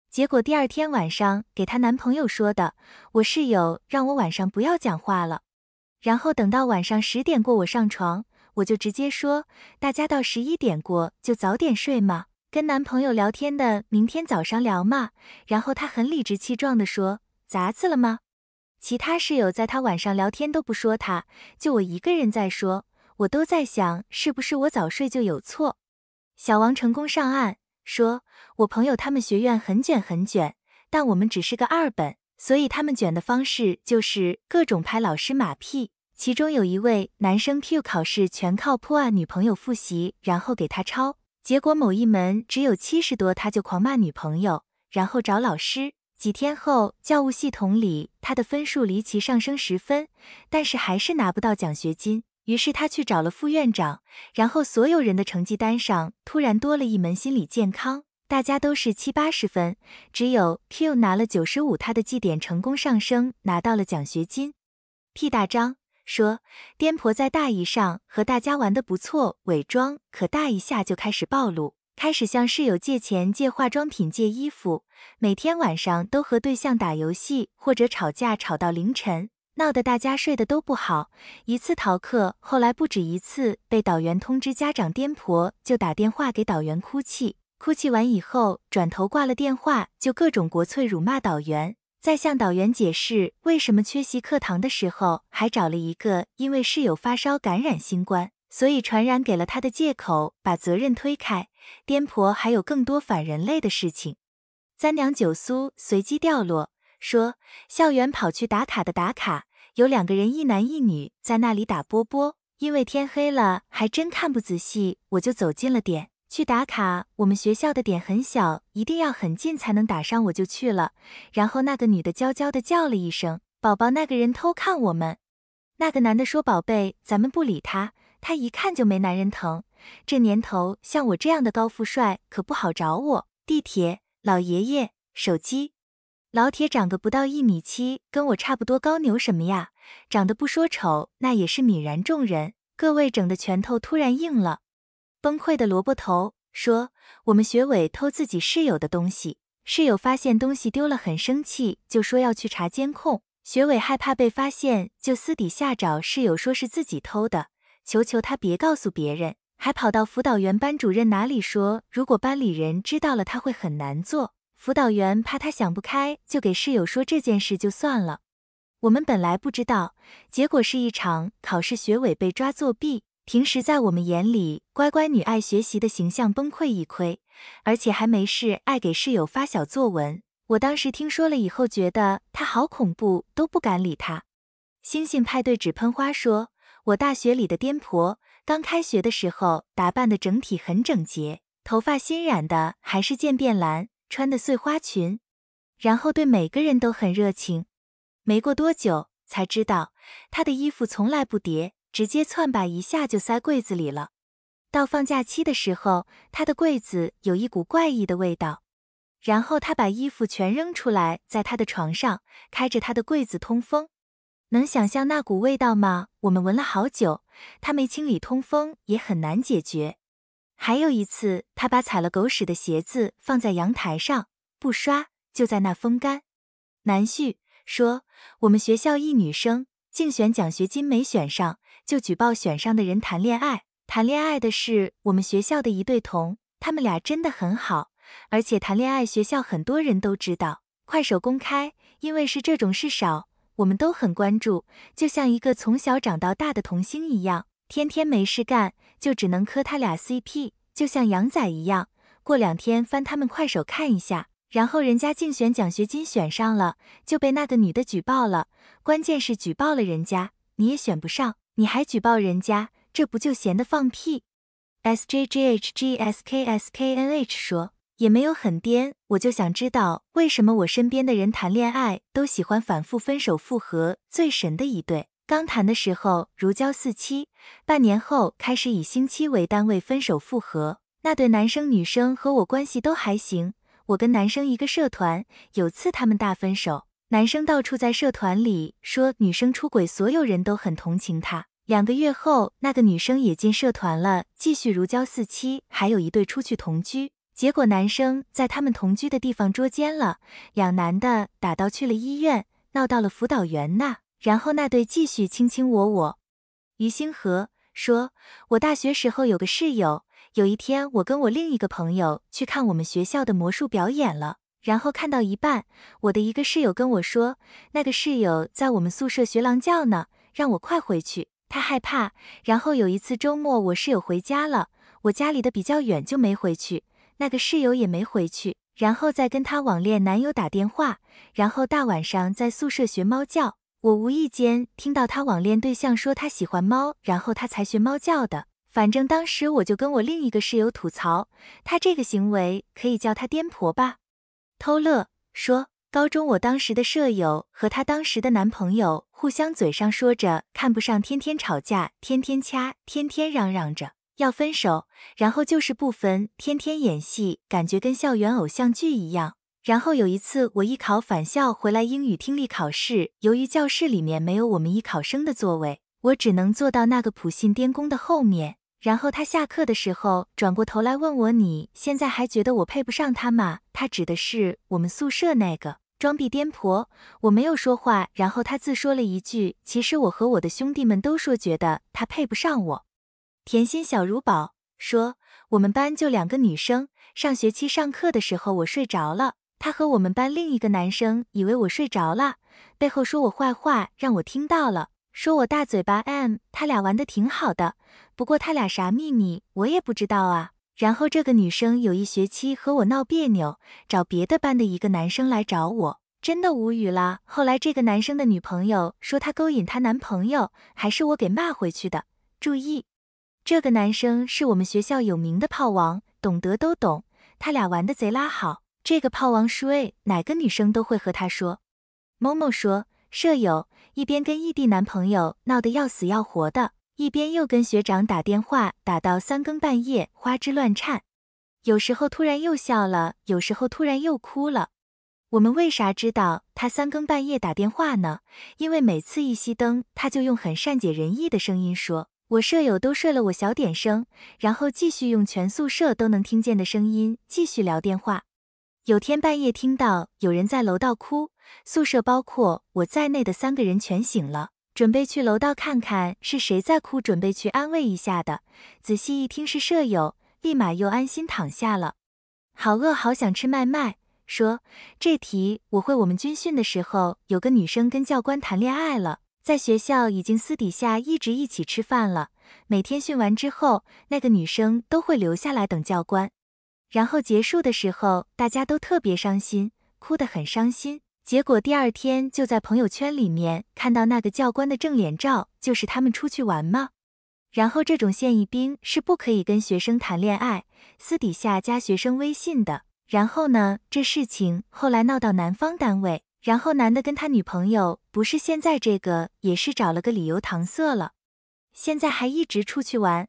结果第二天晚上给她男朋友说的，我室友让我晚上不要讲话了。然后等到晚上十点过，我上床，我就直接说，大家到十一点过就早点睡嘛，跟男朋友聊天的，明天早上聊嘛。然后他很理直气壮地说，咋子了吗？其他室友在他晚上聊天都不说，他就我一个人在说，我都在想是不是我早睡就有错。小王成功上岸，说我朋友他们学院很卷很卷，但我们只是个二本。所以他们卷的方式就是各种拍老师马屁。其中有一位男生，Q 考试全靠破案女朋友复习，然后给他抄。结果某一门只有七十多，他就狂骂女朋友，然后找老师。几天后，教务系统里他的分数离奇上升十分，但是还是拿不到奖学金。于是他去找了副院长，然后所有人的成绩单上突然多了一门心理健康。大家都是七八十分，只有 Q 拿了九十五，他的绩点成功上升，拿到了奖学金。P 大张说，颠婆在大一上和大家玩的不错，伪装可大一下就开始暴露，开始向室友借钱借化妆品借衣服，每天晚上都和对象打游戏或者吵架，吵到凌晨，闹得大家睡得都不好。一次逃课，后来不止一次被导员通知家长，颠婆就打电话给导员哭泣。哭泣完以后，转头挂了电话，就各种国粹辱骂导员。在向导员解释为什么缺席课堂的时候，还找了一个因为室友发烧感染新冠，所以传染给了他的借口，把责任推开。颠婆还有更多反人类的事情。三娘九苏随机掉落说，校园跑去打卡的打卡，有两个人，一男一女在那里打波波。因为天黑了，还真看不仔细，我就走近了点。去打卡，我们学校的点很小，一定要很近才能打上。我就去了，然后那个女的娇娇的叫了一声“宝宝”，那个人偷看我们。那个男的说：“宝贝，咱们不理他，他一看就没男人疼。这年头，像我这样的高富帅可不好找。”我地铁，老爷爷，手机，老铁，长个不到一米七，跟我差不多高，牛什么呀？长得不说丑，那也是泯然众人。各位整的拳头突然硬了。崩溃的萝卜头说：“我们学委偷自己室友的东西，室友发现东西丢了，很生气，就说要去查监控。学委害怕被发现，就私底下找室友，说是自己偷的，求求他别告诉别人，还跑到辅导员、班主任哪里说，如果班里人知道了，他会很难做。辅导员怕他想不开，就给室友说这件事就算了。我们本来不知道，结果是一场考试，学委被抓作弊。”平时在我们眼里，乖乖女爱学习的形象崩溃一亏，而且还没事爱给室友发小作文。我当时听说了以后，觉得她好恐怖，都不敢理她。星星派对纸喷花说：“我大学里的颠婆，刚开学的时候打扮的整体很整洁，头发新染的还是渐变蓝，穿的碎花裙，然后对每个人都很热情。没过多久才知道，她的衣服从来不叠。”直接窜吧，一下就塞柜子里了。到放假期的时候，他的柜子有一股怪异的味道。然后他把衣服全扔出来，在他的床上开着他的柜子通风。能想象那股味道吗？我们闻了好久。他没清理通风，也很难解决。还有一次，他把踩了狗屎的鞋子放在阳台上，不刷就在那风干。南旭说，我们学校一女生竞选奖学金没选上。就举报选上的人谈恋爱，谈恋爱的是我们学校的一对同，他们俩真的很好，而且谈恋爱学校很多人都知道，快手公开，因为是这种事少，我们都很关注，就像一个从小长到大的童星一样，天天没事干就只能磕他俩 CP，就像杨仔一样，过两天翻他们快手看一下，然后人家竞选奖学金选上了就被那个女的举报了，关键是举报了人家你也选不上。你还举报人家，这不就闲的放屁？sjjhgsksknh 说也没有很颠，我就想知道为什么我身边的人谈恋爱都喜欢反复分手复合。最神的一对，刚谈的时候如胶似漆，半年后开始以星期为单位分手复合。那对男生女生和我关系都还行，我跟男生一个社团，有次他们大分手。男生到处在社团里说女生出轨，所有人都很同情他。两个月后，那个女生也进社团了，继续如胶似漆。还有一对出去同居，结果男生在他们同居的地方捉奸了，两男的打到去了医院，闹到了辅导员那。然后那对继续卿卿我我。于星河说：“我大学时候有个室友，有一天我跟我另一个朋友去看我们学校的魔术表演了。”然后看到一半，我的一个室友跟我说，那个室友在我们宿舍学狼叫呢，让我快回去，她害怕。然后有一次周末，我室友回家了，我家里的比较远就没回去，那个室友也没回去。然后再跟她网恋男友打电话，然后大晚上在宿舍学猫叫。我无意间听到她网恋对象说她喜欢猫，然后她才学猫叫的。反正当时我就跟我另一个室友吐槽，她这个行为可以叫她颠婆吧。偷乐说，高中我当时的舍友和她当时的男朋友互相嘴上说着看不上，天天吵架，天天掐，天天嚷嚷着要分手，然后就是不分，天天演戏，感觉跟校园偶像剧一样。然后有一次我艺考返校回来，英语听力考试，由于教室里面没有我们艺考生的座位，我只能坐到那个普信电工的后面。然后他下课的时候转过头来问我：“你现在还觉得我配不上他吗？”他指的是我们宿舍那个装逼颠婆。我没有说话，然后他自说了一句：“其实我和我的兄弟们都说觉得他配不上我。”甜心小如宝说：“我们班就两个女生，上学期上课的时候我睡着了，他和我们班另一个男生以为我睡着了，背后说我坏话，让我听到了。”说我大嘴巴，M，他俩玩的挺好的，不过他俩啥秘密我也不知道啊。然后这个女生有一学期和我闹别扭，找别的班的一个男生来找我，真的无语了。后来这个男生的女朋友说他勾引她男朋友，还是我给骂回去的。注意，这个男生是我们学校有名的炮王，懂得都懂，他俩玩的贼拉好。这个炮王帅，哪个女生都会和他说。某某说，舍友。一边跟异地男朋友闹得要死要活的，一边又跟学长打电话打到三更半夜，花枝乱颤。有时候突然又笑了，有时候突然又哭了。我们为啥知道他三更半夜打电话呢？因为每次一熄灯，他就用很善解人意的声音说：“我舍友都睡了，我小点声。”然后继续用全宿舍都能听见的声音继续聊电话。有天半夜听到有人在楼道哭。宿舍包括我在内的三个人全醒了，准备去楼道看看是谁在哭，准备去安慰一下的。仔细一听是舍友，立马又安心躺下了。好饿，好想吃麦麦。说这题我会。我们军训的时候有个女生跟教官谈恋爱了，在学校已经私底下一直一起吃饭了。每天训完之后，那个女生都会留下来等教官，然后结束的时候大家都特别伤心，哭得很伤心。结果第二天就在朋友圈里面看到那个教官的正脸照，就是他们出去玩吗？然后这种现役兵是不可以跟学生谈恋爱，私底下加学生微信的。然后呢，这事情后来闹到男方单位，然后男的跟他女朋友不是现在这个，也是找了个理由搪塞了。现在还一直出去玩，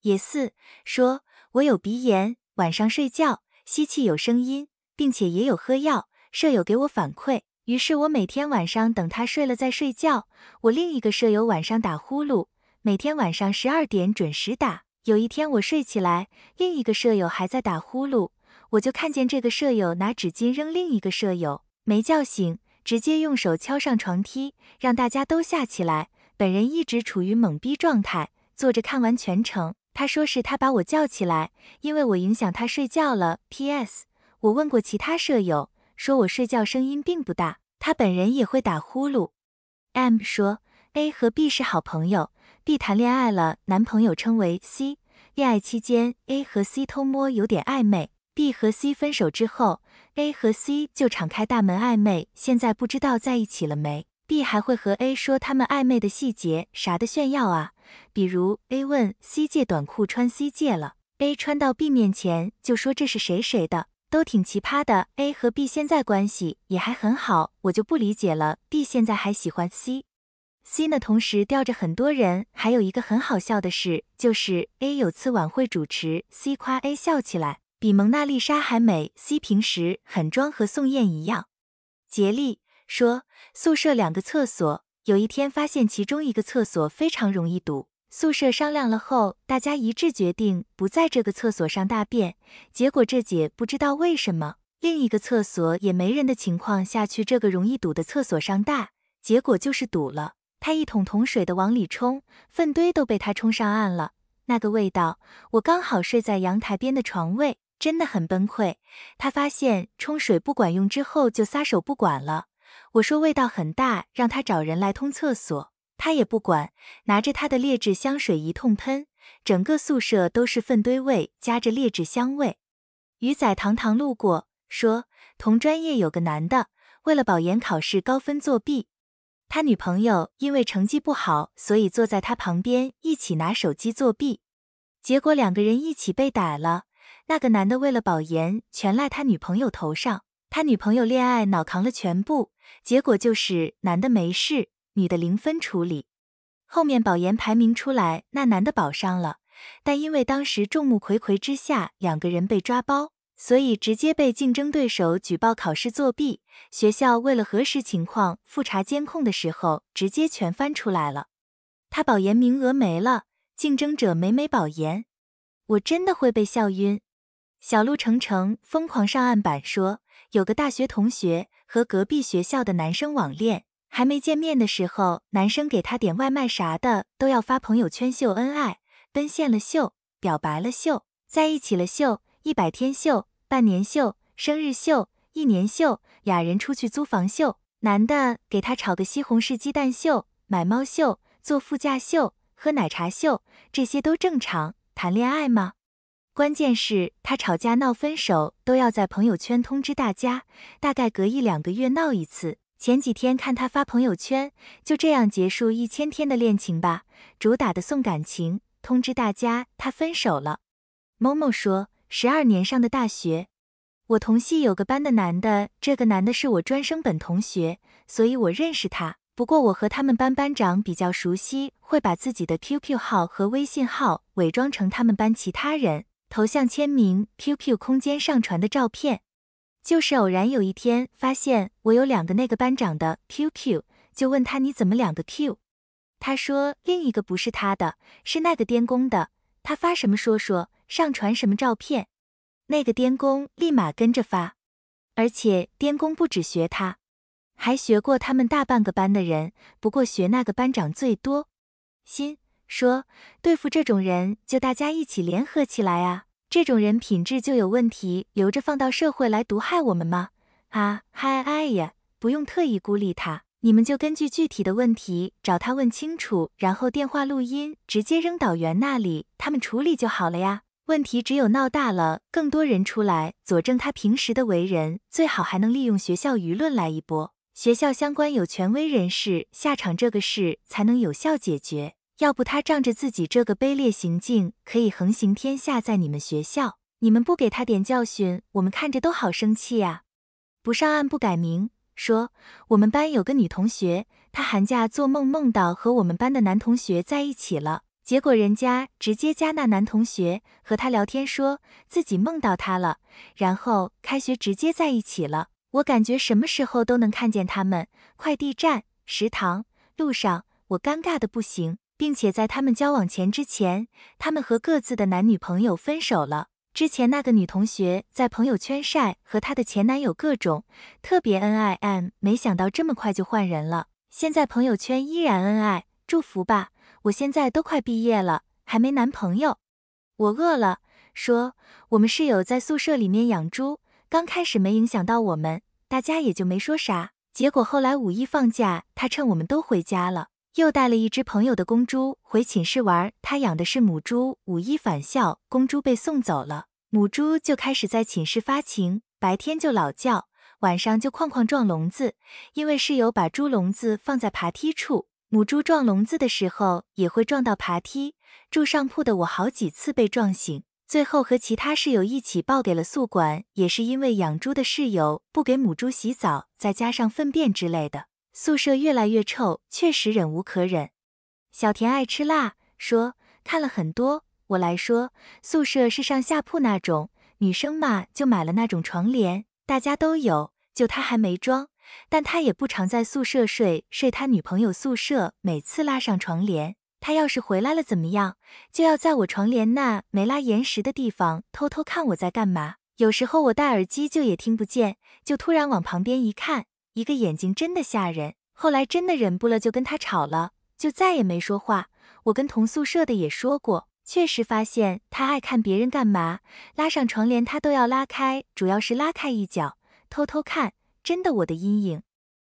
也是说我有鼻炎，晚上睡觉吸气有声音，并且也有喝药。舍友给我反馈，于是我每天晚上等他睡了再睡觉。我另一个舍友晚上打呼噜，每天晚上十二点准时打。有一天我睡起来，另一个舍友还在打呼噜，我就看见这个舍友拿纸巾扔另一个舍友，没叫醒，直接用手敲上床梯，让大家都下起来。本人一直处于懵逼状态，坐着看完全程。他说是他把我叫起来，因为我影响他睡觉了。P.S. 我问过其他舍友。说我睡觉声音并不大，他本人也会打呼噜。M 说，A 和 B 是好朋友，B 谈恋爱了，男朋友称为 C。恋爱期间，A 和 C 偷摸有点暧昧。B 和 C 分手之后，A 和 C 就敞开大门暧昧，现在不知道在一起了没。B 还会和 A 说他们暧昧的细节啥的炫耀啊，比如 A 问 C 借短裤穿，C 借了，A 穿到 B 面前就说这是谁谁的。都挺奇葩的，A 和 B 现在关系也还很好，我就不理解了。B 现在还喜欢 C，C 呢同时吊着很多人。还有一个很好笑的事，就是 A 有次晚会主持，C 夸 A 笑起来比蒙娜丽莎还美。C 平时很装和宋焰一样。杰利说宿舍两个厕所，有一天发现其中一个厕所非常容易堵。宿舍商量了后，大家一致决定不在这个厕所上大便。结果这姐不知道为什么，另一个厕所也没人的情况下去这个容易堵的厕所上大，结果就是堵了。她一桶桶水的往里冲，粪堆都被她冲上岸了。那个味道，我刚好睡在阳台边的床位，真的很崩溃。她发现冲水不管用之后，就撒手不管了。我说味道很大，让她找人来通厕所。他也不管，拿着他的劣质香水一通喷，整个宿舍都是粪堆味夹着劣质香味。鱼仔堂堂路过说，同专业有个男的为了保研考试高分作弊，他女朋友因为成绩不好，所以坐在他旁边一起拿手机作弊，结果两个人一起被逮了。那个男的为了保研，全赖他女朋友头上，他女朋友恋爱脑扛了全部，结果就是男的没事。女的零分处理，后面保研排名出来，那男的保上了，但因为当时众目睽睽之下两个人被抓包，所以直接被竞争对手举报考试作弊。学校为了核实情况，复查监控的时候直接全翻出来了，他保研名额没了，竞争者美美保研，我真的会被笑晕。小鹿程程疯狂上案板说，有个大学同学和隔壁学校的男生网恋。还没见面的时候，男生给她点外卖啥的都要发朋友圈秀恩爱，奔现了秀，表白了秀，在一起了秀，一百天秀，半年秀，生日秀，一年秀，俩人出去租房秀，男的给她炒个西红柿鸡蛋秀，买猫秀，坐副驾秀，喝奶茶秀，这些都正常，谈恋爱吗？关键是他吵架闹分手都要在朋友圈通知大家，大概隔一两个月闹一次。前几天看他发朋友圈，就这样结束一千天的恋情吧。主打的送感情，通知大家他分手了。某某说，十二年上的大学，我同系有个班的男的，这个男的是我专升本同学，所以我认识他。不过我和他们班班长比较熟悉，会把自己的 QQ 号和微信号伪装成他们班其他人，头像、签名、QQ 空间上传的照片。就是偶然有一天发现我有两个那个班长的 QQ，就问他你怎么两个 Q，他说另一个不是他的，是那个电公的。他发什么说说，上传什么照片，那个电公立马跟着发，而且电公不止学他，还学过他们大半个班的人，不过学那个班长最多。心说对付这种人就大家一起联合起来啊。这种人品质就有问题，留着放到社会来毒害我们吗？啊嗨哎呀，不用特意孤立他，你们就根据具体的问题找他问清楚，然后电话录音直接扔导员那里，他们处理就好了呀。问题只有闹大了，更多人出来佐证他平时的为人，最好还能利用学校舆论来一波，学校相关有权威人士下场，这个事才能有效解决。要不他仗着自己这个卑劣行径可以横行天下，在你们学校，你们不给他点教训，我们看着都好生气呀！不上岸不改名。说我们班有个女同学，她寒假做梦梦到和我们班的男同学在一起了，结果人家直接加那男同学，和他聊天说自己梦到他了，然后开学直接在一起了。我感觉什么时候都能看见他们。快递站、食堂、路上，我尴尬的不行。并且在他们交往前之前，他们和各自的男女朋友分手了。之前那个女同学在朋友圈晒和她的前男友各种特别恩爱，嗯，没想到这么快就换人了。现在朋友圈依然恩爱，祝福吧。我现在都快毕业了，还没男朋友。我饿了，说我们室友在宿舍里面养猪，刚开始没影响到我们，大家也就没说啥。结果后来五一放假，他趁我们都回家了。又带了一只朋友的公猪回寝室玩，他养的是母猪。五一返校，公猪被送走了，母猪就开始在寝室发情，白天就老叫，晚上就哐哐撞笼子。因为室友把猪笼子放在爬梯处，母猪撞笼子的时候也会撞到爬梯。住上铺的我好几次被撞醒，最后和其他室友一起报给了宿管，也是因为养猪的室友不给母猪洗澡，再加上粪便之类的。宿舍越来越臭，确实忍无可忍。小田爱吃辣，说看了很多。我来说，宿舍是上下铺那种，女生嘛就买了那种床帘，大家都有，就他还没装。但他也不常在宿舍睡，睡他女朋友宿舍，每次拉上床帘。他要是回来了怎么样，就要在我床帘那没拉严实的地方偷偷看我在干嘛。有时候我戴耳机就也听不见，就突然往旁边一看。一个眼睛真的吓人，后来真的忍不了就跟他吵了，就再也没说话。我跟同宿舍的也说过，确实发现他爱看别人干嘛，拉上床帘他都要拉开，主要是拉开一角偷偷看。真的，我的阴影。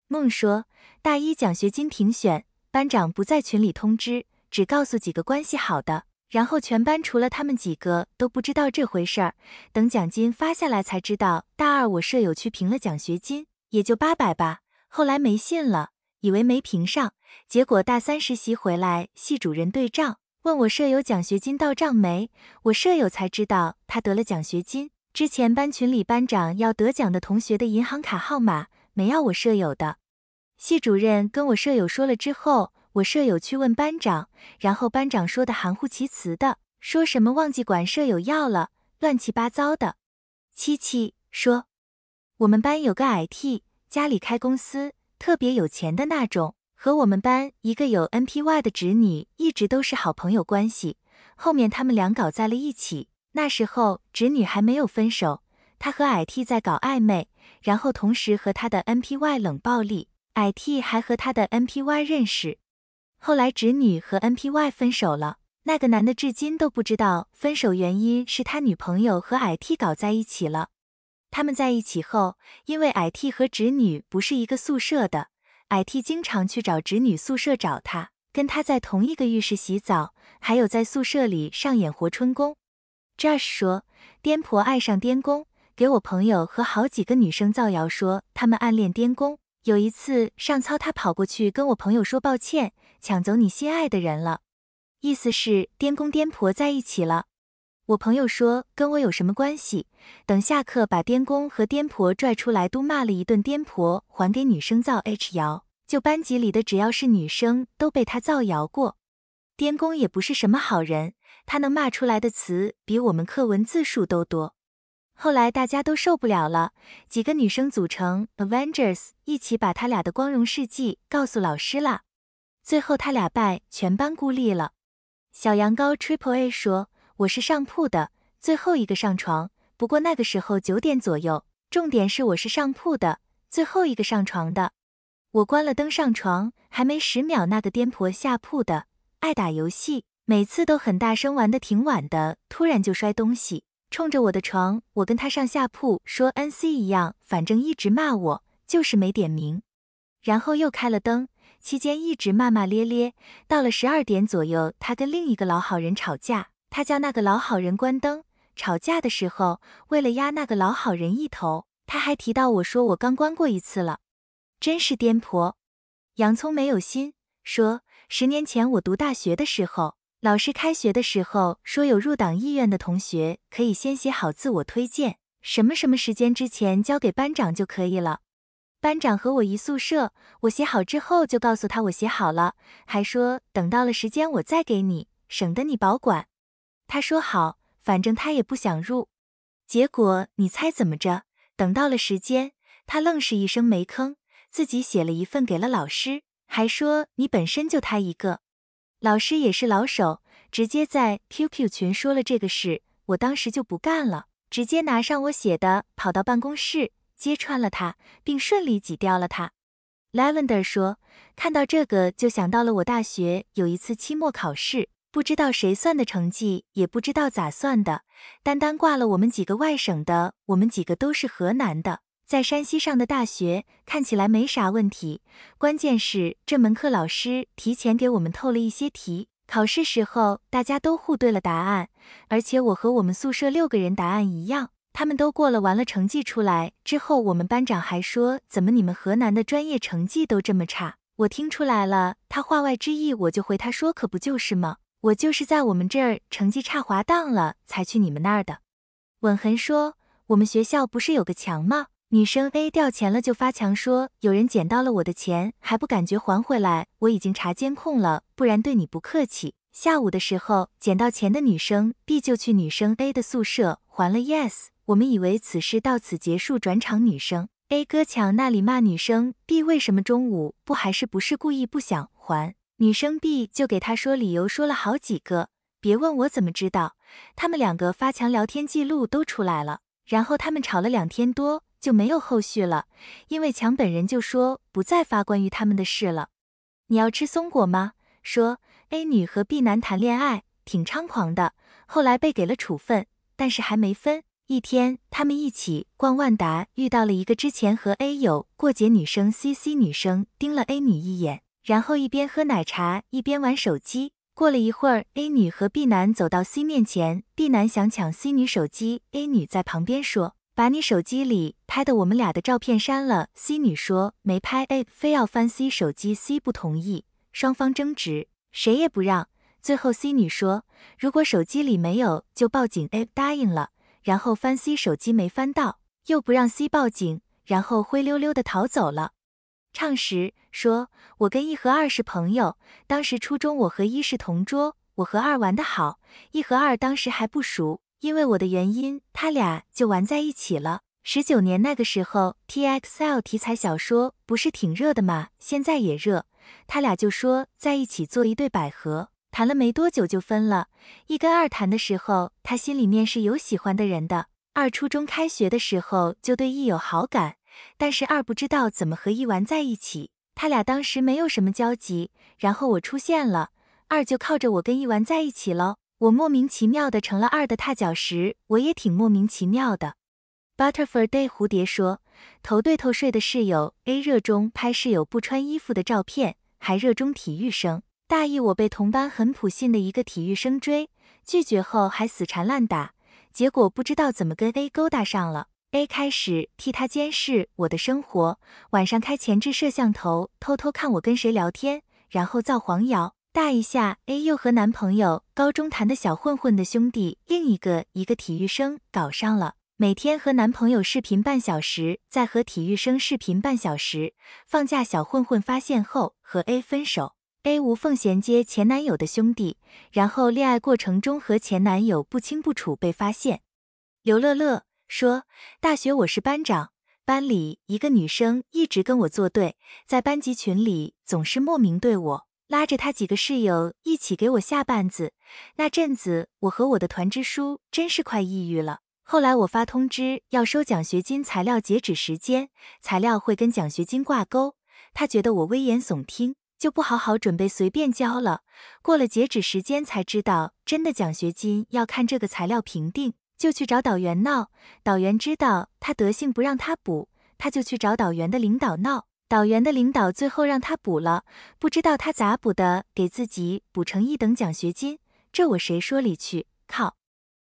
梦说，大一奖学金评选班长不在群里通知，只告诉几个关系好的，然后全班除了他们几个都不知道这回事儿。等奖金发下来才知道，大二我舍友去评了奖学金。也就八百吧，后来没信了，以为没评上。结果大三实习回来，系主任对账，问我舍友奖学金到账没。我舍友才知道他得了奖学金。之前班群里班长要得奖的同学的银行卡号码，没要我舍友的。系主任跟我舍友说了之后，我舍友去问班长，然后班长说的含糊其辞的，说什么忘记管舍友要了，乱七八糟的。七七说。我们班有个矮 T，家里开公司，特别有钱的那种。和我们班一个有 N P Y 的侄女，一直都是好朋友关系。后面他们俩搞在了一起。那时候侄女还没有分手，他和矮 T 在搞暧昧，然后同时和他的 N P Y 冷暴力。矮 T 还和他的 N P Y 认识。后来侄女和 N P Y 分手了，那个男的至今都不知道分手原因是他女朋友和矮 T 搞在一起了。他们在一起后，因为矮 T 和侄女不是一个宿舍的，矮 T 经常去找侄女宿舍找她，跟她在同一个浴室洗澡，还有在宿舍里上演活春宫。Josh 说，癫婆爱上癫公，给我朋友和好几个女生造谣说他们暗恋癫公。有一次上操，他跑过去跟我朋友说抱歉，抢走你心爱的人了，意思是癫公癫婆在一起了。我朋友说跟我有什么关系？等下课把颠公和颠婆拽出来都骂了一顿，颠婆还给女生造 h 谣，就班级里的只要是女生都被他造谣过。颠公也不是什么好人，他能骂出来的词比我们课文字数都多。后来大家都受不了了，几个女生组成 Avengers 一起把他俩的光荣事迹告诉老师了，最后他俩败，全班孤立了。小羊羔 Triple A 说。我是上铺的最后一个上床，不过那个时候九点左右。重点是我是上铺的最后一个上床的。我关了灯上床，还没十秒，那个颠婆下铺的爱打游戏，每次都很大声，玩的挺晚的，突然就摔东西，冲着我的床。我跟他上下铺说 NC 一样，反正一直骂我，就是没点名。然后又开了灯，期间一直骂骂咧咧。到了十二点左右，他跟另一个老好人吵架。他叫那个老好人关灯，吵架的时候，为了压那个老好人一头，他还提到我说我刚关过一次了，真是颠婆。洋葱没有心，说十年前我读大学的时候，老师开学的时候说有入党意愿的同学可以先写好自我推荐，什么什么时间之前交给班长就可以了。班长和我一宿舍，我写好之后就告诉他我写好了，还说等到了时间我再给你，省得你保管。他说好，反正他也不想入。结果你猜怎么着？等到了时间，他愣是一声没吭，自己写了一份给了老师，还说你本身就他一个。老师也是老手，直接在 QQ 群说了这个事。我当时就不干了，直接拿上我写的，跑到办公室揭穿了他，并顺利挤掉了他。l a v e n d e r 说，看到这个就想到了我大学有一次期末考试。不知道谁算的成绩，也不知道咋算的，单单挂了我们几个外省的，我们几个都是河南的，在山西上的大学，看起来没啥问题。关键是这门课老师提前给我们透了一些题，考试时候大家都互对了答案，而且我和我们宿舍六个人答案一样，他们都过了。完了成绩出来之后，我们班长还说，怎么你们河南的专业成绩都这么差？我听出来了，他话外之意，我就回他说，可不就是吗？我就是在我们这儿成绩差滑档了，才去你们那儿的。吻痕说，我们学校不是有个墙吗？女生 A 掉钱了就发墙说，有人捡到了我的钱还不感觉还回来，我已经查监控了，不然对你不客气。下午的时候，捡到钱的女生 B 就去女生 A 的宿舍还了。Yes，我们以为此事到此结束。转场，女生 A 哥墙那里骂女生 B，为什么中午不还是不是故意不想还？女生 B 就给他说理由，说了好几个。别问我怎么知道，他们两个发强聊天记录都出来了。然后他们吵了两天多，就没有后续了，因为强本人就说不再发关于他们的事了。你要吃松果吗？说 A 女和 B 男谈恋爱挺猖狂的，后来被给了处分，但是还没分。一天，他们一起逛万达，遇到了一个之前和 A 有过节女生 C C 女生盯了 A 女一眼。然后一边喝奶茶一边玩手机。过了一会儿，A 女和 B 男走到 C 面前，B 男想抢 C 女手机，A 女在旁边说：“把你手机里拍的我们俩的照片删了。”C 女说没拍，A 非要翻 C 手机，C 不同意，双方争执，谁也不让。最后 C 女说如果手机里没有就报警，A 答应了，然后翻 C 手机没翻到，又不让 C 报警，然后灰溜溜的逃走了。唱时说：“我跟一和二是朋友，当时初中我和一是同桌，我和二玩的好，一和二当时还不熟，因为我的原因，他俩就玩在一起了。十九年那个时候，T X L 题材小说不是挺热的吗？现在也热，他俩就说在一起做一对百合，谈了没多久就分了。一跟二谈的时候，他心里面是有喜欢的人的。二初中开学的时候就对一有好感。”但是二不知道怎么和一丸在一起，他俩当时没有什么交集。然后我出现了，二就靠着我跟一丸在一起喽。我莫名其妙的成了二的踏脚石，我也挺莫名其妙的。Butterfly Day 蝴蝶说，头对头睡的室友 A 热衷拍室友不穿衣服的照片，还热衷体育生。大意我被同班很普信的一个体育生追，拒绝后还死缠烂打，结果不知道怎么跟 A 勾搭上了。A 开始替他监视我的生活，晚上开前置摄像头偷偷看我跟谁聊天，然后造黄谣。大一下，A 又和男朋友高中谈的小混混的兄弟，另一个一个体育生搞上了，每天和男朋友视频半小时，再和体育生视频半小时。放假，小混混发现后和 A 分手。A 无缝衔接前男友的兄弟，然后恋爱过程中和前男友不清不楚被发现。刘乐乐。说大学我是班长，班里一个女生一直跟我作对，在班级群里总是莫名对我拉着她几个室友一起给我下绊子。那阵子我和我的团支书真是快抑郁了。后来我发通知要收奖学金材料，截止时间材料会跟奖学金挂钩。他觉得我危言耸听，就不好好准备，随便交了。过了截止时间才知道，真的奖学金要看这个材料评定。就去找导员闹，导员知道他德性不让他补，他就去找导员的领导闹，导员的领导最后让他补了，不知道他咋补的，给自己补成一等奖学金，这我谁说理去？靠！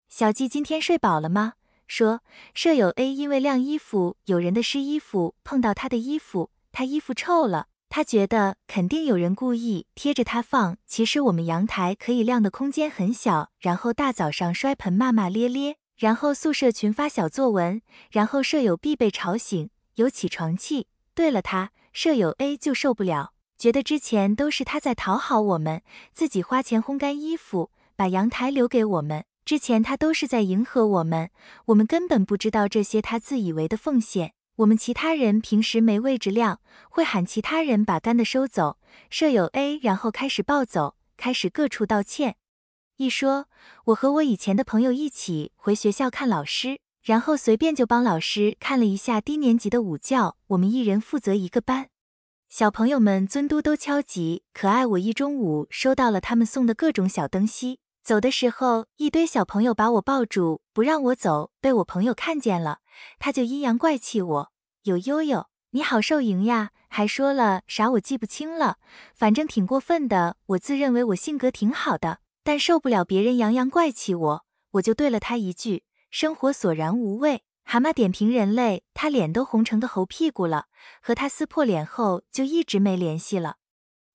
小鸡今天睡饱了吗？说舍友 A 因为晾衣服，有人的湿衣服碰到他的衣服，他衣服臭了，他觉得肯定有人故意贴着他放，其实我们阳台可以晾的空间很小，然后大早上摔盆骂骂咧咧。然后宿舍群发小作文，然后舍友 B 被吵醒，有起床气。对了，他舍友 A 就受不了，觉得之前都是他在讨好我们，自己花钱烘干衣服，把阳台留给我们。之前他都是在迎合我们，我们根本不知道这些他自以为的奉献。我们其他人平时没位置晾，会喊其他人把干的收走。舍友 A 然后开始暴走，开始各处道歉。一说，我和我以前的朋友一起回学校看老师，然后随便就帮老师看了一下低年级的午教。我们一人负责一个班，小朋友们尊嘟都超级可爱。我一中午收到了他们送的各种小东西。走的时候，一堆小朋友把我抱住不让我走，被我朋友看见了，他就阴阳怪气我：“有悠悠，你好受欢迎呀！”还说了啥我记不清了，反正挺过分的。我自认为我性格挺好的。但受不了别人洋洋怪气我，我就对了他一句，生活索然无味。蛤蟆点评人类，他脸都红成个猴屁股了。和他撕破脸后就一直没联系了。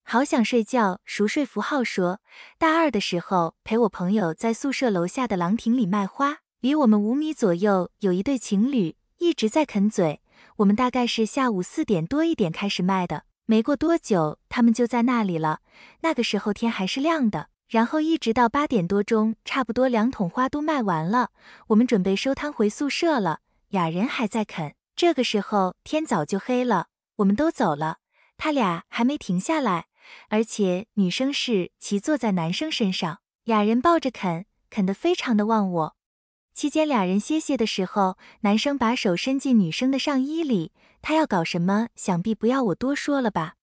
好想睡觉，熟睡符号说，大二的时候陪我朋友在宿舍楼下的廊亭里卖花，离我们五米左右有一对情侣一直在啃嘴。我们大概是下午四点多一点开始卖的，没过多久他们就在那里了。那个时候天还是亮的。然后一直到八点多钟，差不多两桶花都卖完了，我们准备收摊回宿舍了。俩人还在啃，这个时候天早就黑了，我们都走了，他俩还没停下来。而且女生是骑坐在男生身上，俩人抱着啃，啃得非常的忘我。期间俩人歇歇的时候，男生把手伸进女生的上衣里，他要搞什么，想必不要我多说了吧。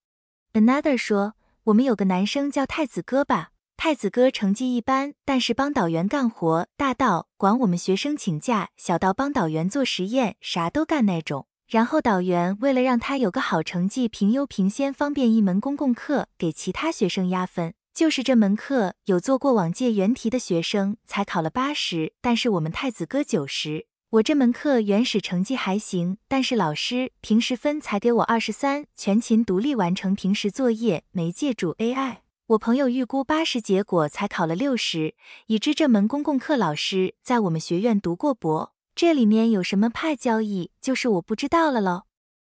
Another 说，我们有个男生叫太子哥吧。太子哥成绩一般，但是帮导员干活，大到管我们学生请假，小到帮导员做实验，啥都干那种。然后导员为了让他有个好成绩评优评先，方便一门公共课给其他学生压分，就是这门课有做过往届原题的学生才考了八十，但是我们太子哥九十。我这门课原始成绩还行，但是老师平时分才给我二十三，全勤独立完成平时作业，没借助 AI。我朋友预估八十，结果才考了六十。已知这门公共课老师在我们学院读过博，这里面有什么派交易，就是我不知道了喽。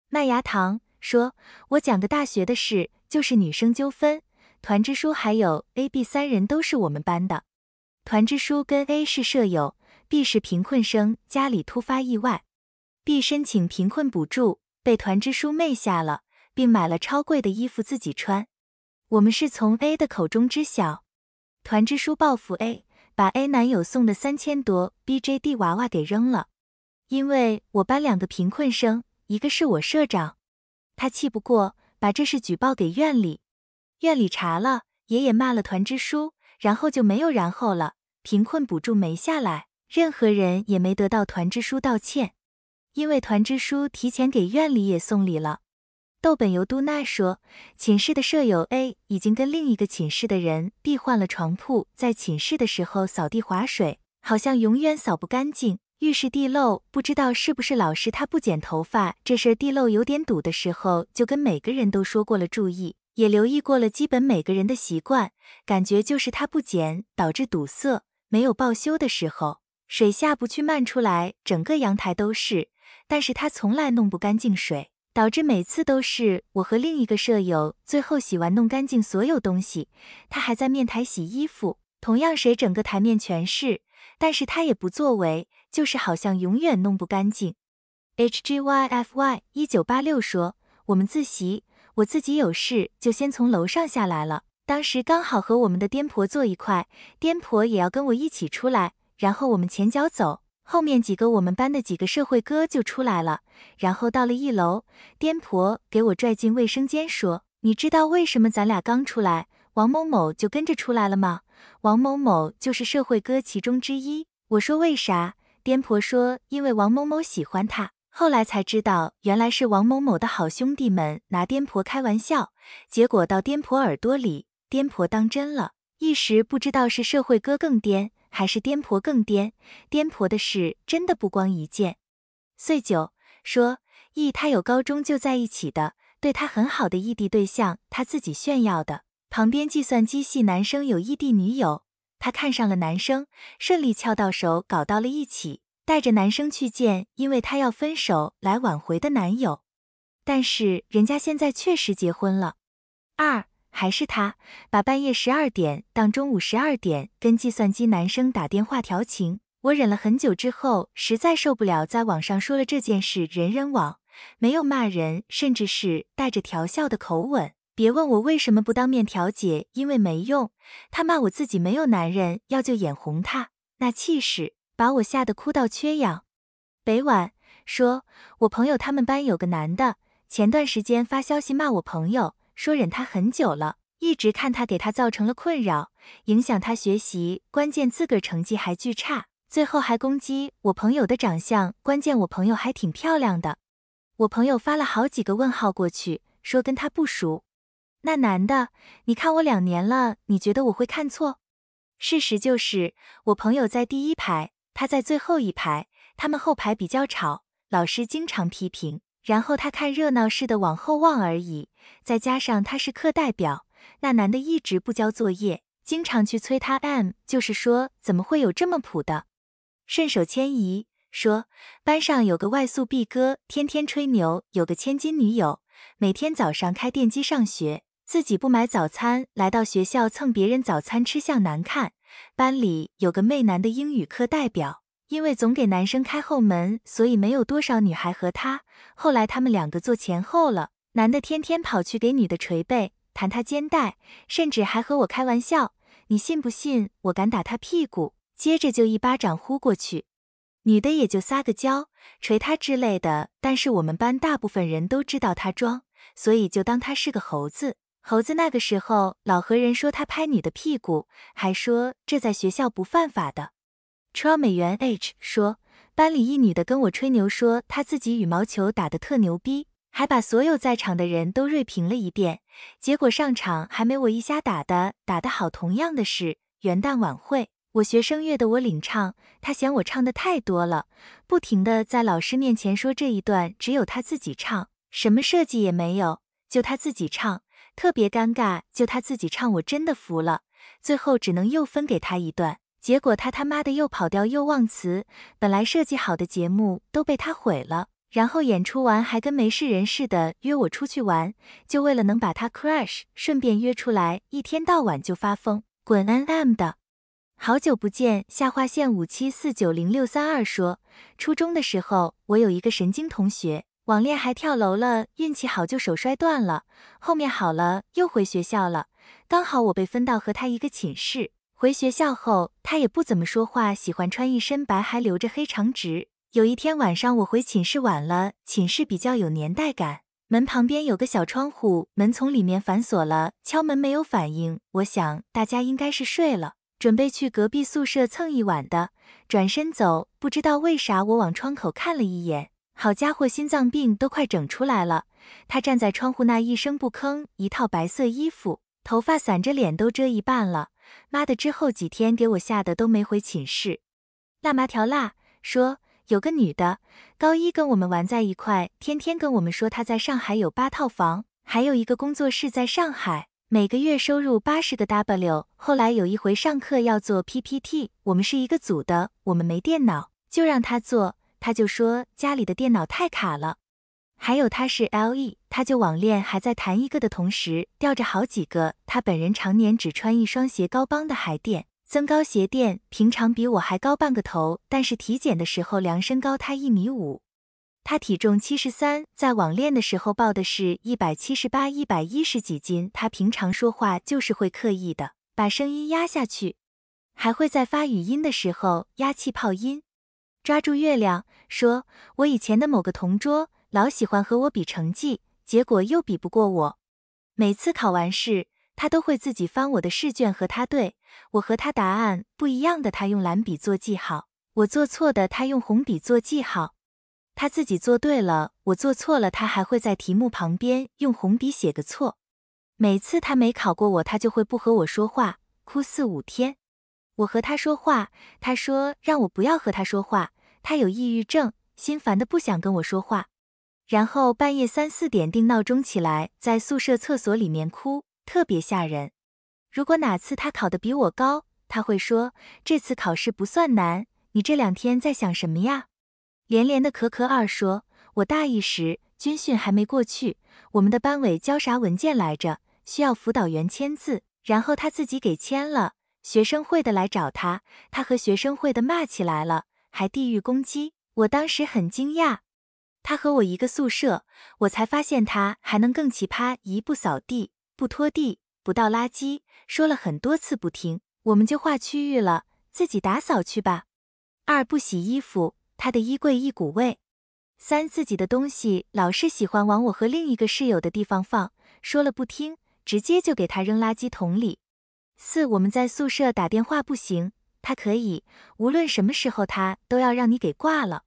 麦芽糖说：“我讲个大学的事，就是女生纠纷。团支书还有 A、B 三人都是我们班的。团支书跟 A 是舍友，B 是贫困生，家里突发意外，B 申请贫困补助被团支书昧下了，并买了超贵的衣服自己穿。”我们是从 A 的口中知晓，团支书报复 A，把 A 男友送的三千多 BJD 娃娃给扔了。因为我班两个贫困生，一个是我社长，他气不过，把这事举报给院里，院里查了，也也骂了团支书，然后就没有然后了。贫困补助没下来，任何人也没得到团支书道歉，因为团支书提前给院里也送礼了。豆本由都奈说，寝室的舍友 A 已经跟另一个寝室的人 B 换了床铺，在寝室的时候扫地划水，好像永远扫不干净。浴室地漏不知道是不是老师他不剪头发这事，地漏有点堵的时候就跟每个人都说过了，注意也留意过了，基本每个人的习惯感觉就是他不剪导致堵塞，没有报修的时候，水下不去漫出来，整个阳台都是。但是他从来弄不干净水。导致每次都是我和另一个舍友最后洗完弄干净所有东西，他还在面台洗衣服，同样谁整个台面全是，但是他也不作为，就是好像永远弄不干净。hgyfy 一九八六说，我们自习，我自己有事就先从楼上下来了，当时刚好和我们的颠婆坐一块，颠婆也要跟我一起出来，然后我们前脚走。后面几个我们班的几个社会哥就出来了，然后到了一楼，颠婆给我拽进卫生间说：“你知道为什么咱俩刚出来，王某某就跟着出来了吗？”王某某就是社会哥其中之一。我说为啥？颠婆说：“因为王某某喜欢他。”后来才知道，原来是王某某的好兄弟们拿颠婆开玩笑，结果到颠婆耳朵里，颠婆当真了，一时不知道是社会哥更颠。还是颠婆更颠，颠婆的事真的不光一件。岁九说一，他有高中就在一起的，对他很好的异地对象，他自己炫耀的。旁边计算机系男生有异地女友，他看上了男生，顺利撬到手，搞到了一起，带着男生去见，因为他要分手来挽回的男友。但是人家现在确实结婚了。二还是他把半夜十二点当中午十二点，跟计算机男生打电话调情。我忍了很久之后，实在受不了，在网上说了这件事。人人网没有骂人，甚至是带着调笑的口吻。别问我为什么不当面调解，因为没用。他骂我自己没有男人，要就眼红他那气势，把我吓得哭到缺氧。北晚说，我朋友他们班有个男的，前段时间发消息骂我朋友。说忍他很久了，一直看他给他造成了困扰，影响他学习。关键自个儿成绩还巨差，最后还攻击我朋友的长相。关键我朋友还挺漂亮的。我朋友发了好几个问号过去，说跟他不熟。那男的，你看我两年了，你觉得我会看错？事实就是我朋友在第一排，他在最后一排，他们后排比较吵，老师经常批评。然后他看热闹似的往后望而已，再加上他是课代表，那男的一直不交作业，经常去催他。M 就是说，怎么会有这么普的？顺手迁移说，班上有个外宿毕哥，天天吹牛，有个千金女友，每天早上开电机上学，自己不买早餐，来到学校蹭别人早餐吃，相难看。班里有个媚男的英语课代表。因为总给男生开后门，所以没有多少女孩和他。后来他们两个坐前后了，男的天天跑去给女的捶背、弹她肩带，甚至还和我开玩笑：“你信不信我敢打他屁股？”接着就一巴掌呼过去，女的也就撒个娇、捶他之类的。但是我们班大部分人都知道他装，所以就当他是个猴子。猴子那个时候老和人说他拍女的屁股，还说这在学校不犯法的。操！美元 H 说，班里一女的跟我吹牛，说她自己羽毛球打得特牛逼，还把所有在场的人都锐评了一遍。结果上场还没我一瞎打的打得好。同样的事，元旦晚会，我学声乐的我领唱，他嫌我唱的太多了，不停的在老师面前说这一段只有他自己唱，什么设计也没有，就他自己唱，特别尴尬，就他自己唱，我真的服了。最后只能又分给他一段。结果他他妈的又跑调又忘词，本来设计好的节目都被他毁了。然后演出完还跟没事人似的约我出去玩，就为了能把他 crush，顺便约出来一天到晚就发疯。滚 n m 的！好久不见，下划线五七四九零六三二说，初中的时候我有一个神经同学，网恋还跳楼了，运气好就手摔断了，后面好了又回学校了，刚好我被分到和他一个寝室。回学校后，他也不怎么说话，喜欢穿一身白，还留着黑长直。有一天晚上，我回寝室晚了，寝室比较有年代感，门旁边有个小窗户，门从里面反锁了，敲门没有反应。我想大家应该是睡了，准备去隔壁宿舍蹭一晚的，转身走，不知道为啥我往窗口看了一眼，好家伙，心脏病都快整出来了。他站在窗户那一声不吭，一套白色衣服，头发散着，脸都遮一半了。妈的！之后几天给我吓的都没回寝室。辣麻条辣说有个女的高一跟我们玩在一块，天天跟我们说她在上海有八套房，还有一个工作室在上海，每个月收入八十个 W。后来有一回上课要做 PPT，我们是一个组的，我们没电脑，就让她做，她就说家里的电脑太卡了。还有他是 L E，他就网恋还在谈一个的同时吊着好几个。他本人常年只穿一双鞋高帮的鞋垫增高鞋垫，平常比我还高半个头。但是体检的时候量身高他一米五，他体重七十三，在网恋的时候报的是一百七十八一百一十几斤。他平常说话就是会刻意的把声音压下去，还会在发语音的时候压气泡音。抓住月亮，说我以前的某个同桌。老喜欢和我比成绩，结果又比不过我。每次考完试，他都会自己翻我的试卷和他对，我和他答案不一样的，他用蓝笔做记号；我做错的，他用红笔做记号。他自己做对了，我做错了，他还会在题目旁边用红笔写个错。每次他没考过我，他就会不和我说话，哭四五天。我和他说话，他说让我不要和他说话，他有抑郁症，心烦的不想跟我说话。然后半夜三四点定闹钟起来，在宿舍厕所里面哭，特别吓人。如果哪次他考得比我高，他会说：“这次考试不算难，你这两天在想什么呀？”连连的咳咳二说：“我大一时军训还没过去，我们的班委交啥文件来着？需要辅导员签字，然后他自己给签了。学生会的来找他，他和学生会的骂起来了，还地域攻击。我当时很惊讶。”他和我一个宿舍，我才发现他还能更奇葩：一不扫地，不拖地，不倒垃圾，说了很多次不听，我们就划区域了，自己打扫去吧；二不洗衣服，他的衣柜一股味；三自己的东西老是喜欢往我和另一个室友的地方放，说了不听，直接就给他扔垃圾桶里；四我们在宿舍打电话不行，他可以，无论什么时候他都要让你给挂了。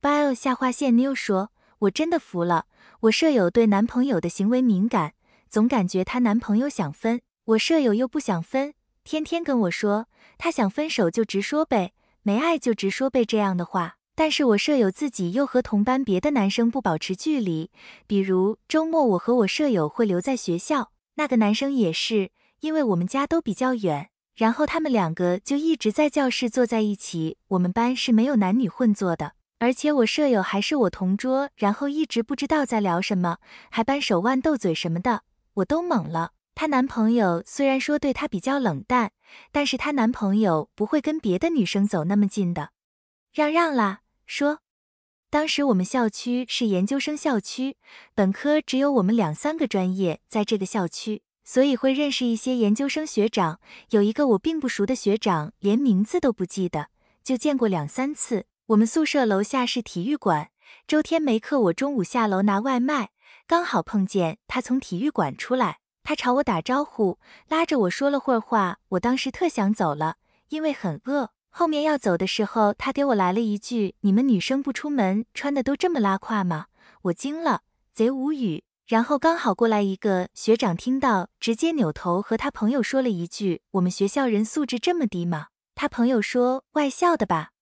bio 下划线妞说：“我真的服了，我舍友对男朋友的行为敏感，总感觉她男朋友想分，我舍友又不想分，天天跟我说她想分手就直说呗，没爱就直说呗这样的话。但是我舍友自己又和同班别的男生不保持距离，比如周末我和我舍友会留在学校，那个男生也是，因为我们家都比较远，然后他们两个就一直在教室坐在一起。我们班是没有男女混坐的。”而且我舍友还是我同桌，然后一直不知道在聊什么，还扳手腕、斗嘴什么的，我都懵了。她男朋友虽然说对她比较冷淡，但是她男朋友不会跟别的女生走那么近的。让让啦，说。当时我们校区是研究生校区，本科只有我们两三个专业在这个校区，所以会认识一些研究生学长。有一个我并不熟的学长，连名字都不记得，就见过两三次。我们宿舍楼下是体育馆，周天没课，我中午下楼拿外卖，刚好碰见他从体育馆出来，他朝我打招呼，拉着我说了会儿话，我当时特想走了，因为很饿。后面要走的时候，他给我来了一句：“你们女生不出门，穿的都这么拉胯吗？”我惊了，贼无语。然后刚好过来一个学长，听到直接扭头和他朋友说了一句：“我们学校人素质这么低吗？”他朋友说：“外校的吧。”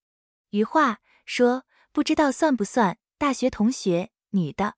于话说，不知道算不算大学同学，女的，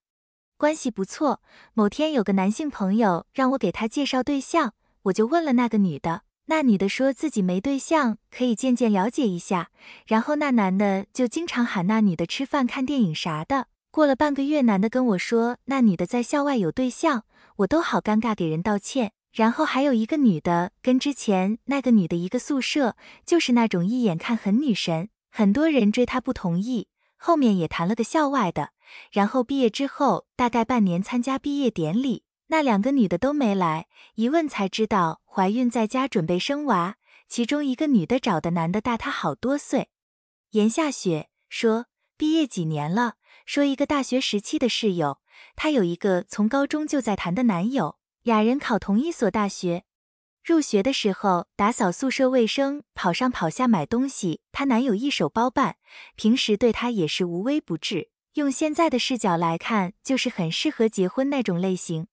关系不错。某天有个男性朋友让我给他介绍对象，我就问了那个女的，那女的说自己没对象，可以渐渐了解一下。然后那男的就经常喊那女的吃饭、看电影啥的。过了半个月，男的跟我说那女的在校外有对象，我都好尴尬，给人道歉。然后还有一个女的跟之前那个女的一个宿舍，就是那种一眼看很女神。很多人追他不同意，后面也谈了个校外的，然后毕业之后大概半年参加毕业典礼，那两个女的都没来，一问才知道怀孕在家准备生娃，其中一个女的找的男的大她好多岁。严夏雪说毕业几年了，说一个大学时期的室友，她有一个从高中就在谈的男友，俩人考同一所大学。入学的时候，打扫宿舍卫生，跑上跑下买东西，她男友一手包办。平时对她也是无微不至。用现在的视角来看，就是很适合结婚那种类型。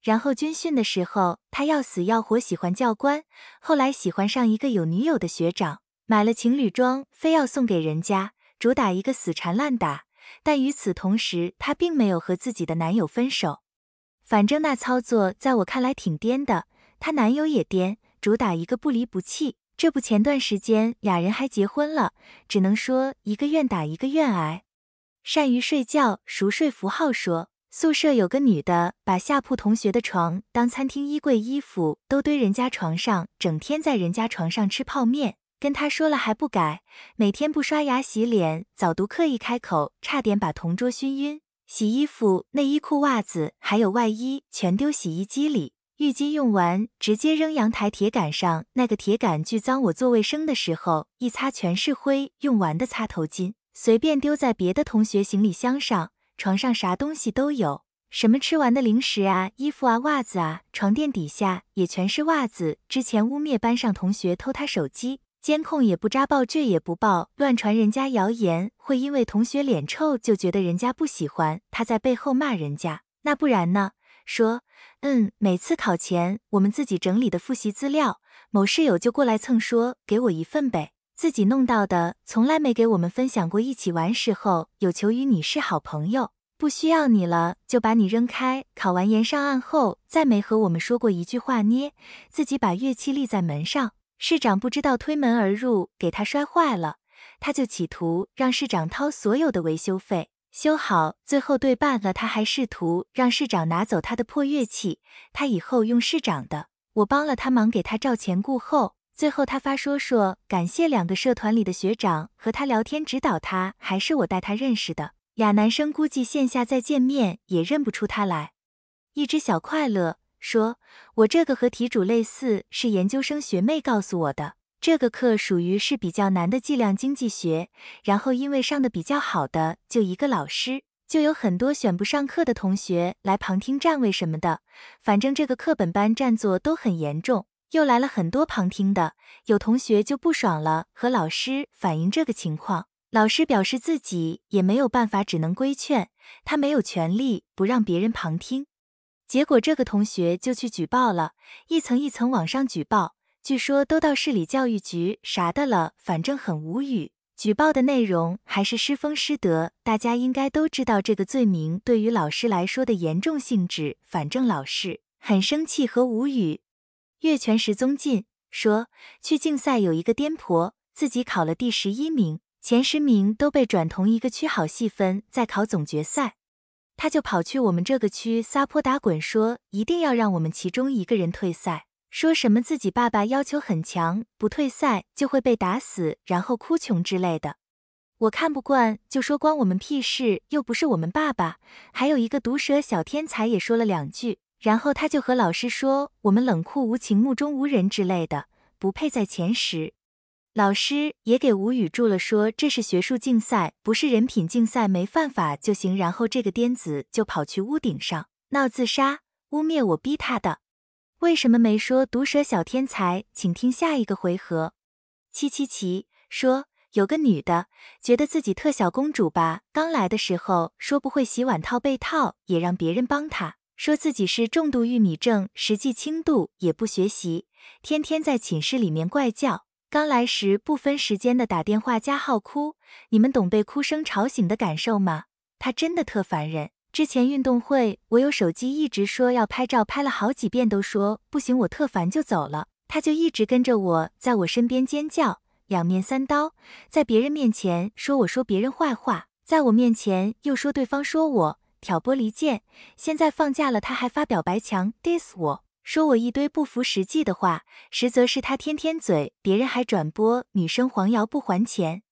然后军训的时候，她要死要活喜欢教官，后来喜欢上一个有女友的学长，买了情侣装非要送给人家，主打一个死缠烂打。但与此同时，她并没有和自己的男友分手。反正那操作在我看来挺颠的。她男友也癫，主打一个不离不弃。这不，前段时间俩人还结婚了，只能说一个愿打一个愿挨。善于睡觉，熟睡符号说宿舍有个女的，把下铺同学的床当餐厅衣柜，衣服都堆人家床上，整天在人家床上吃泡面。跟她说了还不改，每天不刷牙洗脸，早读刻一开口，差点把同桌熏晕。洗衣服、内衣裤、袜子还有外衣全丢洗衣机里。浴巾用完直接扔阳台铁杆上，那个铁杆巨脏，我做卫生的时候一擦全是灰。用完的擦头巾随便丢在别的同学行李箱上，床上啥东西都有，什么吃完的零食啊、衣服啊、袜子啊，床垫底下也全是袜子。之前污蔑班上同学偷他手机，监控也不扎爆，倔也不爆，乱传人家谣言，会因为同学脸臭就觉得人家不喜欢他，在背后骂人家。那不然呢？说。嗯，每次考前我们自己整理的复习资料，某室友就过来蹭，说给我一份呗。自己弄到的，从来没给我们分享过。一起玩时候有求于你是好朋友，不需要你了就把你扔开。考完研上岸后，再没和我们说过一句话。捏，自己把乐器立在门上，市长不知道推门而入，给他摔坏了，他就企图让市长掏所有的维修费。修好，最后对半了。他还试图让市长拿走他的破乐器，他以后用市长的。我帮了他忙，给他照前顾后。最后他发说说，感谢两个社团里的学长和他聊天指导他，还是我带他认识的。俩男生估计线下再见面也认不出他来。一只小快乐说，我这个和题主类似，是研究生学妹告诉我的。这个课属于是比较难的计量经济学，然后因为上的比较好的就一个老师，就有很多选不上课的同学来旁听占位什么的。反正这个课本班占座都很严重，又来了很多旁听的，有同学就不爽了，和老师反映这个情况，老师表示自己也没有办法，只能规劝，他没有权利不让别人旁听。结果这个同学就去举报了，一层一层往上举报。据说都到市里教育局啥的了，反正很无语。举报的内容还是师风师德，大家应该都知道这个罪名对于老师来说的严重性质。反正老师很生气和无语。月全失宗进说去竞赛有一个颠婆，自己考了第十一名，前十名都被转同一个区好戏分再考总决赛，他就跑去我们这个区撒泼打滚，说一定要让我们其中一个人退赛。说什么自己爸爸要求很强，不退赛就会被打死，然后哭穷之类的。我看不惯，就说关我们屁事，又不是我们爸爸。还有一个毒舌小天才也说了两句，然后他就和老师说我们冷酷无情、目中无人之类的，不配在前十。老师也给无语住了，说这是学术竞赛，不是人品竞赛，没犯法就行。然后这个癫子就跑去屋顶上闹自杀，污蔑我逼他的。为什么没说毒舌小天才？请听下一个回合。七七七说，有个女的觉得自己特小公主吧，刚来的时候说不会洗碗套被套，也让别人帮她，说自己是重度玉米症，实际轻度也不学习，天天在寝室里面怪叫。刚来时不分时间的打电话加号哭，你们懂被哭声吵醒的感受吗？她真的特烦人。之前运动会，我有手机，一直说要拍照，拍了好几遍，都说不行，我特烦就走了。他就一直跟着我，在我身边尖叫，两面三刀，在别人面前说我说别人坏话，在我面前又说对方说我挑拨离间。现在放假了，他还发表白墙 diss 我，说我一堆不服实际的话，实则是他天天嘴。别人还转播女生黄瑶不还钱，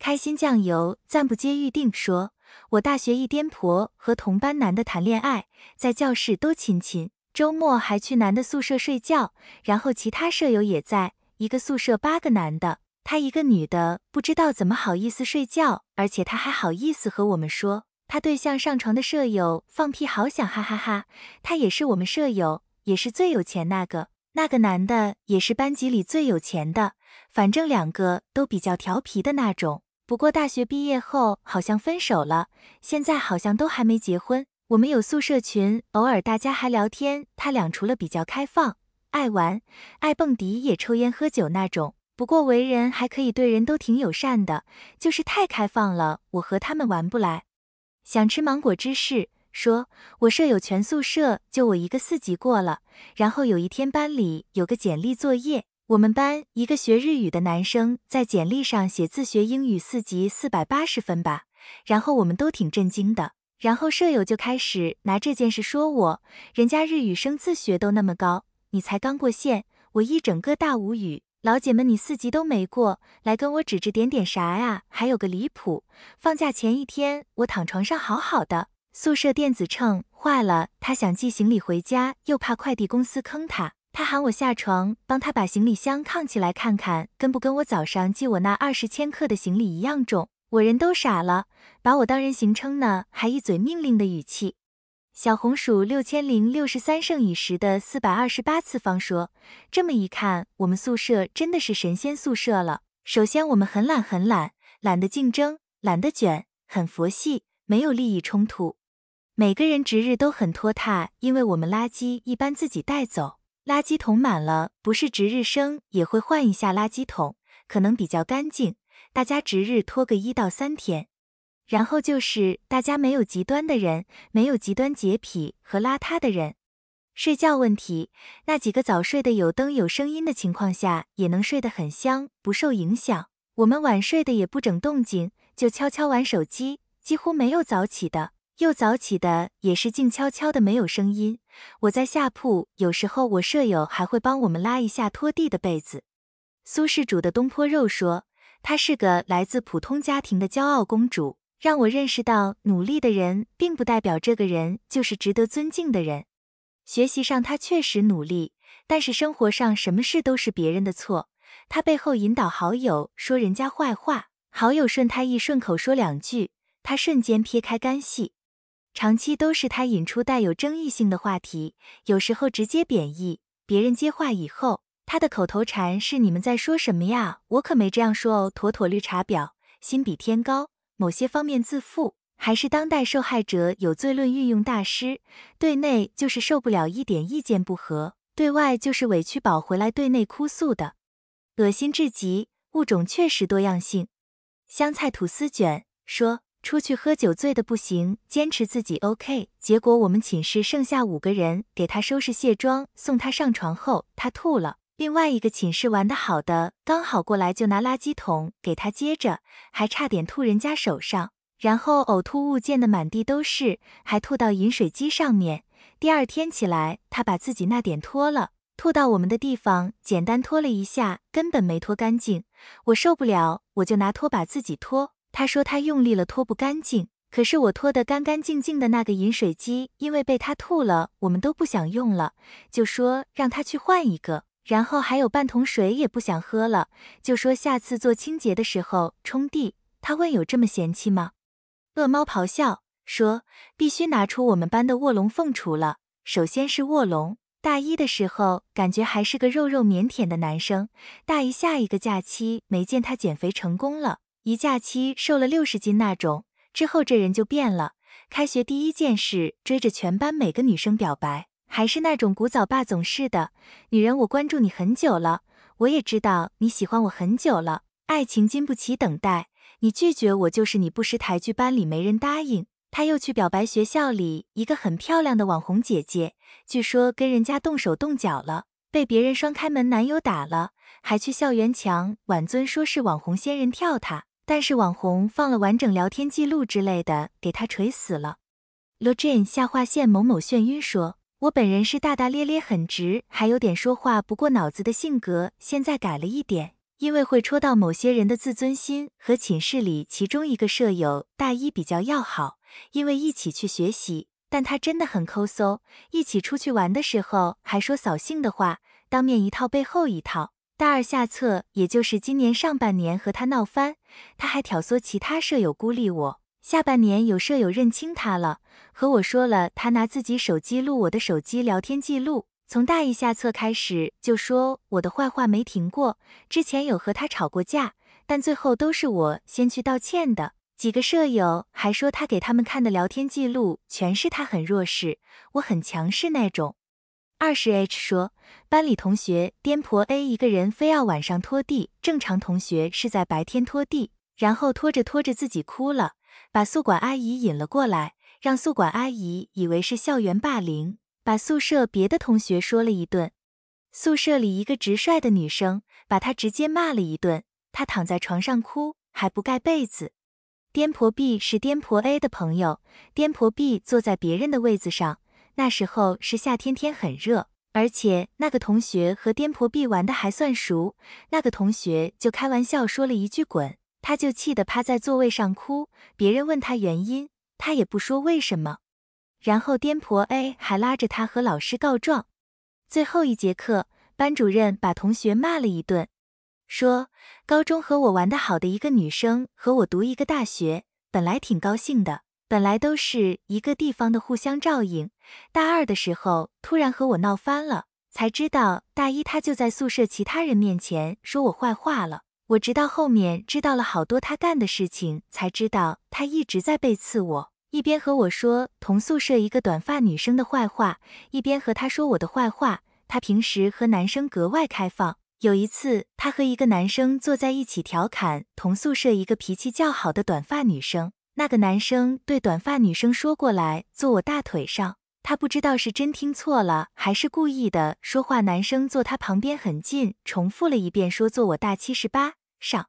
开心酱油暂不接预定，说。我大学一颠婆和同班男的谈恋爱，在教室都亲亲，周末还去男的宿舍睡觉，然后其他舍友也在一个宿舍八个男的，她一个女的不知道怎么好意思睡觉，而且她还好意思和我们说她对象上床的舍友放屁好响，哈哈哈。她也是我们舍友，也是最有钱那个，那个男的也是班级里最有钱的，反正两个都比较调皮的那种。不过大学毕业后好像分手了，现在好像都还没结婚。我们有宿舍群，偶尔大家还聊天。他俩除了比较开放，爱玩，爱蹦迪，也抽烟喝酒那种。不过为人还可以，对人都挺友善的，就是太开放了，我和他们玩不来。想吃芒果芝士，说我舍友全宿舍就我一个四级过了。然后有一天班里有个简历作业。我们班一个学日语的男生在简历上写自学英语四级四百八十分吧，然后我们都挺震惊的。然后舍友就开始拿这件事说我，人家日语生自学都那么高，你才刚过线。我一整个大无语，老姐们你四级都没过来跟我指指点点啥呀？还有个离谱，放假前一天我躺床上好好的，宿舍电子秤坏了，他想寄行李回家又怕快递公司坑他。他喊我下床，帮他把行李箱扛起来，看看跟不跟我早上寄我那二十千克的行李一样重。我人都傻了，把我当人形称呢，还一嘴命令的语气。小红薯六千零六十三乘以十的四百二十八次方说：这么一看，我们宿舍真的是神仙宿舍了。首先，我们很懒，很懒，懒得竞争，懒得卷，很佛系，没有利益冲突。每个人值日都很拖沓，因为我们垃圾一般自己带走。垃圾桶满了，不是值日生也会换一下垃圾桶，可能比较干净。大家值日拖个一到三天。然后就是大家没有极端的人，没有极端洁癖和邋遢的人。睡觉问题，那几个早睡的有灯有声音的情况下也能睡得很香，不受影响。我们晚睡的也不整动静，就悄悄玩手机，几乎没有早起的。又早起的也是静悄悄的，没有声音。我在下铺，有时候我舍友还会帮我们拉一下拖地的被子。苏氏煮的东坡肉说，她是个来自普通家庭的骄傲公主，让我认识到努力的人，并不代表这个人就是值得尊敬的人。学习上她确实努力，但是生活上什么事都是别人的错。她背后引导好友说人家坏话，好友顺她意顺口说两句，她瞬间撇开干系。长期都是他引出带有争议性的话题，有时候直接贬义。别人接话以后，他的口头禅是“你们在说什么呀？我可没这样说哦”。妥妥绿茶婊，心比天高，某些方面自负，还是当代受害者有罪论运用大师。对内就是受不了一点意见不合，对外就是委屈宝回来对内哭诉的，恶心至极。物种确实多样性，香菜吐司卷说。出去喝酒醉的不行，坚持自己 OK，结果我们寝室剩下五个人给他收拾卸妆，送他上床后他吐了。另外一个寝室玩的好的刚好过来就拿垃圾桶给他接着，还差点吐人家手上，然后呕吐物溅的满地都是，还吐到饮水机上面。第二天起来他把自己那点拖了，吐到我们的地方，简单拖了一下，根本没拖干净。我受不了，我就拿拖把自己拖。他说他用力了拖不干净，可是我拖得干干净净的那个饮水机，因为被他吐了，我们都不想用了，就说让他去换一个。然后还有半桶水也不想喝了，就说下次做清洁的时候冲地。他问有这么嫌弃吗？恶猫咆哮说必须拿出我们班的卧龙凤雏了。首先是卧龙，大一的时候感觉还是个肉肉腼腆的男生，大一下一个假期没见他减肥成功了。一假期瘦了六十斤那种，之后这人就变了。开学第一件事追着全班每个女生表白，还是那种古早霸总式的。女人，我关注你很久了，我也知道你喜欢我很久了。爱情经不起等待，你拒绝我就是你不识抬举。班里没人答应，他又去表白学校里一个很漂亮的网红姐姐，据说跟人家动手动脚了，被别人双开门男友打了，还去校园墙挽尊，说是网红仙人跳他。但是网红放了完整聊天记录之类的，给他锤死了。罗 o a n 下划线某某眩晕说：“我本人是大大咧咧、很直，还有点说话不过脑子的性格，现在改了一点，因为会戳到某些人的自尊心。和寝室里其中一个舍友大一比较要好，因为一起去学习。但他真的很抠搜，一起出去玩的时候还说扫兴的话，当面一套，背后一套。”大二下册，也就是今年上半年和他闹翻，他还挑唆其他舍友孤立我。下半年有舍友认清他了，和我说了他拿自己手机录我的手机聊天记录。从大一下册开始就说我的坏话没停过。之前有和他吵过架，但最后都是我先去道歉的。几个舍友还说他给他们看的聊天记录，全是他很弱势，我很强势那种。二十 h 说，班里同学颠婆 A 一个人非要晚上拖地，正常同学是在白天拖地，然后拖着拖着自己哭了，把宿管阿姨引了过来，让宿管阿姨以为是校园霸凌，把宿舍别的同学说了一顿。宿舍里一个直率的女生把她直接骂了一顿，她躺在床上哭还不盖被子。颠婆 B 是颠婆 A 的朋友，颠婆 B 坐在别人的位子上。那时候是夏天，天很热，而且那个同学和颠婆 B 玩的还算熟，那个同学就开玩笑说了一句“滚”，他就气得趴在座位上哭。别人问他原因，他也不说为什么。然后颠婆 A 还拉着他和老师告状。最后一节课，班主任把同学骂了一顿，说高中和我玩的好的一个女生和我读一个大学，本来挺高兴的，本来都是一个地方的，互相照应。大二的时候，突然和我闹翻了，才知道大一他就在宿舍其他人面前说我坏话了。我直到后面知道了好多他干的事情，才知道他一直在背刺我。一边和我说同宿舍一个短发女生的坏话，一边和他说我的坏话。他平时和男生格外开放，有一次他和一个男生坐在一起调侃同宿舍一个脾气较好的短发女生，那个男生对短发女生说：“过来坐我大腿上。”他不知道是真听错了还是故意的说话。男生坐他旁边很近，重复了一遍说：“坐我大七十八上，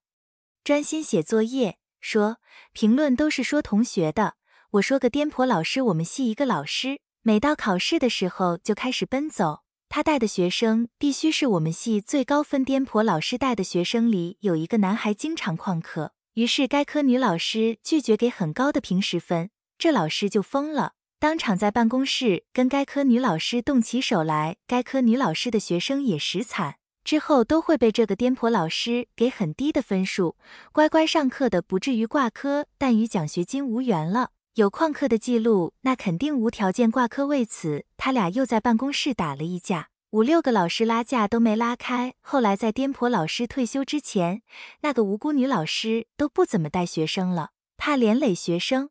专心写作业。”说评论都是说同学的。我说个颠婆老师，我们系一个老师，每到考试的时候就开始奔走。他带的学生必须是我们系最高分。颠婆老师带的学生里有一个男孩经常旷课，于是该科女老师拒绝给很高的平时分，这老师就疯了。当场在办公室跟该科女老师动起手来，该科女老师的学生也实惨，之后都会被这个颠婆老师给很低的分数。乖乖上课的不至于挂科，但与奖学金无缘了；有旷课的记录，那肯定无条件挂科。为此，他俩又在办公室打了一架，五六个老师拉架都没拉开。后来在颠婆老师退休之前，那个无辜女老师都不怎么带学生了，怕连累学生。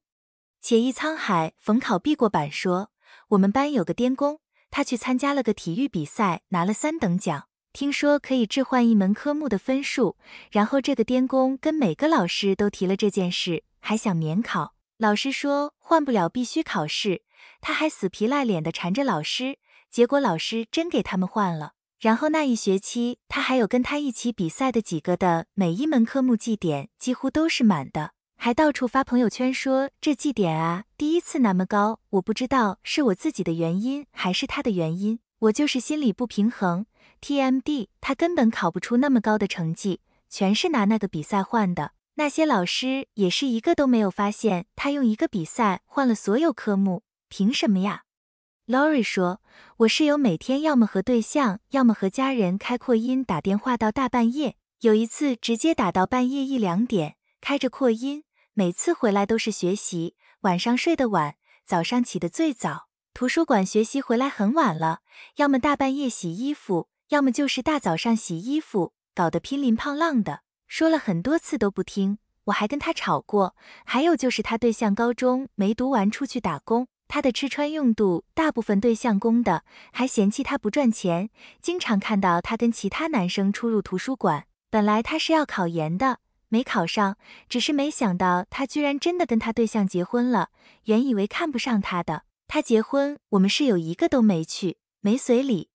且一沧海逢考必过版说，我们班有个颠工，他去参加了个体育比赛，拿了三等奖，听说可以置换一门科目的分数。然后这个颠工跟每个老师都提了这件事，还想免考。老师说换不了，必须考试。他还死皮赖脸的缠着老师，结果老师真给他们换了。然后那一学期，他还有跟他一起比赛的几个的每一门科目绩点几乎都是满的。还到处发朋友圈说这绩点啊，第一次那么高，我不知道是我自己的原因还是他的原因，我就是心里不平衡。TMD，他根本考不出那么高的成绩，全是拿那个比赛换的。那些老师也是一个都没有发现，他用一个比赛换了所有科目，凭什么呀？Lori 说，我室友每天要么和对象，要么和家人开扩音打电话到大半夜，有一次直接打到半夜一两点，开着扩音。每次回来都是学习，晚上睡得晚，早上起得最早。图书馆学习回来很晚了，要么大半夜洗衣服，要么就是大早上洗衣服，搞得乒林胖浪的。说了很多次都不听，我还跟他吵过。还有就是他对象高中没读完出去打工，他的吃穿用度大部分对象供的，还嫌弃他不赚钱。经常看到他跟其他男生出入图书馆。本来他是要考研的。没考上，只是没想到他居然真的跟他对象结婚了。原以为看不上他的，他结婚我们室友一个都没去，没随礼。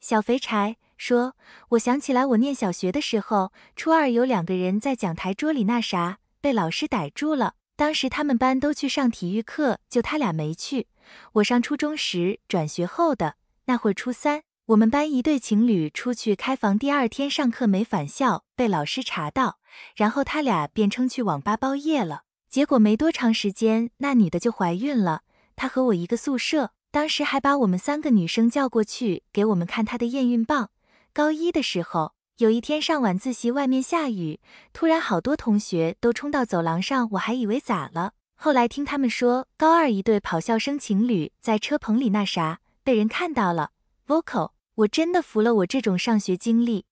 小肥柴说：“我想起来，我念小学的时候，初二有两个人在讲台桌里那啥，被老师逮住了。当时他们班都去上体育课，就他俩没去。我上初中时转学后的那会儿，初三。”我们班一对情侣出去开房，第二天上课没返校，被老师查到，然后他俩便称去网吧包夜了。结果没多长时间，那女的就怀孕了。她和我一个宿舍，当时还把我们三个女生叫过去给我们看她的验孕棒。高一的时候，有一天上晚自习，外面下雨，突然好多同学都冲到走廊上，我还以为咋了，后来听他们说，高二一对跑校生情侣在车棚里那啥，被人看到了，vocal。我真的服了我这种上学经历。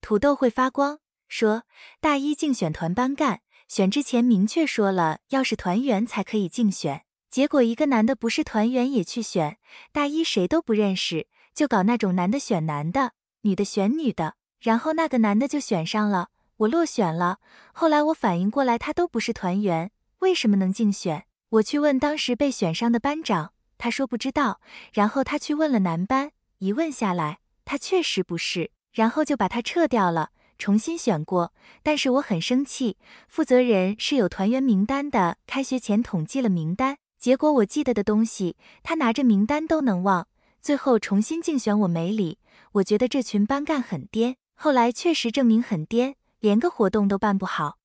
土豆会发光说大一竞选团班干，选之前明确说了，要是团员才可以竞选。结果一个男的不是团员也去选。大一谁都不认识，就搞那种男的选男的，女的选女的。然后那个男的就选上了，我落选了。后来我反应过来，他都不是团员，为什么能竞选？我去问当时被选上的班长，他说不知道。然后他去问了男班。一问下来，他确实不是，然后就把他撤掉了，重新选过。但是我很生气，负责人是有团员名单的，开学前统计了名单，结果我记得的东西，他拿着名单都能忘。最后重新竞选我没理，我觉得这群班干很颠。后来确实证明很颠，连个活动都办不好。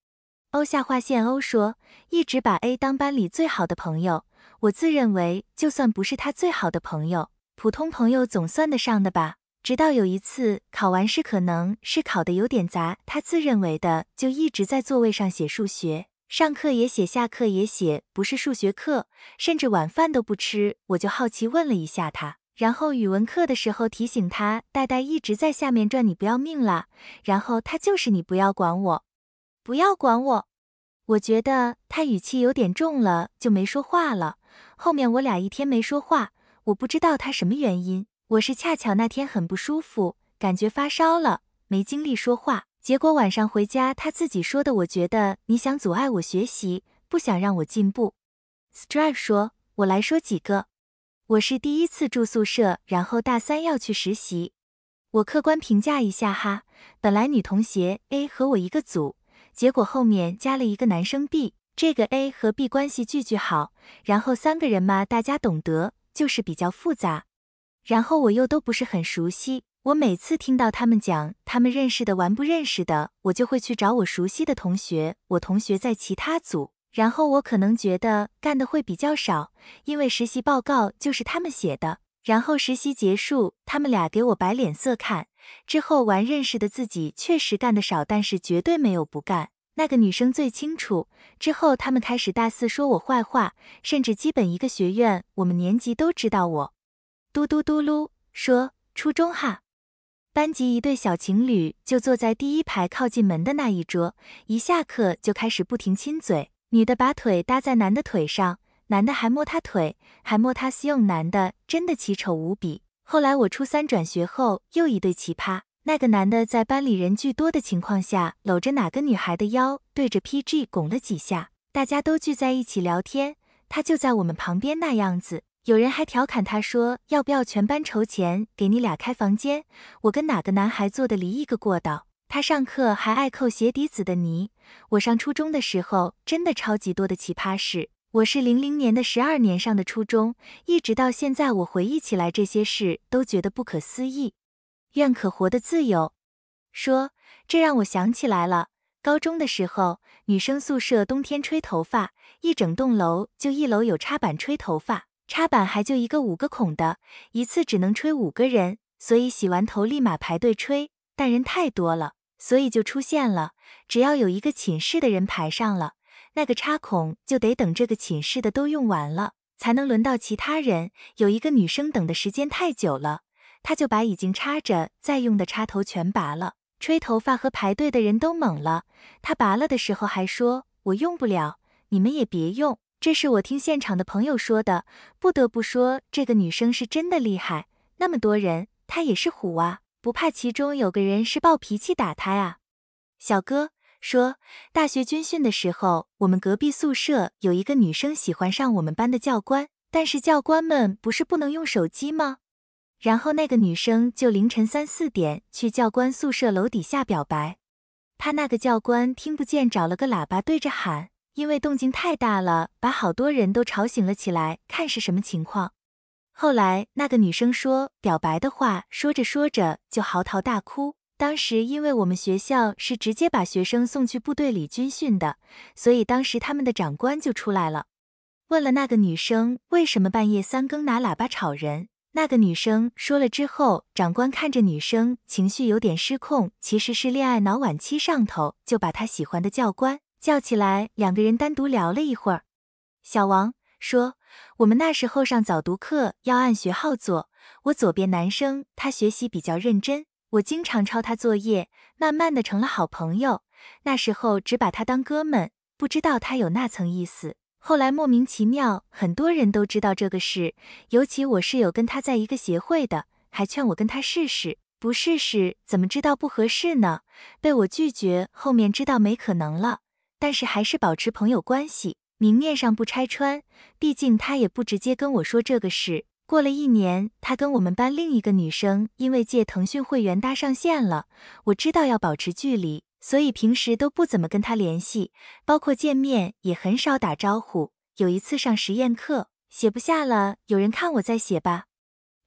欧下划线欧说，一直把 A 当班里最好的朋友，我自认为就算不是他最好的朋友。普通朋友总算得上的吧。直到有一次考完试，可能是考的有点砸，他自认为的就一直在座位上写数学，上课也写，下课也写，不是数学课，甚至晚饭都不吃。我就好奇问了一下他，然后语文课的时候提醒他，戴戴一直在下面转，你不要命啦？然后他就是你不要管我，不要管我。我觉得他语气有点重了，就没说话了。后面我俩一天没说话。我不知道他什么原因，我是恰巧那天很不舒服，感觉发烧了，没精力说话。结果晚上回家，他自己说的。我觉得你想阻碍我学习，不想让我进步。Strive 说，我来说几个。我是第一次住宿舍，然后大三要去实习。我客观评价一下哈。本来女同学 A 和我一个组，结果后面加了一个男生 B，这个 A 和 B 关系巨巨好。然后三个人嘛，大家懂得。就是比较复杂，然后我又都不是很熟悉。我每次听到他们讲他们认识的玩不认识的，我就会去找我熟悉的同学。我同学在其他组，然后我可能觉得干的会比较少，因为实习报告就是他们写的。然后实习结束，他们俩给我摆脸色看。之后玩认识的自己确实干的少，但是绝对没有不干。那个女生最清楚。之后他们开始大肆说我坏话，甚至基本一个学院，我们年级都知道我。嘟嘟嘟噜，说初中哈，班级一对小情侣就坐在第一排靠近门的那一桌，一下课就开始不停亲嘴，女的把腿搭在男的腿上，男的还摸她腿，还摸她胸，男的真的奇丑无比。后来我初三转学后，又一对奇葩。那个男的在班里人巨多的情况下，搂着哪个女孩的腰，对着 P G 拱了几下。大家都聚在一起聊天，他就在我们旁边那样子。有人还调侃他说：“要不要全班筹钱给你俩开房间？”我跟哪个男孩坐的离一个过道。他上课还爱扣鞋底子的泥。我上初中的时候真的超级多的奇葩事。我是零零年的十二年上的初中，一直到现在，我回忆起来这些事都觉得不可思议。愿可活得自由。说，这让我想起来了，高中的时候，女生宿舍冬天吹头发，一整栋楼就一楼有插板吹头发，插板还就一个五个孔的，一次只能吹五个人，所以洗完头立马排队吹，但人太多了，所以就出现了，只要有一个寝室的人排上了，那个插孔就得等这个寝室的都用完了，才能轮到其他人。有一个女生等的时间太久了。他就把已经插着在用的插头全拔了，吹头发和排队的人都懵了。他拔了的时候还说：“我用不了，你们也别用。”这是我听现场的朋友说的。不得不说，这个女生是真的厉害，那么多人，她也是虎啊，不怕其中有个人是暴脾气打她呀。小哥说，大学军训的时候，我们隔壁宿舍有一个女生喜欢上我们班的教官，但是教官们不是不能用手机吗？然后那个女生就凌晨三四点去教官宿舍楼底下表白，怕那个教官听不见，找了个喇叭对着喊，因为动静太大了，把好多人都吵醒了起来，看是什么情况。后来那个女生说表白的话，说着说着就嚎啕大哭。当时因为我们学校是直接把学生送去部队里军训的，所以当时他们的长官就出来了，问了那个女生为什么半夜三更拿喇叭吵人。那个女生说了之后，长官看着女生情绪有点失控，其实是恋爱脑晚期上头，就把她喜欢的教官叫起来，两个人单独聊了一会儿。小王说：“我们那时候上早读课要按学号坐，我左边男生他学习比较认真，我经常抄他作业，慢慢的成了好朋友。那时候只把他当哥们，不知道他有那层意思。”后来莫名其妙，很多人都知道这个事，尤其我室友跟他在一个协会的，还劝我跟他试试，不试试怎么知道不合适呢？被我拒绝，后面知道没可能了，但是还是保持朋友关系，明面上不拆穿，毕竟他也不直接跟我说这个事。过了一年，他跟我们班另一个女生因为借腾讯会员搭上线了，我知道要保持距离。所以平时都不怎么跟他联系，包括见面也很少打招呼。有一次上实验课，写不下了，有人看我在写吧。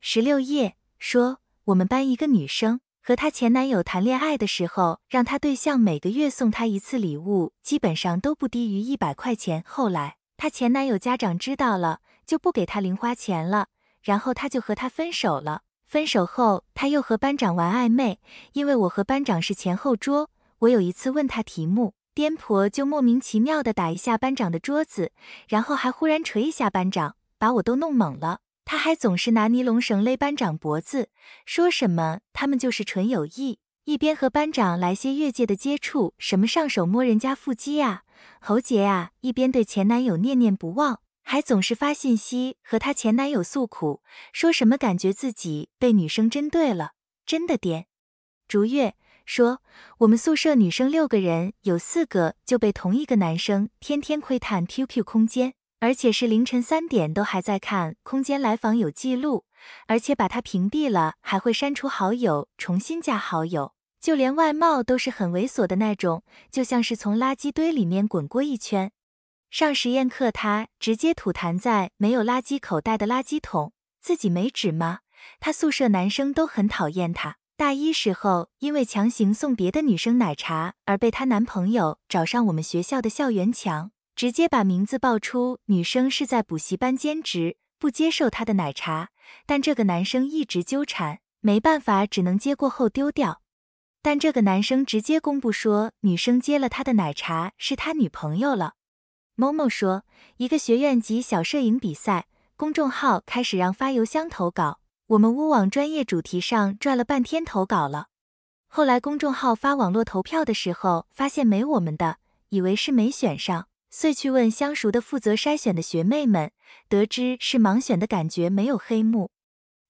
十六页说，我们班一个女生和她前男友谈恋爱的时候，让她对象每个月送她一次礼物，基本上都不低于一百块钱。后来她前男友家长知道了，就不给她零花钱了，然后她就和他分手了。分手后，她又和班长玩暧昧，因为我和班长是前后桌。我有一次问他题目，颠婆就莫名其妙的打一下班长的桌子，然后还忽然捶一下班长，把我都弄懵了。他还总是拿尼龙绳勒班长脖子，说什么他们就是纯友谊，一边和班长来些越界的接触，什么上手摸人家腹肌啊、喉结啊，一边对前男友念念不忘，还总是发信息和他前男友诉苦，说什么感觉自己被女生针对了，真的颠。逐月。说我们宿舍女生六个人，有四个就被同一个男生天天窥探 QQ 空间，而且是凌晨三点都还在看空间来访有记录，而且把他屏蔽了，还会删除好友重新加好友，就连外貌都是很猥琐的那种，就像是从垃圾堆里面滚过一圈。上实验课他直接吐痰在没有垃圾口袋的垃圾桶，自己没纸吗？他宿舍男生都很讨厌他。大一时候，因为强行送别的女生奶茶而被她男朋友找上我们学校的校园墙，直接把名字报出。女生是在补习班兼职，不接受他的奶茶，但这个男生一直纠缠，没办法，只能接过后丢掉。但这个男生直接公布说女生接了他的奶茶是他女朋友了。某某说，一个学院级小摄影比赛，公众号开始让发邮箱投稿。我们乌网专业主题上转了半天投稿了，后来公众号发网络投票的时候，发现没我们的，以为是没选上，遂去问相熟的负责筛选的学妹们，得知是盲选的感觉没有黑幕。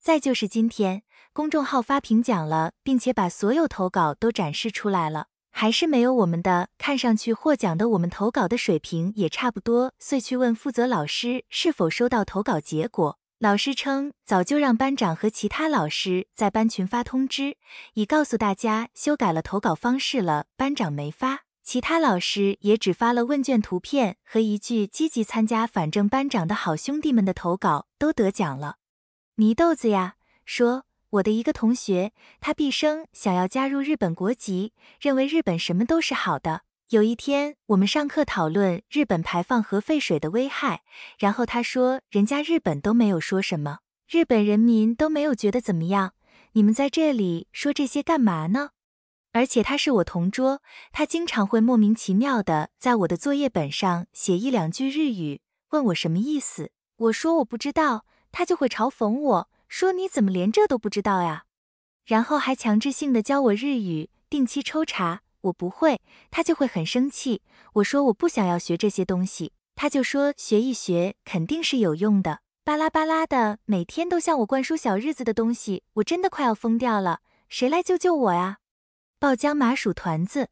再就是今天公众号发评奖了，并且把所有投稿都展示出来了，还是没有我们的。看上去获奖的我们投稿的水平也差不多，遂去问负责老师是否收到投稿结果。老师称，早就让班长和其他老师在班群发通知，已告诉大家修改了投稿方式了。班长没发，其他老师也只发了问卷图片和一句“积极参加，反正班长的好兄弟们的投稿都得奖了”。泥豆子呀，说我的一个同学，他毕生想要加入日本国籍，认为日本什么都是好的。有一天，我们上课讨论日本排放核废水的危害，然后他说人家日本都没有说什么，日本人民都没有觉得怎么样，你们在这里说这些干嘛呢？而且他是我同桌，他经常会莫名其妙的在我的作业本上写一两句日语，问我什么意思，我说我不知道，他就会嘲讽我说你怎么连这都不知道呀？然后还强制性的教我日语，定期抽查。我不会，他就会很生气。我说我不想要学这些东西，他就说学一学肯定是有用的，巴拉巴拉的，每天都向我灌输小日子的东西，我真的快要疯掉了，谁来救救我呀？爆浆麻薯团子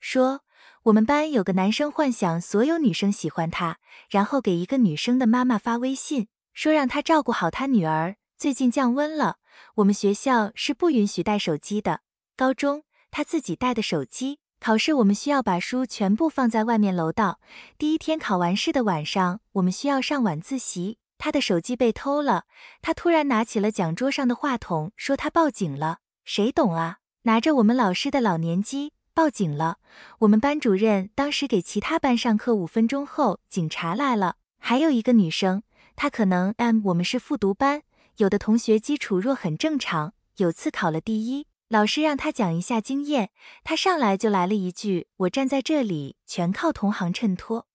说，我们班有个男生幻想所有女生喜欢他，然后给一个女生的妈妈发微信，说让他照顾好他女儿。最近降温了，我们学校是不允许带手机的，高中。他自己带的手机，考试我们需要把书全部放在外面楼道。第一天考完试的晚上，我们需要上晚自习。他的手机被偷了，他突然拿起了讲桌上的话筒，说他报警了。谁懂啊？拿着我们老师的老年机报警了。我们班主任当时给其他班上课，五分钟后警察来了。还有一个女生，她可能 M 我们是复读班，有的同学基础弱很正常。有次考了第一。老师让他讲一下经验，他上来就来了一句：“我站在这里全靠同行衬托。”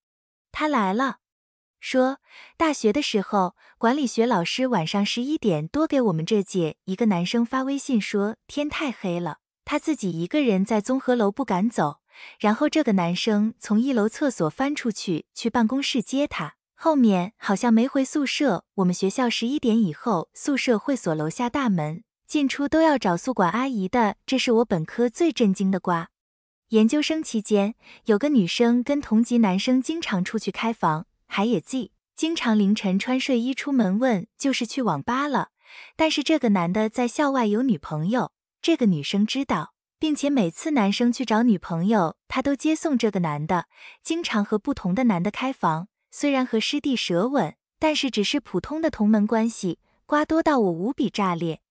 他来了，说大学的时候，管理学老师晚上十一点多给我们这届一个男生发微信，说天太黑了，他自己一个人在综合楼不敢走。然后这个男生从一楼厕所翻出去去办公室接他，后面好像没回宿舍。我们学校十一点以后宿舍会锁楼下大门。进出都要找宿管阿姨的，这是我本科最震惊的瓜。研究生期间，有个女生跟同级男生经常出去开房，还也记，经常凌晨穿睡衣出门问就是去网吧了。但是这个男的在校外有女朋友，这个女生知道，并且每次男生去找女朋友，她都接送这个男的，经常和不同的男的开房，虽然和师弟舌吻，但是只是普通的同门关系，瓜多到我无比炸裂。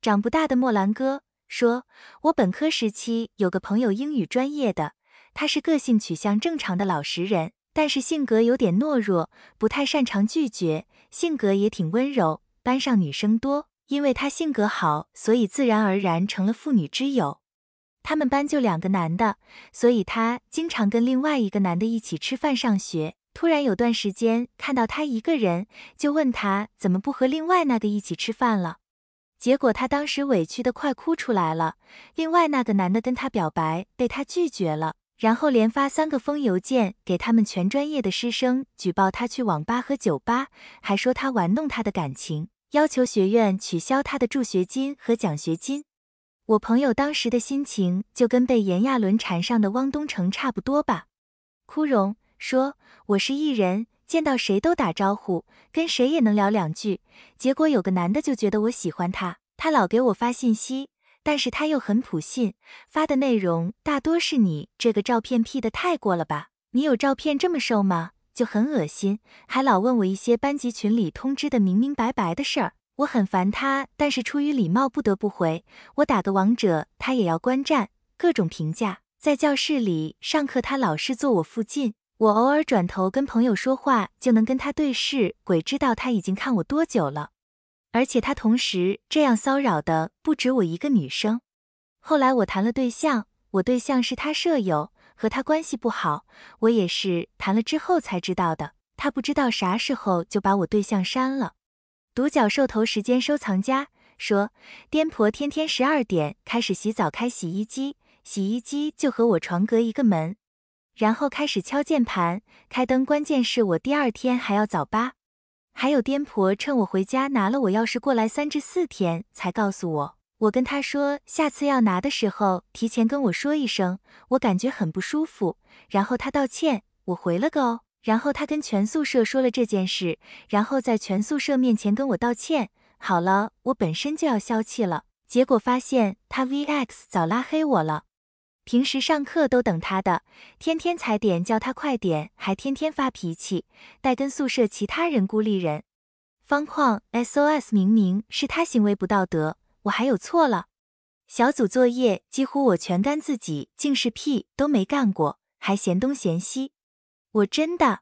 长不大的莫兰哥说：“我本科时期有个朋友，英语专业的，他是个性取向正常的老实人，但是性格有点懦弱，不太擅长拒绝，性格也挺温柔。班上女生多，因为他性格好，所以自然而然成了妇女之友。他们班就两个男的，所以他经常跟另外一个男的一起吃饭、上学。突然有段时间看到他一个人，就问他怎么不和另外那个一起吃饭了。”结果他当时委屈的快哭出来了。另外那个男的跟他表白，被他拒绝了。然后连发三个封邮件给他们全专业的师生，举报他去网吧和酒吧，还说他玩弄他的感情，要求学院取消他的助学金和奖学金。我朋友当时的心情就跟被炎亚纶缠上的汪东城差不多吧。枯荣说：“我是艺人。”见到谁都打招呼，跟谁也能聊两句。结果有个男的就觉得我喜欢他，他老给我发信息，但是他又很普信，发的内容大多是你这个照片 P 的太过了吧？你有照片这么瘦吗？就很恶心，还老问我一些班级群里通知的明明白白的事儿。我很烦他，但是出于礼貌不得不回。我打个王者，他也要观战，各种评价。在教室里上课，他老是坐我附近。我偶尔转头跟朋友说话，就能跟他对视，鬼知道他已经看我多久了。而且他同时这样骚扰的不止我一个女生。后来我谈了对象，我对象是他舍友，和他关系不好，我也是谈了之后才知道的。他不知道啥时候就把我对象删了。独角兽头时间收藏家说，颠婆天天十二点开始洗澡，开洗衣机，洗衣机就和我床隔一个门。然后开始敲键盘，开灯。关键是我第二天还要早八，还有颠婆趁我回家拿了我钥匙过来，三至四天才告诉我。我跟他说下次要拿的时候提前跟我说一声，我感觉很不舒服。然后他道歉，我回了个哦。然后他跟全宿舍说了这件事，然后在全宿舍面前跟我道歉。好了，我本身就要消气了，结果发现他 V X 早拉黑我了。平时上课都等他的，天天踩点叫他快点，还天天发脾气，带跟宿舍其他人孤立人。方框 SOS 明明是他行为不道德，我还有错了？小组作业几乎我全干自己，竟是屁都没干过，还嫌东嫌西。我真的。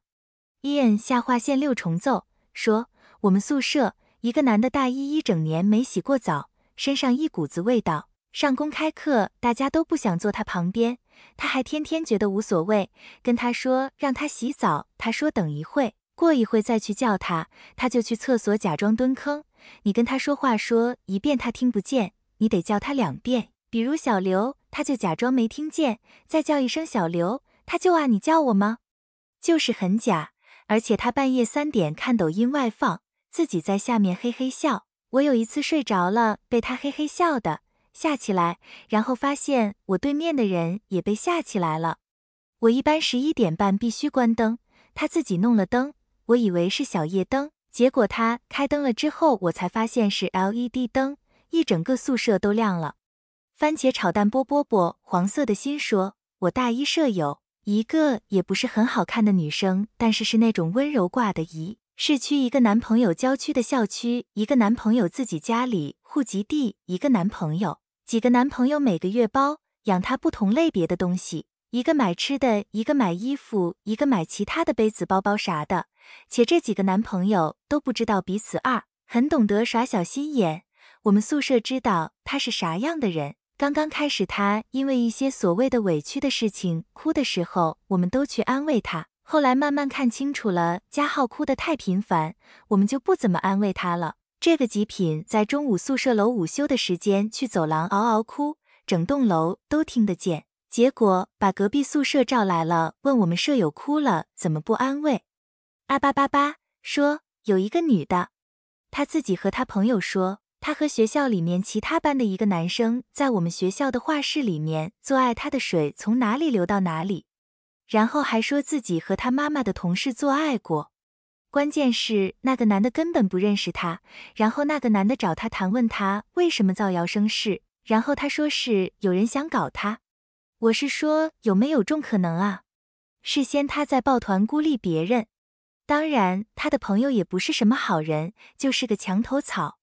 Ian 下划线六重奏说，我们宿舍一个男的大衣一整年没洗过澡，身上一股子味道。上公开课，大家都不想坐他旁边，他还天天觉得无所谓。跟他说让他洗澡，他说等一会，过一会再去叫他，他就去厕所假装蹲坑。你跟他说话，说一遍他听不见，你得叫他两遍。比如小刘，他就假装没听见，再叫一声小刘，他就啊，你叫我吗？就是很假。而且他半夜三点看抖音外放，自己在下面嘿嘿笑。我有一次睡着了，被他嘿嘿笑的。吓起来，然后发现我对面的人也被吓起来了。我一般十一点半必须关灯，他自己弄了灯，我以为是小夜灯，结果他开灯了之后，我才发现是 LED 灯，一整个宿舍都亮了。番茄炒蛋波波波，黄色的心说：“我大一舍友，一个也不是很好看的女生，但是是那种温柔挂的。”姨。市区一个男朋友，郊区的校区一个男朋友，自己家里户籍地一个男朋友。几个男朋友每个月包养他不同类别的东西，一个买吃的，一个买衣服，一个买其他的杯子、包包啥的。且这几个男朋友都不知道彼此二，很懂得耍小心眼。我们宿舍知道他是啥样的人。刚刚开始他因为一些所谓的委屈的事情哭的时候，我们都去安慰他。后来慢慢看清楚了，佳浩哭的太频繁，我们就不怎么安慰他了。这个极品在中午宿舍楼午休的时间去走廊嗷嗷哭，整栋楼都听得见。结果把隔壁宿舍召来了，问我们舍友哭了怎么不安慰。阿巴巴巴说有一个女的，她自己和她朋友说，她和学校里面其他班的一个男生在我们学校的画室里面做爱，她的水从哪里流到哪里，然后还说自己和她妈妈的同事做爱过。关键是那个男的根本不认识他，然后那个男的找他谈，问他为什么造谣生事，然后他说是有人想搞他，我是说有没有种可能啊？事先他在抱团孤立别人，当然他的朋友也不是什么好人，就是个墙头草，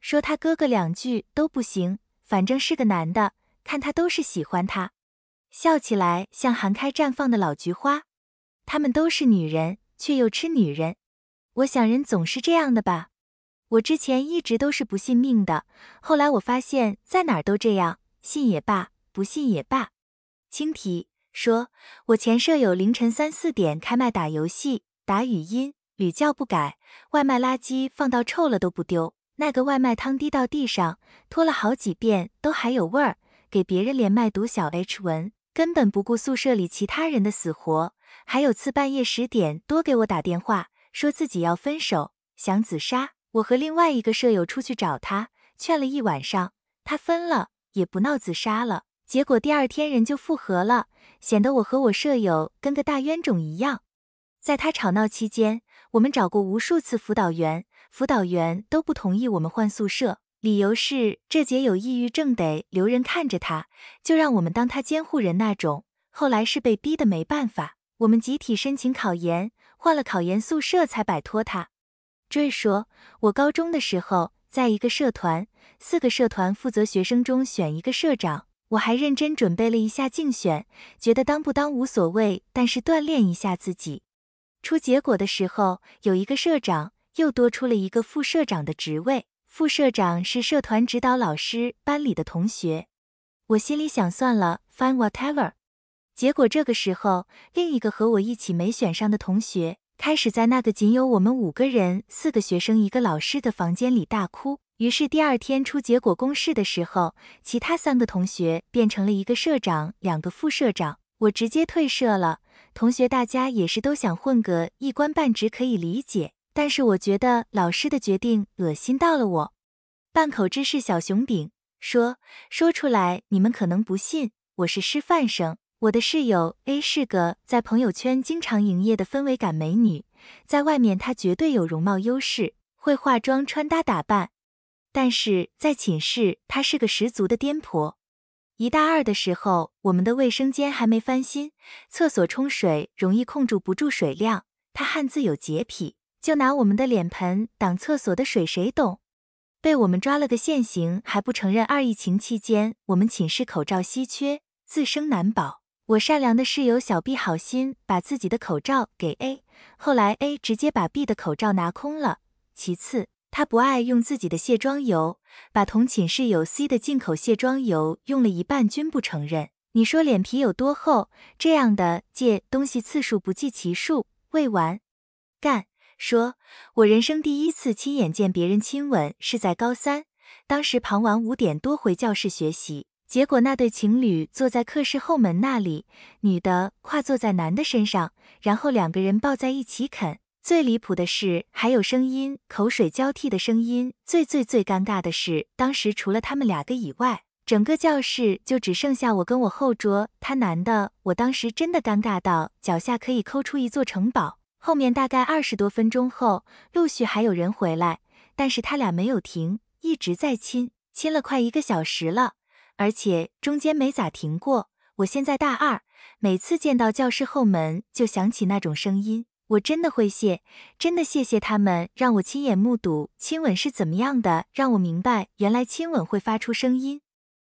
说他哥哥两句都不行，反正是个男的，看他都是喜欢他，笑起来像含开绽放的老菊花，他们都是女人，却又吃女人。我想人总是这样的吧，我之前一直都是不信命的，后来我发现，在哪儿都这样，信也罢，不信也罢。青提说，我前舍友凌晨三四点开麦打游戏，打语音，屡教不改，外卖垃圾放到臭了都不丢，那个外卖汤滴到地上，拖了好几遍都还有味儿，给别人连麦读小 h 文，根本不顾宿舍里其他人的死活。还有次半夜十点多给我打电话。说自己要分手，想自杀。我和另外一个舍友出去找他，劝了一晚上，他分了也不闹自杀了。结果第二天人就复合了，显得我和我舍友跟个大冤种一样。在他吵闹期间，我们找过无数次辅导员，辅导员都不同意我们换宿舍，理由是这姐有抑郁症得留人看着她，就让我们当她监护人那种。后来是被逼的没办法，我们集体申请考研。换了考研宿舍才摆脱他。j u 说：“我高中的时候在一个社团，四个社团负责学生中选一个社长，我还认真准备了一下竞选，觉得当不当无所谓，但是锻炼一下自己。出结果的时候，有一个社长又多出了一个副社长的职位，副社长是社团指导老师班里的同学。我心里想，算了，Fine whatever。”结果这个时候，另一个和我一起没选上的同学开始在那个仅有我们五个人、四个学生、一个老师的房间里大哭。于是第二天出结果公示的时候，其他三个同学变成了一个社长、两个副社长，我直接退社了。同学，大家也是都想混个一官半职，可以理解。但是我觉得老师的决定恶心到了我。半口芝士小熊饼说：“说出来你们可能不信，我是师范生。”我的室友 A 是个在朋友圈经常营业的氛围感美女，在外面她绝对有容貌优势，会化妆、穿搭、打扮。但是在寝室，她是个十足的颠婆。一大二的时候，我们的卫生间还没翻新，厕所冲水容易控住不住水量，她汉字有洁癖，就拿我们的脸盆挡厕所的水，谁懂？被我们抓了个现行，还不承认。二疫情期间，我们寝室口罩稀缺，自生难保。我善良的室友小 B 好心把自己的口罩给 A，后来 A 直接把 B 的口罩拿空了。其次，他不爱用自己的卸妆油，把同寝室友 C 的进口卸妆油用了一半，均不承认。你说脸皮有多厚？这样的借东西次数不计其数。未完，干说，我人生第一次亲眼见别人亲吻是在高三，当时旁晚五点多回教室学习。结果那对情侣坐在课室后门那里，女的跨坐在男的身上，然后两个人抱在一起啃。最离谱的是还有声音，口水交替的声音。最最最尴尬的是，当时除了他们两个以外，整个教室就只剩下我跟我后桌他男的。我当时真的尴尬到脚下可以抠出一座城堡。后面大概二十多分钟后，陆续还有人回来，但是他俩没有停，一直在亲，亲了快一个小时了。而且中间没咋停过。我现在大二，每次见到教室后门就响起那种声音，我真的会谢，真的谢谢他们，让我亲眼目睹亲吻是怎么样的，让我明白原来亲吻会发出声音。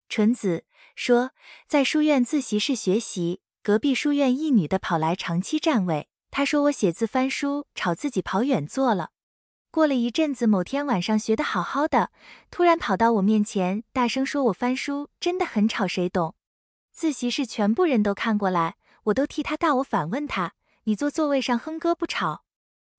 纯子说，在书院自习室学习，隔壁书院一女的跑来长期占位，她说我写字翻书吵，自己跑远坐了。过了一阵子，某天晚上学的好好的，突然跑到我面前，大声说：“我翻书真的很吵，谁懂？”自习室全部人都看过来，我都替他尬。我反问他：“你坐座位上哼歌不吵？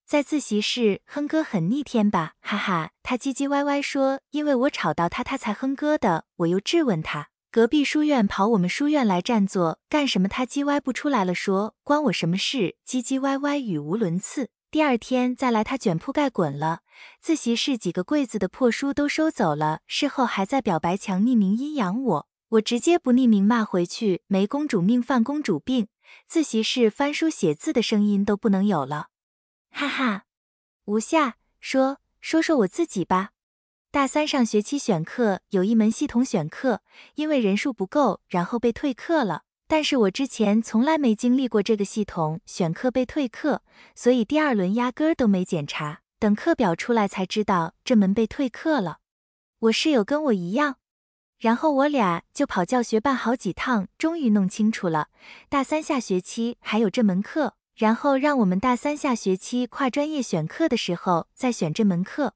在自习室哼歌很逆天吧？”哈哈，他唧唧歪歪说：“因为我吵到他，他才哼歌的。”我又质问他：“隔壁书院跑我们书院来占座干什么？”他唧歪不出来了，说：“关我什么事？”唧唧歪歪，语无伦次。第二天再来，他卷铺盖滚了。自习室几个柜子的破书都收走了。事后还在表白墙匿名阴阳我，我直接不匿名骂回去，没公主命犯公主病。自习室翻书写字的声音都不能有了，哈哈。吴夏说说说我自己吧，大三上学期选课有一门系统选课，因为人数不够，然后被退课了。但是我之前从来没经历过这个系统选课被退课，所以第二轮压根都没检查，等课表出来才知道这门被退课了。我室友跟我一样，然后我俩就跑教学办好几趟，终于弄清楚了，大三下学期还有这门课，然后让我们大三下学期跨专业选课的时候再选这门课。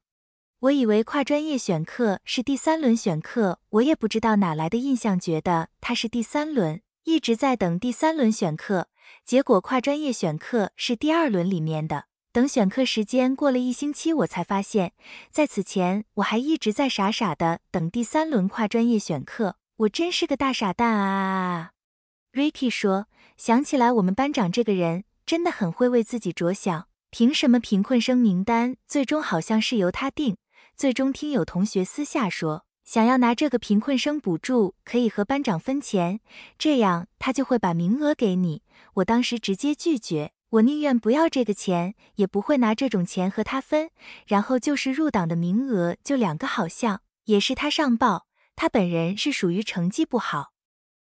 我以为跨专业选课是第三轮选课，我也不知道哪来的印象，觉得它是第三轮。一直在等第三轮选课，结果跨专业选课是第二轮里面的。等选课时间过了一星期，我才发现，在此前我还一直在傻傻的等第三轮跨专业选课。我真是个大傻蛋啊！Ricky 说，想起来我们班长这个人真的很会为自己着想，凭什么贫困生名单最终好像是由他定？最终听有同学私下说。想要拿这个贫困生补助，可以和班长分钱，这样他就会把名额给你。我当时直接拒绝，我宁愿不要这个钱，也不会拿这种钱和他分。然后就是入党的名额就两个，好像也是他上报，他本人是属于成绩不好，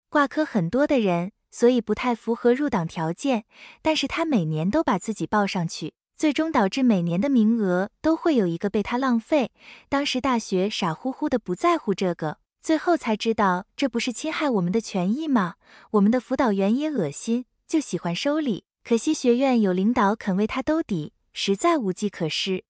挂科很多的人，所以不太符合入党条件。但是他每年都把自己报上去。最终导致每年的名额都会有一个被他浪费。当时大学傻乎乎的不在乎这个，最后才知道这不是侵害我们的权益吗？我们的辅导员也恶心，就喜欢收礼。可惜学院有领导肯为他兜底，实在无计可施。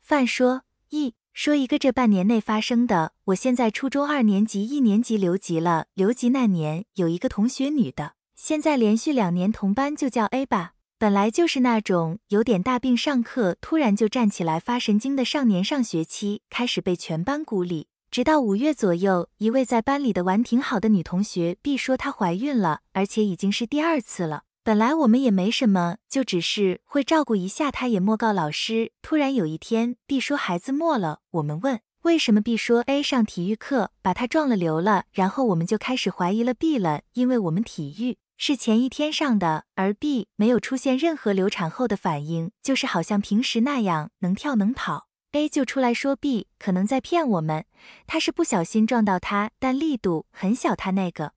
范说：“一说一个这半年内发生的，我现在初中二年级，一年级留级了。留级那年有一个同学女的，现在连续两年同班，就叫 A 吧。”本来就是那种有点大病，上课突然就站起来发神经的少年。上学期开始被全班孤立，直到五月左右，一位在班里的玩挺好的女同学 B 说她怀孕了，而且已经是第二次了。本来我们也没什么，就只是会照顾一下她，也莫告老师。突然有一天，B 说孩子没了，我们问为什么，B 说 A 上体育课把她撞了流了。然后我们就开始怀疑了 B 了，因为我们体育。是前一天上的，而 B 没有出现任何流产后的反应，就是好像平时那样能跳能跑。A 就出来说 B 可能在骗我们，他是不小心撞到他，但力度很小。他那个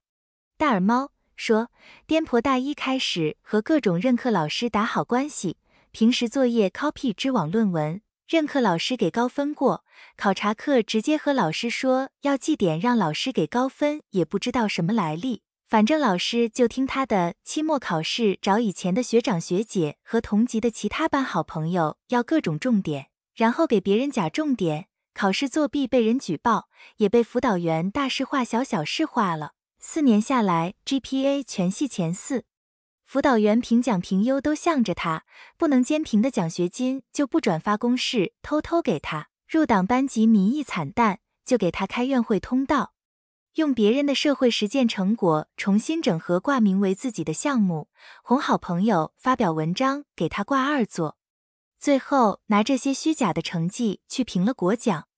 大耳猫说，颠婆大一开始和各种任课老师打好关系，平时作业 copy 知网论文，任课老师给高分过，考察课直接和老师说要记点，让老师给高分，也不知道什么来历。反正老师就听他的，期末考试找以前的学长学姐和同级的其他班好朋友要各种重点，然后给别人假重点，考试作弊被人举报，也被辅导员大事化小小事化了。四年下来，GPA 全系前四，辅导员评奖评优都向着他，不能兼评的奖学金就不转发公示，偷偷给他。入党班级民意惨淡，就给他开院会通道。用别人的社会实践成果重新整合，挂名为自己的项目，哄好朋友发表文章给他挂二作，最后拿这些虚假的成绩去评了国奖。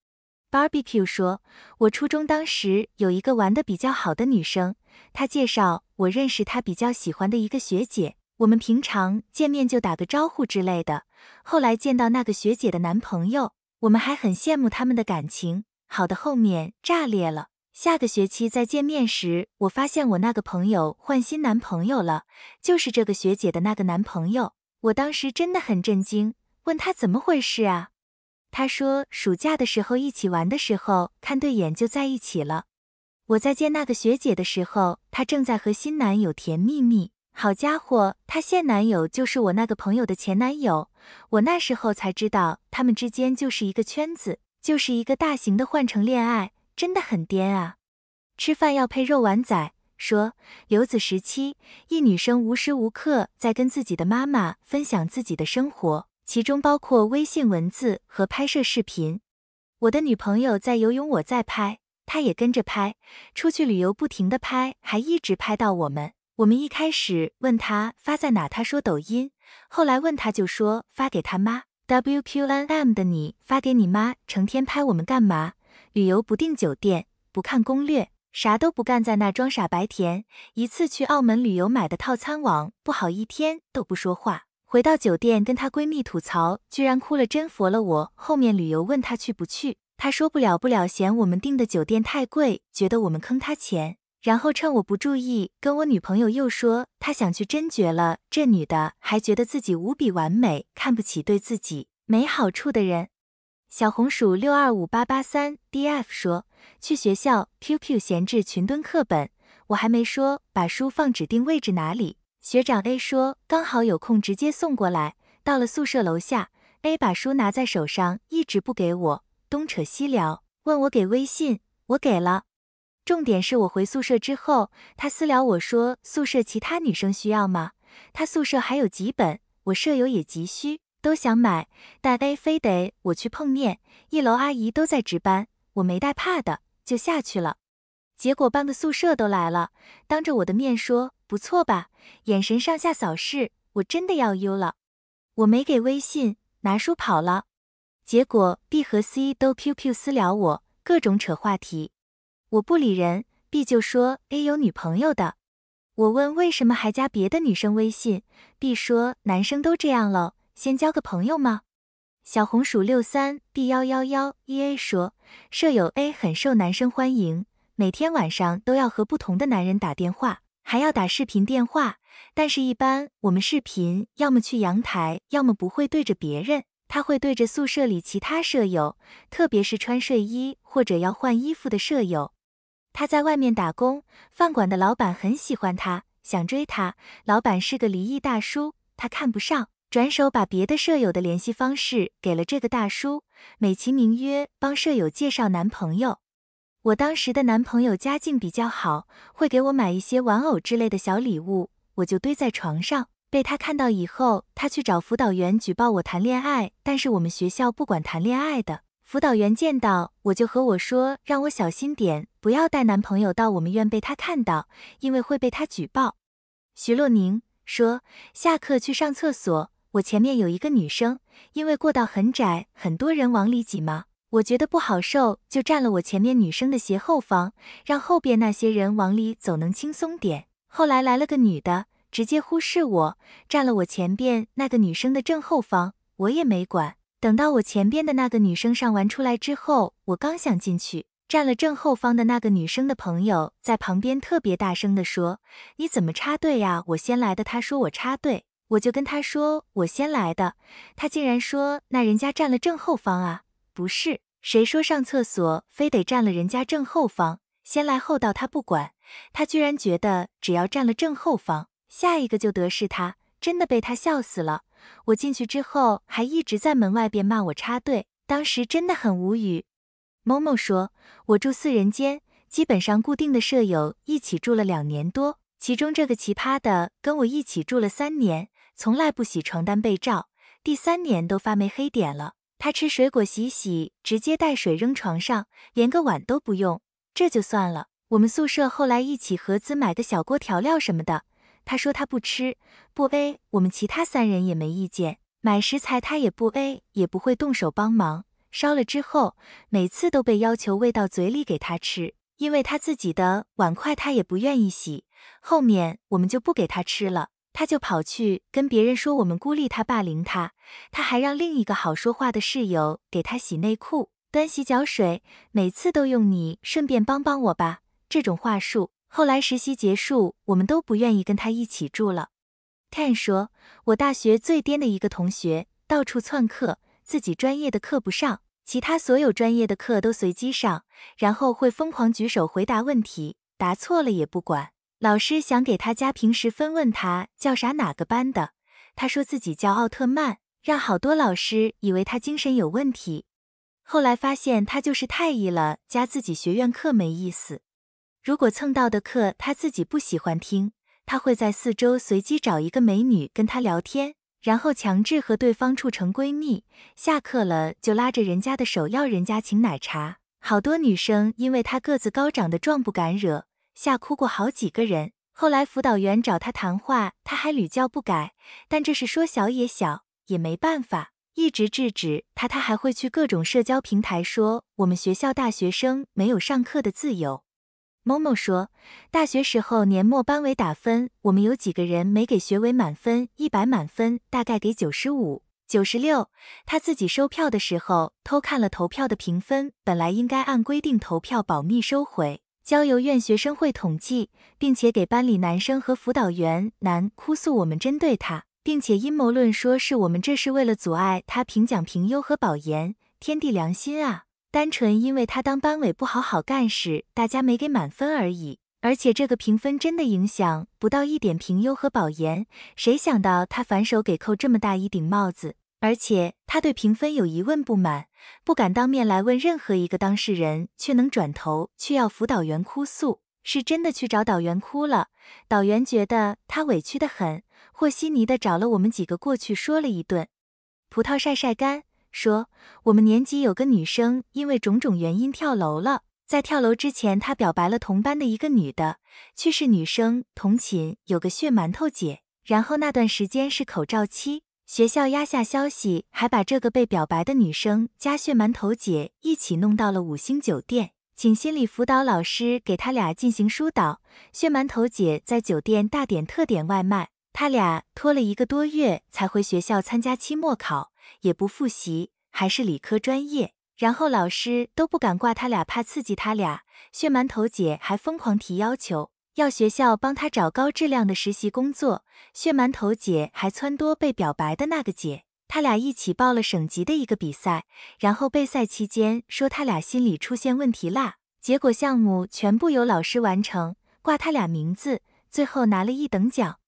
Barbecue 说，我初中当时有一个玩的比较好的女生，她介绍我认识她比较喜欢的一个学姐，我们平常见面就打个招呼之类的。后来见到那个学姐的男朋友，我们还很羡慕他们的感情，好的后面炸裂了。下个学期再见面时，我发现我那个朋友换新男朋友了，就是这个学姐的那个男朋友。我当时真的很震惊，问他怎么回事啊？他说暑假的时候一起玩的时候看对眼就在一起了。我在见那个学姐的时候，她正在和新男友甜蜜蜜。好家伙，她现男友就是我那个朋友的前男友。我那时候才知道，他们之间就是一个圈子，就是一个大型的换乘恋爱。真的很颠啊！吃饭要配肉丸仔。说，游子时期，一女生无时无刻在跟自己的妈妈分享自己的生活，其中包括微信文字和拍摄视频。我的女朋友在游泳，我在拍，她也跟着拍。出去旅游不停的拍，还一直拍到我们。我们一开始问她发在哪，她说抖音。后来问她就说发给她妈。WQNM 的你发给你妈，成天拍我们干嘛？旅游不订酒店，不看攻略，啥都不干，在那装傻白甜。一次去澳门旅游买的套餐网不好，一天都不说话。回到酒店跟她闺蜜吐槽，居然哭了，真服了我。后面旅游问她去不去，她说不了不了，嫌我们订的酒店太贵，觉得我们坑她钱。然后趁我不注意，跟我女朋友又说她想去，真绝了。这女的还觉得自己无比完美，看不起对自己没好处的人。小红薯六二五八八三 df 说去学校 QQ 闲置群蹲课本，我还没说把书放指定位置哪里。学长 A 说刚好有空直接送过来，到了宿舍楼下，A 把书拿在手上，一直不给我，东扯西聊，问我给微信，我给了。重点是我回宿舍之后，他私聊我说宿舍其他女生需要吗？他宿舍还有几本，我舍友也急需。都想买，但 A 非得我去碰面。一楼阿姨都在值班，我没带怕的，就下去了。结果半个宿舍都来了，当着我的面说：“不错吧？”眼神上下扫视，我真的要 U 了。我没给微信，拿书跑了。结果 B 和 C 都 QQ 私聊我，各种扯话题。我不理人，B 就说 A 有女朋友的。我问为什么还加别的女生微信，B 说男生都这样了，先交个朋友吗？小红薯六三 B 幺幺幺一 A 说，舍友 A 很受男生欢迎，每天晚上都要和不同的男人打电话，还要打视频电话。但是，一般我们视频要么去阳台，要么不会对着别人，他会对着宿舍里其他舍友，特别是穿睡衣或者要换衣服的舍友。他在外面打工，饭馆的老板很喜欢他，想追他。老板是个离异大叔，他看不上。转手把别的舍友的联系方式给了这个大叔，美其名曰帮舍友介绍男朋友。我当时的男朋友家境比较好，会给我买一些玩偶之类的小礼物，我就堆在床上。被他看到以后，他去找辅导员举报我谈恋爱。但是我们学校不管谈恋爱的。辅导员见到我就和我说，让我小心点，不要带男朋友到我们院被他看到，因为会被他举报。徐洛宁说下课去上厕所。我前面有一个女生，因为过道很窄，很多人往里挤嘛，我觉得不好受，就站了我前面女生的斜后方，让后边那些人往里走能轻松点。后来来了个女的，直接忽视我，站了我前边那个女生的正后方，我也没管。等到我前边的那个女生上完出来之后，我刚想进去，站了正后方的那个女生的朋友在旁边特别大声地说：“你怎么插队呀？我先来的。”她说我插队。我就跟他说我先来的，他竟然说那人家占了正后方啊，不是谁说上厕所非得占了人家正后方，先来后到他不管，他居然觉得只要占了正后方，下一个就得势，他真的被他笑死了。我进去之后还一直在门外边骂我插队，当时真的很无语。某某说，我住四人间，基本上固定的舍友一起住了两年多，其中这个奇葩的跟我一起住了三年。从来不洗床单被罩，第三年都发霉黑点了。他吃水果洗洗，直接带水扔床上，连个碗都不用。这就算了，我们宿舍后来一起合资买个小锅调料什么的，他说他不吃不 a，我们其他三人也没意见。买食材他也不 a，也不会动手帮忙。烧了之后，每次都被要求喂到嘴里给他吃，因为他自己的碗筷他也不愿意洗。后面我们就不给他吃了。他就跑去跟别人说我们孤立他霸凌他，他还让另一个好说话的室友给他洗内裤、端洗脚水，每次都用你顺便帮帮我吧这种话术。后来实习结束，我们都不愿意跟他一起住了。t n 说，我大学最颠的一个同学，到处窜课，自己专业的课不上，其他所有专业的课都随机上，然后会疯狂举手回答问题，答错了也不管。老师想给他加平时分，问他叫啥哪个班的，他说自己叫奥特曼，让好多老师以为他精神有问题。后来发现他就是太意了，加自己学院课没意思。如果蹭到的课他自己不喜欢听，他会在四周随机找一个美女跟他聊天，然后强制和对方处成闺蜜。下课了就拉着人家的手要人家请奶茶，好多女生因为他个子高长得壮不敢惹。吓哭过好几个人。后来辅导员找他谈话，他还屡教不改。但这是说小也小，也没办法，一直制止他。他还会去各种社交平台说我们学校大学生没有上课的自由。某某说，大学时候年末班委打分，我们有几个人没给学委满分，一百满分大概给九十五、九十六。他自己收票的时候偷看了投票的评分，本来应该按规定投票保密收回。交由院学生会统计，并且给班里男生和辅导员男哭诉我们针对他，并且阴谋论说是我们这是为了阻碍他评奖评优和保研。天地良心啊，单纯因为他当班委不好好干事，大家没给满分而已。而且这个评分真的影响不到一点评优和保研。谁想到他反手给扣这么大一顶帽子？而且他对评分有疑问不满，不敢当面来问任何一个当事人，却能转头去要辅导员哭诉，是真的去找导员哭了。导员觉得他委屈的很，和稀泥的找了我们几个过去说了一顿。葡萄晒晒干，说我们年级有个女生因为种种原因跳楼了，在跳楼之前她表白了同班的一个女的，却是女生同寝有个血馒头姐。然后那段时间是口罩期。学校压下消息，还把这个被表白的女生加血馒头姐一起弄到了五星酒店，请心理辅导老师给他俩进行疏导。血馒头姐在酒店大点特点外卖，他俩拖了一个多月才回学校参加期末考，也不复习，还是理科专业。然后老师都不敢挂他俩，怕刺激他俩。血馒头姐还疯狂提要求。要学校帮他找高质量的实习工作，血馒头姐还撺掇被表白的那个姐，他俩一起报了省级的一个比赛，然后备赛期间说他俩心理出现问题啦，结果项目全部由老师完成，挂他俩名字，最后拿了一等奖。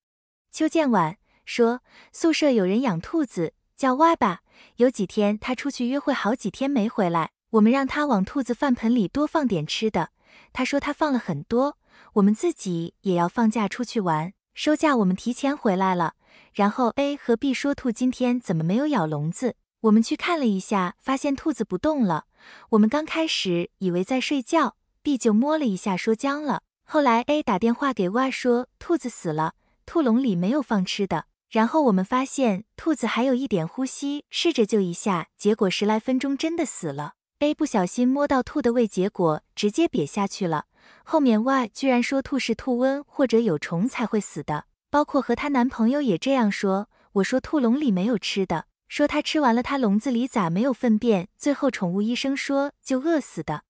邱建晚说宿舍有人养兔子叫歪吧，有几天他出去约会好几天没回来，我们让他往兔子饭盆里多放点吃的，他说他放了很多。我们自己也要放假出去玩，收假我们提前回来了。然后 A 和 B 说兔今天怎么没有咬笼子？我们去看了一下，发现兔子不动了。我们刚开始以为在睡觉，B 就摸了一下，说僵了。后来 A 打电话给 Y 说兔子死了，兔笼里没有放吃的。然后我们发现兔子还有一点呼吸，试着救一下，结果十来分钟真的死了。A 不小心摸到兔的胃，结果直接瘪下去了。后面 Y 居然说兔是兔瘟或者有虫才会死的，包括和她男朋友也这样说。我说兔笼里没有吃的，说他吃完了，他笼子里咋没有粪便？最后宠物医生说就饿死的。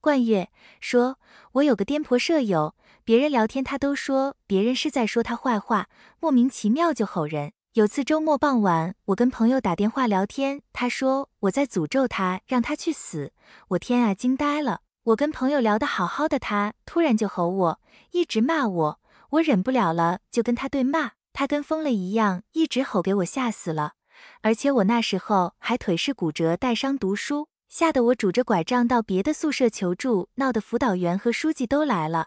冠月说，我有个颠婆舍友，别人聊天她都说别人是在说她坏话，莫名其妙就吼人。有次周末傍晚，我跟朋友打电话聊天，她说我在诅咒她，让她去死。我天啊，惊呆了。我跟朋友聊得好好的，他突然就吼我，一直骂我，我忍不了了，就跟他对骂，他跟疯了一样，一直吼，给我吓死了。而且我那时候还腿是骨折带伤读书，吓得我拄着拐杖到别的宿舍求助，闹得辅导员和书记都来了。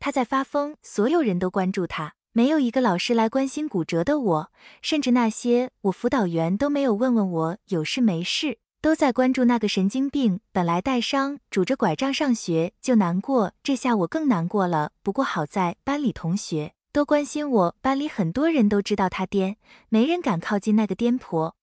他在发疯，所有人都关注他，没有一个老师来关心骨折的我，甚至那些我辅导员都没有问问我有事没事。都在关注那个神经病，本来带伤拄着拐杖上学就难过，这下我更难过了。不过好在班里同学都关心我，班里很多人都知道他癫，没人敢靠近那个癫婆。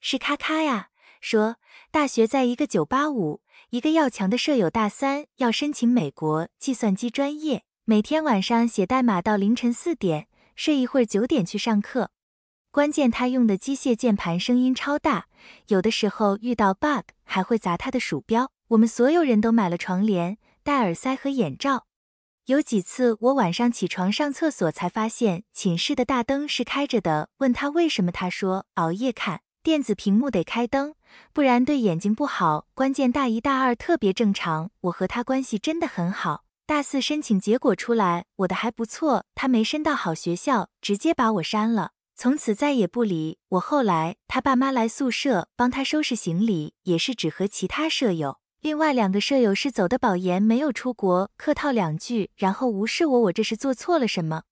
是咔咔呀，说大学在一个九八五，一个要强的舍友大三要申请美国计算机专业，每天晚上写代码到凌晨四点，睡一会儿九点去上课。关键他用的机械键盘声音超大，有的时候遇到 bug 还会砸他的鼠标。我们所有人都买了床帘、戴耳塞和眼罩。有几次我晚上起床上厕所才发现寝室的大灯是开着的，问他为什么，他说熬夜看电子屏幕得开灯，不然对眼睛不好。关键大一、大二特别正常，我和他关系真的很好。大四申请结果出来，我的还不错，他没申到好学校，直接把我删了。从此再也不理我。后来他爸妈来宿舍帮他收拾行李，也是只和其他舍友。另外两个舍友是走的保研，没有出国，客套两句，然后无视我。我这是做错了什么？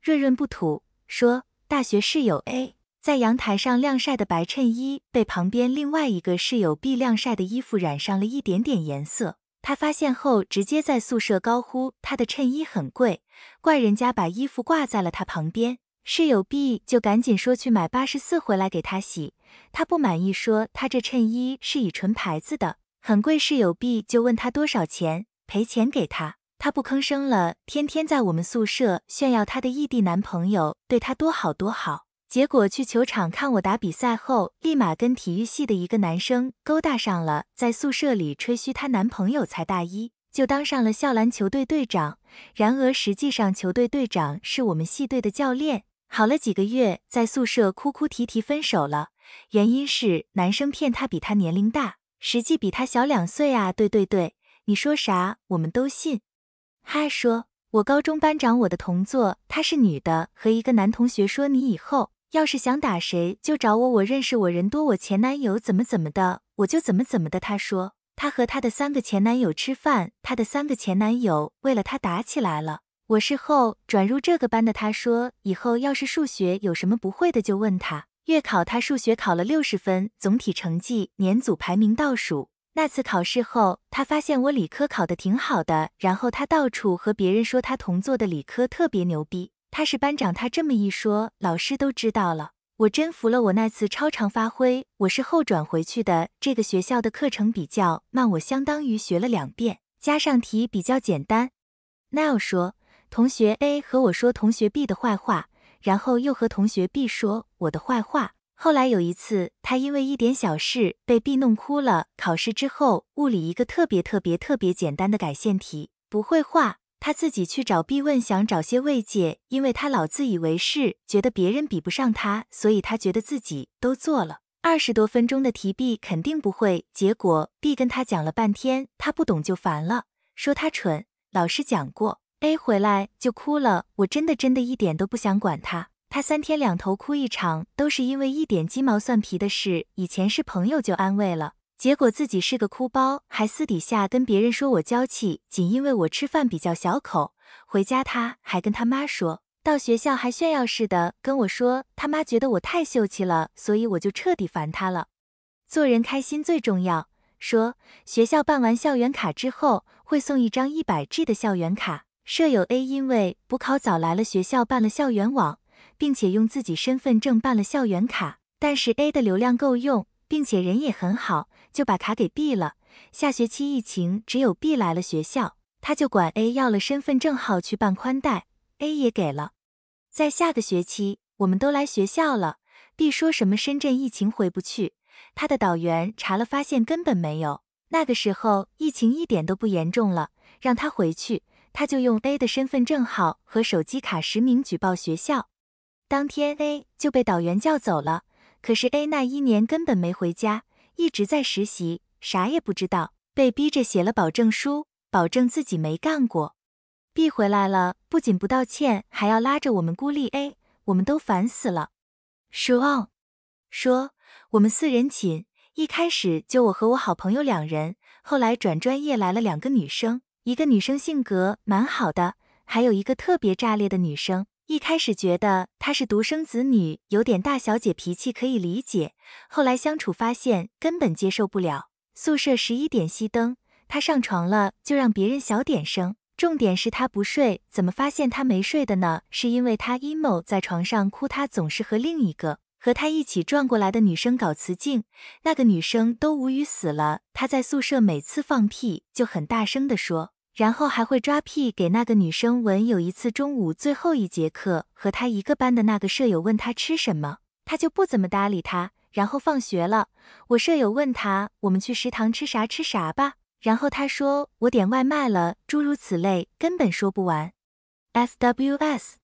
润润不吐说，大学室友 A 在阳台上晾晒的白衬衣被旁边另外一个室友 B 晾晒的衣服染上了一点点颜色。他发现后，直接在宿舍高呼他的衬衣很贵，怪人家把衣服挂在了他旁边。室友 B 就赶紧说去买八十四回来给他洗，他不满意说他这衬衣是以纯牌子的，很贵。室友 B 就问他多少钱，赔钱给他，他不吭声了，天天在我们宿舍炫耀她的异地男朋友对她多好多好。结果去球场看我打比赛后，立马跟体育系的一个男生勾搭上了，在宿舍里吹嘘她男朋友才大一就当上了校篮球队队长。然而实际上，球队队长是我们系队的教练。好了几个月，在宿舍哭哭啼啼分手了，原因是男生骗她比她年龄大，实际比她小两岁啊！对对对，你说啥我们都信。哈，说我高中班长我的同桌，她是女的，和一个男同学说，你以后要是想打谁就找我，我认识我人多，我前男友怎么怎么的，我就怎么怎么的。她说她和她的三个前男友吃饭，她的三个前男友为了她打起来了。我事后转入这个班的，他说以后要是数学有什么不会的就问他。月考他数学考了六十分，总体成绩年组排名倒数。那次考试后，他发现我理科考得挺好的，然后他到处和别人说他同座的理科特别牛逼。他是班长，他这么一说，老师都知道了。我真服了，我那次超常发挥。我是后转回去的，这个学校的课程比较慢，我相当于学了两遍，加上题比较简单。Nell 说。同学 A 和我说同学 B 的坏话，然后又和同学 B 说我的坏话。后来有一次，他因为一点小事被 B 弄哭了。考试之后，物理一个特别特别特别简单的改线题不会画，他自己去找 B 问，想找些慰藉，因为他老自以为是，觉得别人比不上他，所以他觉得自己都做了二十多分钟的题，B 肯定不会。结果 B 跟他讲了半天，他不懂就烦了，说他蠢，老师讲过。A 回来就哭了，我真的真的一点都不想管他，他三天两头哭一场，都是因为一点鸡毛蒜皮的事。以前是朋友就安慰了，结果自己是个哭包，还私底下跟别人说我娇气，仅因为我吃饭比较小口。回家他还跟他妈说到学校还炫耀似的跟我说，他妈觉得我太秀气了，所以我就彻底烦他了。做人开心最重要。说学校办完校园卡之后会送一张一百 G 的校园卡。舍友 A 因为补考早来了学校，办了校园网，并且用自己身份证办了校园卡。但是 A 的流量够用，并且人也很好，就把卡给 B 了。下学期疫情，只有 B 来了学校，他就管 A 要了身份证号去办宽带，A 也给了。在下个学期，我们都来学校了，B 说什么深圳疫情回不去，他的导员查了发现根本没有。那个时候疫情一点都不严重了，让他回去。他就用 A 的身份证号和手机卡实名举报学校，当天 A 就被导员叫走了。可是 A 那一年根本没回家，一直在实习，啥也不知道，被逼着写了保证书，保证自己没干过。B 回来了，不仅不道歉，还要拉着我们孤立 A，我们都烦死了。说说我们四人寝，一开始就我和我好朋友两人，后来转专业来了两个女生。一个女生性格蛮好的，还有一个特别炸裂的女生。一开始觉得她是独生子女，有点大小姐脾气可以理解。后来相处发现根本接受不了。宿舍十一点熄灯，她上床了就让别人小点声。重点是她不睡，怎么发现她没睡的呢？是因为她 emo 在床上哭，她总是和另一个和她一起转过来的女生搞雌竞，那个女生都无语死了。她在宿舍每次放屁就很大声的说。然后还会抓屁给那个女生闻。有一次中午最后一节课，和他一个班的那个舍友问他吃什么，他就不怎么搭理他。然后放学了，我舍友问他，我们去食堂吃啥吃啥吧。然后他说我点外卖了，诸如此类，根本说不完。S W S，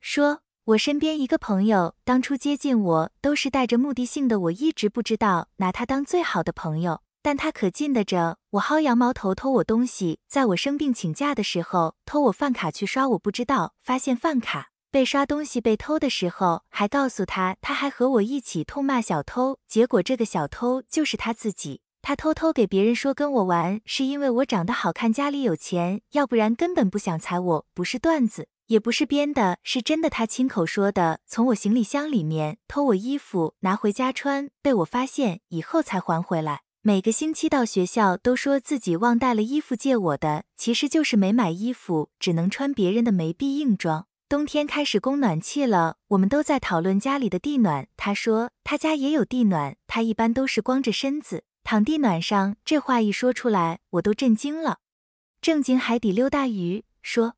说，我身边一个朋友当初接近我都是带着目的性的，我一直不知道拿他当最好的朋友。但他可劲的着，我薅羊毛头偷我东西，在我生病请假的时候偷我饭卡去刷，我不知道发现饭卡被刷东西被偷的时候还告诉他，他还和我一起痛骂小偷，结果这个小偷就是他自己，他偷偷给别人说跟我玩是因为我长得好看，家里有钱，要不然根本不想踩我。不是段子，也不是编的，是真的，他亲口说的。从我行李箱里面偷我衣服拿回家穿，被我发现以后才还回来。每个星期到学校都说自己忘带了衣服借我的，其实就是没买衣服，只能穿别人的。没笔硬装。冬天开始供暖气了，我们都在讨论家里的地暖。他说他家也有地暖，他一般都是光着身子躺地暖上。这话一说出来，我都震惊了。正经海底溜大鱼说，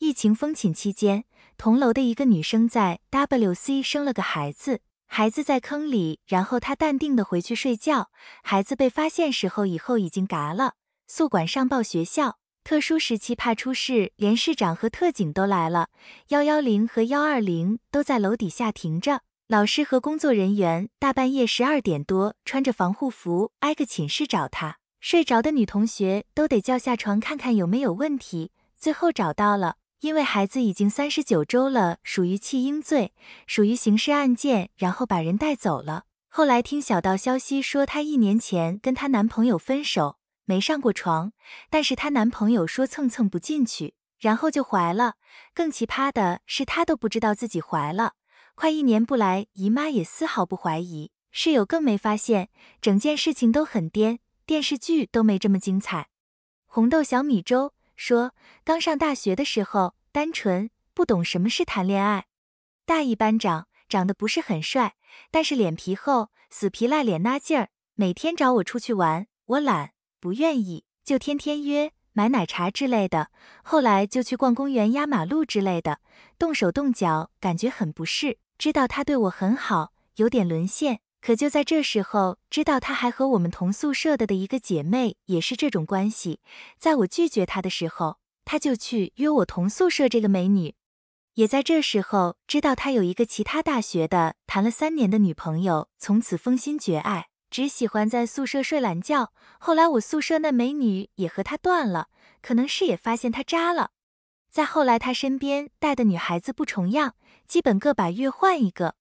疫情封寝期间，同楼的一个女生在 W C 生了个孩子。孩子在坑里，然后他淡定的回去睡觉。孩子被发现时候，以后已经嘎了。宿管上报学校，特殊时期怕出事，连市长和特警都来了。幺幺零和幺二零都在楼底下停着。老师和工作人员大半夜十二点多，穿着防护服挨个寝室找他。睡着的女同学都得叫下床看看有没有问题。最后找到了。因为孩子已经三十九周了，属于弃婴罪，属于刑事案件，然后把人带走了。后来听小道消息说，她一年前跟她男朋友分手，没上过床，但是她男朋友说蹭蹭不进去，然后就怀了。更奇葩的是，她都不知道自己怀了，快一年不来姨妈也丝毫不怀疑，室友更没发现，整件事情都很颠，电视剧都没这么精彩。红豆小米粥。说刚上大学的时候单纯，不懂什么是谈恋爱。大一班长长得不是很帅，但是脸皮厚，死皮赖脸那劲儿。每天找我出去玩，我懒不愿意，就天天约买奶茶之类的。后来就去逛公园、压马路之类的，动手动脚感觉很不适。知道他对我很好，有点沦陷。可就在这时候，知道他还和我们同宿舍的的一个姐妹也是这种关系，在我拒绝他的时候，他就去约我同宿舍这个美女。也在这时候知道他有一个其他大学的谈了三年的女朋友，从此封心绝爱，只喜欢在宿舍睡懒觉。后来我宿舍那美女也和他断了，可能是也发现他渣了。再后来他身边带的女孩子不重样，基本个把月换一个。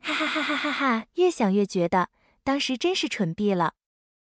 哈哈哈哈哈！哈越想越觉得当时真是蠢毙了。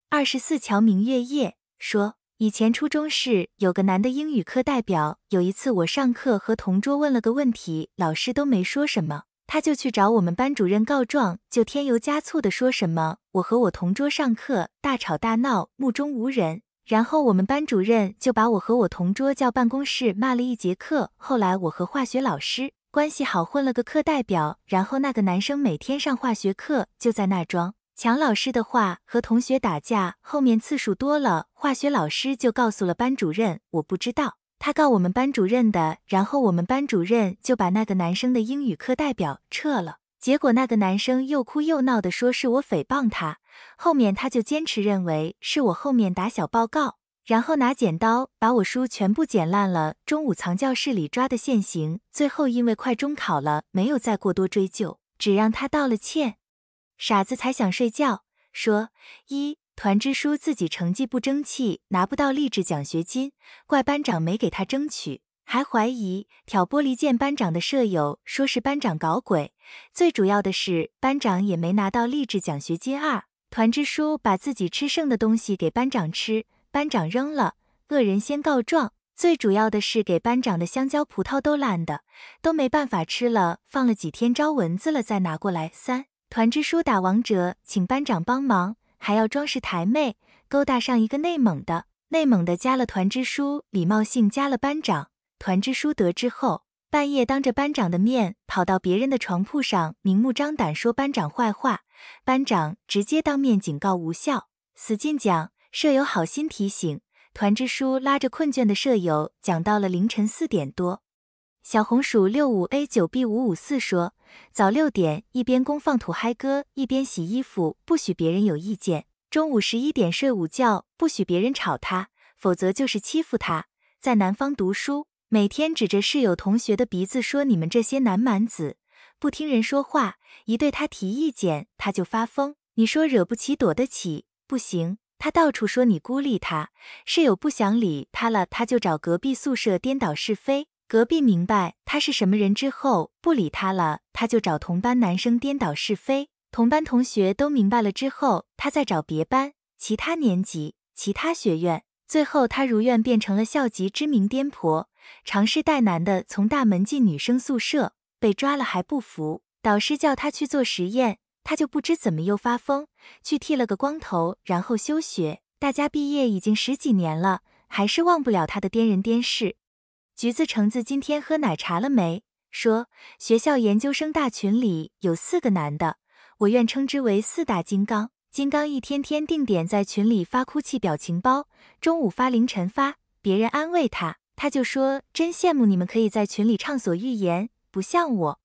二十四桥明月夜，说以前初中时有个男的英语课代表，有一次我上课和同桌问了个问题，老师都没说什么，他就去找我们班主任告状，就添油加醋的说什么我和我同桌上课大吵大闹，目中无人。然后我们班主任就把我和我同桌叫办公室骂了一节课。后来我和化学老师。关系好混了个课代表，然后那个男生每天上化学课就在那装抢老师的话，和同学打架，后面次数多了，化学老师就告诉了班主任，我不知道他告我们班主任的，然后我们班主任就把那个男生的英语课代表撤了，结果那个男生又哭又闹的说是我诽谤他，后面他就坚持认为是我后面打小报告。然后拿剪刀把我书全部剪烂了。中午藏教室里抓的现行，最后因为快中考了，没有再过多追究，只让他道了歉。傻子才想睡觉，说一团支书自己成绩不争气，拿不到励志奖学金，怪班长没给他争取，还怀疑挑拨离间班长的舍友，说是班长搞鬼。最主要的是班长也没拿到励志奖学金。二团支书把自己吃剩的东西给班长吃。班长扔了，恶人先告状。最主要的是给班长的香蕉、葡萄都烂的，都没办法吃了。放了几天招蚊子了，再拿过来。三团支书打王者，请班长帮忙，还要装饰台妹，勾搭上一个内蒙的。内蒙的加了团支书，礼貌性加了班长。团支书得知后，半夜当着班长的面跑到别人的床铺上，明目张胆说班长坏话。班长直接当面警告无效，死劲讲。舍友好心提醒，团支书拉着困倦的舍友讲到了凌晨四点多。小红薯六五 A 九 B 五五四说，早六点一边公放土嗨歌，一边洗衣服，不许别人有意见。中午十一点睡午觉，不许别人吵他，否则就是欺负他。在南方读书，每天指着室友同学的鼻子说你们这些南蛮子，不听人说话，一对他提意见他就发疯。你说惹不起躲得起？不行。他到处说你孤立他，室友不想理他了，他就找隔壁宿舍颠倒是非；隔壁明白他是什么人之后不理他了，他就找同班男生颠倒是非；同班同学都明白了之后，他再找别班、其他年级、其他学院。最后他如愿变成了校级知名颠婆，尝试带男的从大门进女生宿舍，被抓了还不服，导师叫他去做实验。他就不知怎么又发疯，去剃了个光头，然后休学。大家毕业已经十几年了，还是忘不了他的颠人颠事。橘子橙子今天喝奶茶了没？说学校研究生大群里有四个男的，我愿称之为四大金刚。金刚一天天定点在群里发哭泣表情包，中午发，凌晨发，别人安慰他，他就说真羡慕你们可以在群里畅所欲言，不像我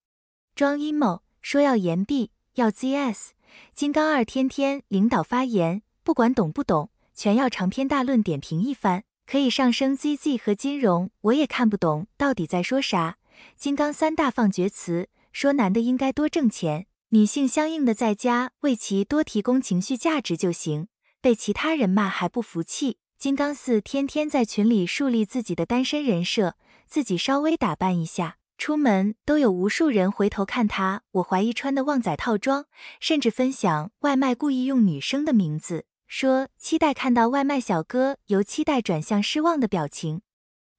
装阴谋，说要言毕，要 zs 金刚二天天领导发言，不管懂不懂，全要长篇大论点评一番。可以上升 zz 和金融，我也看不懂到底在说啥。金刚三大放厥词，说男的应该多挣钱，女性相应的在家为其多提供情绪价值就行。被其他人骂还不服气。金刚四天天在群里树立自己的单身人设，自己稍微打扮一下。出门都有无数人回头看他，我怀疑穿的旺仔套装，甚至分享外卖故意用女生的名字，说期待看到外卖小哥由期待转向失望的表情。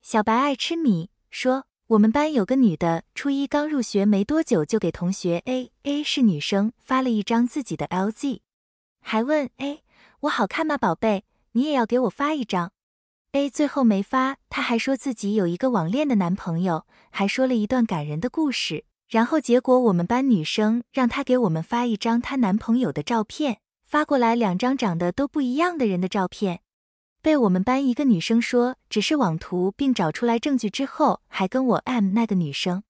小白爱吃米说，我们班有个女的，初一刚入学没多久就给同学 A A 是女生发了一张自己的 L Z，还问 A 我好看吗，宝贝，你也要给我发一张。a 最后没发，她还说自己有一个网恋的男朋友，还说了一段感人的故事。然后结果我们班女生让她给我们发一张她男朋友的照片，发过来两张长得都不一样的人的照片，被我们班一个女生说只是网图，并找出来证据之后，还跟我 m 那个女生，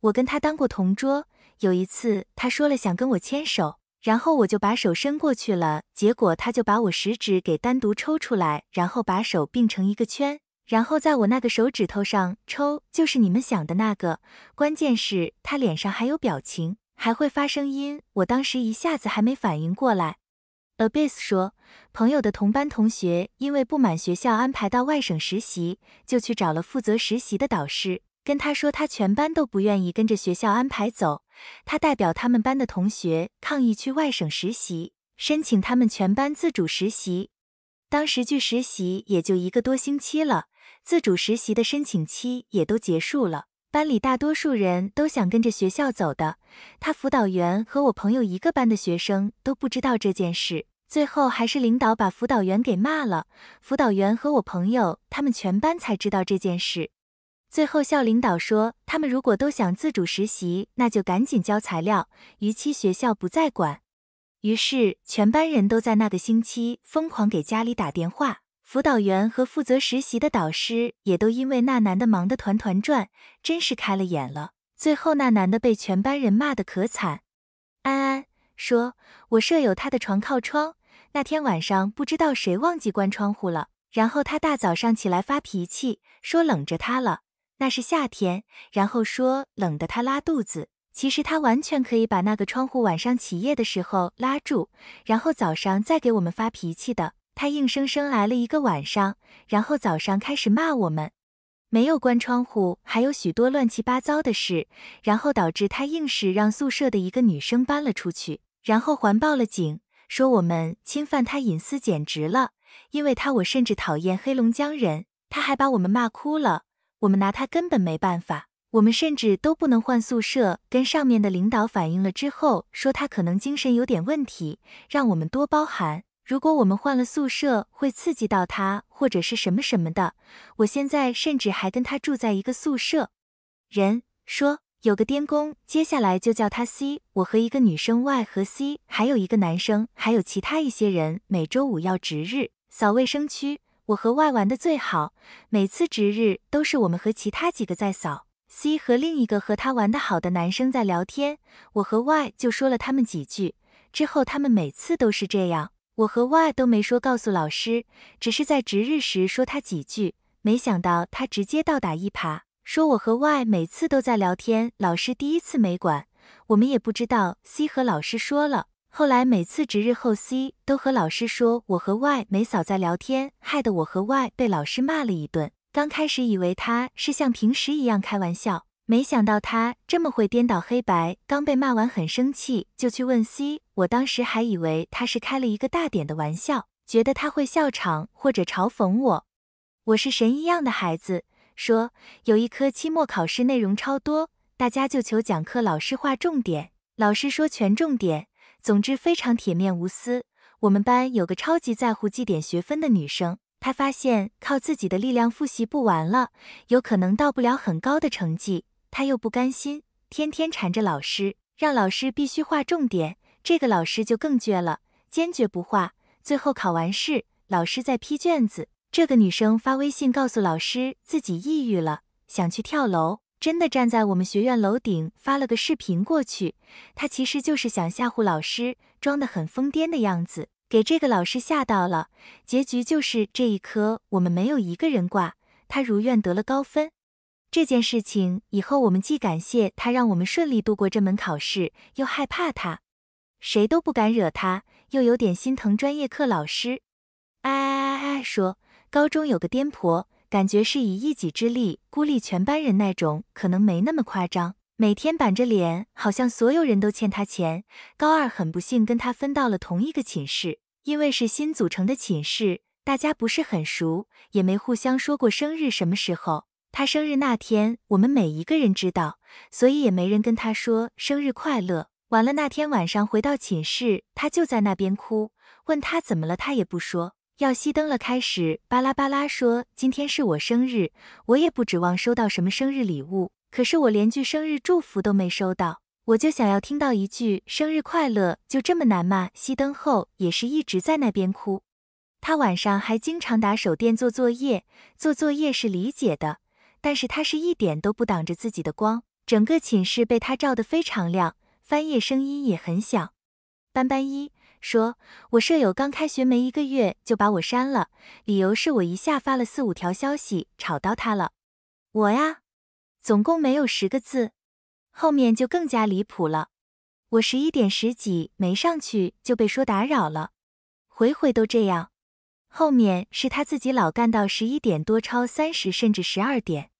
我跟她当过同桌，有一次她说了想跟我牵手。然后我就把手伸过去了，结果他就把我食指给单独抽出来，然后把手并成一个圈，然后在我那个手指头上抽，就是你们想的那个。关键是他脸上还有表情，还会发声音，我当时一下子还没反应过来。Abis 说，朋友的同班同学因为不满学校安排到外省实习，就去找了负责实习的导师。跟他说，他全班都不愿意跟着学校安排走，他代表他们班的同学抗议去外省实习，申请他们全班自主实习。当时去实习也就一个多星期了，自主实习的申请期也都结束了，班里大多数人都想跟着学校走的。他辅导员和我朋友一个班的学生都不知道这件事，最后还是领导把辅导员给骂了，辅导员和我朋友他们全班才知道这件事。最后，校领导说，他们如果都想自主实习，那就赶紧交材料，逾期学校不再管。于是，全班人都在那个星期疯狂给家里打电话，辅导员和负责实习的导师也都因为那男的忙得团团转，真是开了眼了。最后，那男的被全班人骂得可惨。安安说，我舍友他的床靠窗，那天晚上不知道谁忘记关窗户了，然后他大早上起来发脾气，说冷着他了。那是夏天，然后说冷的他拉肚子。其实他完全可以把那个窗户晚上起夜的时候拉住，然后早上再给我们发脾气的。他硬生生来了一个晚上，然后早上开始骂我们没有关窗户，还有许多乱七八糟的事，然后导致他硬是让宿舍的一个女生搬了出去，然后还报了警说我们侵犯他隐私，简直了！因为他我甚至讨厌黑龙江人，他还把我们骂哭了。我们拿他根本没办法，我们甚至都不能换宿舍。跟上面的领导反映了之后，说他可能精神有点问题，让我们多包涵。如果我们换了宿舍，会刺激到他或者是什么什么的。我现在甚至还跟他住在一个宿舍。人说有个电工，接下来就叫他 C。我和一个女生 Y 和 C，还有一个男生，还有其他一些人，每周五要值日扫卫生区。我和 Y 玩得最好，每次值日都是我们和其他几个在扫。C 和另一个和他玩得好的男生在聊天，我和 Y 就说了他们几句。之后他们每次都是这样，我和 Y 都没说告诉老师，只是在值日时说他几句。没想到他直接倒打一耙，说我和 Y 每次都在聊天，老师第一次没管，我们也不知道 C 和老师说了。后来每次值日后，C 都和老师说我和 Y 没嫂在聊天，害得我和 Y 被老师骂了一顿。刚开始以为他是像平时一样开玩笑，没想到他这么会颠倒黑白。刚被骂完很生气，就去问 C。我当时还以为他是开了一个大点的玩笑，觉得他会笑场或者嘲讽我。我是神一样的孩子，说有一科期末考试内容超多，大家就求讲课老师划重点。老师说全重点。总之非常铁面无私。我们班有个超级在乎绩点学分的女生，她发现靠自己的力量复习不完了，有可能到不了很高的成绩，她又不甘心，天天缠着老师，让老师必须划重点。这个老师就更倔了，坚决不划。最后考完试，老师在批卷子，这个女生发微信告诉老师自己抑郁了，想去跳楼。真的站在我们学院楼顶发了个视频过去，他其实就是想吓唬老师，装得很疯癫的样子，给这个老师吓到了。结局就是这一科我们没有一个人挂，他如愿得了高分。这件事情以后，我们既感谢他让我们顺利度过这门考试，又害怕他，谁都不敢惹他，又有点心疼专业课老师。哎哎哎，说高中有个颠婆。感觉是以一己之力孤立全班人那种，可能没那么夸张。每天板着脸，好像所有人都欠他钱。高二很不幸跟他分到了同一个寝室，因为是新组成的寝室，大家不是很熟，也没互相说过生日什么时候。他生日那天，我们每一个人知道，所以也没人跟他说生日快乐。完了那天晚上回到寝室，他就在那边哭，问他怎么了，他也不说。要熄灯了，开始巴拉巴拉说今天是我生日，我也不指望收到什么生日礼物，可是我连句生日祝福都没收到，我就想要听到一句生日快乐，就这么难吗？熄灯后也是一直在那边哭，他晚上还经常打手电做作业，做作业是理解的，但是他是一点都不挡着自己的光，整个寝室被他照得非常亮，翻页声音也很响。班班一。说我舍友刚开学没一个月就把我删了，理由是我一下发了四五条消息吵到他了。我呀，总共没有十个字，后面就更加离谱了。我十一点十几没上去就被说打扰了，回回都这样。后面是他自己老干到十一点多，超三十甚至十二点，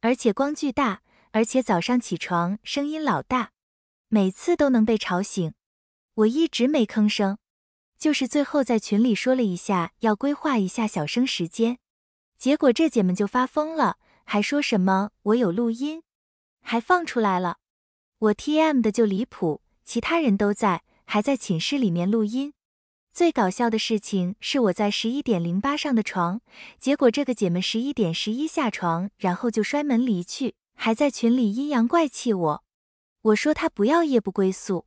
而且光巨大，而且早上起床声音老大，每次都能被吵醒。我一直没吭声，就是最后在群里说了一下要规划一下小声时间，结果这姐们就发疯了，还说什么我有录音，还放出来了。我 T M 的就离谱，其他人都在，还在寝室里面录音。最搞笑的事情是我在十一点零八上的床，结果这个姐们十一点十一下床，然后就摔门离去，还在群里阴阳怪气我。我说她不要夜不归宿。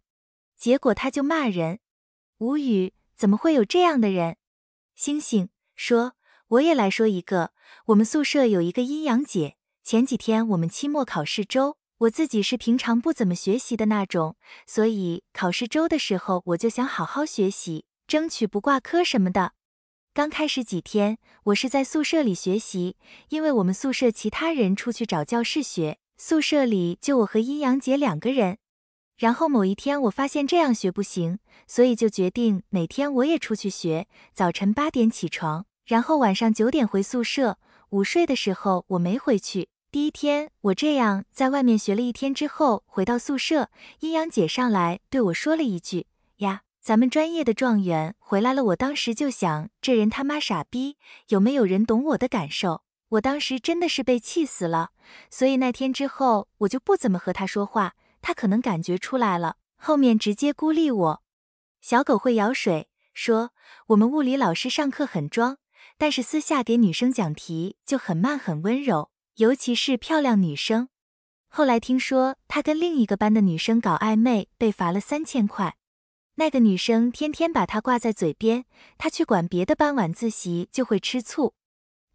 结果他就骂人，无语，怎么会有这样的人？星星说：“我也来说一个，我们宿舍有一个阴阳姐。前几天我们期末考试周，我自己是平常不怎么学习的那种，所以考试周的时候我就想好好学习，争取不挂科什么的。刚开始几天，我是在宿舍里学习，因为我们宿舍其他人出去找教室学，宿舍里就我和阴阳姐两个人。”然后某一天，我发现这样学不行，所以就决定每天我也出去学。早晨八点起床，然后晚上九点回宿舍。午睡的时候我没回去。第一天我这样在外面学了一天之后，回到宿舍，阴阳姐上来对我说了一句：“呀，咱们专业的状元回来了。”我当时就想，这人他妈傻逼，有没有人懂我的感受？我当时真的是被气死了。所以那天之后，我就不怎么和他说话。他可能感觉出来了，后面直接孤立我。小狗会咬水，说我们物理老师上课很装，但是私下给女生讲题就很慢很温柔，尤其是漂亮女生。后来听说他跟另一个班的女生搞暧昧，被罚了三千块。那个女生天天把他挂在嘴边，他去管别的班晚自习就会吃醋。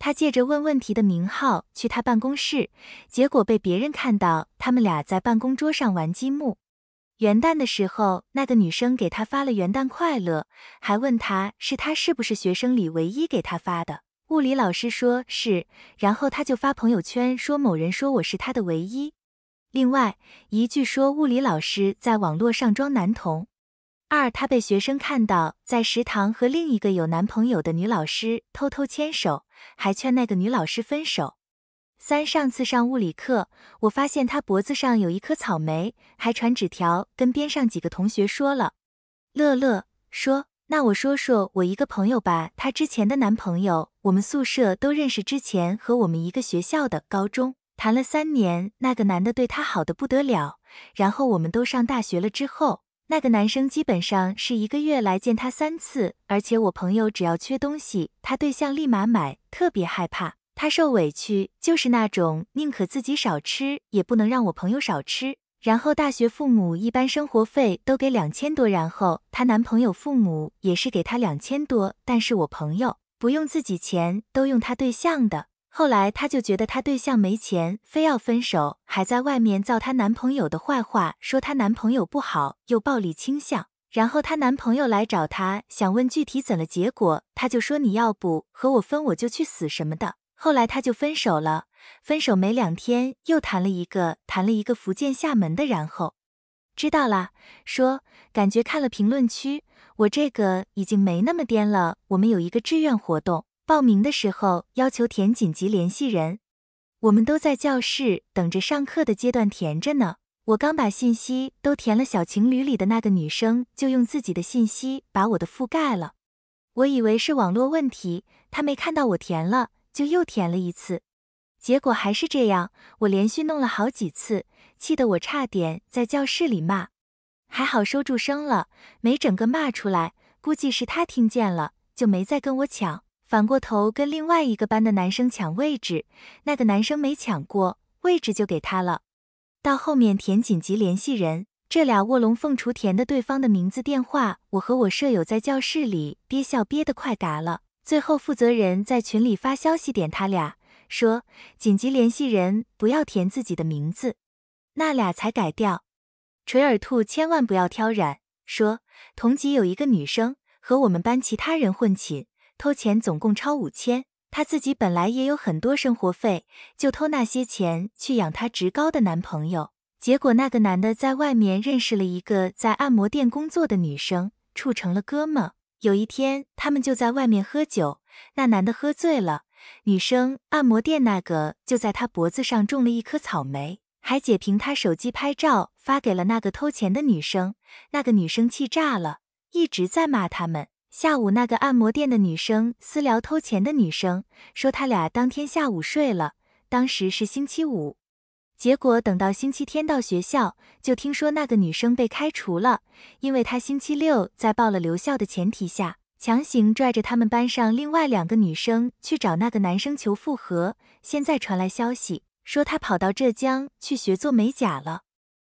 他借着问问题的名号去他办公室，结果被别人看到，他们俩在办公桌上玩积木。元旦的时候，那个女生给他发了元旦快乐，还问他是他是不是学生里唯一给他发的。物理老师说是，然后他就发朋友圈说某人说我是他的唯一，另外一句说物理老师在网络上装男同。二，她被学生看到在食堂和另一个有男朋友的女老师偷偷牵手，还劝那个女老师分手。三，上次上物理课，我发现她脖子上有一颗草莓，还传纸条跟边上几个同学说了。乐乐说：“那我说说我一个朋友吧，她之前的男朋友，我们宿舍都认识，之前和我们一个学校的高中谈了三年，那个男的对她好的不得了。然后我们都上大学了之后。”那个男生基本上是一个月来见她三次，而且我朋友只要缺东西，他对象立马买，特别害怕他受委屈，就是那种宁可自己少吃，也不能让我朋友少吃。然后大学父母一般生活费都给两千多，然后她男朋友父母也是给她两千多，但是我朋友不用自己钱，都用他对象的。后来她就觉得她对象没钱，非要分手，还在外面造她男朋友的坏话，说她男朋友不好，有暴力倾向。然后她男朋友来找她，想问具体怎了结果她就说你要不和我分，我就去死什么的。后来她就分手了，分手没两天又谈了一个，谈了一个福建厦门的，然后知道啦，说感觉看了评论区，我这个已经没那么颠了。我们有一个志愿活动。报名的时候要求填紧急联系人，我们都在教室等着上课的阶段填着呢。我刚把信息都填了，小情侣里的那个女生就用自己的信息把我的覆盖了。我以为是网络问题，她没看到我填了，就又填了一次，结果还是这样。我连续弄了好几次，气得我差点在教室里骂，还好收住声了，没整个骂出来。估计是她听见了，就没再跟我抢。反过头跟另外一个班的男生抢位置，那个男生没抢过位置就给他了。到后面填紧急联系人，这俩卧龙凤雏填的对方的名字电话，我和我舍友在教室里憋笑憋得快嘎了。最后负责人在群里发消息点他俩，说紧急联系人不要填自己的名字，那俩才改掉。垂耳兔千万不要挑染，说同级有一个女生和我们班其他人混寝。偷钱总共超五千，她自己本来也有很多生活费，就偷那些钱去养她职高的男朋友。结果那个男的在外面认识了一个在按摩店工作的女生，处成了哥们。有一天，他们就在外面喝酒，那男的喝醉了，女生按摩店那个就在他脖子上种了一颗草莓，还截屏他手机拍照发给了那个偷钱的女生。那个女生气炸了，一直在骂他们。下午那个按摩店的女生私聊偷钱的女生，说他俩当天下午睡了，当时是星期五，结果等到星期天到学校就听说那个女生被开除了，因为她星期六在报了留校的前提下，强行拽着他们班上另外两个女生去找那个男生求复合，现在传来消息说她跑到浙江去学做美甲了。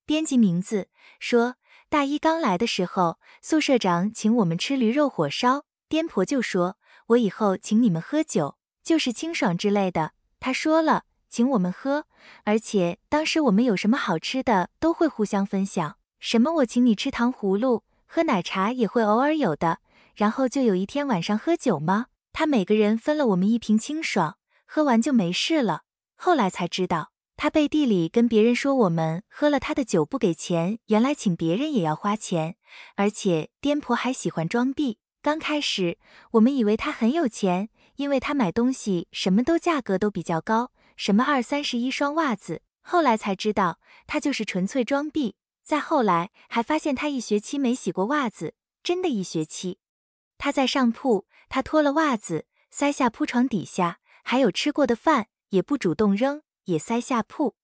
编辑名字说。大一刚来的时候，宿舍长请我们吃驴肉火烧，颠婆就说我以后请你们喝酒，就是清爽之类的。他说了请我们喝，而且当时我们有什么好吃的都会互相分享，什么我请你吃糖葫芦，喝奶茶也会偶尔有的。然后就有一天晚上喝酒嘛，他每个人分了我们一瓶清爽，喝完就没事了。后来才知道。他背地里跟别人说我们喝了他的酒不给钱，原来请别人也要花钱，而且颠婆还喜欢装逼。刚开始我们以为他很有钱，因为他买东西什么都价格都比较高，什么二三十一双袜子。后来才知道他就是纯粹装逼。再后来还发现他一学期没洗过袜子，真的一学期。他在上铺，他脱了袜子塞下铺床底下，还有吃过的饭也不主动扔。也塞下铺，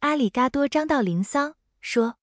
阿里嘎多张道零桑说，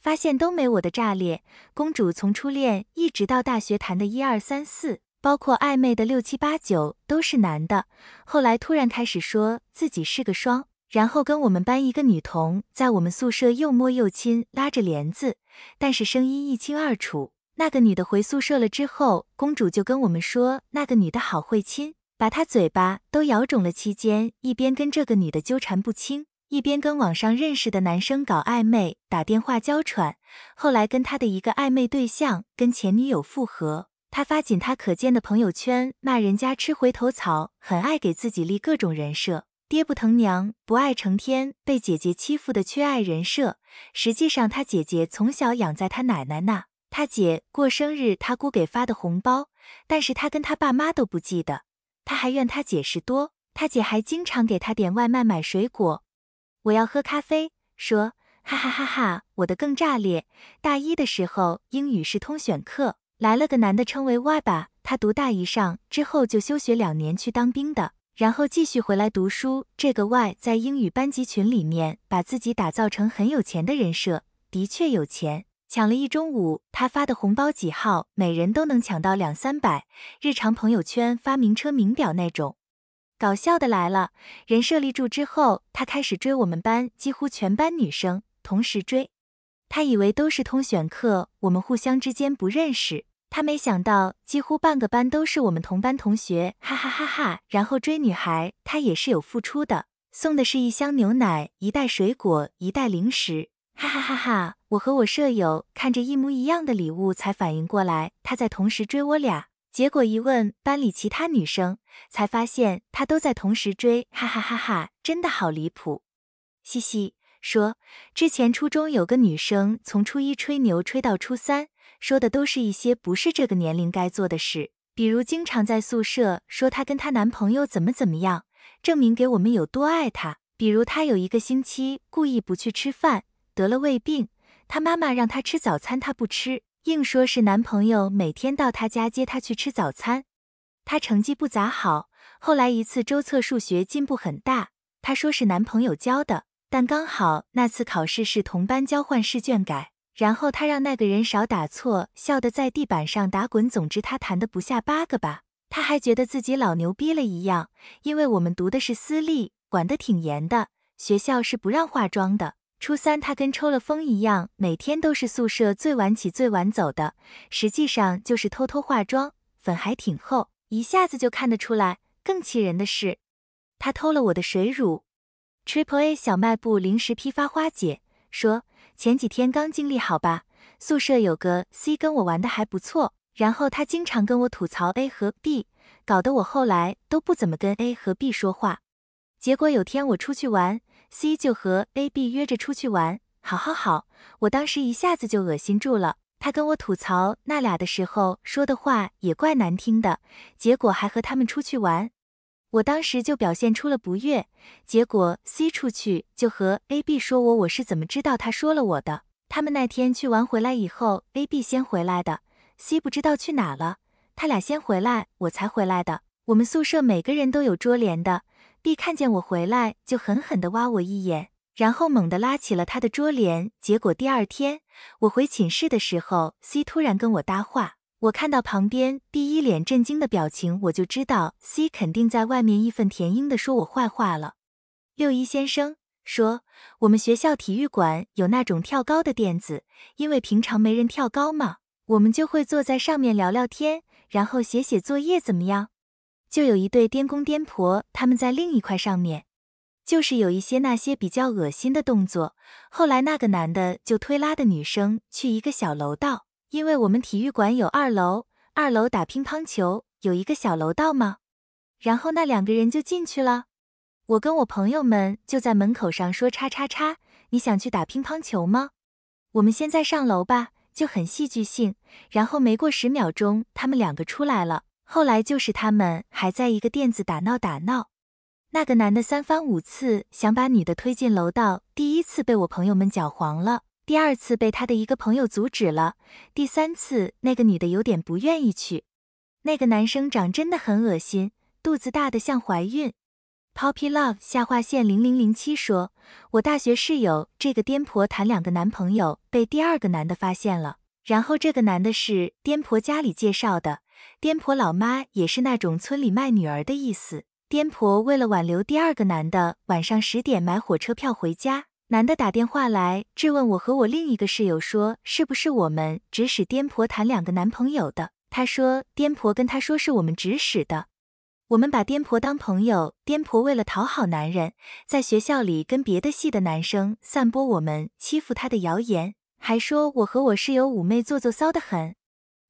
发现都没我的炸裂。公主从初恋一直到大学谈的一二三四，包括暧昧的六七八九都是男的。后来突然开始说自己是个双，然后跟我们班一个女同在我们宿舍又摸又亲，拉着帘子，但是声音一清二楚。那个女的回宿舍了之后，公主就跟我们说那个女的好会亲。把他嘴巴都咬肿了。期间一边跟这个女的纠缠不清，一边跟网上认识的男生搞暧昧，打电话娇喘。后来跟他的一个暧昧对象跟前女友复合，他发仅他可见的朋友圈骂人家吃回头草，很爱给自己立各种人设：爹不疼，娘不爱，成天被姐姐欺负的缺爱人设。实际上他姐姐从小养在他奶奶那，他姐过生日他姑给发的红包，但是他跟他爸妈都不记得。他还怨他姐事多，他姐还经常给他点外卖、买水果。我要喝咖啡，说哈哈哈哈，我的更炸裂。大一的时候，英语是通选课，来了个男的，称为 Y 吧。他读大一上之后就休学两年去当兵的，然后继续回来读书。这个 Y 在英语班级群里面把自己打造成很有钱的人设，的确有钱。抢了一中午，他发的红包几号，每人都能抢到两三百。日常朋友圈发名车名表那种。搞笑的来了，人设立住之后，他开始追我们班几乎全班女生，同时追。他以为都是通选课，我们互相之间不认识。他没想到几乎半个班都是我们同班同学，哈哈哈哈。然后追女孩，他也是有付出的，送的是一箱牛奶、一袋水果、一袋零食。哈哈哈哈！我和我舍友看着一模一样的礼物，才反应过来他在同时追我俩。结果一问班里其他女生，才发现他都在同时追，哈哈哈哈！真的好离谱。嘻嘻，说之前初中有个女生从初一吹牛吹到初三，说的都是一些不是这个年龄该做的事，比如经常在宿舍说她跟她男朋友怎么怎么样，证明给我们有多爱她。比如她有一个星期故意不去吃饭。得了胃病，他妈妈让他吃早餐，他不吃，硬说是男朋友每天到他家接他去吃早餐。他成绩不咋好，后来一次周测数学进步很大，他说是男朋友教的，但刚好那次考试是同班交换试卷改，然后他让那个人少打错，笑得在地板上打滚。总之，他弹的不下八个吧，他还觉得自己老牛逼了一样。因为我们读的是私立，管得挺严的，学校是不让化妆的。初三，他跟抽了风一样，每天都是宿舍最晚起、最晚走的。实际上就是偷偷化妆，粉还挺厚，一下子就看得出来。更气人的是，他偷了我的水乳。Triple A 小卖部零食批发花姐说，前几天刚经历好吧，宿舍有个 C 跟我玩的还不错，然后他经常跟我吐槽 A 和 B，搞得我后来都不怎么跟 A 和 B 说话。结果有天我出去玩。C 就和 A、B 约着出去玩，好好好，我当时一下子就恶心住了。他跟我吐槽那俩的时候说的话也怪难听的，结果还和他们出去玩，我当时就表现出了不悦。结果 C 出去就和 A、B 说我我是怎么知道他说了我的？他们那天去玩回来以后，A、B 先回来的，C 不知道去哪了，他俩先回来，我才回来的。我们宿舍每个人都有桌帘的。B 看见我回来，就狠狠地挖我一眼，然后猛地拉起了他的桌帘。结果第二天，我回寝室的时候，C 突然跟我搭话。我看到旁边 B 一脸震惊的表情，我就知道 C 肯定在外面义愤填膺地说我坏话了。六一先生说，我们学校体育馆有那种跳高的垫子，因为平常没人跳高嘛，我们就会坐在上面聊聊天，然后写写作业，怎么样？就有一对颠公颠婆，他们在另一块上面，就是有一些那些比较恶心的动作。后来那个男的就推拉的女生去一个小楼道，因为我们体育馆有二楼，二楼打乒乓球有一个小楼道吗？然后那两个人就进去了，我跟我朋友们就在门口上说叉叉叉，你想去打乒乓球吗？我们现在上楼吧，就很戏剧性。然后没过十秒钟，他们两个出来了。后来就是他们还在一个店子打闹打闹，那个男的三番五次想把女的推进楼道，第一次被我朋友们搅黄了，第二次被他的一个朋友阻止了，第三次那个女的有点不愿意去。那个男生长真的很恶心，肚子大得像怀孕。Poppy Love 下划线零零零七说，我大学室友这个颠婆谈两个男朋友，被第二个男的发现了，然后这个男的是颠婆家里介绍的。颠婆老妈也是那种村里卖女儿的意思。颠婆为了挽留第二个男的，晚上十点买火车票回家。男的打电话来质问我和我另一个室友，说是不是我们指使颠婆谈两个男朋友的？他说颠婆跟他说是我们指使的。我们把颠婆当朋友，颠婆为了讨好男人，在学校里跟别的系的男生散播我们欺负她的谣言，还说我和我室友妩媚做作，骚的很。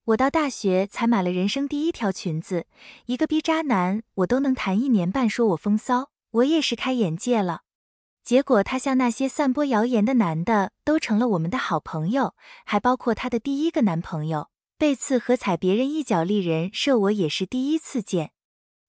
我到大学才买了人生第一条裙子，一个逼渣男我都能谈一年半，说我风骚，我也是开眼界了。结果他像那些散播谣言的男的，都成了我们的好朋友，还包括他的第一个男朋友被刺和踩别人一脚立人设，我也是第一次见。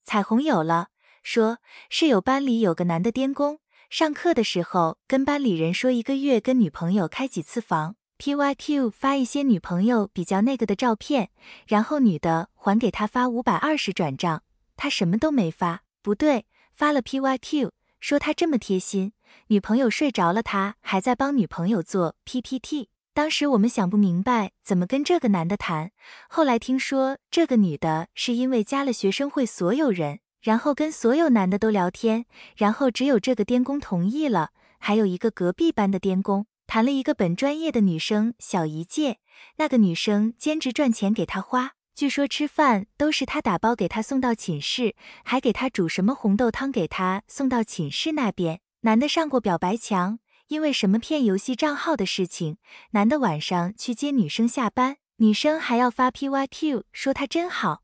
彩虹有了，说室友班里有个男的颠公，上课的时候跟班里人说一个月跟女朋友开几次房。P Y Q 发一些女朋友比较那个的照片，然后女的还给他发五百二十转账，他什么都没发，不对，发了。P Y Q 说他这么贴心，女朋友睡着了，他还在帮女朋友做 P P T。当时我们想不明白怎么跟这个男的谈，后来听说这个女的是因为加了学生会所有人，然后跟所有男的都聊天，然后只有这个电工同意了，还有一个隔壁班的电工。谈了一个本专业的女生，小一届。那个女生兼职赚钱给她花，据说吃饭都是他打包给她送到寝室，还给她煮什么红豆汤给她送到寝室那边。男的上过表白墙，因为什么骗游戏账号的事情。男的晚上去接女生下班，女生还要发 pyq 说他真好。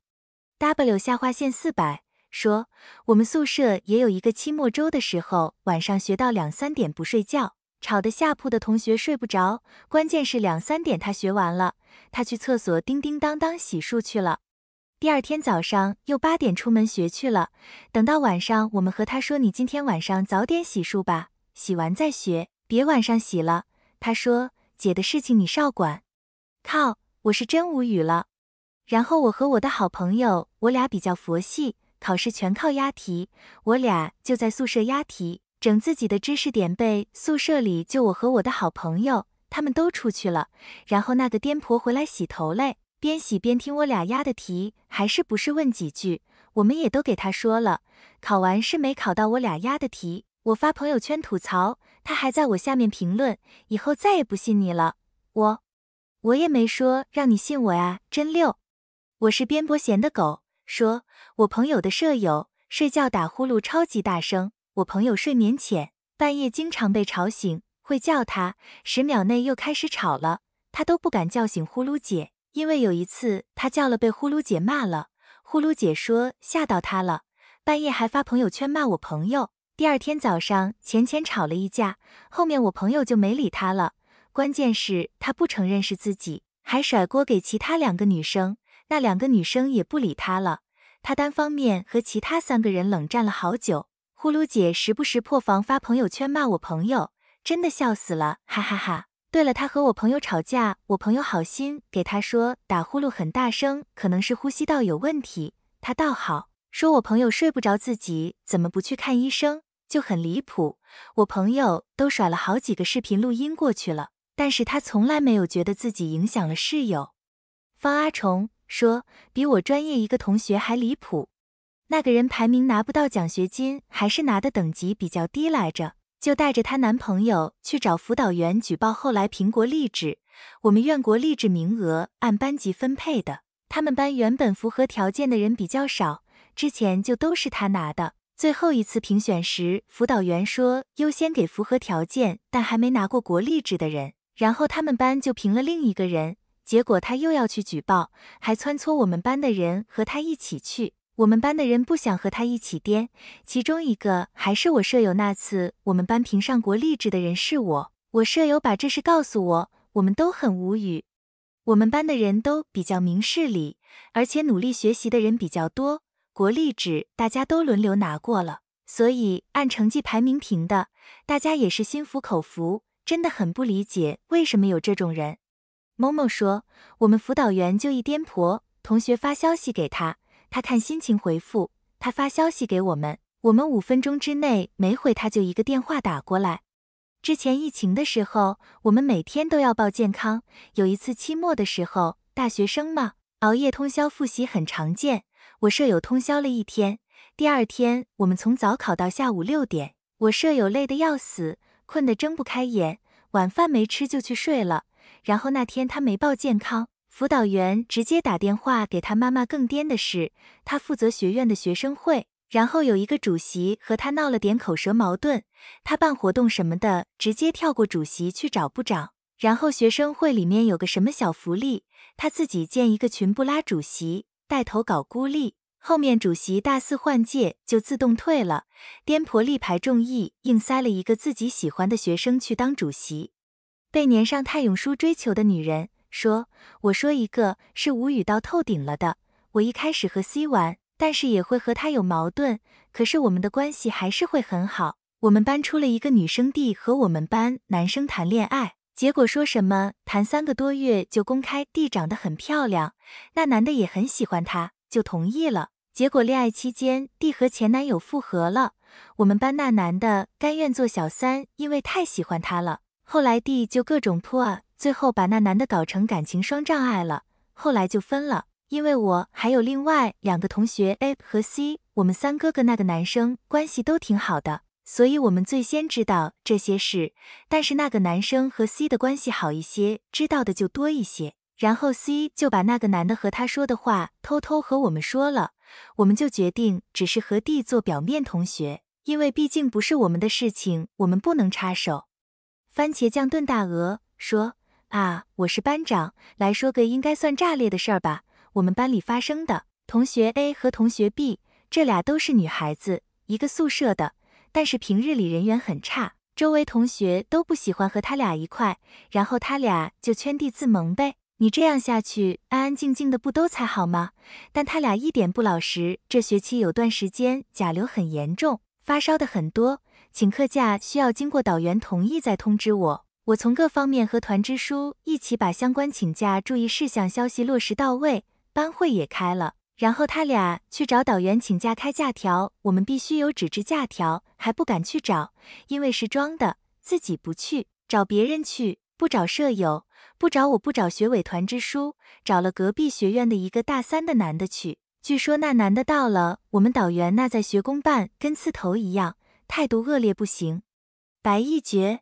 w 下划线四百说我们宿舍也有一个期末周的时候晚上学到两三点不睡觉。吵得下铺的同学睡不着，关键是两三点他学完了，他去厕所叮叮当当洗漱去了。第二天早上又八点出门学去了。等到晚上，我们和他说：“你今天晚上早点洗漱吧，洗完再学，别晚上洗了。”他说：“姐的事情你少管。”靠，我是真无语了。然后我和我的好朋友，我俩比较佛系，考试全靠押题，我俩就在宿舍押题。整自己的知识点背，宿舍里就我和我的好朋友，他们都出去了。然后那个颠婆回来洗头嘞，边洗边听我俩押的题，还是不是问几句，我们也都给他说了。考完是没考到我俩押的题，我发朋友圈吐槽，他还在我下面评论，以后再也不信你了。我，我也没说让你信我呀，真六。我是边伯贤的狗，说我朋友的舍友睡觉打呼噜超级大声。我朋友睡眠浅，半夜经常被吵醒，会叫他，十秒内又开始吵了，他都不敢叫醒呼噜姐，因为有一次他叫了，被呼噜姐骂了，呼噜姐说吓到他了，半夜还发朋友圈骂我朋友，第二天早上浅浅吵了一架，后面我朋友就没理他了，关键是她不承认是自己，还甩锅给其他两个女生，那两个女生也不理他了，他单方面和其他三个人冷战了好久。呼噜姐时不时破防发朋友圈骂我朋友，真的笑死了，哈哈哈。对了，她和我朋友吵架，我朋友好心给她说打呼噜很大声，可能是呼吸道有问题，她倒好，说我朋友睡不着，自己怎么不去看医生，就很离谱。我朋友都甩了好几个视频录音过去了，但是她从来没有觉得自己影响了室友。方阿虫说比我专业一个同学还离谱。那个人排名拿不到奖学金，还是拿的等级比较低来着，就带着她男朋友去找辅导员举报。后来评国励志，我们院国励志名额按班级分配的，他们班原本符合条件的人比较少，之前就都是他拿的。最后一次评选时，辅导员说优先给符合条件但还没拿过国励志的人，然后他们班就评了另一个人，结果他又要去举报，还撺掇我们班的人和他一起去。我们班的人不想和他一起颠，其中一个还是我舍友。那次我们班评上国励志的人是我，我舍友把这事告诉我，我们都很无语。我们班的人都比较明事理，而且努力学习的人比较多，国励志大家都轮流拿过了，所以按成绩排名评的，大家也是心服口服。真的很不理解为什么有这种人。某某说，我们辅导员就一颠婆，同学发消息给他。他看心情回复，他发消息给我们，我们五分钟之内没回，他就一个电话打过来。之前疫情的时候，我们每天都要报健康。有一次期末的时候，大学生嘛，熬夜通宵复习很常见。我舍友通宵了一天，第二天我们从早考到下午六点，我舍友累得要死，困得睁不开眼，晚饭没吃就去睡了。然后那天他没报健康。辅导员直接打电话给他妈妈。更颠的是，他负责学院的学生会，然后有一个主席和他闹了点口舌矛盾。他办活动什么的，直接跳过主席去找部长。然后学生会里面有个什么小福利，他自己建一个群，不拉主席，带头搞孤立。后面主席大肆换届，就自动退了。颠婆力排众议，硬塞了一个自己喜欢的学生去当主席，被粘上泰永叔追求的女人。说，我说一个是无语到透顶了的。我一开始和 C 玩，但是也会和他有矛盾，可是我们的关系还是会很好。我们班出了一个女生 D 和我们班男生谈恋爱，结果说什么谈三个多月就公开。D 长得很漂亮，那男的也很喜欢她，就同意了。结果恋爱期间，D 和前男友复合了，我们班那男的甘愿做小三，因为太喜欢她了。后来 D 就各种 p 啊最后把那男的搞成感情双障碍了，后来就分了。因为我还有另外两个同学 A 和 C，我们三哥哥那个男生关系都挺好的，所以我们最先知道这些事。但是那个男生和 C 的关系好一些，知道的就多一些。然后 C 就把那个男的和他说的话偷偷和我们说了，我们就决定只是和 D 做表面同学，因为毕竟不是我们的事情，我们不能插手。番茄酱炖大鹅说。啊，我是班长，来说个应该算炸裂的事儿吧。我们班里发生的，同学 A 和同学 B，这俩都是女孩子，一个宿舍的，但是平日里人缘很差，周围同学都不喜欢和他俩一块，然后他俩就圈地自萌呗。你这样下去，安安静静的不都才好吗？但他俩一点不老实，这学期有段时间甲流很严重，发烧的很多，请课假需要经过导员同意再通知我。我从各方面和团支书一起把相关请假注意事项消息落实到位，班会也开了。然后他俩去找导员请假开假条，我们必须有纸质假条，还不敢去找，因为是装的，自己不去，找别人去。不找舍友，不找我，不找学委团支书，找了隔壁学院的一个大三的男的去。据说那男的到了我们导员那，在学工办跟刺头一样，态度恶劣不行。白一绝。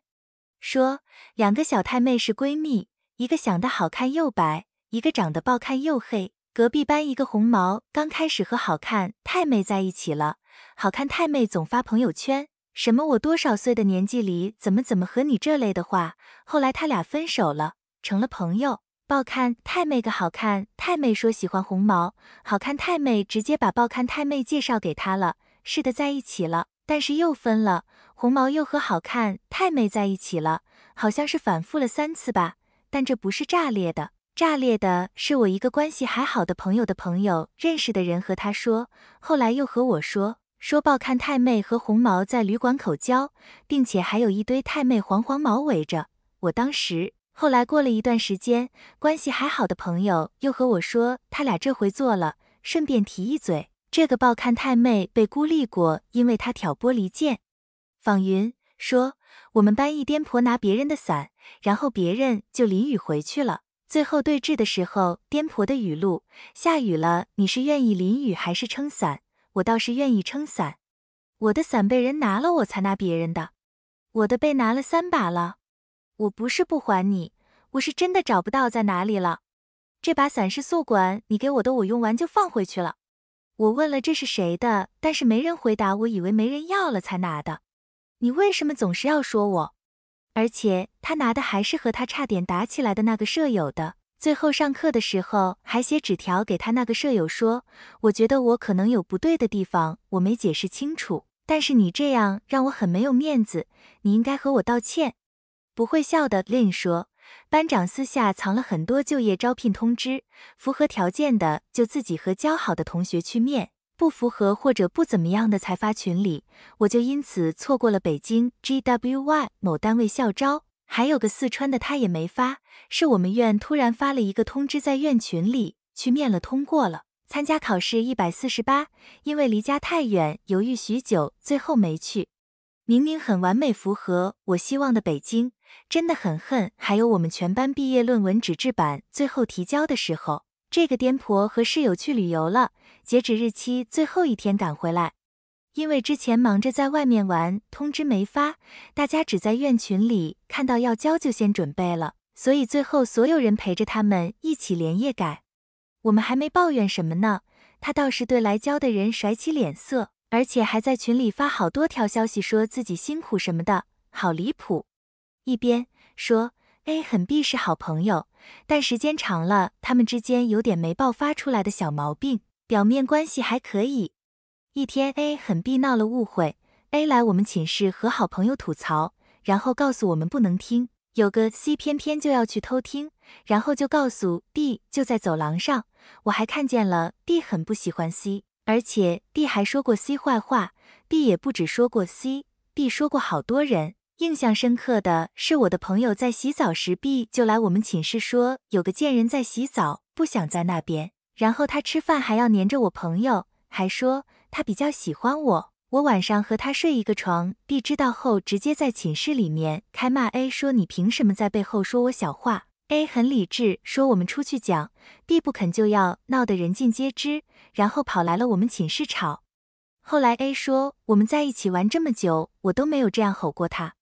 说两个小太妹是闺蜜，一个想得好看又白，一个长得暴看又黑。隔壁班一个红毛刚开始和好看太妹在一起了，好看太妹总发朋友圈，什么我多少岁的年纪里怎么怎么和你这类的话。后来他俩分手了，成了朋友。暴看太妹个好看太妹说喜欢红毛，好看太妹直接把暴看太妹介绍给他了，是的，在一起了。但是又分了，红毛又和好看太妹在一起了，好像是反复了三次吧。但这不是炸裂的，炸裂的是我一个关系还好的朋友的朋友认识的人和他说，后来又和我说，说爆看太妹和红毛在旅馆口交，并且还有一堆太妹黄黄毛围着。我当时，后来过了一段时间，关系还好的朋友又和我说他俩这回做了。顺便提一嘴。这个报看太妹被孤立过，因为她挑拨离间。访云说，我们班一颠婆拿别人的伞，然后别人就淋雨回去了。最后对峙的时候，颠婆的语录：下雨了，你是愿意淋雨还是撑伞？我倒是愿意撑伞。我的伞被人拿了，我才拿别人的。我的被拿了三把了。我不是不还你，我是真的找不到在哪里了。这把伞是宿管你给我的，我用完就放回去了。我问了这是谁的，但是没人回答。我以为没人要了才拿的。你为什么总是要说我？而且他拿的还是和他差点打起来的那个舍友的。最后上课的时候还写纸条给他那个舍友说，我觉得我可能有不对的地方，我没解释清楚。但是你这样让我很没有面子，你应该和我道歉。不会笑的 Lin 说。班长私下藏了很多就业招聘通知，符合条件的就自己和交好的同学去面，不符合或者不怎么样的才发群里。我就因此错过了北京 G W Y 某单位校招，还有个四川的他也没发，是我们院突然发了一个通知在院群里去面了，通过了，参加考试一百四十八，因为离家太远，犹豫许久，最后没去。明明很完美符合我希望的北京。真的很恨，还有我们全班毕业论文纸质版最后提交的时候，这个颠婆和室友去旅游了，截止日期最后一天赶回来，因为之前忙着在外面玩，通知没发，大家只在院群里看到要交就先准备了，所以最后所有人陪着他们一起连夜改。我们还没抱怨什么呢，他倒是对来交的人甩起脸色，而且还在群里发好多条消息说自己辛苦什么的，好离谱。一边说，A 很 B 是好朋友，但时间长了，他们之间有点没爆发出来的小毛病，表面关系还可以。一天，A 很 B 闹了误会，A 来我们寝室和好朋友吐槽，然后告诉我们不能听。有个 C 偏偏就要去偷听，然后就告诉 B 就在走廊上。我还看见了 B 很不喜欢 C，而且 B 还说过 C 坏话。B 也不止说过 C，B 说过好多人。印象深刻的是，我的朋友在洗澡时，B 就来我们寝室说有个贱人在洗澡，不想在那边。然后他吃饭还要黏着我朋友，还说他比较喜欢我。我晚上和他睡一个床，B 知道后直接在寝室里面开骂 A，说你凭什么在背后说我小话？A 很理智说我们出去讲，B 不肯就要闹得人尽皆知，然后跑来了我们寝室吵。后来 A 说我们在一起玩这么久，我都没有这样吼过他。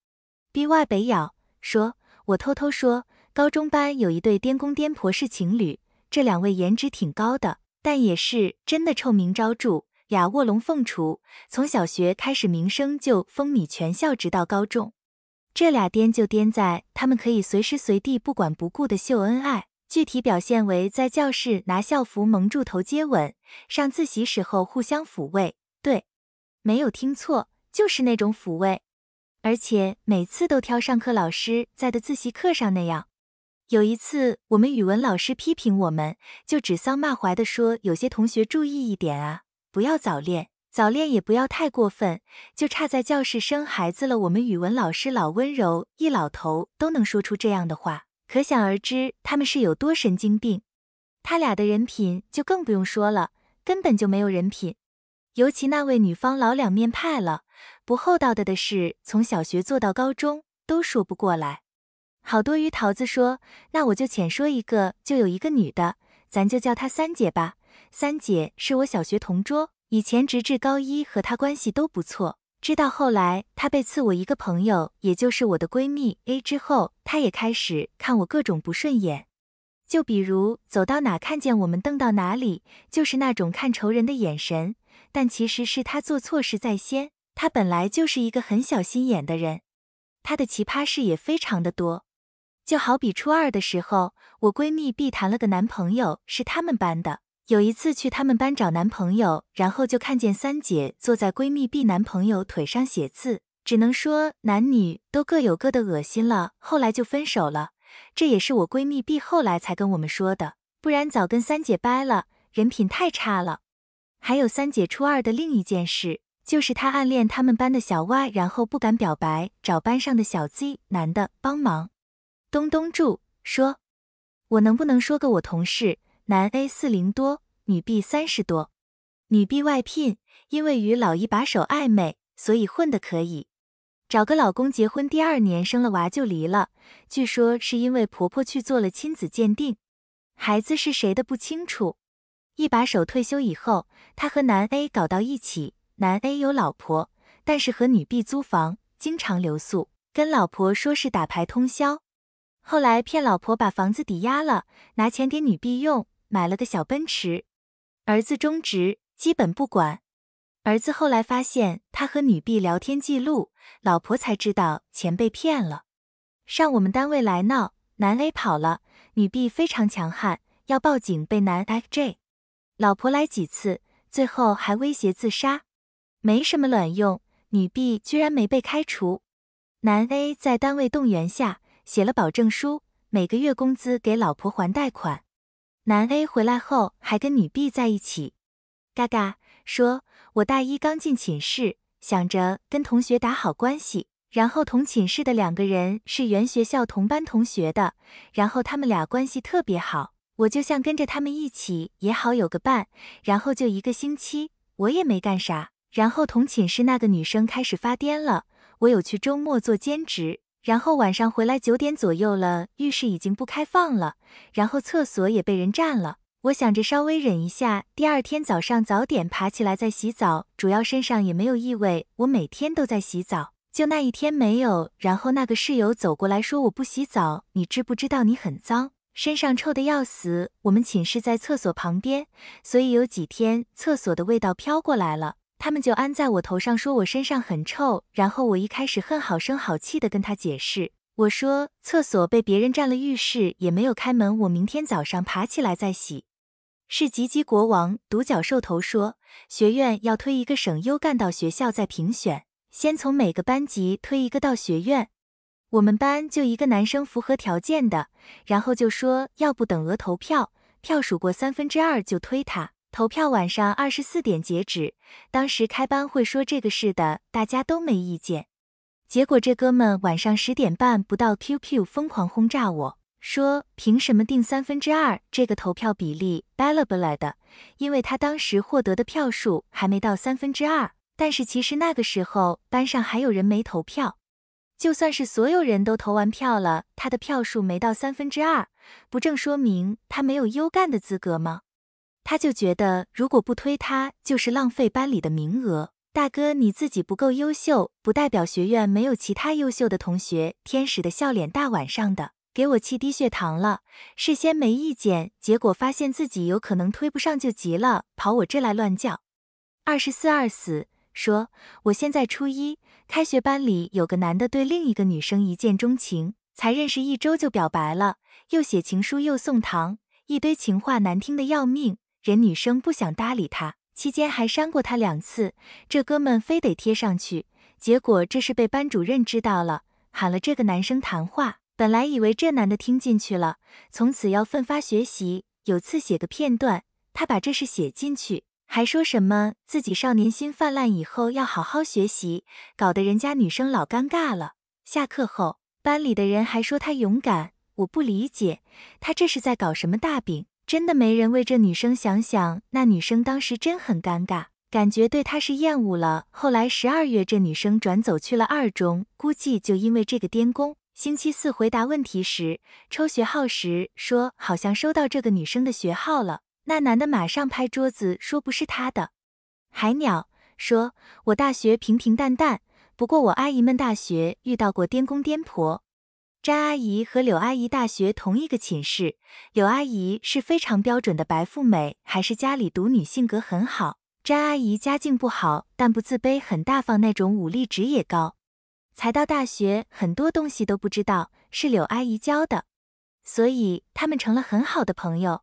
by 北咬说：“我偷偷说，高中班有一对颠公颠婆是情侣，这两位颜值挺高的，但也是真的臭名昭著。俩卧龙凤雏，从小学开始名声就风靡全校，直到高中，这俩颠就颠在他们可以随时随地不管不顾的秀恩爱。具体表现为在教室拿校服蒙住头接吻，上自习时候互相抚慰。对，没有听错，就是那种抚慰。”而且每次都挑上课老师在的自习课上那样。有一次，我们语文老师批评我们，就指桑骂槐地说：“有些同学注意一点啊，不要早恋，早恋也不要太过分，就差在教室生孩子了。”我们语文老师老温柔，一老头都能说出这样的话，可想而知他们是有多神经病。他俩的人品就更不用说了，根本就没有人品。尤其那位女方老两面派了。不厚道的的事，从小学做到高中都说不过来。好多鱼桃子说，那我就浅说一个，就有一个女的，咱就叫她三姐吧。三姐是我小学同桌，以前直至高一和她关系都不错。知道后来她被刺我一个朋友，也就是我的闺蜜 A 之后，她也开始看我各种不顺眼。就比如走到哪看见我们瞪到哪里，就是那种看仇人的眼神。但其实是她做错事在先。她本来就是一个很小心眼的人，她的奇葩事也非常的多。就好比初二的时候，我闺蜜 B 谈了个男朋友是他们班的，有一次去他们班找男朋友，然后就看见三姐坐在闺蜜 B 男朋友腿上写字，只能说男女都各有各的恶心了。后来就分手了，这也是我闺蜜 B 后来才跟我们说的，不然早跟三姐掰了，人品太差了。还有三姐初二的另一件事。就是他暗恋他们班的小 Y，然后不敢表白，找班上的小 Z 男的帮忙。东东柱说：“我能不能说个我同事？男 A 四零多，女 B 三十多，女 B 外聘，因为与老一把手暧昧，所以混得可以。找个老公结婚，第二年生了娃就离了，据说是因为婆婆去做了亲子鉴定，孩子是谁的不清楚。一把手退休以后，他和男 A 搞到一起。”男 A 有老婆，但是和女 B 租房，经常留宿，跟老婆说是打牌通宵，后来骗老婆把房子抵押了，拿钱给女 B 用，买了个小奔驰，儿子中职，基本不管。儿子后来发现他和女 B 聊天记录，老婆才知道钱被骗了，上我们单位来闹，男 A 跑了，女 B 非常强悍，要报警被男 FJ，老婆来几次，最后还威胁自杀。没什么卵用，女 B 居然没被开除，男 A 在单位动员下写了保证书，每个月工资给老婆还贷款。男 A 回来后还跟女 B 在一起，嘎嘎说，我大一刚进寝室，想着跟同学打好关系，然后同寝室的两个人是原学校同班同学的，然后他们俩关系特别好，我就像跟着他们一起也好有个伴，然后就一个星期我也没干啥。然后同寝室那个女生开始发癫了。我有去周末做兼职，然后晚上回来九点左右了，浴室已经不开放了，然后厕所也被人占了。我想着稍微忍一下，第二天早上早点爬起来再洗澡，主要身上也没有异味。我每天都在洗澡，就那一天没有。然后那个室友走过来说我不洗澡，你知不知道你很脏，身上臭的要死。我们寝室在厕所旁边，所以有几天厕所的味道飘过来了。他们就安在我头上，说我身上很臭。然后我一开始恨，好声好气的跟他解释，我说厕所被别人占了，浴室也没有开门，我明天早上爬起来再洗。是吉吉国王独角兽头说，学院要推一个省优干到学校再评选，先从每个班级推一个到学院，我们班就一个男生符合条件的，然后就说要不等额投票，票数过三分之二就推他。投票晚上二十四点截止，当时开班会说这个事的，大家都没意见。结果这哥们晚上十点半不到，QQ 疯狂轰炸我，说凭什么定三分之二这个投票比例 b a l a b l a 的，因为他当时获得的票数还没到三分之二。但是其实那个时候班上还有人没投票，就算是所有人都投完票了，他的票数没到三分之二，不正说明他没有优干的资格吗？他就觉得，如果不推他，就是浪费班里的名额。大哥，你自己不够优秀，不代表学院没有其他优秀的同学。天使的笑脸，大晚上的给我气低血糖了。事先没意见，结果发现自己有可能推不上就急了，跑我这来乱叫。二十四二死说，我现在初一，开学班里有个男的对另一个女生一见钟情，才认识一周就表白了，又写情书又送糖，一堆情话难听的要命。人女生不想搭理他，期间还扇过他两次，这哥们非得贴上去，结果这是被班主任知道了，喊了这个男生谈话。本来以为这男的听进去了，从此要奋发学习。有次写个片段，他把这事写进去，还说什么自己少年心泛滥，以后要好好学习，搞得人家女生老尴尬了。下课后，班里的人还说他勇敢，我不理解，他这是在搞什么大饼？真的没人为这女生想想，那女生当时真很尴尬，感觉对他是厌恶了。后来十二月这女生转走去了二中，估计就因为这个颠公。星期四回答问题时抽学号时说好像收到这个女生的学号了，那男的马上拍桌子说不是他的。海鸟说，我大学平平淡淡，不过我阿姨们大学遇到过颠公颠婆。詹阿姨和柳阿姨大学同一个寝室，柳阿姨是非常标准的白富美，还是家里独女，性格很好。詹阿姨家境不好，但不自卑，很大方，那种武力值也高。才到大学，很多东西都不知道，是柳阿姨教的，所以他们成了很好的朋友。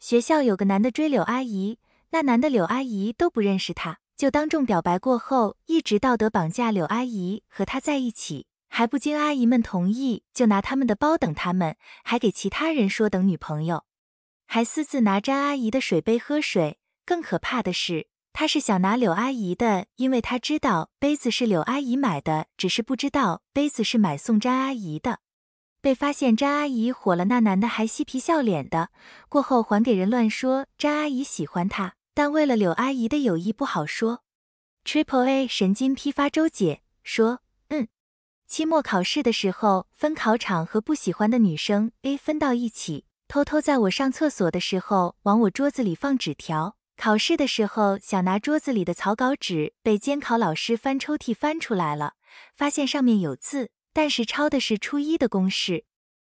学校有个男的追柳阿姨，那男的柳阿姨都不认识他，就当众表白过后，一直道德绑架柳阿姨和他在一起。还不经阿姨们同意就拿他们的包等他们，还给其他人说等女朋友，还私自拿詹阿姨的水杯喝水。更可怕的是，他是想拿柳阿姨的，因为他知道杯子是柳阿姨买的，只是不知道杯子是买送詹阿姨的。被发现詹阿姨火了，那男的还嬉皮笑脸的，过后还给人乱说詹阿姨喜欢他，但为了柳阿姨的友谊不好说。Triple A 神经批发周姐说，嗯。期末考试的时候，分考场和不喜欢的女生 A 分到一起，偷偷在我上厕所的时候往我桌子里放纸条。考试的时候想拿桌子里的草稿纸，被监考老师翻抽屉翻出来了，发现上面有字，但是抄的是初一的公式。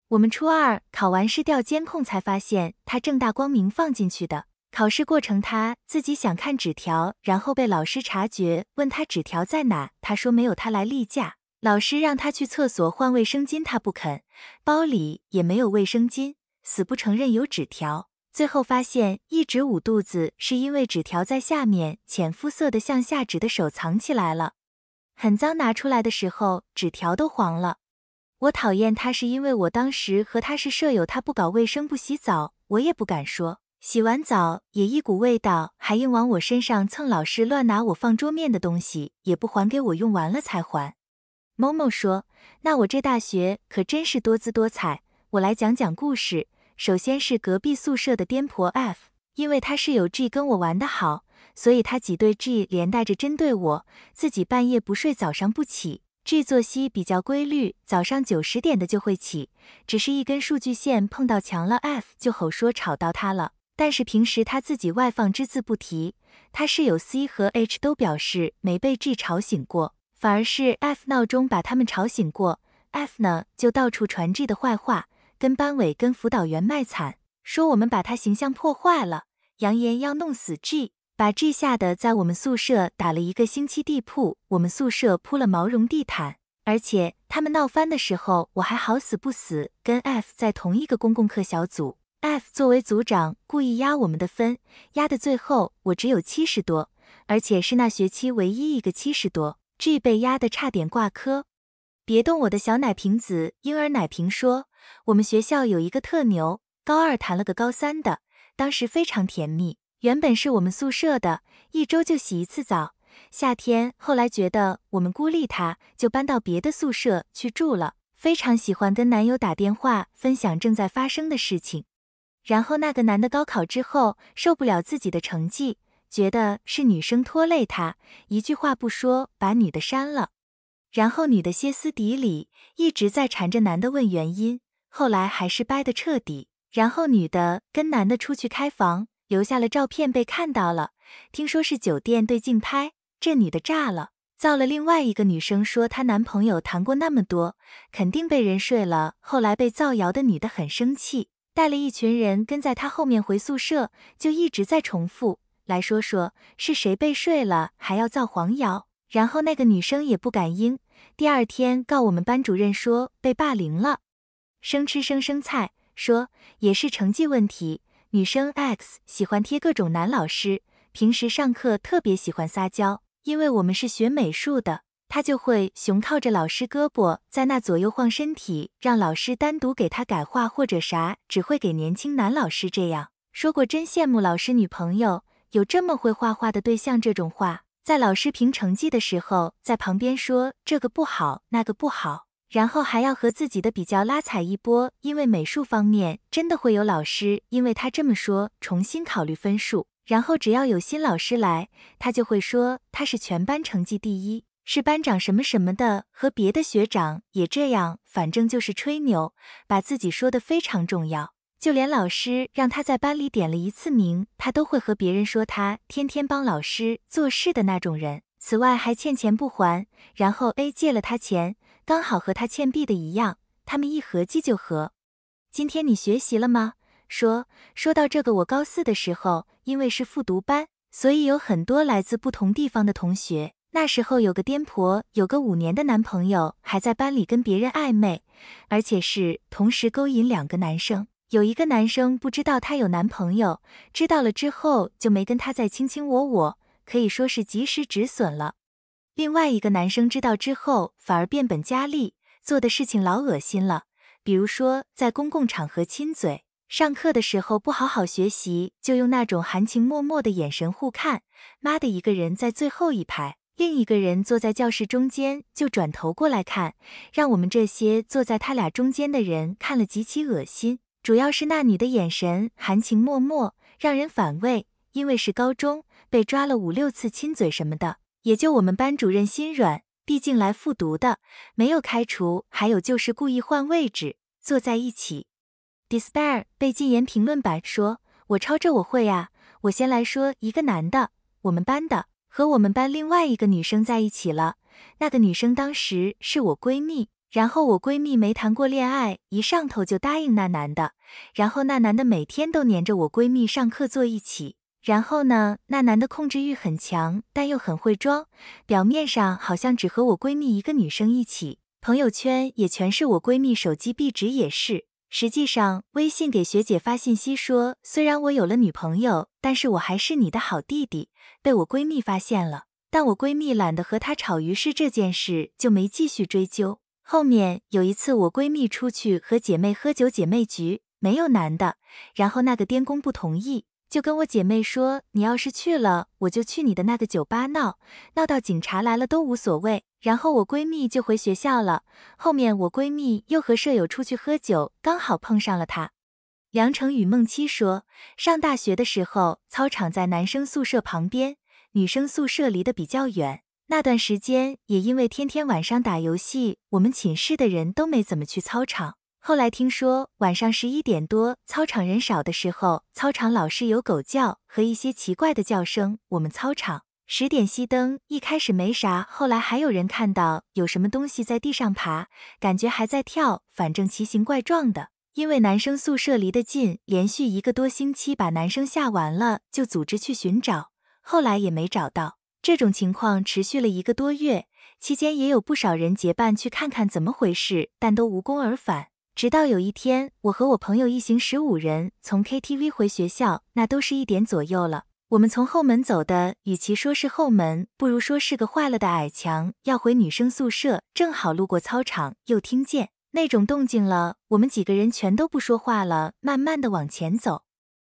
我们初二考完试调监控才发现他正大光明放进去的。考试过程他自己想看纸条，然后被老师察觉，问他纸条在哪，他说没有，他来例假。老师让他去厕所换卫生巾，他不肯，包里也没有卫生巾，死不承认有纸条。最后发现一直捂肚子是因为纸条在下面，浅肤色的向下指的手藏起来了，很脏。拿出来的时候纸条都黄了。我讨厌他是因为我当时和他是舍友，他不搞卫生，不洗澡，我也不敢说。洗完澡也一股味道，还硬往我身上蹭。老师乱拿我放桌面的东西，也不还给我，用完了才还。Momo 说：“那我这大学可真是多姿多彩。我来讲讲故事。首先是隔壁宿舍的颠婆 F，因为他室友 G 跟我玩的好，所以他挤兑 G，连带着针对我。自己半夜不睡，早上不起。G 作息比较规律，早上九十点的就会起。只是一根数据线碰到墙了，F 就吼说吵到他了。但是平时他自己外放，只字不提。他室友 C 和 H 都表示没被 G 吵醒过。”反而是 F 闹钟把他们吵醒过，F 呢就到处传 G 的坏话，跟班委跟辅导员卖惨，说我们把他形象破坏了，扬言要弄死 G，把 G 吓得在我们宿舍打了一个星期地铺。我们宿舍铺了毛绒地毯，而且他们闹翻的时候，我还好死不死跟 F 在同一个公共课小组，F 作为组长故意压我们的分，压的最后我只有七十多，而且是那学期唯一一个七十多。G 被压得差点挂科，别动我的小奶瓶子。婴儿奶瓶说，我们学校有一个特牛，高二谈了个高三的，当时非常甜蜜。原本是我们宿舍的，一周就洗一次澡。夏天后来觉得我们孤立她，就搬到别的宿舍去住了。非常喜欢跟男友打电话，分享正在发生的事情。然后那个男的高考之后，受不了自己的成绩。觉得是女生拖累他，一句话不说把女的删了，然后女的歇斯底里，一直在缠着男的问原因，后来还是掰得彻底，然后女的跟男的出去开房，留下了照片被看到了，听说是酒店对镜拍，这女的炸了，造了另外一个女生说她男朋友谈过那么多，肯定被人睡了，后来被造谣的女的很生气，带了一群人跟在她后面回宿舍，就一直在重复。来说说是谁被睡了还要造黄谣，然后那个女生也不敢应，第二天告我们班主任说被霸凌了。生吃生生菜说也是成绩问题。女生 X 喜欢贴各种男老师，平时上课特别喜欢撒娇，因为我们是学美术的，她就会熊靠着老师胳膊在那左右晃身体，让老师单独给她改画或者啥，只会给年轻男老师这样说过。真羡慕老师女朋友。有这么会画画的对象，这种话在老师评成绩的时候，在旁边说这个不好，那个不好，然后还要和自己的比较拉踩一波。因为美术方面真的会有老师，因为他这么说，重新考虑分数。然后只要有新老师来，他就会说他是全班成绩第一，是班长什么什么的，和别的学长也这样，反正就是吹牛，把自己说的非常重要。就连老师让他在班里点了一次名，他都会和别人说他天天帮老师做事的那种人。此外还欠钱不还，然后 A 借了他钱，刚好和他欠 B 的一样，他们一合计就和。今天你学习了吗？说说到这个，我高四的时候，因为是复读班，所以有很多来自不同地方的同学。那时候有个癫婆，有个五年的男朋友，还在班里跟别人暧昧，而且是同时勾引两个男生。有一个男生不知道她有男朋友，知道了之后就没跟她再卿卿我我，可以说是及时止损了。另外一个男生知道之后反而变本加厉，做的事情老恶心了，比如说在公共场合亲嘴，上课的时候不好好学习，就用那种含情脉脉的眼神互看。妈的，一个人在最后一排，另一个人坐在教室中间，就转头过来看，让我们这些坐在他俩中间的人看了极其恶心。主要是那女的眼神含情脉脉，让人反胃。因为是高中，被抓了五六次亲嘴什么的，也就我们班主任心软，毕竟来复读的，没有开除。还有就是故意换位置坐在一起。Despair 被禁言评论板说：“我抄这我会啊，我先来说一个男的，我们班的和我们班另外一个女生在一起了，那个女生当时是我闺蜜。”然后我闺蜜没谈过恋爱，一上头就答应那男的。然后那男的每天都黏着我闺蜜上课坐一起。然后呢，那男的控制欲很强，但又很会装，表面上好像只和我闺蜜一个女生一起，朋友圈也全是我闺蜜，手机壁纸也是。实际上，微信给学姐发信息说，虽然我有了女朋友，但是我还是你的好弟弟。被我闺蜜发现了，但我闺蜜懒得和他吵，于是这件事就没继续追究。后面有一次，我闺蜜出去和姐妹喝酒，姐妹局没有男的，然后那个癫公不同意，就跟我姐妹说，你要是去了，我就去你的那个酒吧闹，闹到警察来了都无所谓。然后我闺蜜就回学校了。后面我闺蜜又和舍友出去喝酒，刚好碰上了他。梁成与梦七说，上大学的时候，操场在男生宿舍旁边，女生宿舍离得比较远。那段时间也因为天天晚上打游戏，我们寝室的人都没怎么去操场。后来听说晚上十一点多操场人少的时候，操场老是有狗叫和一些奇怪的叫声。我们操场十点熄灯，一开始没啥，后来还有人看到有什么东西在地上爬，感觉还在跳，反正奇形怪状的。因为男生宿舍离得近，连续一个多星期把男生吓完了，就组织去寻找，后来也没找到。这种情况持续了一个多月，期间也有不少人结伴去看看怎么回事，但都无功而返。直到有一天，我和我朋友一行十五人从 K T V 回学校，那都是一点左右了。我们从后门走的，与其说是后门，不如说是个坏了的矮墙。要回女生宿舍，正好路过操场，又听见那种动静了。我们几个人全都不说话了，慢慢的往前走。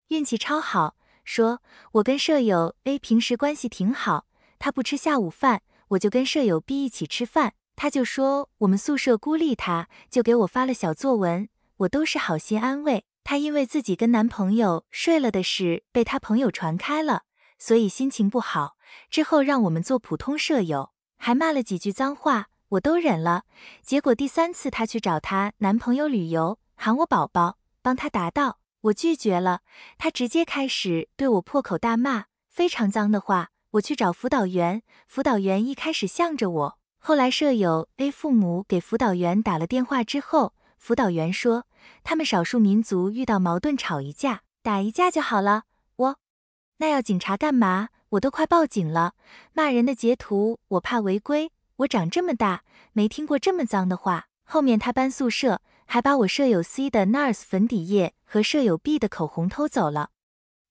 运气超好，说，我跟舍友 A 平时关系挺好。她不吃下午饭，我就跟舍友 B 一起吃饭。她就说我们宿舍孤立她，就给我发了小作文。我都是好心安慰她，因为自己跟男朋友睡了的事被她朋友传开了，所以心情不好。之后让我们做普通舍友，还骂了几句脏话，我都忍了。结果第三次她去找她男朋友旅游，喊我宝宝，帮她答到，我拒绝了，她直接开始对我破口大骂，非常脏的话。我去找辅导员，辅导员一开始向着我，后来舍友 A 父母给辅导员打了电话之后，辅导员说他们少数民族遇到矛盾吵一架打一架就好了，我那要警察干嘛？我都快报警了，骂人的截图我怕违规，我长这么大没听过这么脏的话。后面他搬宿舍还把我舍友 C 的 NARS 粉底液和舍友 B 的口红偷走了，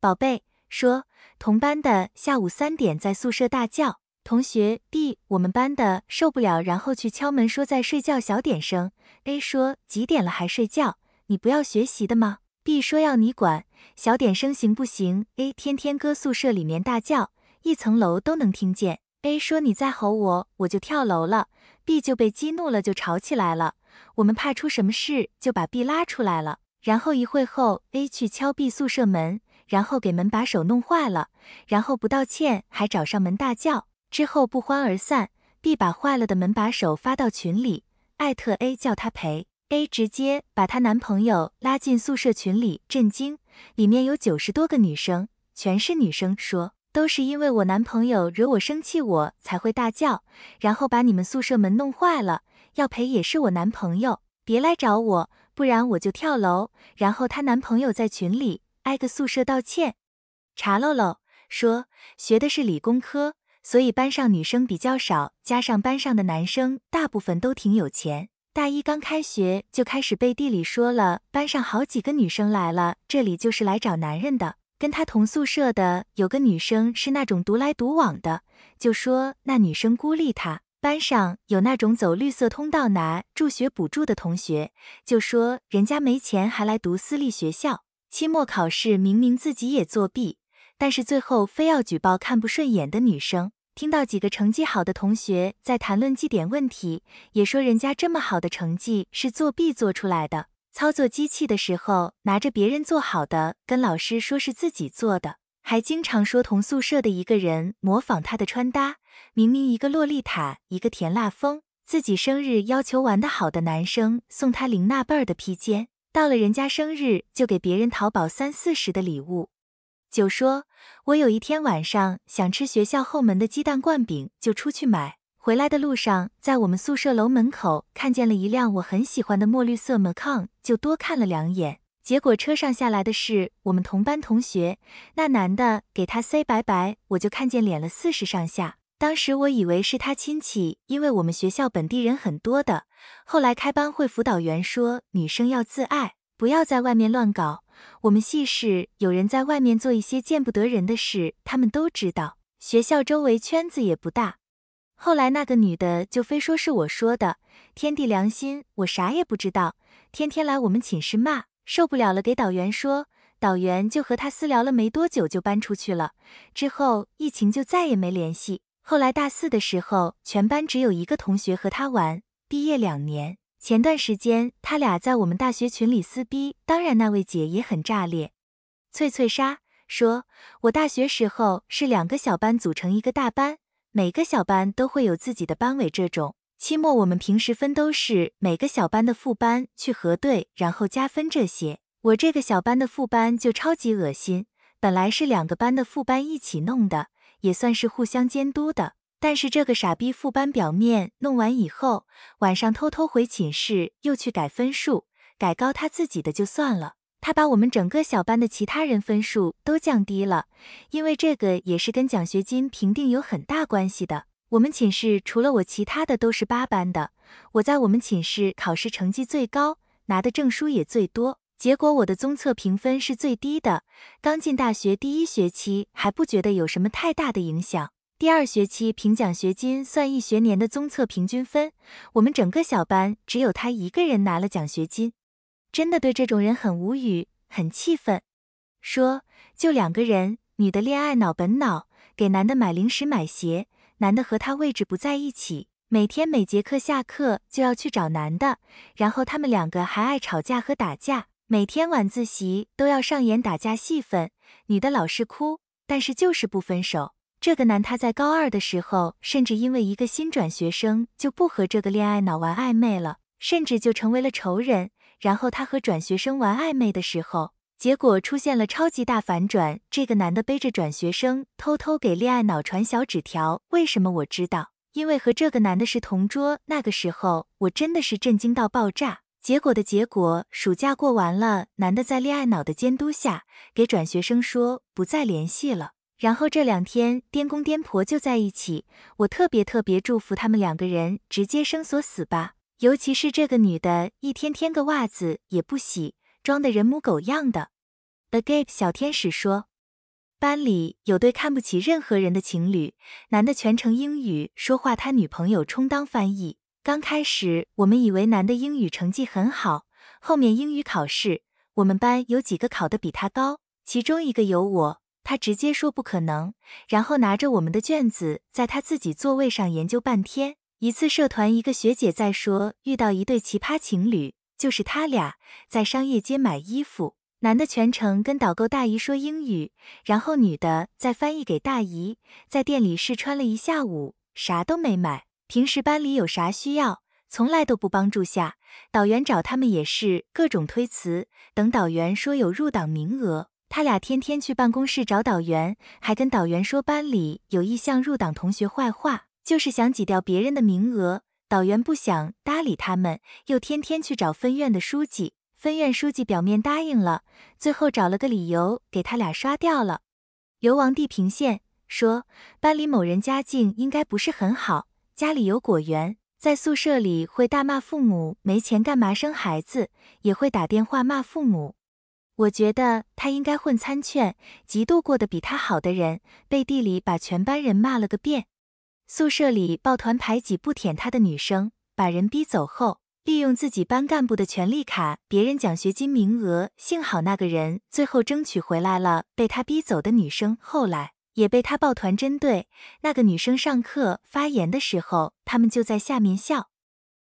宝贝说。同班的下午三点在宿舍大叫，同学 B，我们班的受不了，然后去敲门说在睡觉，小点声。A 说几点了还睡觉，你不要学习的吗？B 说要你管，小点声行不行？A 天天搁宿舍里面大叫，一层楼都能听见。A 说你再吼我，我就跳楼了。B 就被激怒了，就吵起来了。我们怕出什么事，就把 B 拉出来了。然后一会后，A 去敲 B 宿舍门。然后给门把手弄坏了，然后不道歉还找上门大叫，之后不欢而散。B 把坏了的门把手发到群里，艾特 A 叫他赔。A 直接把她男朋友拉进宿舍群里，震惊，里面有九十多个女生，全是女生，说都是因为我男朋友惹我生气，我才会大叫，然后把你们宿舍门弄坏了，要赔也是我男朋友，别来找我，不然我就跳楼。然后她男朋友在群里。挨个宿舍道歉，查漏漏说学的是理工科，所以班上女生比较少，加上班上的男生大部分都挺有钱，大一刚开学就开始背地里说了班上好几个女生来了这里就是来找男人的。跟他同宿舍的有个女生是那种独来独往的，就说那女生孤立他。班上有那种走绿色通道拿助学补助的同学，就说人家没钱还来读私立学校。期末考试明明自己也作弊，但是最后非要举报看不顺眼的女生。听到几个成绩好的同学在谈论绩点问题，也说人家这么好的成绩是作弊做出来的。操作机器的时候拿着别人做好的，跟老师说是自己做的，还经常说同宿舍的一个人模仿她的穿搭。明明一个洛丽塔，一个甜辣风，自己生日要求玩的好的男生送她玲娜贝儿的披肩。到了人家生日就给别人淘宝三四十的礼物。九说，我有一天晚上想吃学校后门的鸡蛋灌饼，就出去买。回来的路上，在我们宿舍楼门口看见了一辆我很喜欢的墨绿色 Macan，就多看了两眼。结果车上下来的是我们同班同学，那男的给他塞拜拜，我就看见脸了四十上下。当时我以为是他亲戚，因为我们学校本地人很多的。后来开班会，辅导员说女生要自爱，不要在外面乱搞。我们系室有人在外面做一些见不得人的事，他们都知道。学校周围圈子也不大。后来那个女的就非说是我说的，天地良心，我啥也不知道。天天来我们寝室骂，受不了了，给导员说，导员就和她私聊了，没多久就搬出去了。之后疫情就再也没联系。后来大四的时候，全班只有一个同学和他玩。毕业两年，前段时间他俩在我们大学群里撕逼。当然，那位姐也很炸裂。翠翠莎说：“我大学时候是两个小班组成一个大班，每个小班都会有自己的班委。这种期末我们平时分都是每个小班的副班去核对，然后加分这些。我这个小班的副班就超级恶心，本来是两个班的副班一起弄的。”也算是互相监督的，但是这个傻逼副班表面弄完以后，晚上偷偷回寝室又去改分数，改高他自己的就算了，他把我们整个小班的其他人分数都降低了，因为这个也是跟奖学金评定有很大关系的。我们寝室除了我，其他的都是八班的，我在我们寝室考试成绩最高，拿的证书也最多。结果我的综测评分是最低的。刚进大学第一学期还不觉得有什么太大的影响，第二学期评奖学金算一学年的综测平均分，我们整个小班只有他一个人拿了奖学金。真的对这种人很无语，很气愤。说就两个人，女的恋爱脑本脑，给男的买零食买鞋，男的和她位置不在一起，每天每节课下课就要去找男的，然后他们两个还爱吵架和打架。每天晚自习都要上演打架戏份，女的老是哭，但是就是不分手。这个男他在高二的时候，甚至因为一个新转学生就不和这个恋爱脑玩暧昧了，甚至就成为了仇人。然后他和转学生玩暧昧的时候，结果出现了超级大反转。这个男的背着转学生偷偷给恋爱脑传小纸条，为什么我知道？因为和这个男的是同桌。那个时候我真的是震惊到爆炸。结果的结果，暑假过完了，男的在恋爱脑的监督下，给转学生说不再联系了。然后这两天颠公颠婆就在一起。我特别特别祝福他们两个人直接生锁死吧。尤其是这个女的，一天天个袜子也不洗，装的人模狗样的。Agape 小天使说，班里有对看不起任何人的情侣，男的全程英语说话，他女朋友充当翻译。刚开始我们以为男的英语成绩很好，后面英语考试，我们班有几个考的比他高，其中一个有我，他直接说不可能，然后拿着我们的卷子在他自己座位上研究半天。一次社团，一个学姐在说遇到一对奇葩情侣，就是他俩在商业街买衣服，男的全程跟导购大姨说英语，然后女的再翻译给大姨，在店里试穿了一下午，啥都没买。平时班里有啥需要，从来都不帮助下。导员找他们也是各种推辞。等导员说有入党名额，他俩天天去办公室找导员，还跟导员说班里有意向入党同学坏话，就是想挤掉别人的名额。导员不想搭理他们，又天天去找分院的书记。分院书记表面答应了，最后找了个理由给他俩刷掉了。流亡地平线说，班里某人家境应该不是很好。家里有果园，在宿舍里会大骂父母没钱干嘛生孩子，也会打电话骂父母。我觉得他应该混餐券，嫉妒过得比他好的人，背地里把全班人骂了个遍。宿舍里抱团排挤不舔他的女生，把人逼走后，利用自己班干部的权利卡别人奖学金名额。幸好那个人最后争取回来了被他逼走的女生。后来。也被他抱团针对。那个女生上课发言的时候，他们就在下面笑。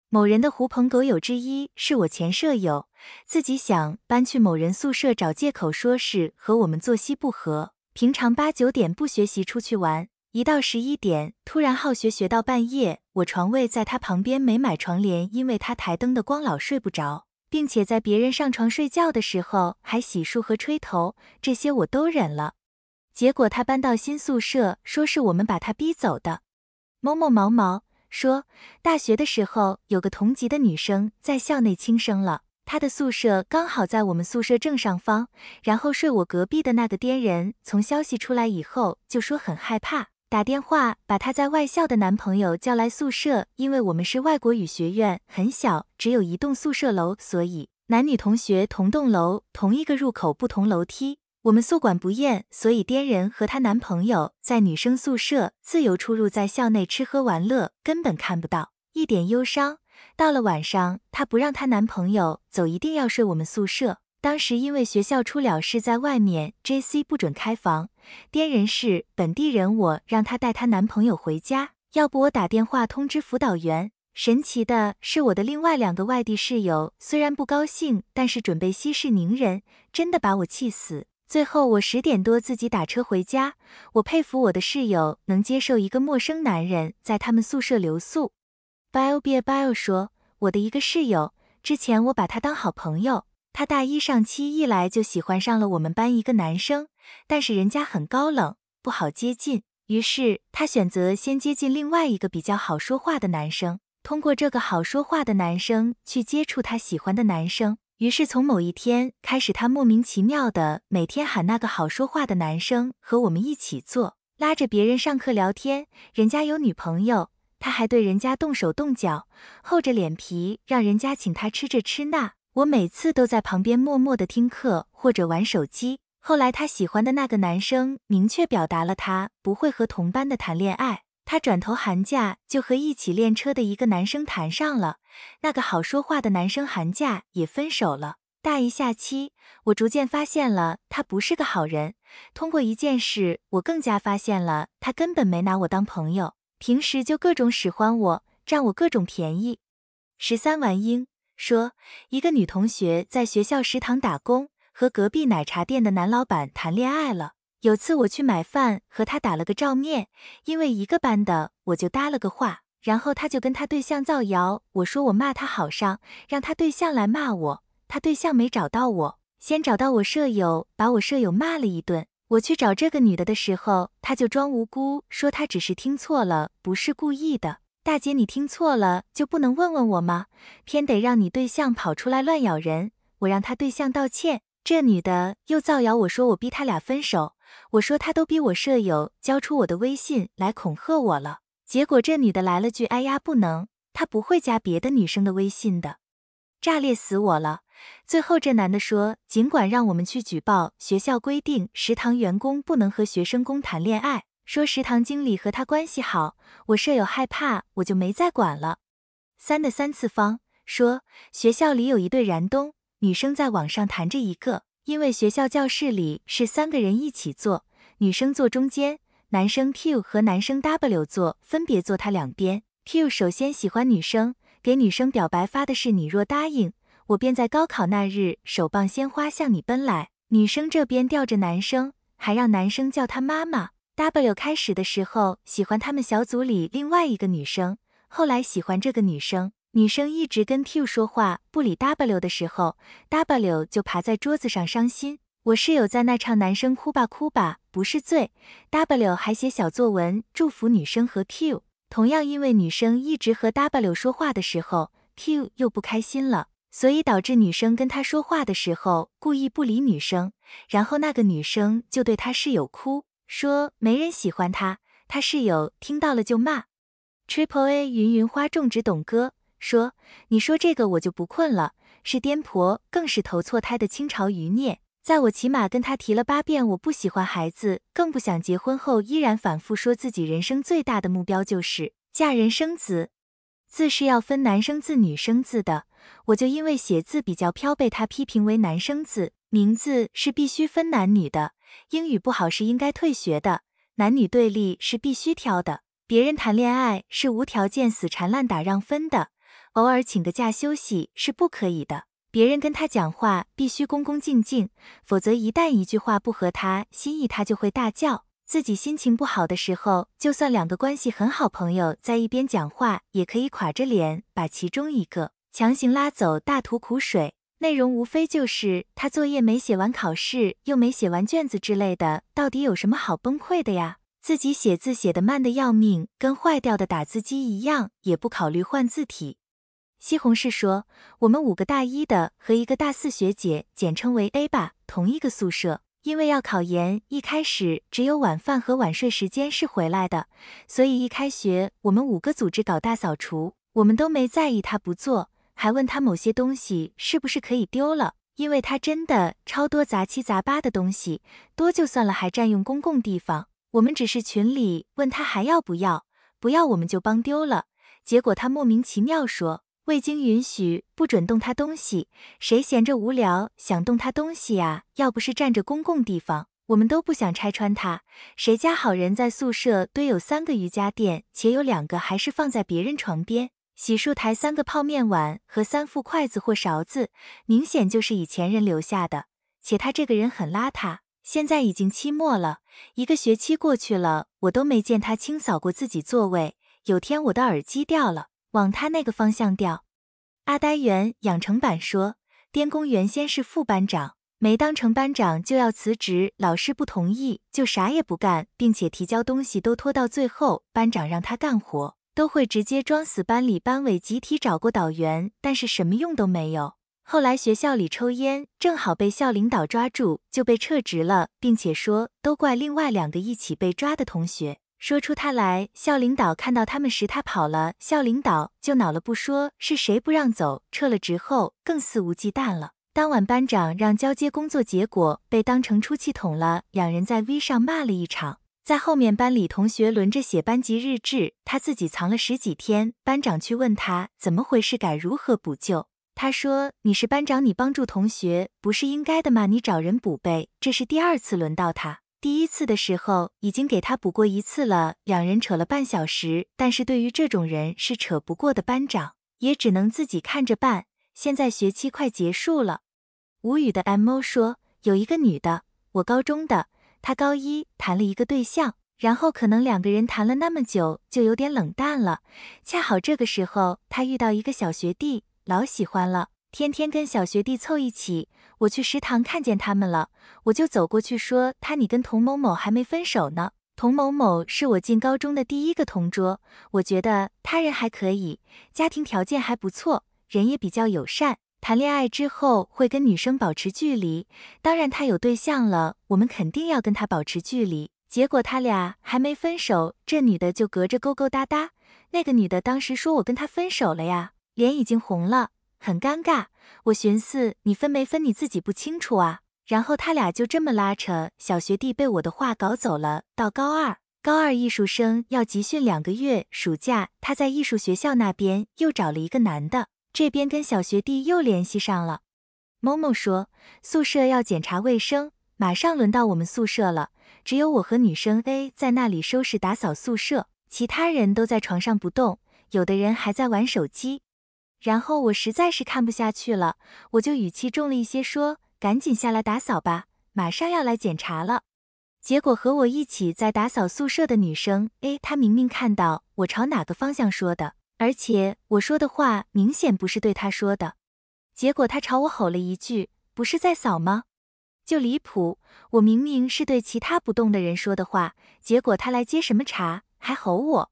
某人的狐朋狗友之一是我前舍友，自己想搬去某人宿舍，找借口说是和我们作息不合，平常八九点不学习出去玩，一到十一点突然好学，学到半夜。我床位在他旁边，没买床帘，因为他台灯的光老睡不着，并且在别人上床睡觉的时候还洗漱和吹头，这些我都忍了。结果她搬到新宿舍，说是我们把她逼走的。某某毛毛说，大学的时候有个同级的女生在校内轻生了，她的宿舍刚好在我们宿舍正上方。然后睡我隔壁的那个癫人，从消息出来以后就说很害怕，打电话把他在外校的男朋友叫来宿舍。因为我们是外国语学院，很小，只有一栋宿舍楼，所以男女同学同栋楼，同一个入口，不同楼梯。我们宿管不严，所以滇人和她男朋友在女生宿舍自由出入，在校内吃喝玩乐，根本看不到一点忧伤。到了晚上，她不让她男朋友走，一定要睡我们宿舍。当时因为学校出了事，在外面 JC 不准开房。滇人是本地人，我让她带她男朋友回家，要不我打电话通知辅导员。神奇的是，我的另外两个外地室友虽然不高兴，但是准备息事宁人，真的把我气死。最后，我十点多自己打车回家。我佩服我的室友能接受一个陌生男人在他们宿舍留宿。b i o b i o b i o 说，我的一个室友，之前我把他当好朋友，他大一上期一来就喜欢上了我们班一个男生，但是人家很高冷，不好接近，于是他选择先接近另外一个比较好说话的男生，通过这个好说话的男生去接触他喜欢的男生。于是从某一天开始，他莫名其妙的每天喊那个好说话的男生和我们一起坐，拉着别人上课聊天，人家有女朋友，他还对人家动手动脚，厚着脸皮让人家请他吃这吃那。我每次都在旁边默默的听课或者玩手机。后来他喜欢的那个男生明确表达了他不会和同班的谈恋爱。他转头，寒假就和一起练车的一个男生谈上了。那个好说话的男生，寒假也分手了。大一下期，我逐渐发现了他不是个好人。通过一件事，我更加发现了他根本没拿我当朋友，平时就各种使唤我，占我各种便宜。十三玩英说，一个女同学在学校食堂打工，和隔壁奶茶店的男老板谈恋爱了。有次我去买饭，和他打了个照面，因为一个班的，我就搭了个话，然后他就跟他对象造谣，我说我骂他好上，让他对象来骂我，他对象没找到我，先找到我舍友，把我舍友骂了一顿。我去找这个女的的时候，她就装无辜，说她只是听错了，不是故意的。大姐，你听错了就不能问问我吗？偏得让你对象跑出来乱咬人。我让他对象道歉，这女的又造谣，我说我逼他俩分手。我说他都逼我舍友交出我的微信来恐吓我了，结果这女的来了句：“哎呀，不能，他不会加别的女生的微信的。”炸裂死我了。最后这男的说：“尽管让我们去举报，学校规定食堂员工不能和学生工谈恋爱，说食堂经理和他关系好，我舍友害怕，我就没再管了。”三的三次方说学校里有一对燃冬女生在网上谈着一个。因为学校教室里是三个人一起坐，女生坐中间，男生 Q 和男生 W 坐，分别坐他两边。Q 首先喜欢女生，给女生表白发的是“你若答应，我便在高考那日手捧鲜花向你奔来”。女生这边吊着男生，还让男生叫她妈妈。W 开始的时候喜欢他们小组里另外一个女生，后来喜欢这个女生。女生一直跟 Q 说话不理 W 的时候，W 就爬在桌子上伤心。我室友在那唱男生哭吧哭吧不是罪。W 还写小作文祝福女生和 Q。同样因为女生一直和 W 说话的时候，Q 又不开心了，所以导致女生跟他说话的时候故意不理女生，然后那个女生就对他室友哭说没人喜欢他。他室友听到了就骂 Triple A 云云花种植懂哥。说，你说这个我就不困了。是颠婆，更是投错胎的清朝余孽。在我起码跟他提了八遍，我不喜欢孩子，更不想结婚后依然反复说自己人生最大的目标就是嫁人生子。字是要分男生字、女生字的。我就因为写字比较飘，被他批评为男生字。名字是必须分男女的。英语不好是应该退学的。男女对立是必须挑的。别人谈恋爱是无条件死缠烂打让分的。偶尔请个假休息是不可以的。别人跟他讲话必须恭恭敬敬，否则一旦一句话不合他心意，他就会大叫。自己心情不好的时候，就算两个关系很好朋友在一边讲话，也可以垮着脸把其中一个强行拉走，大吐苦水。内容无非就是他作业没写完，考试又没写完卷子之类的。到底有什么好崩溃的呀？自己写字写得慢的要命，跟坏掉的打字机一样，也不考虑换字体。西红柿说：“我们五个大一的和一个大四学姐，简称为 A 吧，同一个宿舍。因为要考研，一开始只有晚饭和晚睡时间是回来的，所以一开学，我们五个组织搞大扫除，我们都没在意他不做，还问他某些东西是不是可以丢了，因为他真的超多杂七杂八的东西，多就算了，还占用公共地方。我们只是群里问他还要不要，不要我们就帮丢了。结果他莫名其妙说。”未经允许，不准动他东西。谁闲着无聊想动他东西呀？要不是占着公共地方，我们都不想拆穿他。谁家好人，在宿舍堆有三个瑜伽垫，且有两个还是放在别人床边、洗漱台，三个泡面碗和三副筷子或勺子，明显就是以前人留下的。且他这个人很邋遢，现在已经期末了，一个学期过去了，我都没见他清扫过自己座位。有天我的耳机掉了。往他那个方向调，阿呆原养成版说，滇工原先是副班长，没当成班长就要辞职，老师不同意就啥也不干，并且提交东西都拖到最后，班长让他干活都会直接装死，班里班委集体找过导员，但是什么用都没有。后来学校里抽烟正好被校领导抓住，就被撤职了，并且说都怪另外两个一起被抓的同学。说出他来，校领导看到他们时，他跑了，校领导就恼了，不说是谁不让走，撤了职后更肆无忌惮了。当晚班长让交接工作，结果被当成出气筒了，两人在 V 上骂了一场。在后面班里同学轮着写班级日志，他自己藏了十几天，班长去问他怎么回事，该如何补救？他说：“你是班长，你帮助同学不是应该的吗？你找人补呗。”这是第二次轮到他。第一次的时候已经给他补过一次了，两人扯了半小时，但是对于这种人是扯不过的，班长也只能自己看着办。现在学期快结束了，无语的 M O 说有一个女的，我高中的，她高一谈了一个对象，然后可能两个人谈了那么久就有点冷淡了，恰好这个时候她遇到一个小学弟，老喜欢了。天天跟小学弟凑一起，我去食堂看见他们了，我就走过去说他：“你跟童某某还没分手呢。”童某某是我进高中的第一个同桌，我觉得他人还可以，家庭条件还不错，人也比较友善。谈恋爱之后会跟女生保持距离，当然他有对象了，我们肯定要跟他保持距离。结果他俩还没分手，这女的就隔着勾勾搭搭。那个女的当时说我跟他分手了呀，脸已经红了。很尴尬，我寻思你分没分你自己不清楚啊。然后他俩就这么拉扯，小学弟被我的话搞走了。到高二，高二艺术生要集训两个月，暑假他在艺术学校那边又找了一个男的，这边跟小学弟又联系上了。MOMO 说宿舍要检查卫生，马上轮到我们宿舍了，只有我和女生 A 在那里收拾打扫宿舍，其他人都在床上不动，有的人还在玩手机。然后我实在是看不下去了，我就语气重了一些，说：“赶紧下来打扫吧，马上要来检查了。”结果和我一起在打扫宿舍的女生 A，她明明看到我朝哪个方向说的，而且我说的话明显不是对她说的，结果她朝我吼了一句：“不是在扫吗？”就离谱，我明明是对其他不动的人说的话，结果她来接什么茬，还吼我。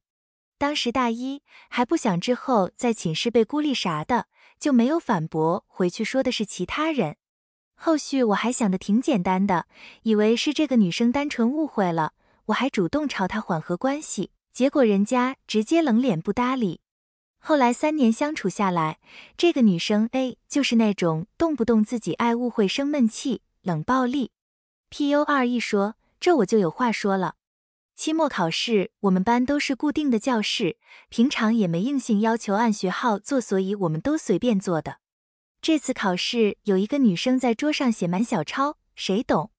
当时大一还不想之后在寝室被孤立啥的，就没有反驳回去说的是其他人。后续我还想的挺简单的，以为是这个女生单纯误会了，我还主动朝她缓和关系，结果人家直接冷脸不搭理。后来三年相处下来，这个女生 A 就是那种动不动自己爱误会生闷气冷暴力。P U R 一说，这我就有话说了。期末考试，我们班都是固定的教室，平常也没硬性要求按学号做，所以我们都随便坐的。这次考试有一个女生在桌上写满小抄，谁懂？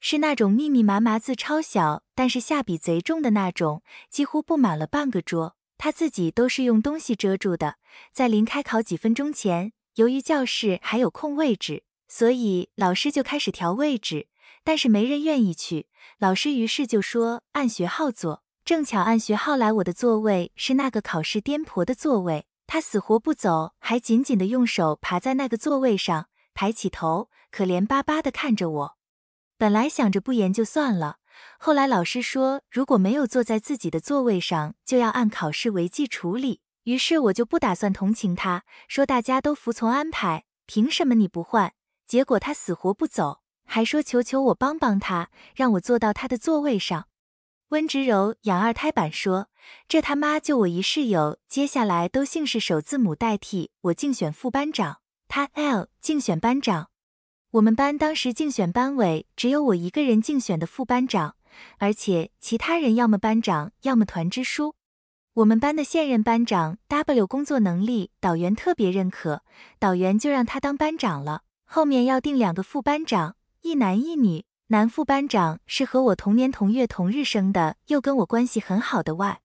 是那种密密麻麻字超小，但是下笔贼重的那种，几乎布满了半个桌，她自己都是用东西遮住的。在临开考几分钟前，由于教室还有空位置，所以老师就开始调位置。但是没人愿意去，老师于是就说按学号坐。正巧按学号来，我的座位是那个考试颠婆的座位，他死活不走，还紧紧的用手爬在那个座位上，抬起头可怜巴巴的看着我。本来想着不研究算了，后来老师说如果没有坐在自己的座位上，就要按考试违纪处理。于是我就不打算同情他，说大家都服从安排，凭什么你不换？结果他死活不走。还说求求我帮帮他，让我坐到他的座位上。温直柔养二胎版说：“这他妈就我一室友，接下来都姓氏首字母代替我竞选副班长，他 L 竞选班长。我们班当时竞选班委只有我一个人竞选的副班长，而且其他人要么班长要么团支书。我们班的现任班长 W 工作能力，导员特别认可，导员就让他当班长了。后面要定两个副班长。”一男一女，男副班长是和我同年同月同日生的，又跟我关系很好的 Y。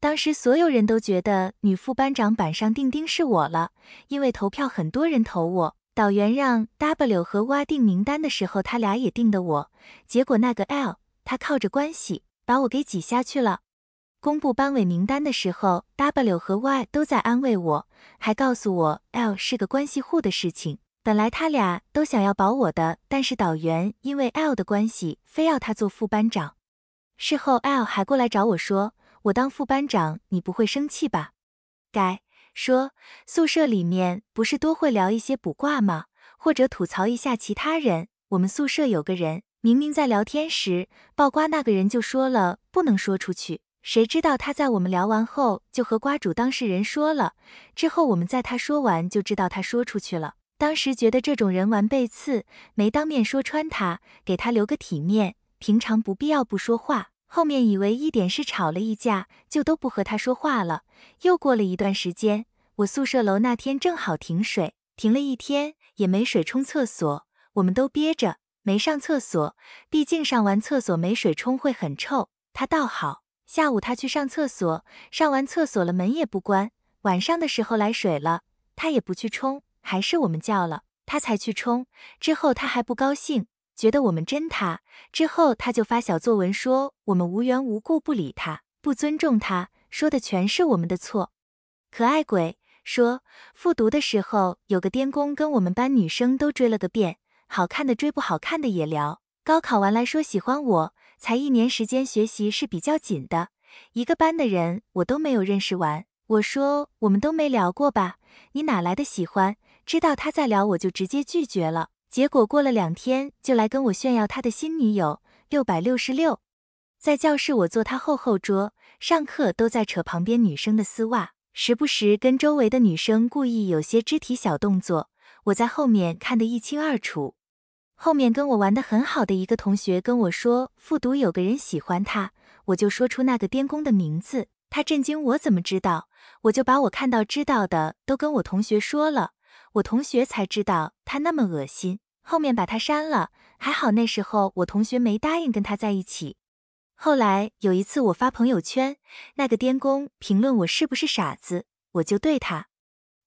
当时所有人都觉得女副班长板上钉钉是我了，因为投票很多人投我。导员让 W 和 Y 定名单的时候，他俩也定的我。结果那个 L 他靠着关系把我给挤下去了。公布班委名单的时候，W 和 Y 都在安慰我，还告诉我 L 是个关系户的事情。本来他俩都想要保我的，但是导员因为 L 的关系，非要他做副班长。事后 L 还过来找我说：“我当副班长，你不会生气吧？”该说宿舍里面不是多会聊一些卜卦吗？或者吐槽一下其他人。我们宿舍有个人，明明在聊天时爆瓜，那个人就说了不能说出去。谁知道他在我们聊完后就和瓜主当事人说了。之后我们在他说完就知道他说出去了。当时觉得这种人玩背刺，没当面说穿他，给他留个体面。平常不必要不说话。后面以为一点事吵了一架，就都不和他说话了。又过了一段时间，我宿舍楼那天正好停水，停了一天也没水冲厕所，我们都憋着没上厕所。毕竟上完厕所没水冲会很臭。他倒好，下午他去上厕所，上完厕所了门也不关。晚上的时候来水了，他也不去冲。还是我们叫了他才去冲，之后他还不高兴，觉得我们真他。之后他就发小作文说我们无缘无故不理他，不尊重他，说的全是我们的错。可爱鬼说复读的时候有个颠公跟我们班女生都追了个遍，好看的追，不好看的也聊。高考完来说喜欢我，才一年时间学习是比较紧的，一个班的人我都没有认识完。我说我们都没聊过吧，你哪来的喜欢？知道他在聊，我就直接拒绝了。结果过了两天，就来跟我炫耀他的新女友。六百六十六，在教室我坐他后后桌，上课都在扯旁边女生的丝袜，时不时跟周围的女生故意有些肢体小动作。我在后面看得一清二楚。后面跟我玩的很好的一个同学跟我说复读有个人喜欢他，我就说出那个癫公的名字。他震惊，我怎么知道？我就把我看到知道的都跟我同学说了。我同学才知道他那么恶心，后面把他删了。还好那时候我同学没答应跟他在一起。后来有一次我发朋友圈，那个癫公评论我是不是傻子，我就对他，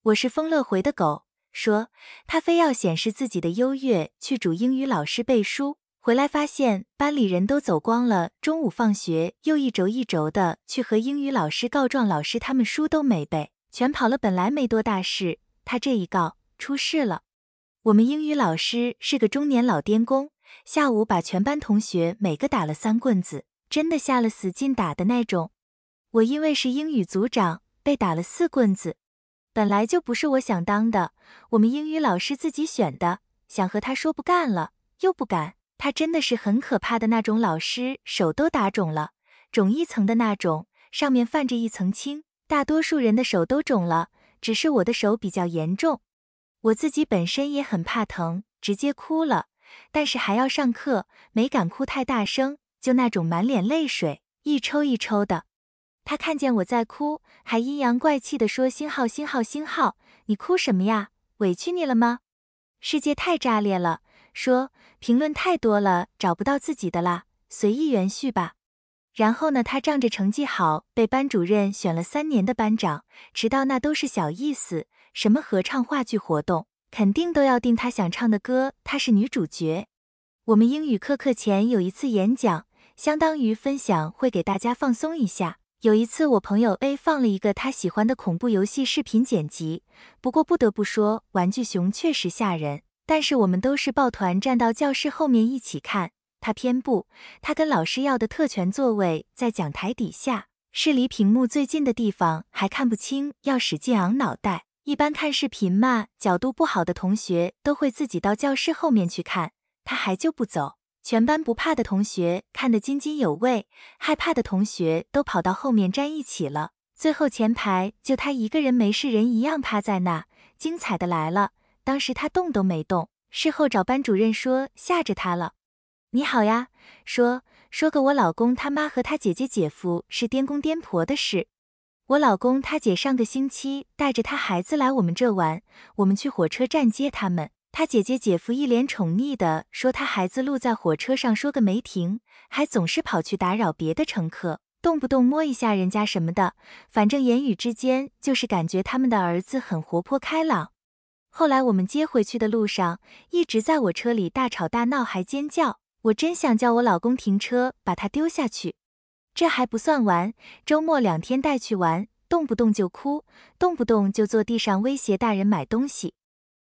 我是风乐回的狗，说他非要显示自己的优越，去主英语老师背书，回来发现班里人都走光了。中午放学又一轴一轴的去和英语老师告状，老师他们书都没背，全跑了。本来没多大事。他这一告出事了，我们英语老师是个中年老癫公，下午把全班同学每个打了三棍子，真的下了死劲打的那种。我因为是英语组长，被打了四棍子，本来就不是我想当的，我们英语老师自己选的。想和他说不干了，又不敢。他真的是很可怕的那种老师，手都打肿了，肿一层的那种，上面泛着一层青。大多数人的手都肿了。只是我的手比较严重，我自己本身也很怕疼，直接哭了。但是还要上课，没敢哭太大声，就那种满脸泪水，一抽一抽的。他看见我在哭，还阴阳怪气的说：星号星号星号，你哭什么呀？委屈你了吗？世界太炸裂了，说评论太多了，找不到自己的啦，随意延续吧。然后呢，他仗着成绩好，被班主任选了三年的班长，迟到那都是小意思。什么合唱、话剧活动，肯定都要定他想唱的歌，他是女主角。我们英语课课前有一次演讲，相当于分享会，给大家放松一下。有一次，我朋友 A 放了一个他喜欢的恐怖游戏视频剪辑，不过不得不说，玩具熊确实吓人，但是我们都是抱团站到教室后面一起看。他偏不，他跟老师要的特权座位在讲台底下，是离屏幕最近的地方，还看不清，要使劲昂脑袋。一般看视频嘛，角度不好的同学都会自己到教室后面去看，他还就不走。全班不怕的同学看得津津有味，害怕的同学都跑到后面站一起了。最后前排就他一个人没事人一样趴在那。精彩的来了，当时他动都没动，事后找班主任说吓着他了。你好呀，说说个我老公他妈和他姐姐姐夫是颠公颠婆的事。我老公他姐上个星期带着他孩子来我们这玩，我们去火车站接他们。他姐姐姐夫一脸宠溺的说他孩子路在火车上说个没停，还总是跑去打扰别的乘客，动不动摸一下人家什么的。反正言语之间就是感觉他们的儿子很活泼开朗。后来我们接回去的路上，一直在我车里大吵大闹，还尖叫。我真想叫我老公停车，把他丢下去。这还不算完，周末两天带去玩，动不动就哭，动不动就坐地上威胁大人买东西，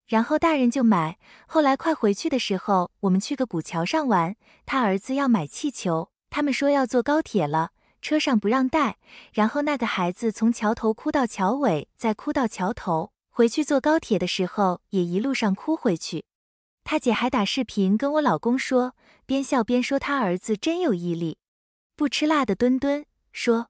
然后大人就买。后来快回去的时候，我们去个古桥上玩，他儿子要买气球，他们说要坐高铁了，车上不让带。然后那个孩子从桥头哭到桥尾，再哭到桥头，回去坐高铁的时候也一路上哭回去。他姐还打视频跟我老公说。边笑边说：“他儿子真有毅力，不吃辣的墩墩说，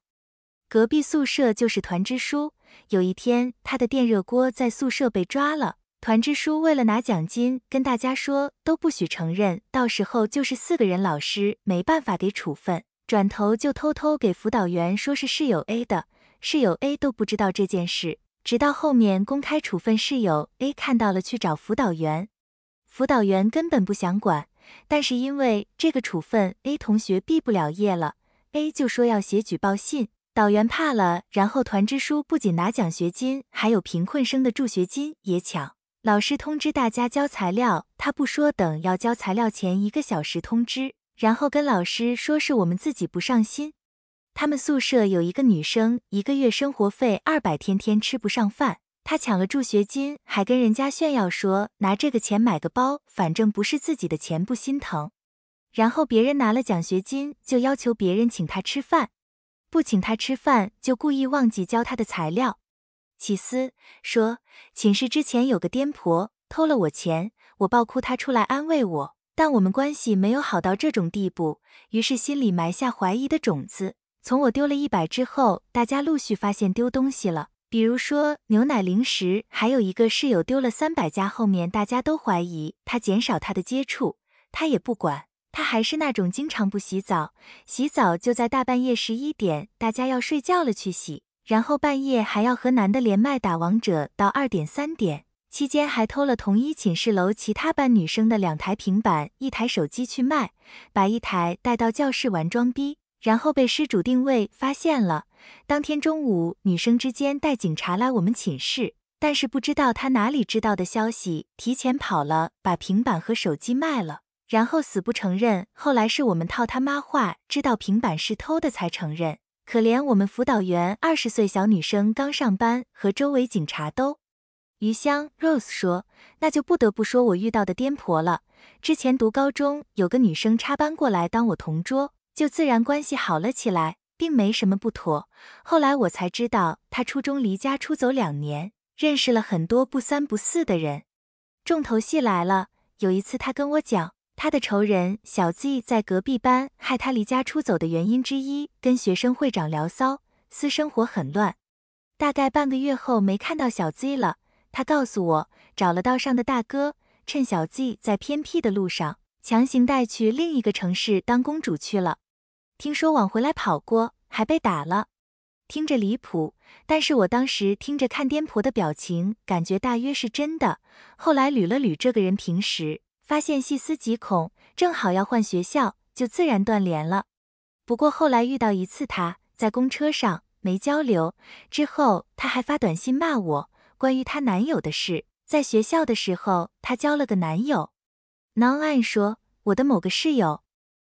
隔壁宿舍就是团支书。有一天，他的电热锅在宿舍被抓了，团支书为了拿奖金，跟大家说都不许承认，到时候就是四个人老师没办法给处分。转头就偷偷给辅导员说是室友 A 的，室友 A 都不知道这件事，直到后面公开处分室友 A 看到了去找辅导员，辅导员根本不想管。”但是因为这个处分，A 同学毕不了业了，A 就说要写举报信，导员怕了，然后团支书不仅拿奖学金，还有贫困生的助学金也抢。老师通知大家交材料，他不说等要交材料前一个小时通知，然后跟老师说是我们自己不上心。他们宿舍有一个女生，一个月生活费二百，天天吃不上饭。他抢了助学金，还跟人家炫耀说拿这个钱买个包，反正不是自己的钱不心疼。然后别人拿了奖学金就要求别人请他吃饭，不请他吃饭就故意忘记交他的材料。起司说寝室之前有个癫婆偷了我钱，我爆哭她出来安慰我，但我们关系没有好到这种地步，于是心里埋下怀疑的种子。从我丢了一百之后，大家陆续发现丢东西了。比如说牛奶零食，还有一个室友丢了三百加，后面大家都怀疑他减少他的接触，他也不管，他还是那种经常不洗澡，洗澡就在大半夜十一点，大家要睡觉了去洗，然后半夜还要和男的连麦打王者到二点三点，期间还偷了同一寝室楼其他班女生的两台平板，一台手机去卖，把一台带到教室玩装逼，然后被失主定位发现了。当天中午，女生之间带警察来我们寝室，但是不知道她哪里知道的消息，提前跑了，把平板和手机卖了，然后死不承认。后来是我们套她妈话，知道平板是偷的才承认。可怜我们辅导员二十岁小女生刚上班，和周围警察都。余香 rose 说：“那就不得不说，我遇到的颠婆了。之前读高中，有个女生插班过来当我同桌，就自然关系好了起来。”并没什么不妥。后来我才知道，他初中离家出走两年，认识了很多不三不四的人。重头戏来了，有一次他跟我讲，他的仇人小 Z 在隔壁班，害他离家出走的原因之一，跟学生会长聊骚，私生活很乱。大概半个月后没看到小 Z 了，他告诉我，找了道上的大哥，趁小 Z 在偏僻的路上，强行带去另一个城市当公主去了。听说往回来跑过，还被打了，听着离谱，但是我当时听着看颠婆的表情，感觉大约是真的。后来捋了捋这个人平时，发现细思极恐。正好要换学校，就自然断联了。不过后来遇到一次，他在公车上没交流。之后他还发短信骂我，关于他男友的事。在学校的时候，他交了个男友，No line 说我的某个室友。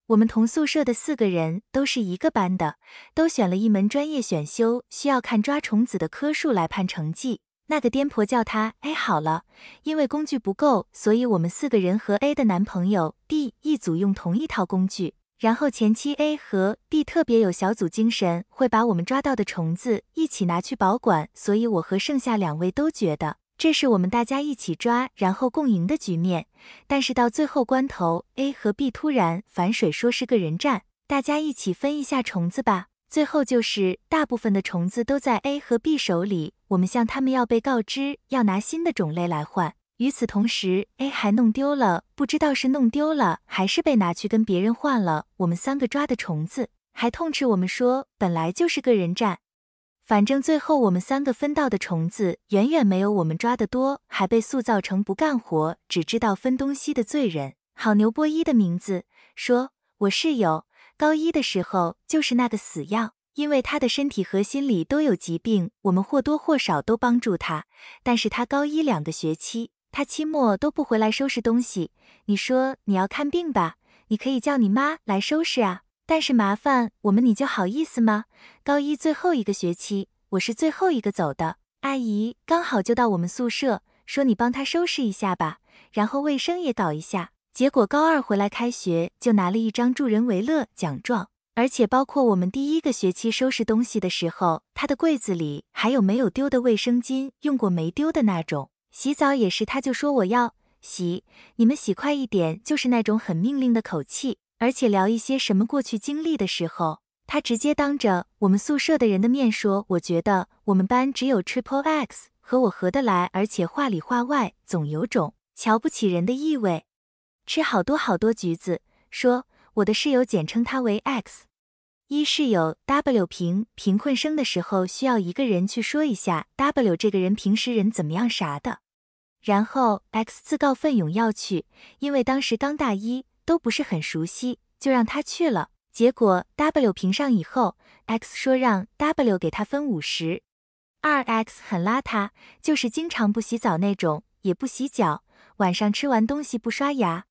我们同宿舍的四个人都是一个班的，都选了一门专业选修，需要看抓虫子的棵数来判成绩。那个颠婆叫他 A 好了，因为工具不够，所以我们四个人和 A 的男朋友 B 一组用同一套工具。然后前期 A 和 B 特别有小组精神，会把我们抓到的虫子一起拿去保管，所以我和剩下两位都觉得。这是我们大家一起抓，然后共赢的局面。但是到最后关头，A 和 B 突然反水，说是个人战，大家一起分一下虫子吧。最后就是大部分的虫子都在 A 和 B 手里，我们向他们要，被告知要拿新的种类来换。与此同时，A 还弄丢了，不知道是弄丢了，还是被拿去跟别人换了。我们三个抓的虫子，还痛斥我们说本来就是个人战。反正最后我们三个分到的虫子远远没有我们抓得多，还被塑造成不干活、只知道分东西的罪人。好牛波一的名字说，我室友高一的时候就是那个死样，因为他的身体和心里都有疾病，我们或多或少都帮助他。但是他高一两个学期，他期末都不回来收拾东西。你说你要看病吧，你可以叫你妈来收拾啊。但是麻烦我们，你就好意思吗？高一最后一个学期，我是最后一个走的。阿姨刚好就到我们宿舍，说你帮她收拾一下吧，然后卫生也搞一下。结果高二回来开学就拿了一张助人为乐奖状，而且包括我们第一个学期收拾东西的时候，她的柜子里还有没有丢的卫生巾，用过没丢的那种。洗澡也是，她就说我要洗，你们洗快一点，就是那种很命令的口气。而且聊一些什么过去经历的时候，他直接当着我们宿舍的人的面说：“我觉得我们班只有 Triple X 和我合得来。”而且话里话外总有种瞧不起人的意味。吃好多好多橘子，说我的室友简称他为 X。一室友 W 平贫困生的时候，需要一个人去说一下 W 这个人平时人怎么样啥的，然后 X 自告奋勇要去，因为当时刚大一。都不是很熟悉，就让他去了。结果 W 平上以后，X 说让 W 给他分五十。二 X 很邋遢，就是经常不洗澡那种，也不洗脚，晚上吃完东西不刷牙。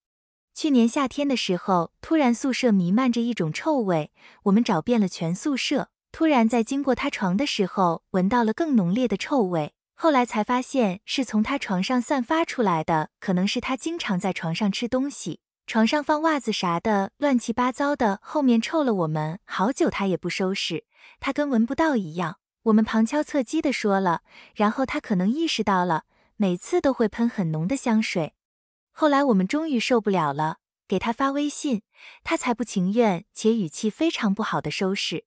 去年夏天的时候，突然宿舍弥漫着一种臭味，我们找遍了全宿舍，突然在经过他床的时候，闻到了更浓烈的臭味。后来才发现是从他床上散发出来的，可能是他经常在床上吃东西。床上放袜子啥的，乱七八糟的，后面臭了我们好久，他也不收拾，他跟闻不到一样。我们旁敲侧击的说了，然后他可能意识到了，每次都会喷很浓的香水。后来我们终于受不了了，给他发微信，他才不情愿且语气非常不好的收拾。